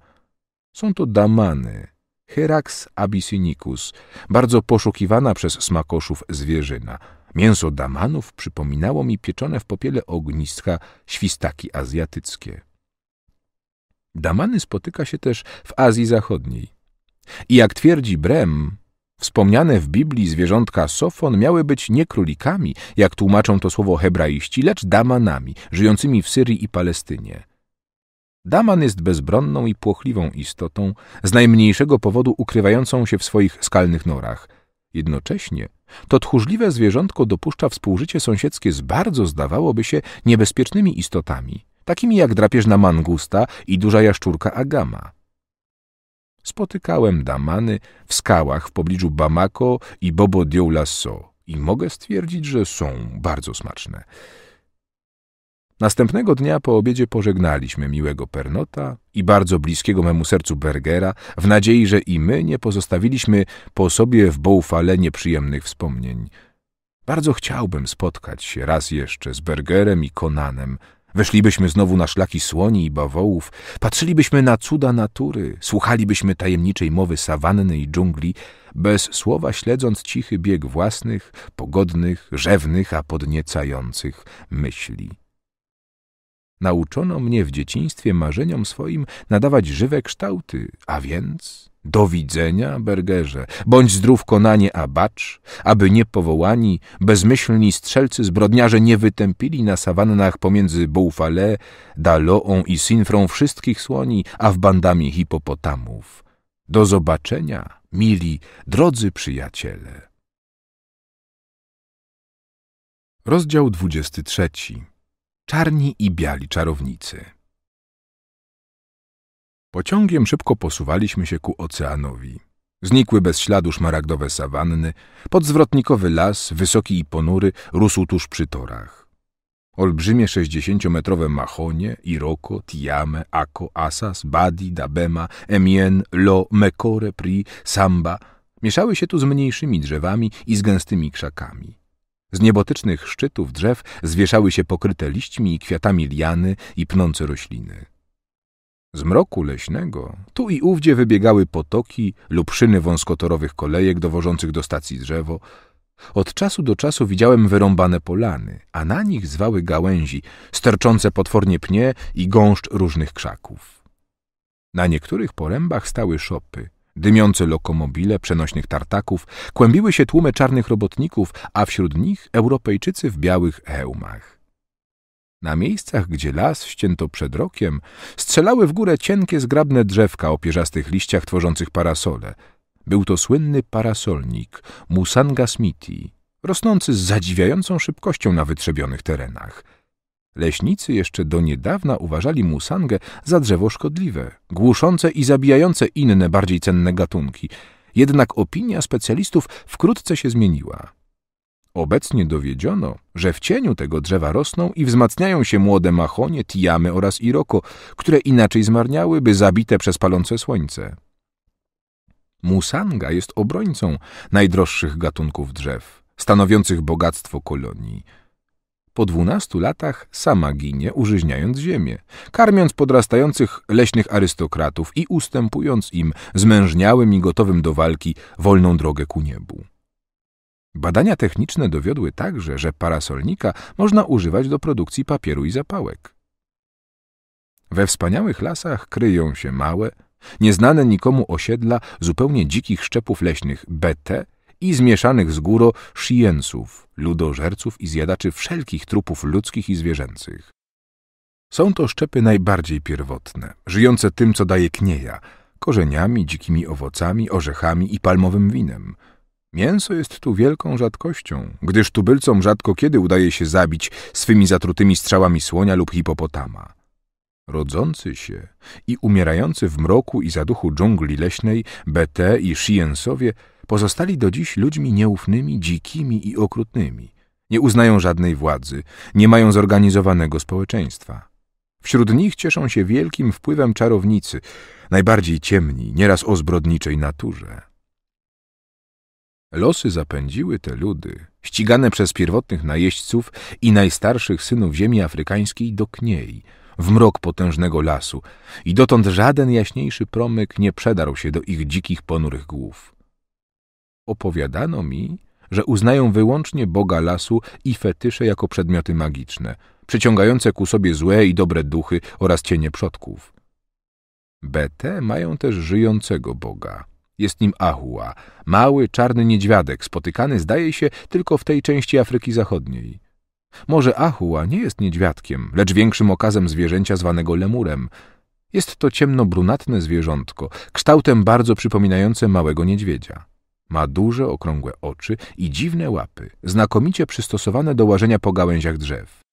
Są to damany, Hyrax abyssinicus, bardzo poszukiwana przez smakoszów zwierzyna. Mięso damanów przypominało mi pieczone w popiele ogniska świstaki azjatyckie. Damany spotyka się też w Azji Zachodniej. I jak twierdzi Brem, Wspomniane w Biblii zwierzątka sofon miały być nie królikami, jak tłumaczą to słowo hebraiści, lecz damanami, żyjącymi w Syrii i Palestynie. Daman jest bezbronną i płochliwą istotą, z najmniejszego powodu ukrywającą się w swoich skalnych norach. Jednocześnie to tchórzliwe zwierzątko dopuszcza współżycie sąsiedzkie z bardzo, zdawałoby się, niebezpiecznymi istotami, takimi jak drapieżna mangusta i duża jaszczurka agama. Spotykałem damany w skałach w pobliżu Bamako i Bobo Lasso i mogę stwierdzić, że są bardzo smaczne. Następnego dnia po obiedzie pożegnaliśmy miłego Pernota i bardzo bliskiego memu sercu Bergera, w nadziei, że i my nie pozostawiliśmy po sobie w boufale nieprzyjemnych wspomnień. Bardzo chciałbym spotkać się raz jeszcze z Bergerem i Konanem, Weszlibyśmy znowu na szlaki słoni i bawołów, patrzylibyśmy na cuda natury, słuchalibyśmy tajemniczej mowy sawanny i dżungli, bez słowa śledząc cichy bieg własnych, pogodnych, rzewnych, a podniecających myśli. Nauczono mnie w dzieciństwie marzeniom swoim nadawać żywe kształty, a więc do widzenia, Bergerze. Bądź zdrów, konanie bacz, aby niepowołani, bezmyślni strzelcy zbrodniarze nie wytępili na sawannach pomiędzy Boufale, Daloą i Sinfrą wszystkich słoni, a w bandami hipopotamów. Do zobaczenia, mili, drodzy przyjaciele. Rozdział 23. Czarni i biali czarownicy. Pociągiem szybko posuwaliśmy się ku oceanowi. Znikły bez śladu szmaragdowe sawanny, podzwrotnikowy las, wysoki i ponury, rósł tuż przy torach. Olbrzymie sześćdziesięciometrowe mahonie, Iroko, Tiame, Ako, Asas, Badi, Dabema, Emien, Lo, Mekore, Pri, Samba mieszały się tu z mniejszymi drzewami i z gęstymi krzakami. Z niebotycznych szczytów drzew zwieszały się pokryte liśćmi i kwiatami liany i pnące rośliny. Z mroku leśnego tu i ówdzie wybiegały potoki lub szyny wąskotorowych kolejek dowożących do stacji drzewo. Od czasu do czasu widziałem wyrąbane polany, a na nich zwały gałęzi, sterczące potwornie pnie i gąszcz różnych krzaków. Na niektórych porębach stały szopy. Dymiące lokomobile przenośnych tartaków, kłębiły się tłumy czarnych robotników, a wśród nich Europejczycy w białych hełmach. Na miejscach, gdzie las ścięto przed rokiem, strzelały w górę cienkie, zgrabne drzewka o pierzastych liściach tworzących parasole. Był to słynny parasolnik, Musanga Smithi, rosnący z zadziwiającą szybkością na wytrzebionych terenach. Leśnicy jeszcze do niedawna uważali musangę za drzewo szkodliwe, głuszące i zabijające inne, bardziej cenne gatunki. Jednak opinia specjalistów wkrótce się zmieniła. Obecnie dowiedziono, że w cieniu tego drzewa rosną i wzmacniają się młode machonie, tijamy oraz iroko, które inaczej zmarniałyby zabite przez palące słońce. Musanga jest obrońcą najdroższych gatunków drzew, stanowiących bogactwo kolonii. Po dwunastu latach sama ginie, użyźniając ziemię, karmiąc podrastających leśnych arystokratów i ustępując im, zmężniałym i gotowym do walki, wolną drogę ku niebu. Badania techniczne dowiodły także, że parasolnika można używać do produkcji papieru i zapałek. We wspaniałych lasach kryją się małe, nieznane nikomu osiedla zupełnie dzikich szczepów leśnych BT i zmieszanych z góro szyjenców, ludożerców i zjadaczy wszelkich trupów ludzkich i zwierzęcych. Są to szczepy najbardziej pierwotne, żyjące tym, co daje knieja, korzeniami, dzikimi owocami, orzechami i palmowym winem – Mięso jest tu wielką rzadkością, gdyż tubylcom rzadko kiedy udaje się zabić swymi zatrutymi strzałami słonia lub hipopotama. Rodzący się i umierający w mroku i zaduchu dżungli leśnej BT i Shiensowie pozostali do dziś ludźmi nieufnymi, dzikimi i okrutnymi. Nie uznają żadnej władzy, nie mają zorganizowanego społeczeństwa. Wśród nich cieszą się wielkim wpływem czarownicy, najbardziej ciemni, nieraz o zbrodniczej naturze. Losy zapędziły te ludy, ścigane przez pierwotnych najeźdźców i najstarszych synów ziemi afrykańskiej do kniei, w mrok potężnego lasu i dotąd żaden jaśniejszy promyk nie przedarł się do ich dzikich, ponurych głów. Opowiadano mi, że uznają wyłącznie Boga lasu i fetysze jako przedmioty magiczne, przyciągające ku sobie złe i dobre duchy oraz cienie przodków. Betę mają też żyjącego Boga – jest nim ahua, mały czarny niedźwiadek, spotykany zdaje się tylko w tej części Afryki Zachodniej. Może ahua nie jest niedźwiadkiem, lecz większym okazem zwierzęcia zwanego lemurem. Jest to ciemnobrunatne zwierzątko, kształtem bardzo przypominające małego niedźwiedzia. Ma duże, okrągłe oczy i dziwne łapy, znakomicie przystosowane do łażenia po gałęziach drzew.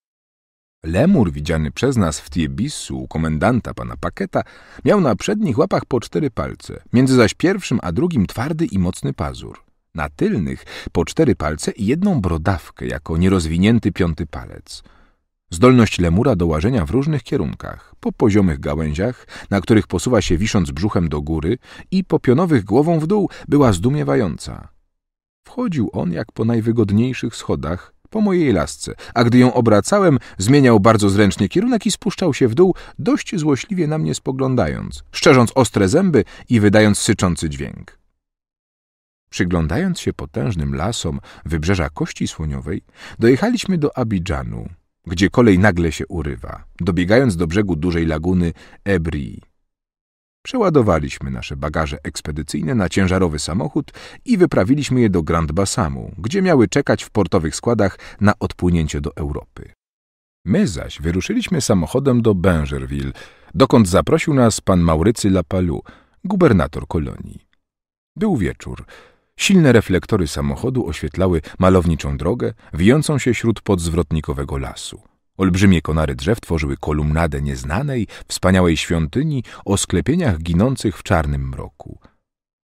Lemur widziany przez nas w Tiebisu u komendanta pana Paketa miał na przednich łapach po cztery palce, między zaś pierwszym a drugim twardy i mocny pazur. Na tylnych po cztery palce i jedną brodawkę jako nierozwinięty piąty palec. Zdolność lemura do łażenia w różnych kierunkach, po poziomych gałęziach, na których posuwa się wisząc brzuchem do góry i po pionowych głową w dół, była zdumiewająca. Wchodził on jak po najwygodniejszych schodach, po mojej lasce, a gdy ją obracałem, zmieniał bardzo zręcznie kierunek i spuszczał się w dół, dość złośliwie na mnie spoglądając, szczerząc ostre zęby i wydając syczący dźwięk. Przyglądając się potężnym lasom wybrzeża Kości Słoniowej, dojechaliśmy do Abidżanu, gdzie kolej nagle się urywa, dobiegając do brzegu dużej laguny Ebrii. Przeładowaliśmy nasze bagaże ekspedycyjne na ciężarowy samochód i wyprawiliśmy je do Grand Bassamu, gdzie miały czekać w portowych składach na odpłynięcie do Europy. My zaś wyruszyliśmy samochodem do Bangerville, dokąd zaprosił nas pan Maurycy Lapalu, gubernator kolonii. Był wieczór. Silne reflektory samochodu oświetlały malowniczą drogę, wijącą się śród podzwrotnikowego lasu. Olbrzymie konary drzew tworzyły kolumnadę nieznanej, wspaniałej świątyni o sklepieniach ginących w czarnym mroku.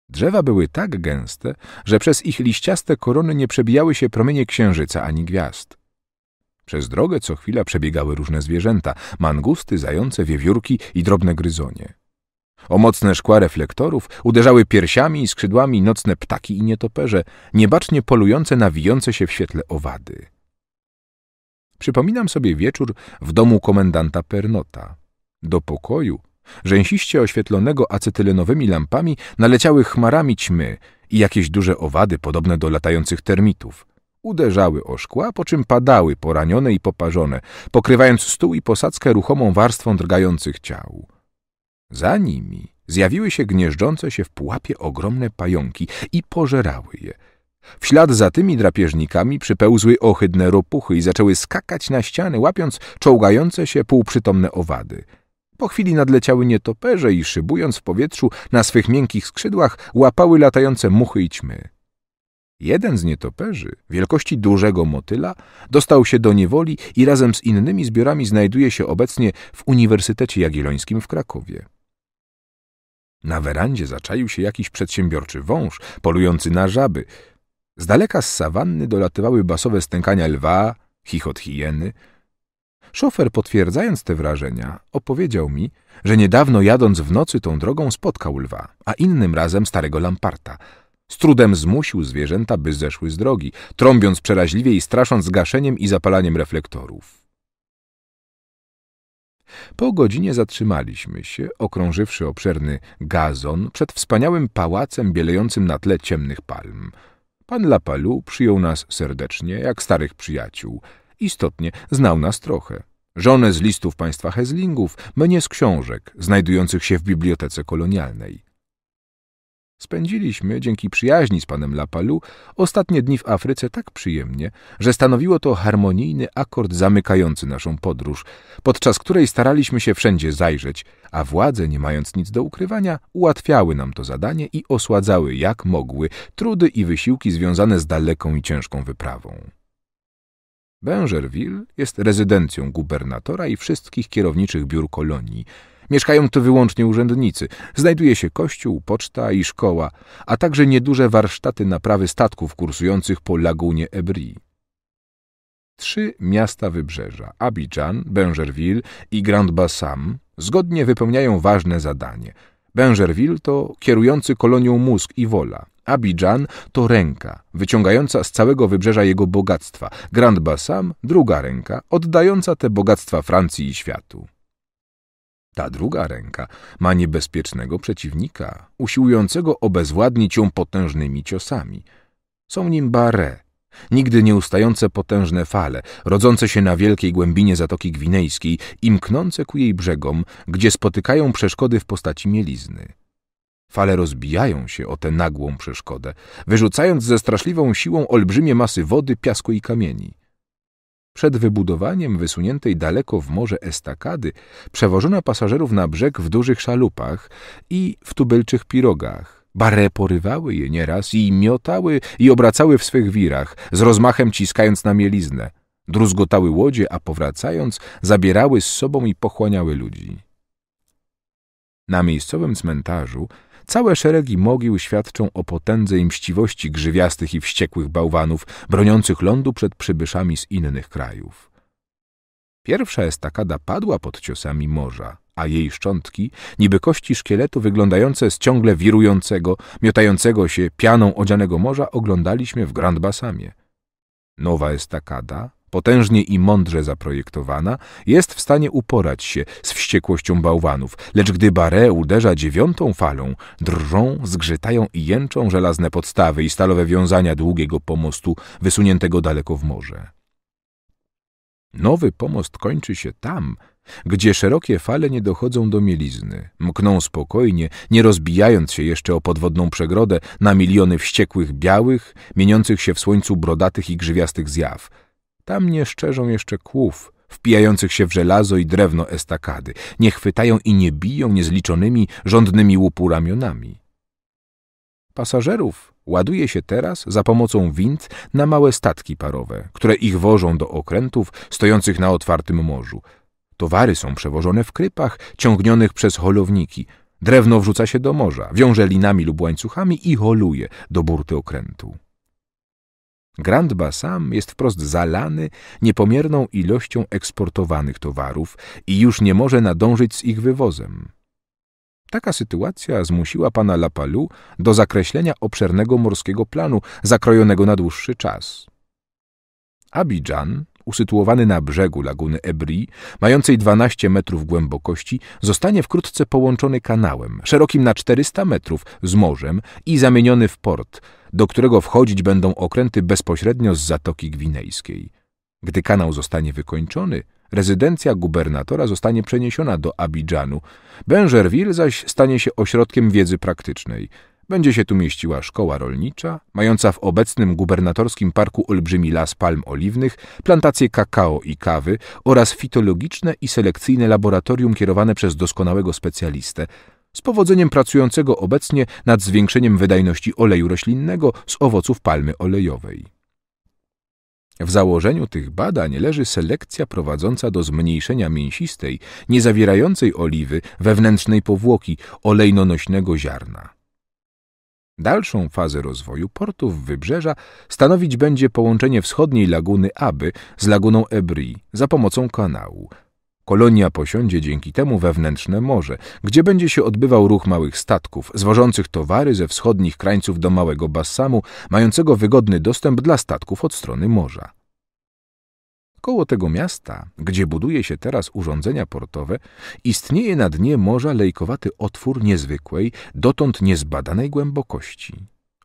Drzewa były tak gęste, że przez ich liściaste korony nie przebijały się promienie księżyca ani gwiazd. Przez drogę co chwila przebiegały różne zwierzęta, mangusty, zające, wiewiórki i drobne gryzonie. O mocne szkła reflektorów uderzały piersiami i skrzydłami nocne ptaki i nietoperze, niebacznie polujące na wijące się w świetle owady. Przypominam sobie wieczór w domu komendanta Pernota. Do pokoju, rzęsiście oświetlonego acetylenowymi lampami, naleciały chmarami ćmy i jakieś duże owady podobne do latających termitów. Uderzały o szkła, po czym padały poranione i poparzone, pokrywając stół i posadzkę ruchomą warstwą drgających ciał. Za nimi zjawiły się gnieżdżące się w pułapie ogromne pająki i pożerały je – w ślad za tymi drapieżnikami przypełzły ohydne ropuchy i zaczęły skakać na ściany, łapiąc czołgające się półprzytomne owady. Po chwili nadleciały nietoperze i szybując w powietrzu na swych miękkich skrzydłach łapały latające muchy i ćmy. Jeden z nietoperzy, wielkości dużego motyla, dostał się do niewoli i razem z innymi zbiorami znajduje się obecnie w Uniwersytecie Jagiellońskim w Krakowie. Na werandzie zaczaił się jakiś przedsiębiorczy wąż, polujący na żaby – z daleka z sawanny dolatywały basowe stękania lwa, chichot hieny. Szofer, potwierdzając te wrażenia, opowiedział mi, że niedawno jadąc w nocy tą drogą spotkał lwa, a innym razem starego lamparta. Z trudem zmusił zwierzęta, by zeszły z drogi, trąbiąc przeraźliwie i strasząc gaszeniem i zapalaniem reflektorów. Po godzinie zatrzymaliśmy się, okrążywszy obszerny gazon przed wspaniałym pałacem bielejącym na tle ciemnych palm – Pan Lapalu przyjął nas serdecznie, jak starych przyjaciół. Istotnie, znał nas trochę. Żonę z listów państwa Hezlingów, mnie z książek, znajdujących się w bibliotece kolonialnej. Spędziliśmy, dzięki przyjaźni z panem Lapalu, ostatnie dni w Afryce tak przyjemnie, że stanowiło to harmonijny akord zamykający naszą podróż, podczas której staraliśmy się wszędzie zajrzeć, a władze, nie mając nic do ukrywania, ułatwiały nam to zadanie i osładzały jak mogły trudy i wysiłki związane z daleką i ciężką wyprawą. Benjerville jest rezydencją gubernatora i wszystkich kierowniczych biur kolonii – Mieszkają tu wyłącznie urzędnicy. Znajduje się kościół, poczta i szkoła, a także nieduże warsztaty naprawy statków kursujących po lagunie Ebrii. Trzy miasta wybrzeża – Abidjan, Benjerville i Grand Bassam – zgodnie wypełniają ważne zadanie. Benjerville to kierujący kolonią mózg i wola. Abidjan to ręka, wyciągająca z całego wybrzeża jego bogactwa. Grand Bassam – druga ręka, oddająca te bogactwa Francji i światu. Ta druga ręka ma niebezpiecznego przeciwnika, usiłującego obezwładnić ją potężnymi ciosami. Są nim barre, nigdy nieustające potężne fale, rodzące się na wielkiej głębinie Zatoki Gwinejskiej i mknące ku jej brzegom, gdzie spotykają przeszkody w postaci mielizny. Fale rozbijają się o tę nagłą przeszkodę, wyrzucając ze straszliwą siłą olbrzymie masy wody, piasku i kamieni. Przed wybudowaniem wysuniętej daleko w morze estakady przewożono pasażerów na brzeg w dużych szalupach i w tubylczych pirogach. Bare porywały je nieraz i miotały i obracały w swych wirach, z rozmachem ciskając na mieliznę. Druzgotały łodzie, a powracając zabierały z sobą i pochłaniały ludzi. Na miejscowym cmentarzu Całe szeregi mogił świadczą o potędze i mściwości grzywiastych i wściekłych bałwanów, broniących lądu przed przybyszami z innych krajów. Pierwsza estakada padła pod ciosami morza, a jej szczątki, niby kości szkieletu wyglądające z ciągle wirującego, miotającego się pianą odzianego morza, oglądaliśmy w Grand Basamie. Nowa estakada potężnie i mądrze zaprojektowana, jest w stanie uporać się z wściekłością bałwanów, lecz gdy Barre uderza dziewiątą falą, drżą, zgrzytają i jęczą żelazne podstawy i stalowe wiązania długiego pomostu wysuniętego daleko w morze. Nowy pomost kończy się tam, gdzie szerokie fale nie dochodzą do mielizny, mkną spokojnie, nie rozbijając się jeszcze o podwodną przegrodę na miliony wściekłych białych, mieniących się w słońcu brodatych i grzywiastych zjaw – tam nie szczerzą jeszcze kłów, wpijających się w żelazo i drewno estakady. Nie chwytają i nie biją niezliczonymi, żądnymi łupu ramionami. Pasażerów ładuje się teraz za pomocą wind na małe statki parowe, które ich wożą do okrętów stojących na otwartym morzu. Towary są przewożone w krypach, ciągnionych przez holowniki. Drewno wrzuca się do morza, wiąże linami lub łańcuchami i holuje do burty okrętu. Grand Bassam jest wprost zalany niepomierną ilością eksportowanych towarów i już nie może nadążyć z ich wywozem. Taka sytuacja zmusiła pana Lapalu do zakreślenia obszernego morskiego planu, zakrojonego na dłuższy czas. Abidjan, usytuowany na brzegu laguny Ebri, mającej 12 metrów głębokości, zostanie wkrótce połączony kanałem, szerokim na 400 metrów, z morzem i zamieniony w port, do którego wchodzić będą okręty bezpośrednio z Zatoki Gwinejskiej. Gdy kanał zostanie wykończony, rezydencja gubernatora zostanie przeniesiona do Abidżanu, Benjerville zaś stanie się ośrodkiem wiedzy praktycznej – będzie się tu mieściła szkoła rolnicza, mająca w obecnym gubernatorskim parku olbrzymi las palm oliwnych, plantacje kakao i kawy oraz fitologiczne i selekcyjne laboratorium kierowane przez doskonałego specjalistę, z powodzeniem pracującego obecnie nad zwiększeniem wydajności oleju roślinnego z owoców palmy olejowej. W założeniu tych badań leży selekcja prowadząca do zmniejszenia mięsistej, niezawierającej oliwy wewnętrznej powłoki olejnonośnego ziarna. Dalszą fazę rozwoju portów wybrzeża stanowić będzie połączenie wschodniej laguny Aby z laguną Ebri za pomocą kanału. Kolonia posiądzie dzięki temu wewnętrzne morze, gdzie będzie się odbywał ruch małych statków zwożących towary ze wschodnich krańców do Małego Bassamu, mającego wygodny dostęp dla statków od strony morza. Koło tego miasta, gdzie buduje się teraz urządzenia portowe, istnieje na dnie morza lejkowaty otwór niezwykłej, dotąd niezbadanej głębokości.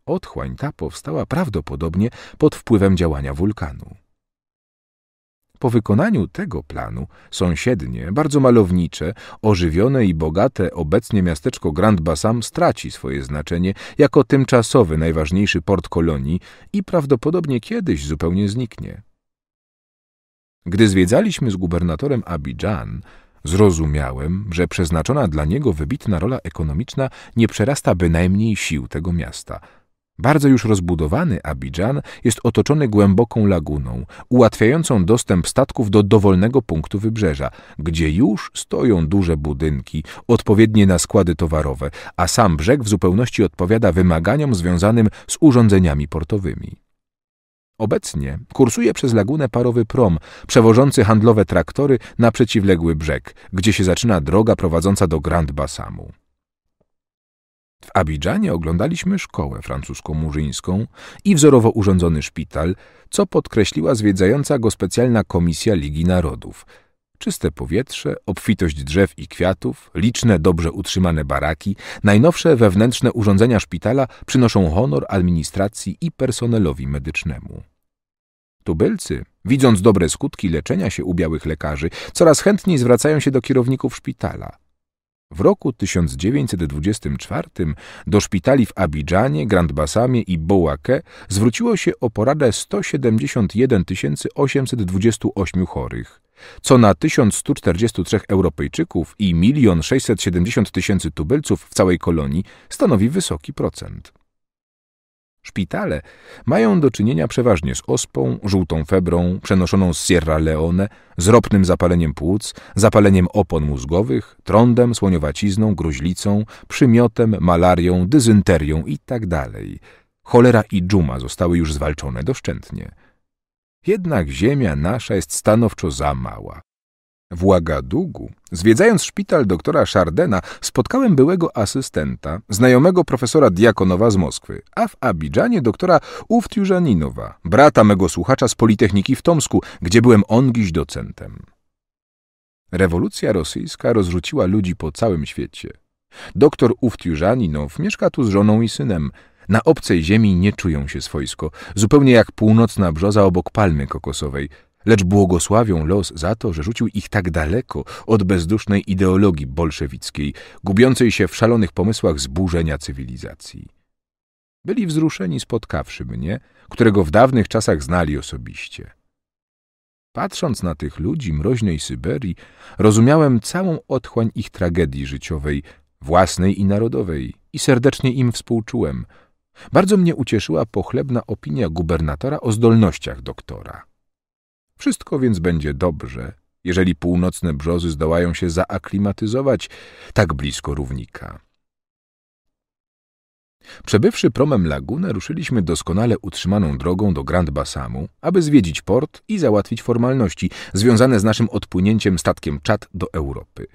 Otchłań ta powstała prawdopodobnie pod wpływem działania wulkanu. Po wykonaniu tego planu sąsiednie, bardzo malownicze, ożywione i bogate obecnie miasteczko Grand Bassam straci swoje znaczenie jako tymczasowy najważniejszy port kolonii i prawdopodobnie kiedyś zupełnie zniknie. Gdy zwiedzaliśmy z gubernatorem Abidżan, zrozumiałem, że przeznaczona dla niego wybitna rola ekonomiczna nie przerasta bynajmniej sił tego miasta. Bardzo już rozbudowany Abidżan jest otoczony głęboką laguną, ułatwiającą dostęp statków do dowolnego punktu wybrzeża, gdzie już stoją duże budynki, odpowiednie na składy towarowe, a sam brzeg w zupełności odpowiada wymaganiom związanym z urządzeniami portowymi. Obecnie kursuje przez lagunę parowy prom, przewożący handlowe traktory na przeciwległy brzeg, gdzie się zaczyna droga prowadząca do Grand Bassamu. W Abidżanie oglądaliśmy szkołę francusko-murzyńską i wzorowo urządzony szpital, co podkreśliła zwiedzająca go specjalna komisja Ligi Narodów – Czyste powietrze, obfitość drzew i kwiatów, liczne, dobrze utrzymane baraki, najnowsze wewnętrzne urządzenia szpitala przynoszą honor administracji i personelowi medycznemu. Tubylcy, widząc dobre skutki leczenia się u białych lekarzy, coraz chętniej zwracają się do kierowników szpitala. W roku 1924 do szpitali w Abidżanie, Grand Bassamie i Bołake zwróciło się o poradę 171 828 chorych – co na 1143 Europejczyków i 1 670 tysięcy tubylców w całej kolonii stanowi wysoki procent. Szpitale mają do czynienia przeważnie z ospą, żółtą febrą, przenoszoną z Sierra Leone, z ropnym zapaleniem płuc, zapaleniem opon mózgowych, trądem, słoniowacizną, gruźlicą, przymiotem, malarią, dysenterią itd. Tak Cholera i dżuma zostały już zwalczone doszczętnie. Jednak ziemia nasza jest stanowczo za mała. W Łagadugu, zwiedzając szpital doktora Szardena, spotkałem byłego asystenta, znajomego profesora Diakonowa z Moskwy, a w Abidżanie doktora Uftjużaninowa, brata mego słuchacza z Politechniki w Tomsku, gdzie byłem ongiś docentem. Rewolucja rosyjska rozrzuciła ludzi po całym świecie. Doktor Uftjużaninow mieszka tu z żoną i synem – na obcej ziemi nie czują się swojsko, zupełnie jak północna brzoza obok palmy kokosowej, lecz błogosławią los za to, że rzucił ich tak daleko od bezdusznej ideologii bolszewickiej, gubiącej się w szalonych pomysłach zburzenia cywilizacji. Byli wzruszeni spotkawszy mnie, którego w dawnych czasach znali osobiście. Patrząc na tych ludzi mroźnej Syberii, rozumiałem całą otchłań ich tragedii życiowej, własnej i narodowej, i serdecznie im współczułem – bardzo mnie ucieszyła pochlebna opinia gubernatora o zdolnościach doktora. Wszystko więc będzie dobrze, jeżeli północne brzozy zdołają się zaaklimatyzować tak blisko równika. Przebywszy promem lagunę, ruszyliśmy doskonale utrzymaną drogą do Grand Bassamu, aby zwiedzić port i załatwić formalności związane z naszym odpłynięciem statkiem czat do Europy.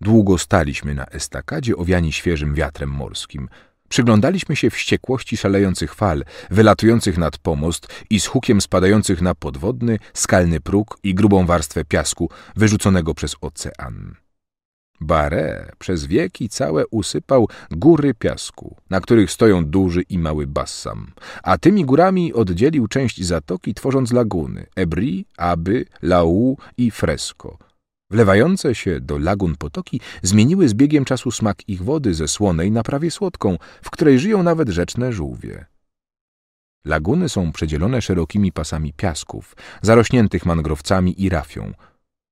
Długo staliśmy na estakadzie owiani świeżym wiatrem morskim – Przyglądaliśmy się wściekłości szalejących fal, wylatujących nad pomost i z hukiem spadających na podwodny, skalny próg i grubą warstwę piasku wyrzuconego przez ocean. Barre przez wieki całe usypał góry piasku, na których stoją duży i mały bassam, a tymi górami oddzielił część zatoki, tworząc laguny Ebri, Aby, Lau i Fresco – Wlewające się do lagun potoki zmieniły z biegiem czasu smak ich wody ze słonej na prawie słodką, w której żyją nawet rzeczne żółwie. Laguny są przedzielone szerokimi pasami piasków, zarośniętych mangrowcami i rafią.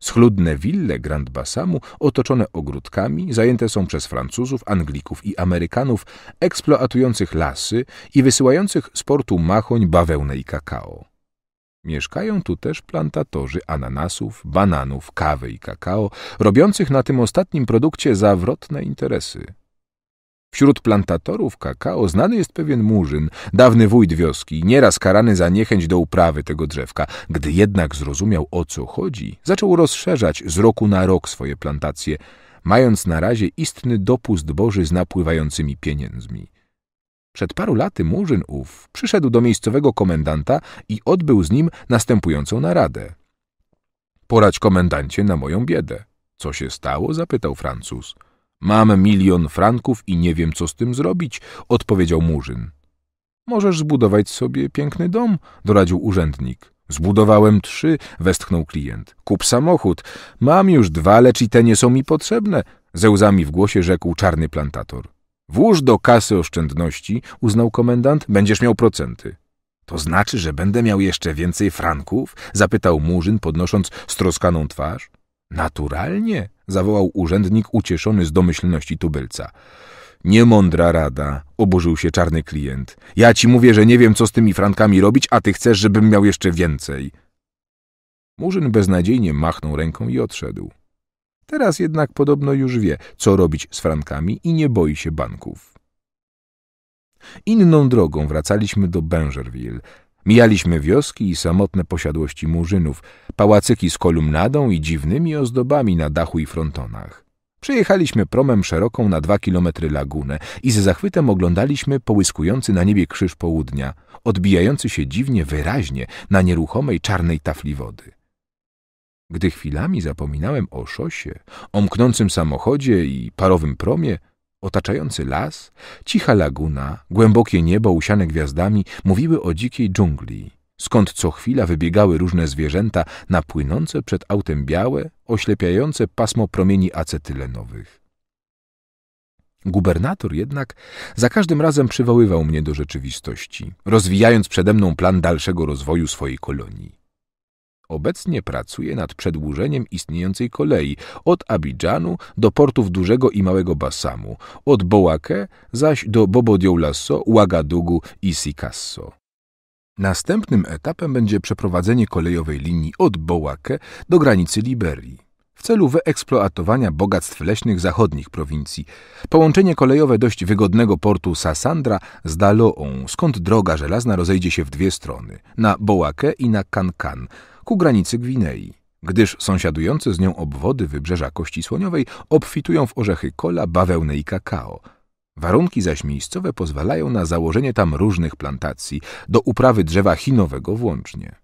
Schludne wille Grand Bassamu, otoczone ogródkami, zajęte są przez Francuzów, Anglików i Amerykanów, eksploatujących lasy i wysyłających z portu machoń, bawełnę i kakao. Mieszkają tu też plantatorzy ananasów, bananów, kawy i kakao, robiących na tym ostatnim produkcie zawrotne interesy. Wśród plantatorów kakao znany jest pewien murzyn, dawny wójt wioski, nieraz karany za niechęć do uprawy tego drzewka. Gdy jednak zrozumiał, o co chodzi, zaczął rozszerzać z roku na rok swoje plantacje, mając na razie istny dopust Boży z napływającymi pieniędzmi. Przed paru laty murzyn ów przyszedł do miejscowego komendanta i odbył z nim następującą naradę. Poradź komendancie na moją biedę. Co się stało? zapytał Francuz. Mam milion franków i nie wiem, co z tym zrobić, odpowiedział murzyn. Możesz zbudować sobie piękny dom, doradził urzędnik. Zbudowałem trzy, westchnął klient. Kup samochód. Mam już dwa, lecz i te nie są mi potrzebne, ze łzami w głosie rzekł czarny plantator. Włóż do kasy oszczędności, uznał komendant, będziesz miał procenty. To znaczy, że będę miał jeszcze więcej franków? zapytał Murzyn, podnosząc stroskaną twarz. Naturalnie, zawołał urzędnik ucieszony z domyślności tubylca. Niemądra rada, oburzył się czarny klient. Ja ci mówię, że nie wiem, co z tymi frankami robić, a ty chcesz, żebym miał jeszcze więcej. Murzyn beznadziejnie machnął ręką i odszedł. Teraz jednak podobno już wie, co robić z frankami i nie boi się banków. Inną drogą wracaliśmy do Benjerville. Mijaliśmy wioski i samotne posiadłości murzynów, pałacyki z kolumnadą i dziwnymi ozdobami na dachu i frontonach. Przejechaliśmy promem szeroką na dwa kilometry lagunę i z zachwytem oglądaliśmy połyskujący na niebie krzyż południa, odbijający się dziwnie wyraźnie na nieruchomej czarnej tafli wody. Gdy chwilami zapominałem o szosie, o mknącym samochodzie i parowym promie, otaczający las, cicha laguna, głębokie niebo usiane gwiazdami mówiły o dzikiej dżungli, skąd co chwila wybiegały różne zwierzęta na płynące przed autem białe, oślepiające pasmo promieni acetylenowych. Gubernator jednak za każdym razem przywoływał mnie do rzeczywistości, rozwijając przede mną plan dalszego rozwoju swojej kolonii. Obecnie pracuje nad przedłużeniem istniejącej kolei od Abidżanu do portów Dużego i Małego Basamu, od Bołake zaś do Bobodioulasso, Ouagadougou i Sikasso. Następnym etapem będzie przeprowadzenie kolejowej linii od Bołake do granicy Liberii w celu wyeksploatowania bogactw leśnych zachodnich prowincji. Połączenie kolejowe dość wygodnego portu Sassandra z Daloą, skąd droga żelazna rozejdzie się w dwie strony, na Bołake i na Kankan. -Kan ku granicy Gwinei, gdyż sąsiadujące z nią obwody wybrzeża Kości Słoniowej obfitują w orzechy kola, bawełnę i kakao. Warunki zaś miejscowe pozwalają na założenie tam różnych plantacji, do uprawy drzewa chinowego włącznie.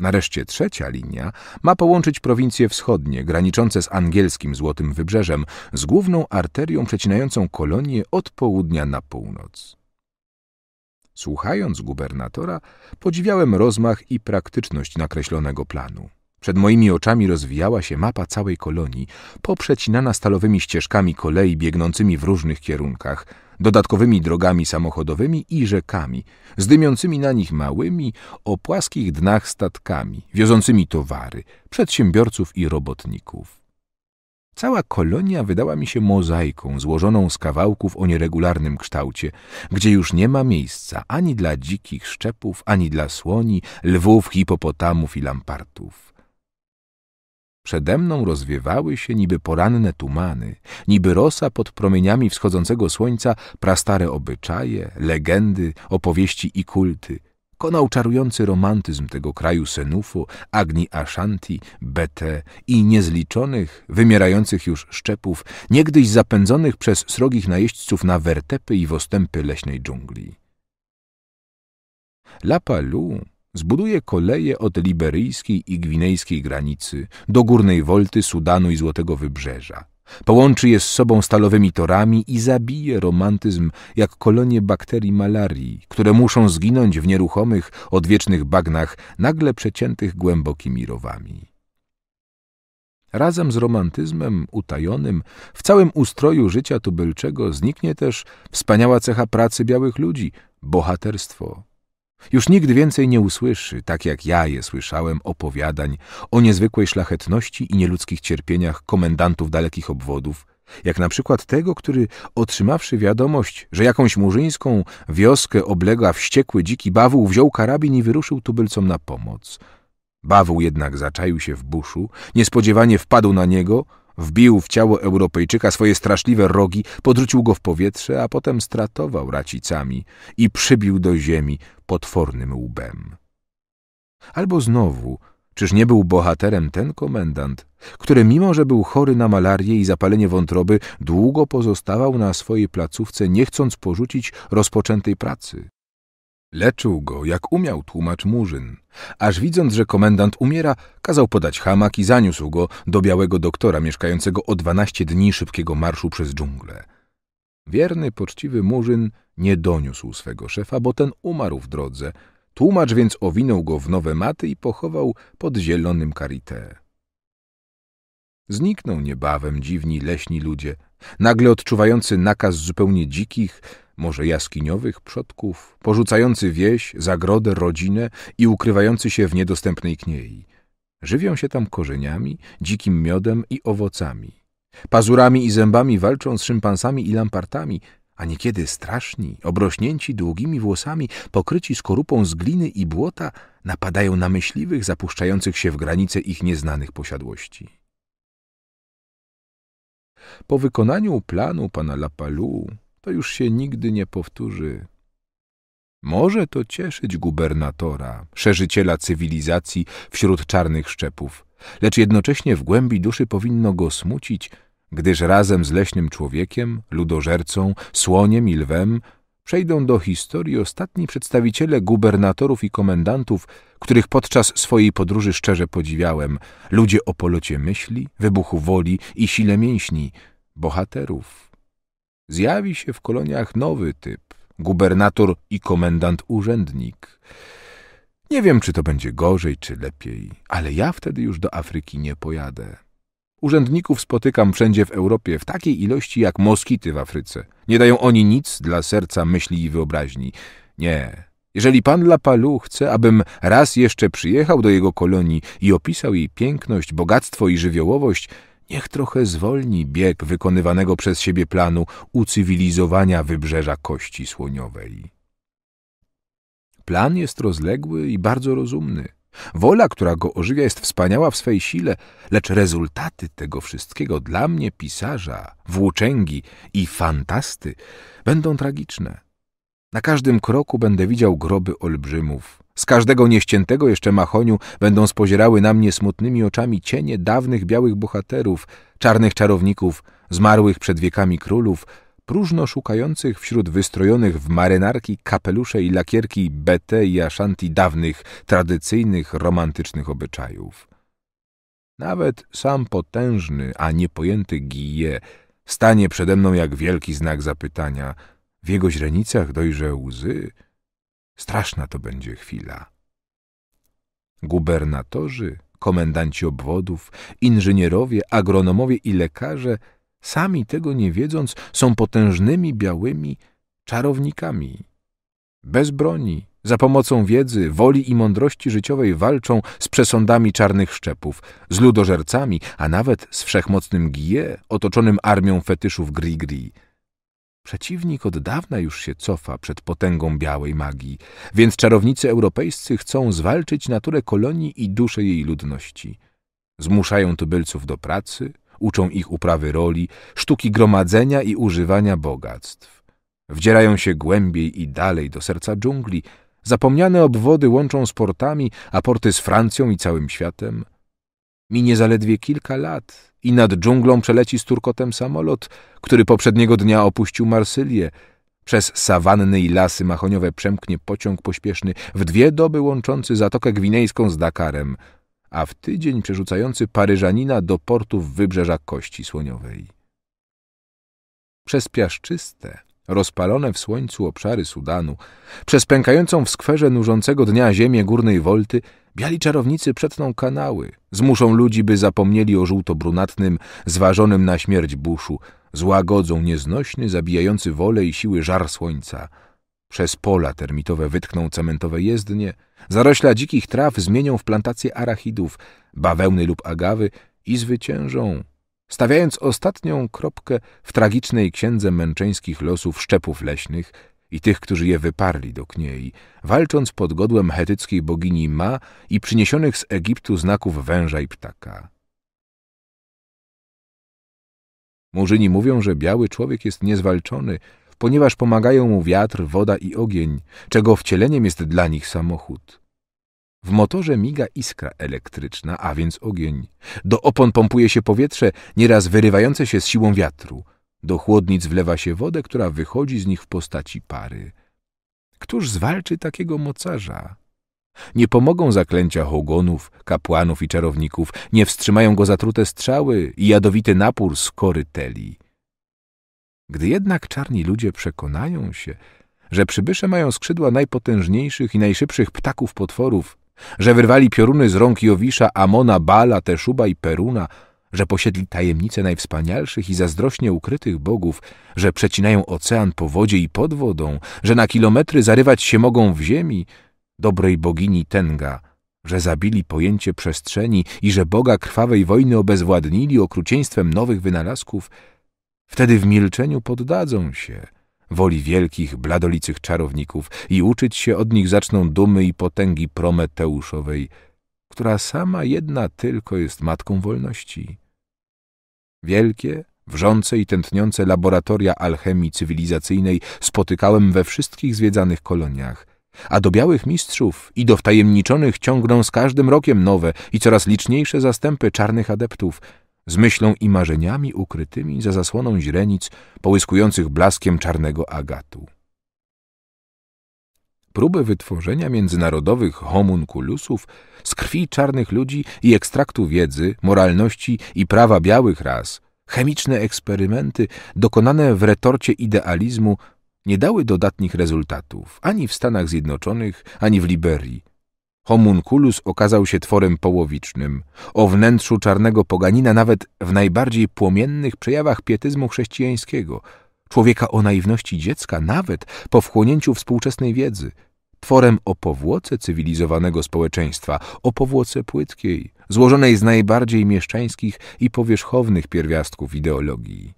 Nareszcie trzecia linia ma połączyć prowincje wschodnie, graniczące z angielskim Złotym Wybrzeżem, z główną arterią przecinającą kolonie od południa na północ. Słuchając gubernatora, podziwiałem rozmach i praktyczność nakreślonego planu. Przed moimi oczami rozwijała się mapa całej kolonii, poprzecinana stalowymi ścieżkami kolei biegnącymi w różnych kierunkach, dodatkowymi drogami samochodowymi i rzekami, zdymiącymi na nich małymi, o płaskich dnach statkami, wiozącymi towary, przedsiębiorców i robotników. Cała kolonia wydała mi się mozaiką złożoną z kawałków o nieregularnym kształcie, gdzie już nie ma miejsca ani dla dzikich szczepów, ani dla słoni, lwów, hipopotamów i lampartów. Przede mną rozwiewały się niby poranne tumany, niby rosa pod promieniami wschodzącego słońca prastare obyczaje, legendy, opowieści i kulty – konał czarujący romantyzm tego kraju Senufu, Agni Ashanti, Bete i niezliczonych, wymierających już szczepów, niegdyś zapędzonych przez srogich najeźdźców na wertepy i wostępy leśnej dżungli. Lu zbuduje koleje od liberyjskiej i gwinejskiej granicy do górnej wolty Sudanu i Złotego Wybrzeża Połączy je z sobą stalowymi torami i zabije romantyzm jak kolonie bakterii malarii, które muszą zginąć w nieruchomych, odwiecznych bagnach, nagle przeciętych głębokimi rowami. Razem z romantyzmem utajonym w całym ustroju życia tubylczego zniknie też wspaniała cecha pracy białych ludzi – bohaterstwo. Już nigdy więcej nie usłyszy, tak jak ja je słyszałem, opowiadań o niezwykłej szlachetności i nieludzkich cierpieniach komendantów dalekich obwodów, jak na przykład tego, który otrzymawszy wiadomość, że jakąś murzyńską wioskę oblega wściekły dziki bawuł, wziął karabin i wyruszył tubylcom na pomoc. Bawuł jednak zaczaił się w buszu, niespodziewanie wpadł na niego – Wbił w ciało Europejczyka swoje straszliwe rogi, podrzucił go w powietrze, a potem stratował racicami i przybił do ziemi potwornym łbem. Albo znowu, czyż nie był bohaterem ten komendant, który mimo, że był chory na malarię i zapalenie wątroby, długo pozostawał na swojej placówce, nie chcąc porzucić rozpoczętej pracy? Leczył go, jak umiał tłumacz Murzyn. Aż widząc, że komendant umiera, kazał podać hamak i zaniósł go do białego doktora mieszkającego o dwanaście dni szybkiego marszu przez dżunglę. Wierny, poczciwy Murzyn nie doniósł swego szefa, bo ten umarł w drodze. Tłumacz więc owinął go w nowe maty i pochował pod zielonym karité. Znikną niebawem dziwni leśni ludzie, nagle odczuwający nakaz zupełnie dzikich, może jaskiniowych przodków, porzucający wieś, zagrodę, rodzinę i ukrywający się w niedostępnej kniei. Żywią się tam korzeniami, dzikim miodem i owocami. Pazurami i zębami walczą z szympansami i lampartami, a niekiedy straszni, obrośnięci długimi włosami, pokryci skorupą z gliny i błota, napadają na myśliwych zapuszczających się w granice ich nieznanych posiadłości. Po wykonaniu planu pana Lapalu to już się nigdy nie powtórzy. Może to cieszyć gubernatora, szerzyciela cywilizacji wśród czarnych szczepów, lecz jednocześnie w głębi duszy powinno go smucić, gdyż razem z leśnym człowiekiem, ludożercą, słoniem i lwem przejdą do historii ostatni przedstawiciele gubernatorów i komendantów, których podczas swojej podróży szczerze podziwiałem, ludzie o polocie myśli, wybuchu woli i sile mięśni, bohaterów, zjawi się w koloniach nowy typ gubernator i komendant urzędnik. Nie wiem, czy to będzie gorzej, czy lepiej, ale ja wtedy już do Afryki nie pojadę. Urzędników spotykam wszędzie w Europie w takiej ilości jak moskity w Afryce. Nie dają oni nic dla serca, myśli i wyobraźni. Nie. Jeżeli pan Lapalu chce, abym raz jeszcze przyjechał do jego kolonii i opisał jej piękność, bogactwo i żywiołowość, Niech trochę zwolni bieg wykonywanego przez siebie planu ucywilizowania wybrzeża kości słoniowej. Plan jest rozległy i bardzo rozumny. Wola, która go ożywia, jest wspaniała w swej sile, lecz rezultaty tego wszystkiego dla mnie pisarza, włóczęgi i fantasty będą tragiczne. Na każdym kroku będę widział groby olbrzymów, z każdego nieściętego jeszcze machoniu będą spozierały na mnie smutnymi oczami cienie dawnych białych bohaterów, czarnych czarowników, zmarłych przed wiekami królów, próżno szukających wśród wystrojonych w marynarki kapelusze i lakierki BT i Ashanti dawnych, tradycyjnych, romantycznych obyczajów. Nawet sam potężny, a niepojęty Gije stanie przede mną jak wielki znak zapytania. W jego źrenicach dojrze łzy – Straszna to będzie chwila. Gubernatorzy, komendanci obwodów, inżynierowie, agronomowie i lekarze, sami tego nie wiedząc, są potężnymi białymi czarownikami. Bez broni, za pomocą wiedzy, woli i mądrości życiowej walczą z przesądami czarnych szczepów, z ludożercami, a nawet z wszechmocnym Gie otoczonym armią fetyszów gri-gri. Przeciwnik od dawna już się cofa przed potęgą białej magii, więc czarownicy europejscy chcą zwalczyć naturę kolonii i duszę jej ludności. Zmuszają tubylców do pracy, uczą ich uprawy roli, sztuki gromadzenia i używania bogactw. Wdzierają się głębiej i dalej do serca dżungli. Zapomniane obwody łączą z portami, a porty z Francją i całym światem. Minie zaledwie kilka lat, i nad dżunglą przeleci z turkotem samolot, który poprzedniego dnia opuścił Marsylię. Przez sawanny i lasy mahoniowe przemknie pociąg pośpieszny w dwie doby łączący Zatokę Gwinejską z Dakarem, a w tydzień przerzucający Paryżanina do portów wybrzeża Kości Słoniowej. Przez piaszczyste, rozpalone w słońcu obszary Sudanu, przez pękającą w skwerze nużącego dnia ziemię górnej Wolty – Biali czarownicy przetną kanały, zmuszą ludzi, by zapomnieli o żółto-brunatnym, zważonym na śmierć buszu, złagodzą nieznośny, zabijający wolę i siły żar słońca. Przez pola termitowe wytkną cementowe jezdnie, zarośla dzikich traw zmienią w plantacje arachidów, bawełny lub agawy i zwyciężą, stawiając ostatnią kropkę w tragicznej księdze męczeńskich losów szczepów leśnych – i tych, którzy je wyparli do kniei, walcząc pod godłem hetyckiej bogini Ma i przyniesionych z Egiptu znaków węża i ptaka. Murzyni mówią, że biały człowiek jest niezwalczony, ponieważ pomagają mu wiatr, woda i ogień, czego wcieleniem jest dla nich samochód. W motorze miga iskra elektryczna, a więc ogień. Do opon pompuje się powietrze, nieraz wyrywające się z siłą wiatru. Do chłodnic wlewa się wodę, która wychodzi z nich w postaci pary. Któż zwalczy takiego mocarza? Nie pomogą zaklęcia hogonów, kapłanów i czarowników, nie wstrzymają go zatrute strzały i jadowity napór z koryteli. Gdy jednak czarni ludzie przekonają się, że przybysze mają skrzydła najpotężniejszych i najszybszych ptaków potworów, że wyrwali pioruny z rąk Jowisza, Amona, Bala, Teszuba i Peruna – że posiedli tajemnice najwspanialszych i zazdrośnie ukrytych bogów, że przecinają ocean po wodzie i pod wodą, że na kilometry zarywać się mogą w ziemi, dobrej bogini Tenga, że zabili pojęcie przestrzeni i że Boga krwawej wojny obezwładnili okrucieństwem nowych wynalazków, wtedy w milczeniu poddadzą się woli wielkich, bladolicych czarowników i uczyć się od nich zaczną dumy i potęgi Prometeuszowej, która sama jedna tylko jest matką wolności. Wielkie, wrzące i tętniące laboratoria alchemii cywilizacyjnej spotykałem we wszystkich zwiedzanych koloniach, a do białych mistrzów i do wtajemniczonych ciągną z każdym rokiem nowe i coraz liczniejsze zastępy czarnych adeptów, z myślą i marzeniami ukrytymi za zasłoną źrenic połyskujących blaskiem czarnego agatu próbę wytworzenia międzynarodowych homunkulusów z krwi czarnych ludzi i ekstraktu wiedzy, moralności i prawa białych ras, chemiczne eksperymenty dokonane w retorcie idealizmu nie dały dodatnich rezultatów ani w Stanach Zjednoczonych, ani w Liberii. Homunculus okazał się tworem połowicznym, o wnętrzu czarnego poganina nawet w najbardziej płomiennych przejawach pietyzmu chrześcijańskiego – człowieka o naiwności dziecka nawet po wchłonięciu współczesnej wiedzy, tworem o powłoce cywilizowanego społeczeństwa, o powłoce płytkiej, złożonej z najbardziej mieszczańskich i powierzchownych pierwiastków ideologii.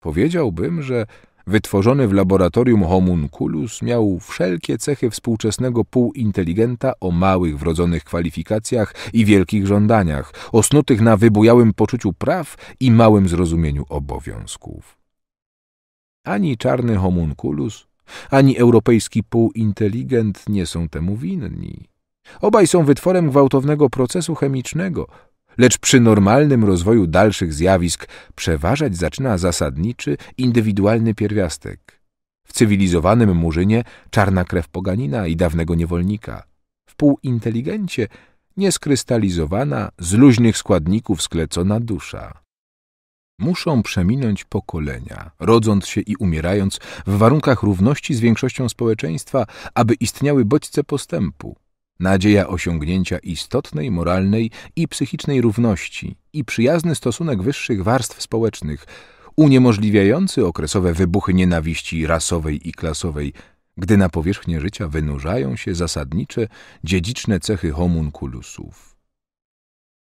Powiedziałbym, że wytworzony w laboratorium homunculus miał wszelkie cechy współczesnego półinteligenta o małych wrodzonych kwalifikacjach i wielkich żądaniach, osnutych na wybujałym poczuciu praw i małym zrozumieniu obowiązków. Ani czarny homunculus, ani europejski półinteligent nie są temu winni. Obaj są wytworem gwałtownego procesu chemicznego, lecz przy normalnym rozwoju dalszych zjawisk przeważać zaczyna zasadniczy, indywidualny pierwiastek. W cywilizowanym murzynie czarna krew poganina i dawnego niewolnika. W półinteligencie nieskrystalizowana, z luźnych składników sklecona dusza. Muszą przeminąć pokolenia, rodząc się i umierając w warunkach równości z większością społeczeństwa, aby istniały bodźce postępu, nadzieja osiągnięcia istotnej moralnej i psychicznej równości i przyjazny stosunek wyższych warstw społecznych, uniemożliwiający okresowe wybuchy nienawiści rasowej i klasowej, gdy na powierzchnię życia wynurzają się zasadnicze, dziedziczne cechy homunculusów.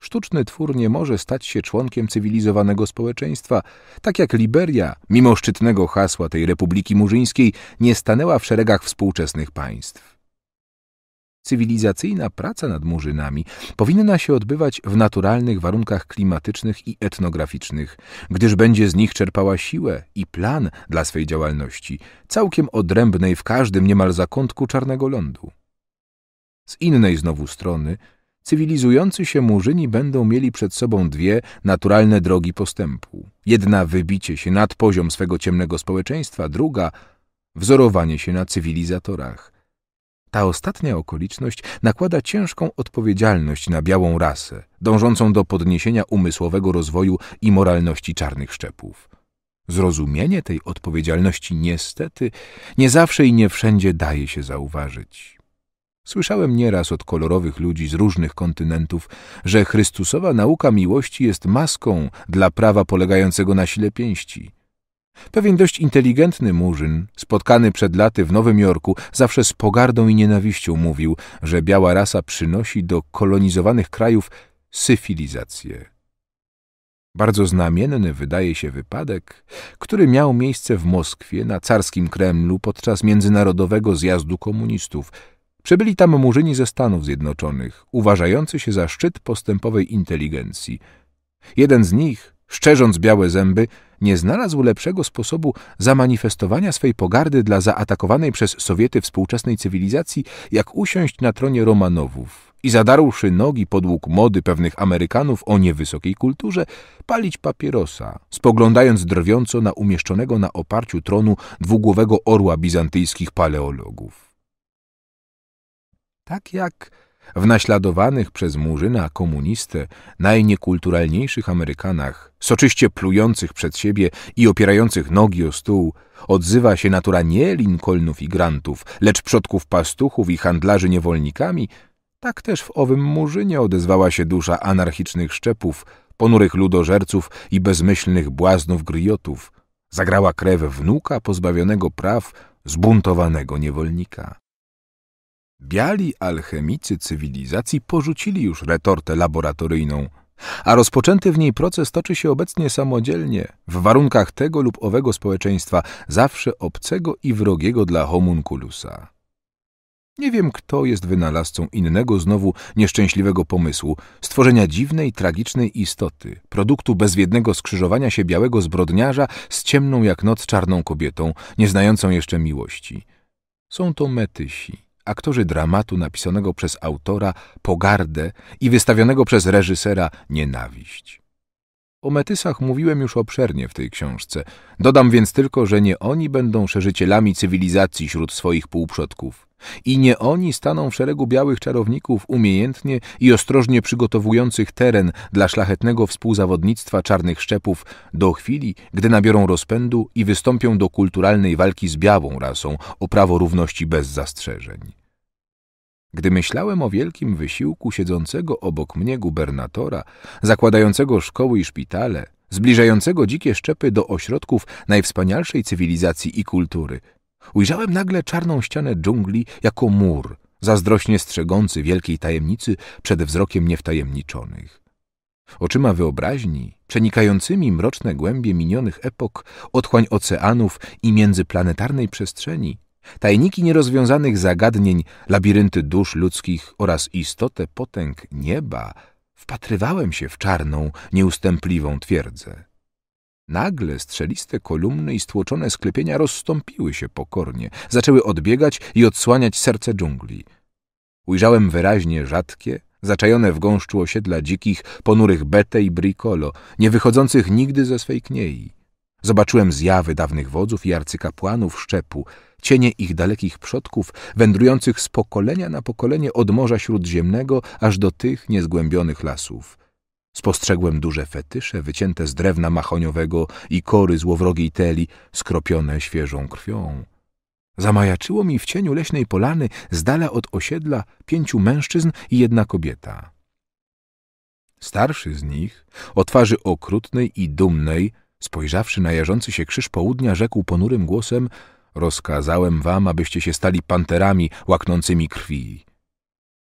Sztuczny twór nie może stać się członkiem cywilizowanego społeczeństwa, tak jak Liberia, mimo szczytnego hasła tej Republiki Murzyńskiej, nie stanęła w szeregach współczesnych państw. Cywilizacyjna praca nad murzynami powinna się odbywać w naturalnych warunkach klimatycznych i etnograficznych, gdyż będzie z nich czerpała siłę i plan dla swej działalności, całkiem odrębnej w każdym niemal zakątku czarnego lądu. Z innej znowu strony – cywilizujący się murzyni będą mieli przed sobą dwie naturalne drogi postępu. Jedna wybicie się nad poziom swego ciemnego społeczeństwa, druga wzorowanie się na cywilizatorach. Ta ostatnia okoliczność nakłada ciężką odpowiedzialność na białą rasę, dążącą do podniesienia umysłowego rozwoju i moralności czarnych szczepów. Zrozumienie tej odpowiedzialności niestety nie zawsze i nie wszędzie daje się zauważyć. Słyszałem nieraz od kolorowych ludzi z różnych kontynentów, że Chrystusowa nauka miłości jest maską dla prawa polegającego na sile pięści. Pewien dość inteligentny murzyn, spotkany przed laty w Nowym Jorku, zawsze z pogardą i nienawiścią mówił, że biała rasa przynosi do kolonizowanych krajów syfilizację. Bardzo znamienny wydaje się wypadek, który miał miejsce w Moskwie na carskim Kremlu podczas międzynarodowego zjazdu komunistów – Przebyli tam murzyni ze Stanów Zjednoczonych, uważający się za szczyt postępowej inteligencji. Jeden z nich, szczerząc białe zęby, nie znalazł lepszego sposobu zamanifestowania swej pogardy dla zaatakowanej przez Sowiety współczesnej cywilizacji, jak usiąść na tronie Romanowów i zadarłszy nogi podług mody pewnych Amerykanów o niewysokiej kulturze, palić papierosa, spoglądając drwiąco na umieszczonego na oparciu tronu dwugłowego orła bizantyjskich paleologów tak jak w naśladowanych przez Murzyna komunistę najniekulturalniejszych Amerykanach, soczyście plujących przed siebie i opierających nogi o stół, odzywa się natura nie Lincolnów i Grantów, lecz przodków pastuchów i handlarzy niewolnikami, tak też w owym Murzynie odezwała się dusza anarchicznych szczepów, ponurych ludożerców i bezmyślnych błaznów griotów. Zagrała krew wnuka pozbawionego praw, zbuntowanego niewolnika. Biali alchemicy cywilizacji porzucili już retortę laboratoryjną, a rozpoczęty w niej proces toczy się obecnie samodzielnie, w warunkach tego lub owego społeczeństwa, zawsze obcego i wrogiego dla homunculusa. Nie wiem, kto jest wynalazcą innego, znowu nieszczęśliwego pomysłu, stworzenia dziwnej, tragicznej istoty, produktu bezwiednego skrzyżowania się białego zbrodniarza z ciemną jak noc czarną kobietą, nieznającą jeszcze miłości. Są to metysi, aktorzy dramatu napisanego przez autora pogardę i wystawionego przez reżysera nienawiść. O Metysach mówiłem już obszernie w tej książce. Dodam więc tylko, że nie oni będą szerzycielami cywilizacji wśród swoich półprzodków. I nie oni staną w szeregu białych czarowników umiejętnie i ostrożnie przygotowujących teren dla szlachetnego współzawodnictwa czarnych szczepów do chwili, gdy nabiorą rozpędu i wystąpią do kulturalnej walki z białą rasą o prawo równości bez zastrzeżeń. Gdy myślałem o wielkim wysiłku siedzącego obok mnie gubernatora, zakładającego szkoły i szpitale, zbliżającego dzikie szczepy do ośrodków najwspanialszej cywilizacji i kultury – Ujrzałem nagle czarną ścianę dżungli jako mur, zazdrośnie strzegący wielkiej tajemnicy przed wzrokiem niewtajemniczonych. Oczyma wyobraźni, przenikającymi mroczne głębie minionych epok, otchłań oceanów i międzyplanetarnej przestrzeni, tajniki nierozwiązanych zagadnień, labirynty dusz ludzkich oraz istotę potęg nieba, wpatrywałem się w czarną, nieustępliwą twierdzę. Nagle strzeliste kolumny i stłoczone sklepienia rozstąpiły się pokornie, zaczęły odbiegać i odsłaniać serce dżungli. Ujrzałem wyraźnie rzadkie, zaczajone w gąszczu osiedla dzikich, ponurych bete i bricolo, nie wychodzących nigdy ze swej kniei. Zobaczyłem zjawy dawnych wodzów i arcykapłanów szczepu, cienie ich dalekich przodków, wędrujących z pokolenia na pokolenie od Morza Śródziemnego aż do tych niezgłębionych lasów. Spostrzegłem duże fetysze wycięte z drewna machoniowego i kory złowrogiej teli, skropione świeżą krwią. Zamajaczyło mi w cieniu leśnej polany, z dala od osiedla, pięciu mężczyzn i jedna kobieta. Starszy z nich, o twarzy okrutnej i dumnej, spojrzawszy na jarzący się krzyż południa, rzekł ponurym głosem — rozkazałem wam, abyście się stali panterami łaknącymi krwi.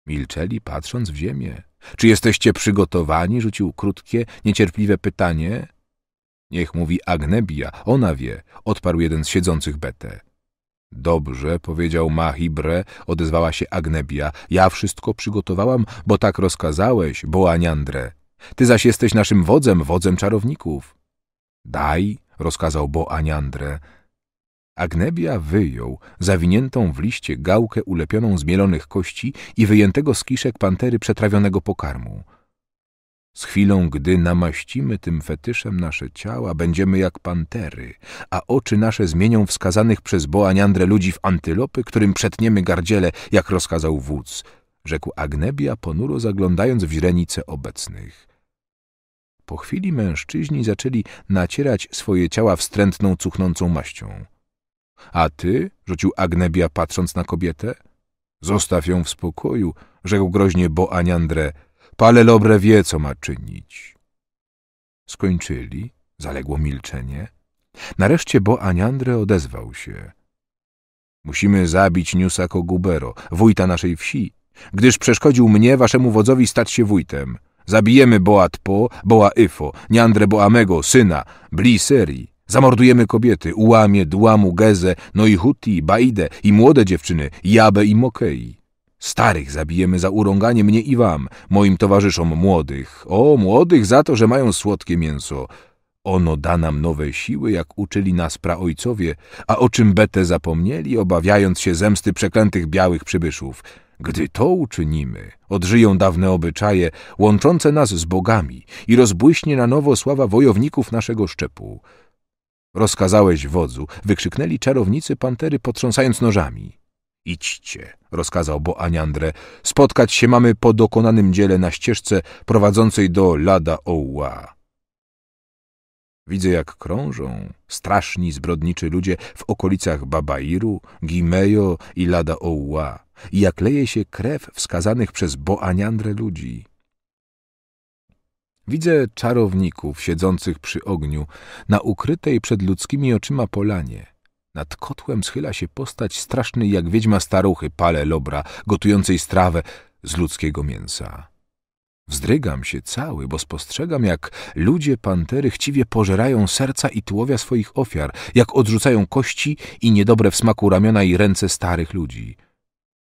Milczeli, patrząc w ziemię. Czy jesteście przygotowani? Rzucił krótkie, niecierpliwe pytanie. Niech mówi Agnebia, ona wie, odparł jeden z siedzących Betę. Dobrze, powiedział Mahibre, odezwała się Agnebia. Ja wszystko przygotowałam, bo tak rozkazałeś, Boaniandre. Ty zaś jesteś naszym wodzem, wodzem czarowników. Daj, rozkazał Boaniandre. Agnebia wyjął zawiniętą w liście gałkę ulepioną z mielonych kości i wyjętego z kiszek pantery przetrawionego pokarmu. Z chwilą, gdy namaścimy tym fetyszem nasze ciała, będziemy jak pantery, a oczy nasze zmienią wskazanych przez Boaniandrę ludzi w antylopy, którym przetniemy gardziele, jak rozkazał wódz, rzekł Agnebia, ponuro zaglądając w źrenice obecnych. Po chwili mężczyźni zaczęli nacierać swoje ciała wstrętną, cuchnącą maścią. A ty? rzucił Agnebia patrząc na kobietę. Zostaw ją w spokoju, rzekł groźnie Aniandre, Pale Lobre wie, co ma czynić. Skończyli, zaległo milczenie. Nareszcie Aniandre odezwał się. Musimy zabić Niusa Kogubero, wójta naszej wsi, gdyż przeszkodził mnie, waszemu wodzowi, stać się wójtem. Zabijemy Boatpo, Boa Ifo, Niandre Boamego, syna, Bli Zamordujemy kobiety, Ułamie, Dłamu, Gezę, Noihuti, baide i młode dziewczyny, jabe i Mokei. Starych zabijemy za urąganie mnie i wam, moim towarzyszom młodych. O, młodych za to, że mają słodkie mięso. Ono da nam nowe siły, jak uczyli nas praojcowie, a o czym Betę zapomnieli, obawiając się zemsty przeklętych białych przybyszów. Gdy to uczynimy, odżyją dawne obyczaje, łączące nas z bogami i rozbłyśnie na nowo sława wojowników naszego szczepu. Rozkazałeś wodzu, wykrzyknęli czarownicy pantery, potrząsając nożami. Idźcie, rozkazał Boaniandre, spotkać się mamy po dokonanym dziele na ścieżce prowadzącej do Lada Oua. Widzę, jak krążą straszni, zbrodniczy ludzie w okolicach Babairu, Gimejo i Lada Oua, i jak leje się krew wskazanych przez Boaniandre ludzi. Widzę czarowników siedzących przy ogniu, na ukrytej przed ludzkimi oczyma polanie. Nad kotłem schyla się postać strasznej jak wiedźma staruchy, pale lobra, gotującej strawę z ludzkiego mięsa. Wzdrygam się cały, bo spostrzegam, jak ludzie pantery chciwie pożerają serca i tułowia swoich ofiar, jak odrzucają kości i niedobre w smaku ramiona i ręce starych ludzi.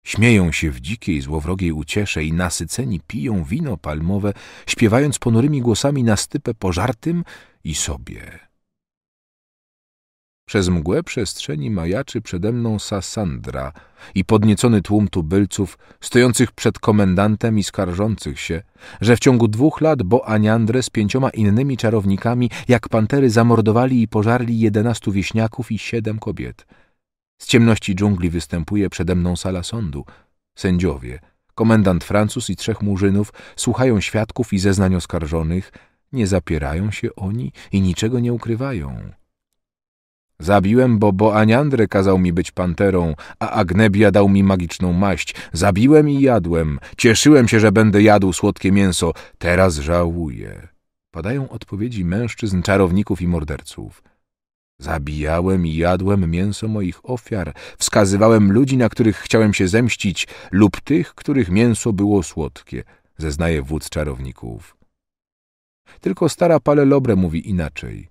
Śmieją się w dzikiej, złowrogiej uciesze i nasyceni piją wino palmowe, śpiewając ponurymi głosami na stypę pożartym i sobie. Przez mgłę przestrzeni majaczy przede mną Sassandra i podniecony tłum tubylców stojących przed komendantem i skarżących się, że w ciągu dwóch lat Aniandre z pięcioma innymi czarownikami jak pantery zamordowali i pożarli jedenastu wieśniaków i siedem kobiet – z ciemności dżungli występuje przede mną sala sądu. Sędziowie, komendant Francuz i trzech murzynów słuchają świadków i zeznań oskarżonych. Nie zapierają się oni i niczego nie ukrywają. Zabiłem, bo Boaniandrę kazał mi być panterą, a Agnebia dał mi magiczną maść. Zabiłem i jadłem. Cieszyłem się, że będę jadł słodkie mięso. Teraz żałuję. Padają odpowiedzi mężczyzn, czarowników i morderców. Zabijałem i jadłem mięso moich ofiar, wskazywałem ludzi, na których chciałem się zemścić, lub tych, których mięso było słodkie, zeznaje wódz czarowników. Tylko stara Palelobre mówi inaczej.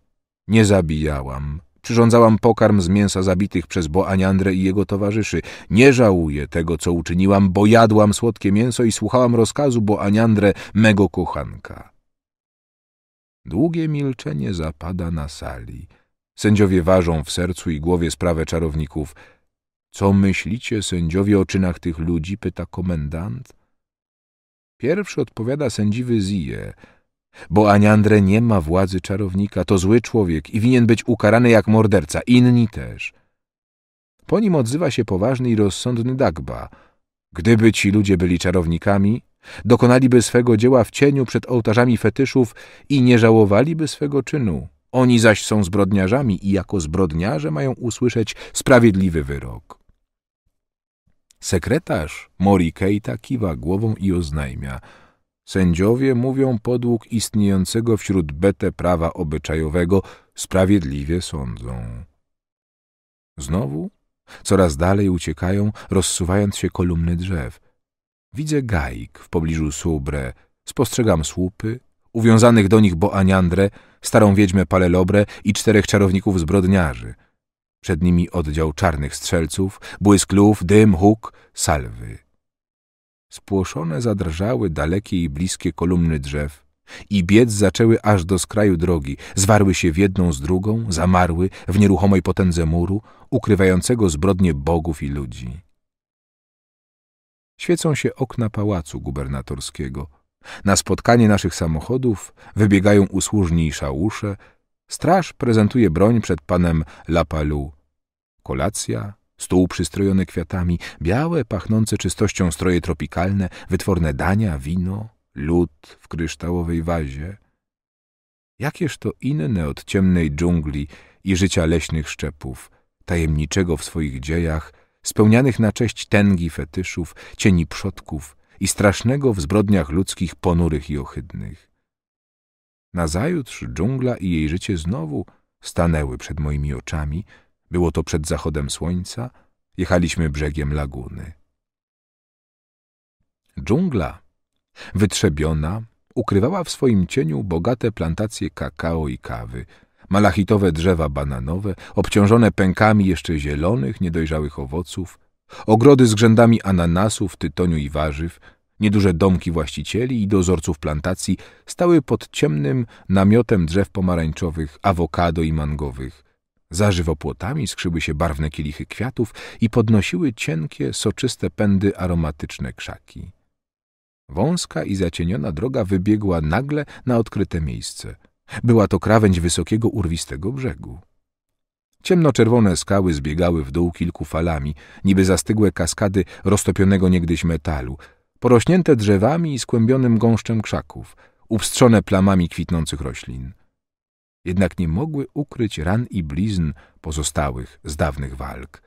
Nie zabijałam, przyrządzałam pokarm z mięsa zabitych przez Boaniandrę i jego towarzyszy. Nie żałuję tego, co uczyniłam, bo jadłam słodkie mięso i słuchałam rozkazu Boaniandrę, mego kochanka. Długie milczenie zapada na sali. Sędziowie ważą w sercu i głowie sprawę czarowników. Co myślicie, sędziowie, o czynach tych ludzi? pyta komendant. Pierwszy odpowiada sędziwy Zije. Bo Aniandre nie ma władzy czarownika, to zły człowiek i winien być ukarany jak morderca, inni też. Po nim odzywa się poważny i rozsądny Dagba. Gdyby ci ludzie byli czarownikami, dokonaliby swego dzieła w cieniu przed ołtarzami fetyszów i nie żałowaliby swego czynu. Oni zaś są zbrodniarzami i jako zbrodniarze mają usłyszeć sprawiedliwy wyrok. Sekretarz Mori Keita kiwa głową i oznajmia. Sędziowie mówią podług istniejącego wśród bete prawa obyczajowego, sprawiedliwie sądzą. Znowu coraz dalej uciekają, rozsuwając się kolumny drzew. Widzę gaik w pobliżu Subre, spostrzegam słupy, uwiązanych do nich Boaniandrę, starą wiedźmę Palelobre i czterech czarowników zbrodniarzy. Przed nimi oddział czarnych strzelców, błysk luf, dym, huk, salwy. Spłoszone zadrżały dalekie i bliskie kolumny drzew i biec zaczęły aż do skraju drogi, zwarły się w jedną z drugą, zamarły w nieruchomej potędze muru, ukrywającego zbrodnie bogów i ludzi. Świecą się okna pałacu gubernatorskiego – na spotkanie naszych samochodów wybiegają usłużni i szałusze. Straż prezentuje broń przed panem Lapalu. Kolacja, stół przystrojony kwiatami, białe, pachnące czystością stroje tropikalne, wytworne dania, wino, lód w kryształowej wazie. Jakież to inne od ciemnej dżungli i życia leśnych szczepów, tajemniczego w swoich dziejach, spełnianych na cześć tęgi fetyszów, cieni przodków – i strasznego w zbrodniach ludzkich ponurych i ohydnych. Nazajutrz dżungla i jej życie znowu stanęły przed moimi oczami. Było to przed zachodem słońca. Jechaliśmy brzegiem laguny. Dżungla, wytrzebiona, ukrywała w swoim cieniu bogate plantacje kakao i kawy, malachitowe drzewa bananowe, obciążone pękami jeszcze zielonych, niedojrzałych owoców, Ogrody z grzędami ananasów, tytoniu i warzyw, nieduże domki właścicieli i dozorców plantacji stały pod ciemnym namiotem drzew pomarańczowych, awokado i mangowych. Za żywopłotami skrzyły się barwne kielichy kwiatów i podnosiły cienkie, soczyste pędy aromatyczne krzaki. Wąska i zacieniona droga wybiegła nagle na odkryte miejsce. Była to krawędź wysokiego, urwistego brzegu. Ciemnoczerwone skały zbiegały w dół kilku falami, niby zastygłe kaskady roztopionego niegdyś metalu, porośnięte drzewami i skłębionym gąszczem krzaków, upstrzone plamami kwitnących roślin. Jednak nie mogły ukryć ran i blizn pozostałych z dawnych walk.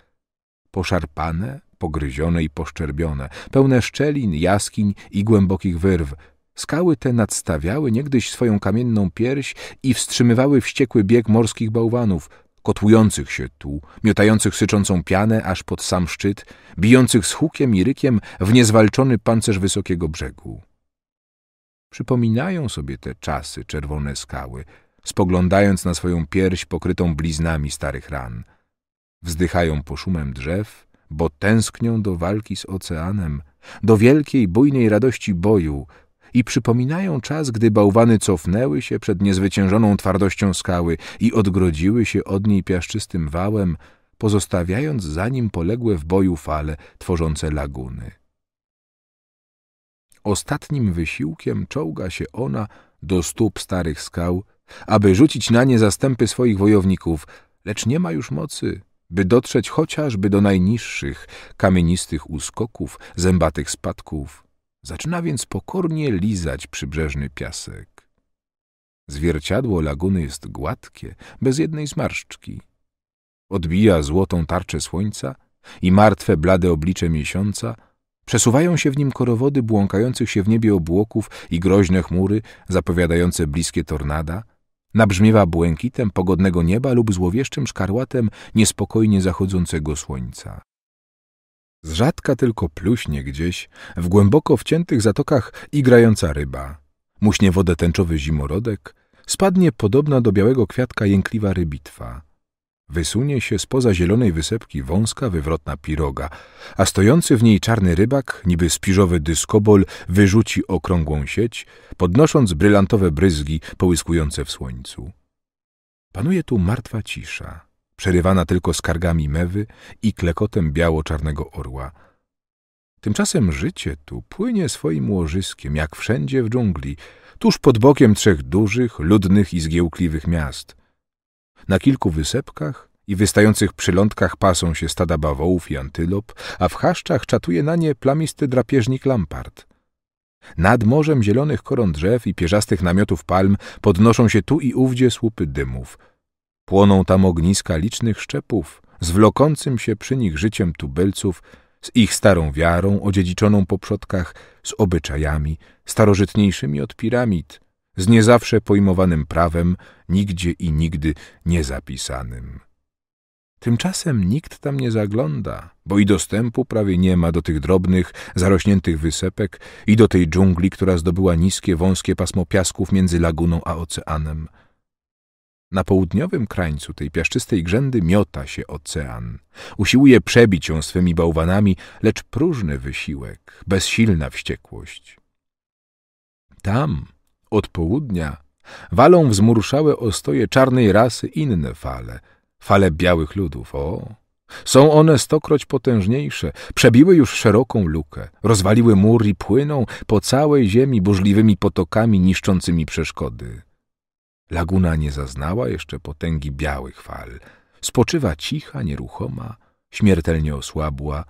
Poszarpane, pogryzione i poszczerbione, pełne szczelin, jaskiń i głębokich wyrw, skały te nadstawiały niegdyś swoją kamienną pierś i wstrzymywały wściekły bieg morskich bałwanów – kotłujących się tu, miotających syczącą pianę aż pod sam szczyt, bijących z hukiem i rykiem w niezwalczony pancerz wysokiego brzegu. Przypominają sobie te czasy czerwone skały, spoglądając na swoją pierś pokrytą bliznami starych ran. Wzdychają poszumem drzew, bo tęsknią do walki z oceanem, do wielkiej, bujnej radości boju, i przypominają czas, gdy bałwany cofnęły się przed niezwyciężoną twardością skały i odgrodziły się od niej piaszczystym wałem, pozostawiając za nim poległe w boju fale tworzące laguny. Ostatnim wysiłkiem czołga się ona do stóp starych skał, aby rzucić na nie zastępy swoich wojowników, lecz nie ma już mocy, by dotrzeć chociażby do najniższych, kamienistych uskoków, zębatych spadków, Zaczyna więc pokornie lizać przybrzeżny piasek. Zwierciadło laguny jest gładkie, bez jednej zmarszczki. Odbija złotą tarczę słońca i martwe, blade oblicze miesiąca Przesuwają się w nim korowody błąkających się w niebie obłoków i groźne chmury zapowiadające bliskie tornada. Nabrzmiewa błękitem pogodnego nieba lub złowieszczym szkarłatem niespokojnie zachodzącego słońca. Z rzadka tylko pluśnie gdzieś, w głęboko wciętych zatokach igrająca ryba. Muśnie wodę tęczowy zimorodek, spadnie podobna do białego kwiatka jękliwa rybitwa. Wysunie się spoza zielonej wysepki wąska, wywrotna piroga, a stojący w niej czarny rybak, niby spiżowy dyskobol, wyrzuci okrągłą sieć, podnosząc brylantowe bryzgi połyskujące w słońcu. Panuje tu martwa cisza przerywana tylko skargami mewy i klekotem biało-czarnego orła. Tymczasem życie tu płynie swoim łożyskiem, jak wszędzie w dżungli, tuż pod bokiem trzech dużych, ludnych i zgiełkliwych miast. Na kilku wysepkach i wystających przylądkach pasą się stada bawołów i antylop, a w chaszczach czatuje na nie plamisty drapieżnik lampart. Nad morzem zielonych koron drzew i pierzastych namiotów palm podnoszą się tu i ówdzie słupy dymów – Płoną tam ogniska licznych szczepów, z wlokącym się przy nich życiem tubylców, z ich starą wiarą, odziedziczoną po przodkach, z obyczajami, starożytniejszymi od piramid, z niezawsze pojmowanym prawem, nigdzie i nigdy niezapisanym. Tymczasem nikt tam nie zagląda, bo i dostępu prawie nie ma do tych drobnych, zarośniętych wysepek i do tej dżungli, która zdobyła niskie, wąskie pasmo piasków między laguną a oceanem – na południowym krańcu tej piaszczystej grzędy miota się ocean. Usiłuje przebić ją swymi bałwanami, lecz próżny wysiłek, bezsilna wściekłość. Tam, od południa, walą wzmurszałe ostoje czarnej rasy inne fale, fale białych ludów, o! Są one stokroć potężniejsze, przebiły już szeroką lukę, rozwaliły mur i płyną po całej ziemi burzliwymi potokami niszczącymi przeszkody. Laguna nie zaznała jeszcze potęgi białych fal. Spoczywa cicha, nieruchoma, śmiertelnie osłabła,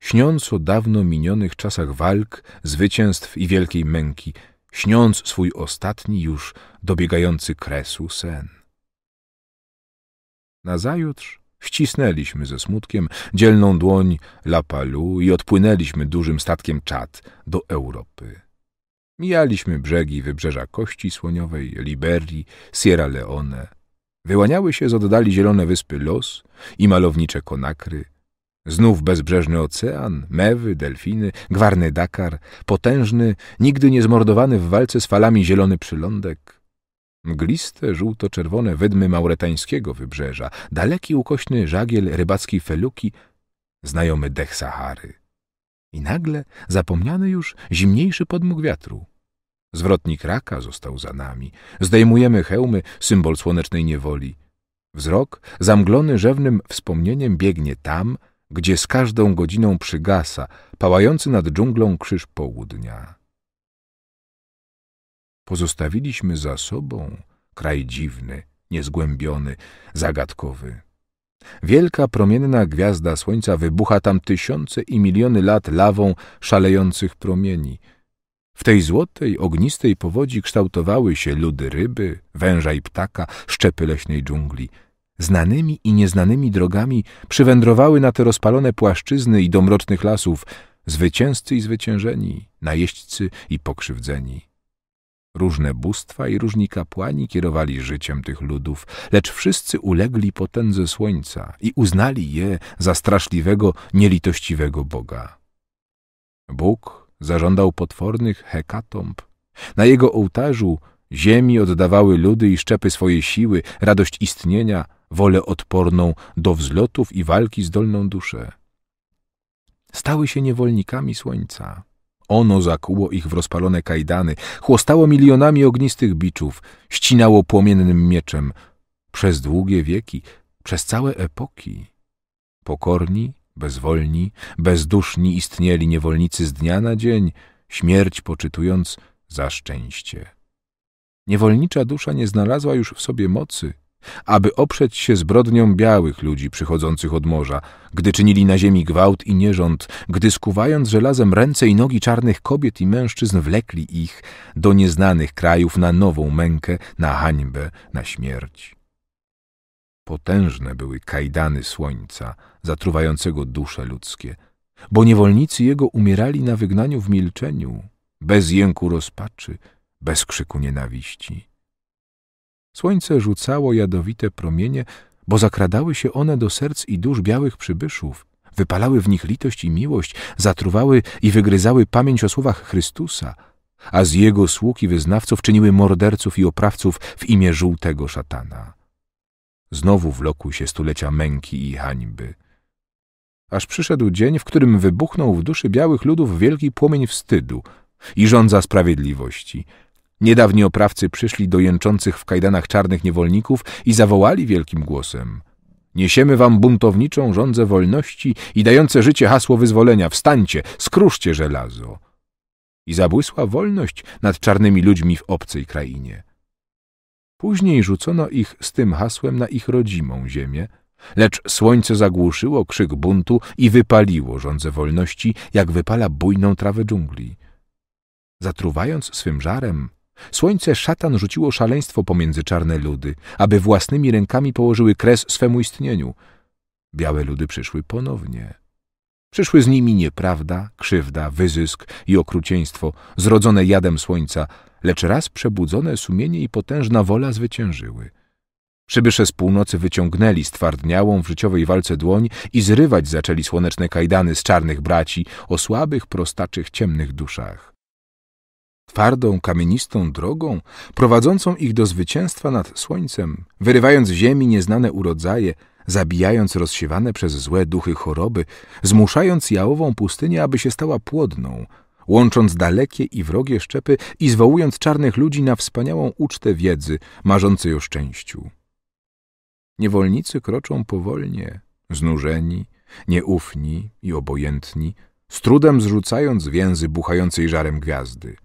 śniąc o dawno minionych czasach walk, zwycięstw i wielkiej męki, śniąc swój ostatni już dobiegający kresu sen. Nazajutrz Ścisnęliśmy ze smutkiem dzielną dłoń La i odpłynęliśmy dużym statkiem czad do Europy. Mijaliśmy brzegi wybrzeża Kości Słoniowej, Liberii, Sierra Leone. Wyłaniały się z oddali zielone wyspy Los i malownicze Konakry. Znów bezbrzeżny ocean, mewy, delfiny, gwarny Dakar, potężny, nigdy nie zmordowany w walce z falami zielony przylądek. Mgliste, żółto-czerwone wydmy mauretańskiego wybrzeża, daleki ukośny żagiel rybackiej feluki, znajomy dech Sahary. I nagle, zapomniany już, zimniejszy podmuch wiatru. Zwrotnik raka został za nami. Zdejmujemy hełmy, symbol słonecznej niewoli. Wzrok, zamglony rzewnym wspomnieniem, biegnie tam, gdzie z każdą godziną przygasa pałający nad dżunglą krzyż południa. Pozostawiliśmy za sobą kraj dziwny, niezgłębiony, zagadkowy. Wielka promienna gwiazda słońca wybucha tam tysiące i miliony lat lawą szalejących promieni. W tej złotej, ognistej powodzi kształtowały się ludy ryby, węża i ptaka, szczepy leśnej dżungli. Znanymi i nieznanymi drogami przywędrowały na te rozpalone płaszczyzny i do mrocznych lasów zwycięzcy i zwyciężeni, najeźdźcy i pokrzywdzeni. Różne bóstwa i różni kapłani kierowali życiem tych ludów, lecz wszyscy ulegli potędze słońca i uznali je za straszliwego, nielitościwego Boga. Bóg zażądał potwornych hekatomb. Na jego ołtarzu ziemi oddawały ludy i szczepy swojej siły, radość istnienia, wolę odporną do wzlotów i walki zdolną duszę. Stały się niewolnikami słońca. Ono zakuło ich w rozpalone kajdany, chłostało milionami ognistych biczów, ścinało płomiennym mieczem. Przez długie wieki, przez całe epoki. Pokorni, bezwolni, bezduszni istnieli niewolnicy z dnia na dzień, śmierć poczytując za szczęście. Niewolnicza dusza nie znalazła już w sobie mocy – aby oprzeć się zbrodniom białych ludzi przychodzących od morza, gdy czynili na ziemi gwałt i nierząd, gdy skuwając żelazem ręce i nogi czarnych kobiet i mężczyzn wlekli ich do nieznanych krajów na nową mękę, na hańbę, na śmierć. Potężne były kajdany słońca, zatruwającego dusze ludzkie, bo niewolnicy jego umierali na wygnaniu w milczeniu, bez jęku rozpaczy, bez krzyku nienawiści. Słońce rzucało jadowite promienie, bo zakradały się one do serc i dusz białych przybyszów, wypalały w nich litość i miłość, zatruwały i wygryzały pamięć o słowach Chrystusa, a z jego sług i wyznawców czyniły morderców i oprawców w imię żółtego szatana. Znowu wlokły się stulecia męki i hańby. Aż przyszedł dzień, w którym wybuchnął w duszy białych ludów wielki płomień wstydu i rządza sprawiedliwości – Niedawni oprawcy przyszli do jęczących w kajdanach czarnych niewolników i zawołali wielkim głosem. Niesiemy wam buntowniczą rządzę wolności i dające życie hasło wyzwolenia. Wstańcie, skruszcie żelazo. I zabłysła wolność nad czarnymi ludźmi w obcej krainie. Później rzucono ich z tym hasłem na ich rodzimą ziemię, lecz słońce zagłuszyło krzyk buntu i wypaliło rządzę wolności, jak wypala bujną trawę dżungli. Zatruwając swym żarem, Słońce szatan rzuciło szaleństwo pomiędzy czarne ludy, aby własnymi rękami położyły kres swemu istnieniu. Białe ludy przyszły ponownie. Przyszły z nimi nieprawda, krzywda, wyzysk i okrucieństwo, zrodzone jadem słońca, lecz raz przebudzone sumienie i potężna wola zwyciężyły. Przybysze z północy wyciągnęli stwardniałą w życiowej walce dłoń i zrywać zaczęli słoneczne kajdany z czarnych braci o słabych, prostaczych, ciemnych duszach. Twardą, kamienistą drogą, prowadzącą ich do zwycięstwa nad słońcem, wyrywając z ziemi nieznane urodzaje, zabijając rozsiewane przez złe duchy choroby, zmuszając jałową pustynię, aby się stała płodną, łącząc dalekie i wrogie szczepy i zwołując czarnych ludzi na wspaniałą ucztę wiedzy, marzącej o szczęściu. Niewolnicy kroczą powolnie, znużeni, nieufni i obojętni, z trudem zrzucając więzy buchającej żarem gwiazdy.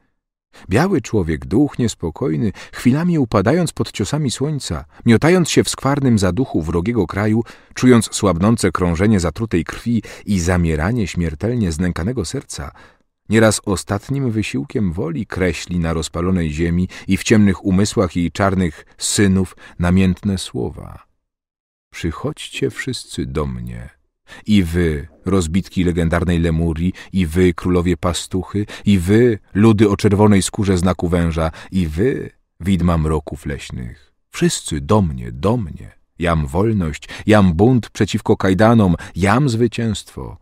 Biały człowiek, duch niespokojny, chwilami upadając pod ciosami słońca, miotając się w skwarnym zaduchu wrogiego kraju, czując słabnące krążenie zatrutej krwi i zamieranie śmiertelnie znękanego serca, nieraz ostatnim wysiłkiem woli kreśli na rozpalonej ziemi i w ciemnych umysłach jej czarnych synów namiętne słowa. Przychodźcie wszyscy do mnie i wy, rozbitki legendarnej Lemurii, i wy, królowie pastuchy, i wy, ludy o czerwonej skórze znaku węża, i wy, widma mroków leśnych. Wszyscy do mnie, do mnie. Jam wolność, jam bunt przeciwko kajdanom, jam zwycięstwo.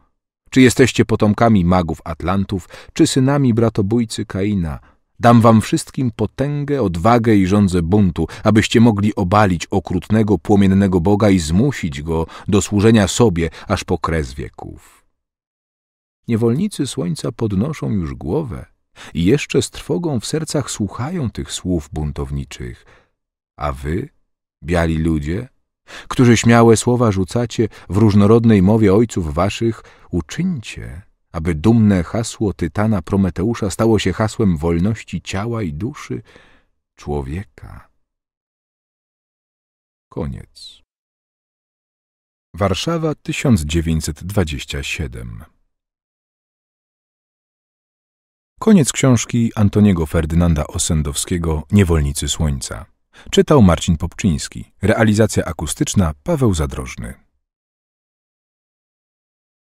Czy jesteście potomkami magów Atlantów, czy synami bratobójcy Kaina, Dam wam wszystkim potęgę, odwagę i rządzę buntu, abyście mogli obalić okrutnego, płomiennego Boga i zmusić go do służenia sobie aż po kres wieków. Niewolnicy słońca podnoszą już głowę i jeszcze z trwogą w sercach słuchają tych słów buntowniczych. A wy, biali ludzie, którzy śmiałe słowa rzucacie w różnorodnej mowie ojców waszych, uczyńcie, aby dumne hasło tytana Prometeusza stało się hasłem wolności ciała i duszy człowieka. Koniec. Warszawa 1927 Koniec książki Antoniego Ferdynanda Osendowskiego Niewolnicy Słońca. Czytał Marcin Popczyński. Realizacja akustyczna Paweł Zadrożny.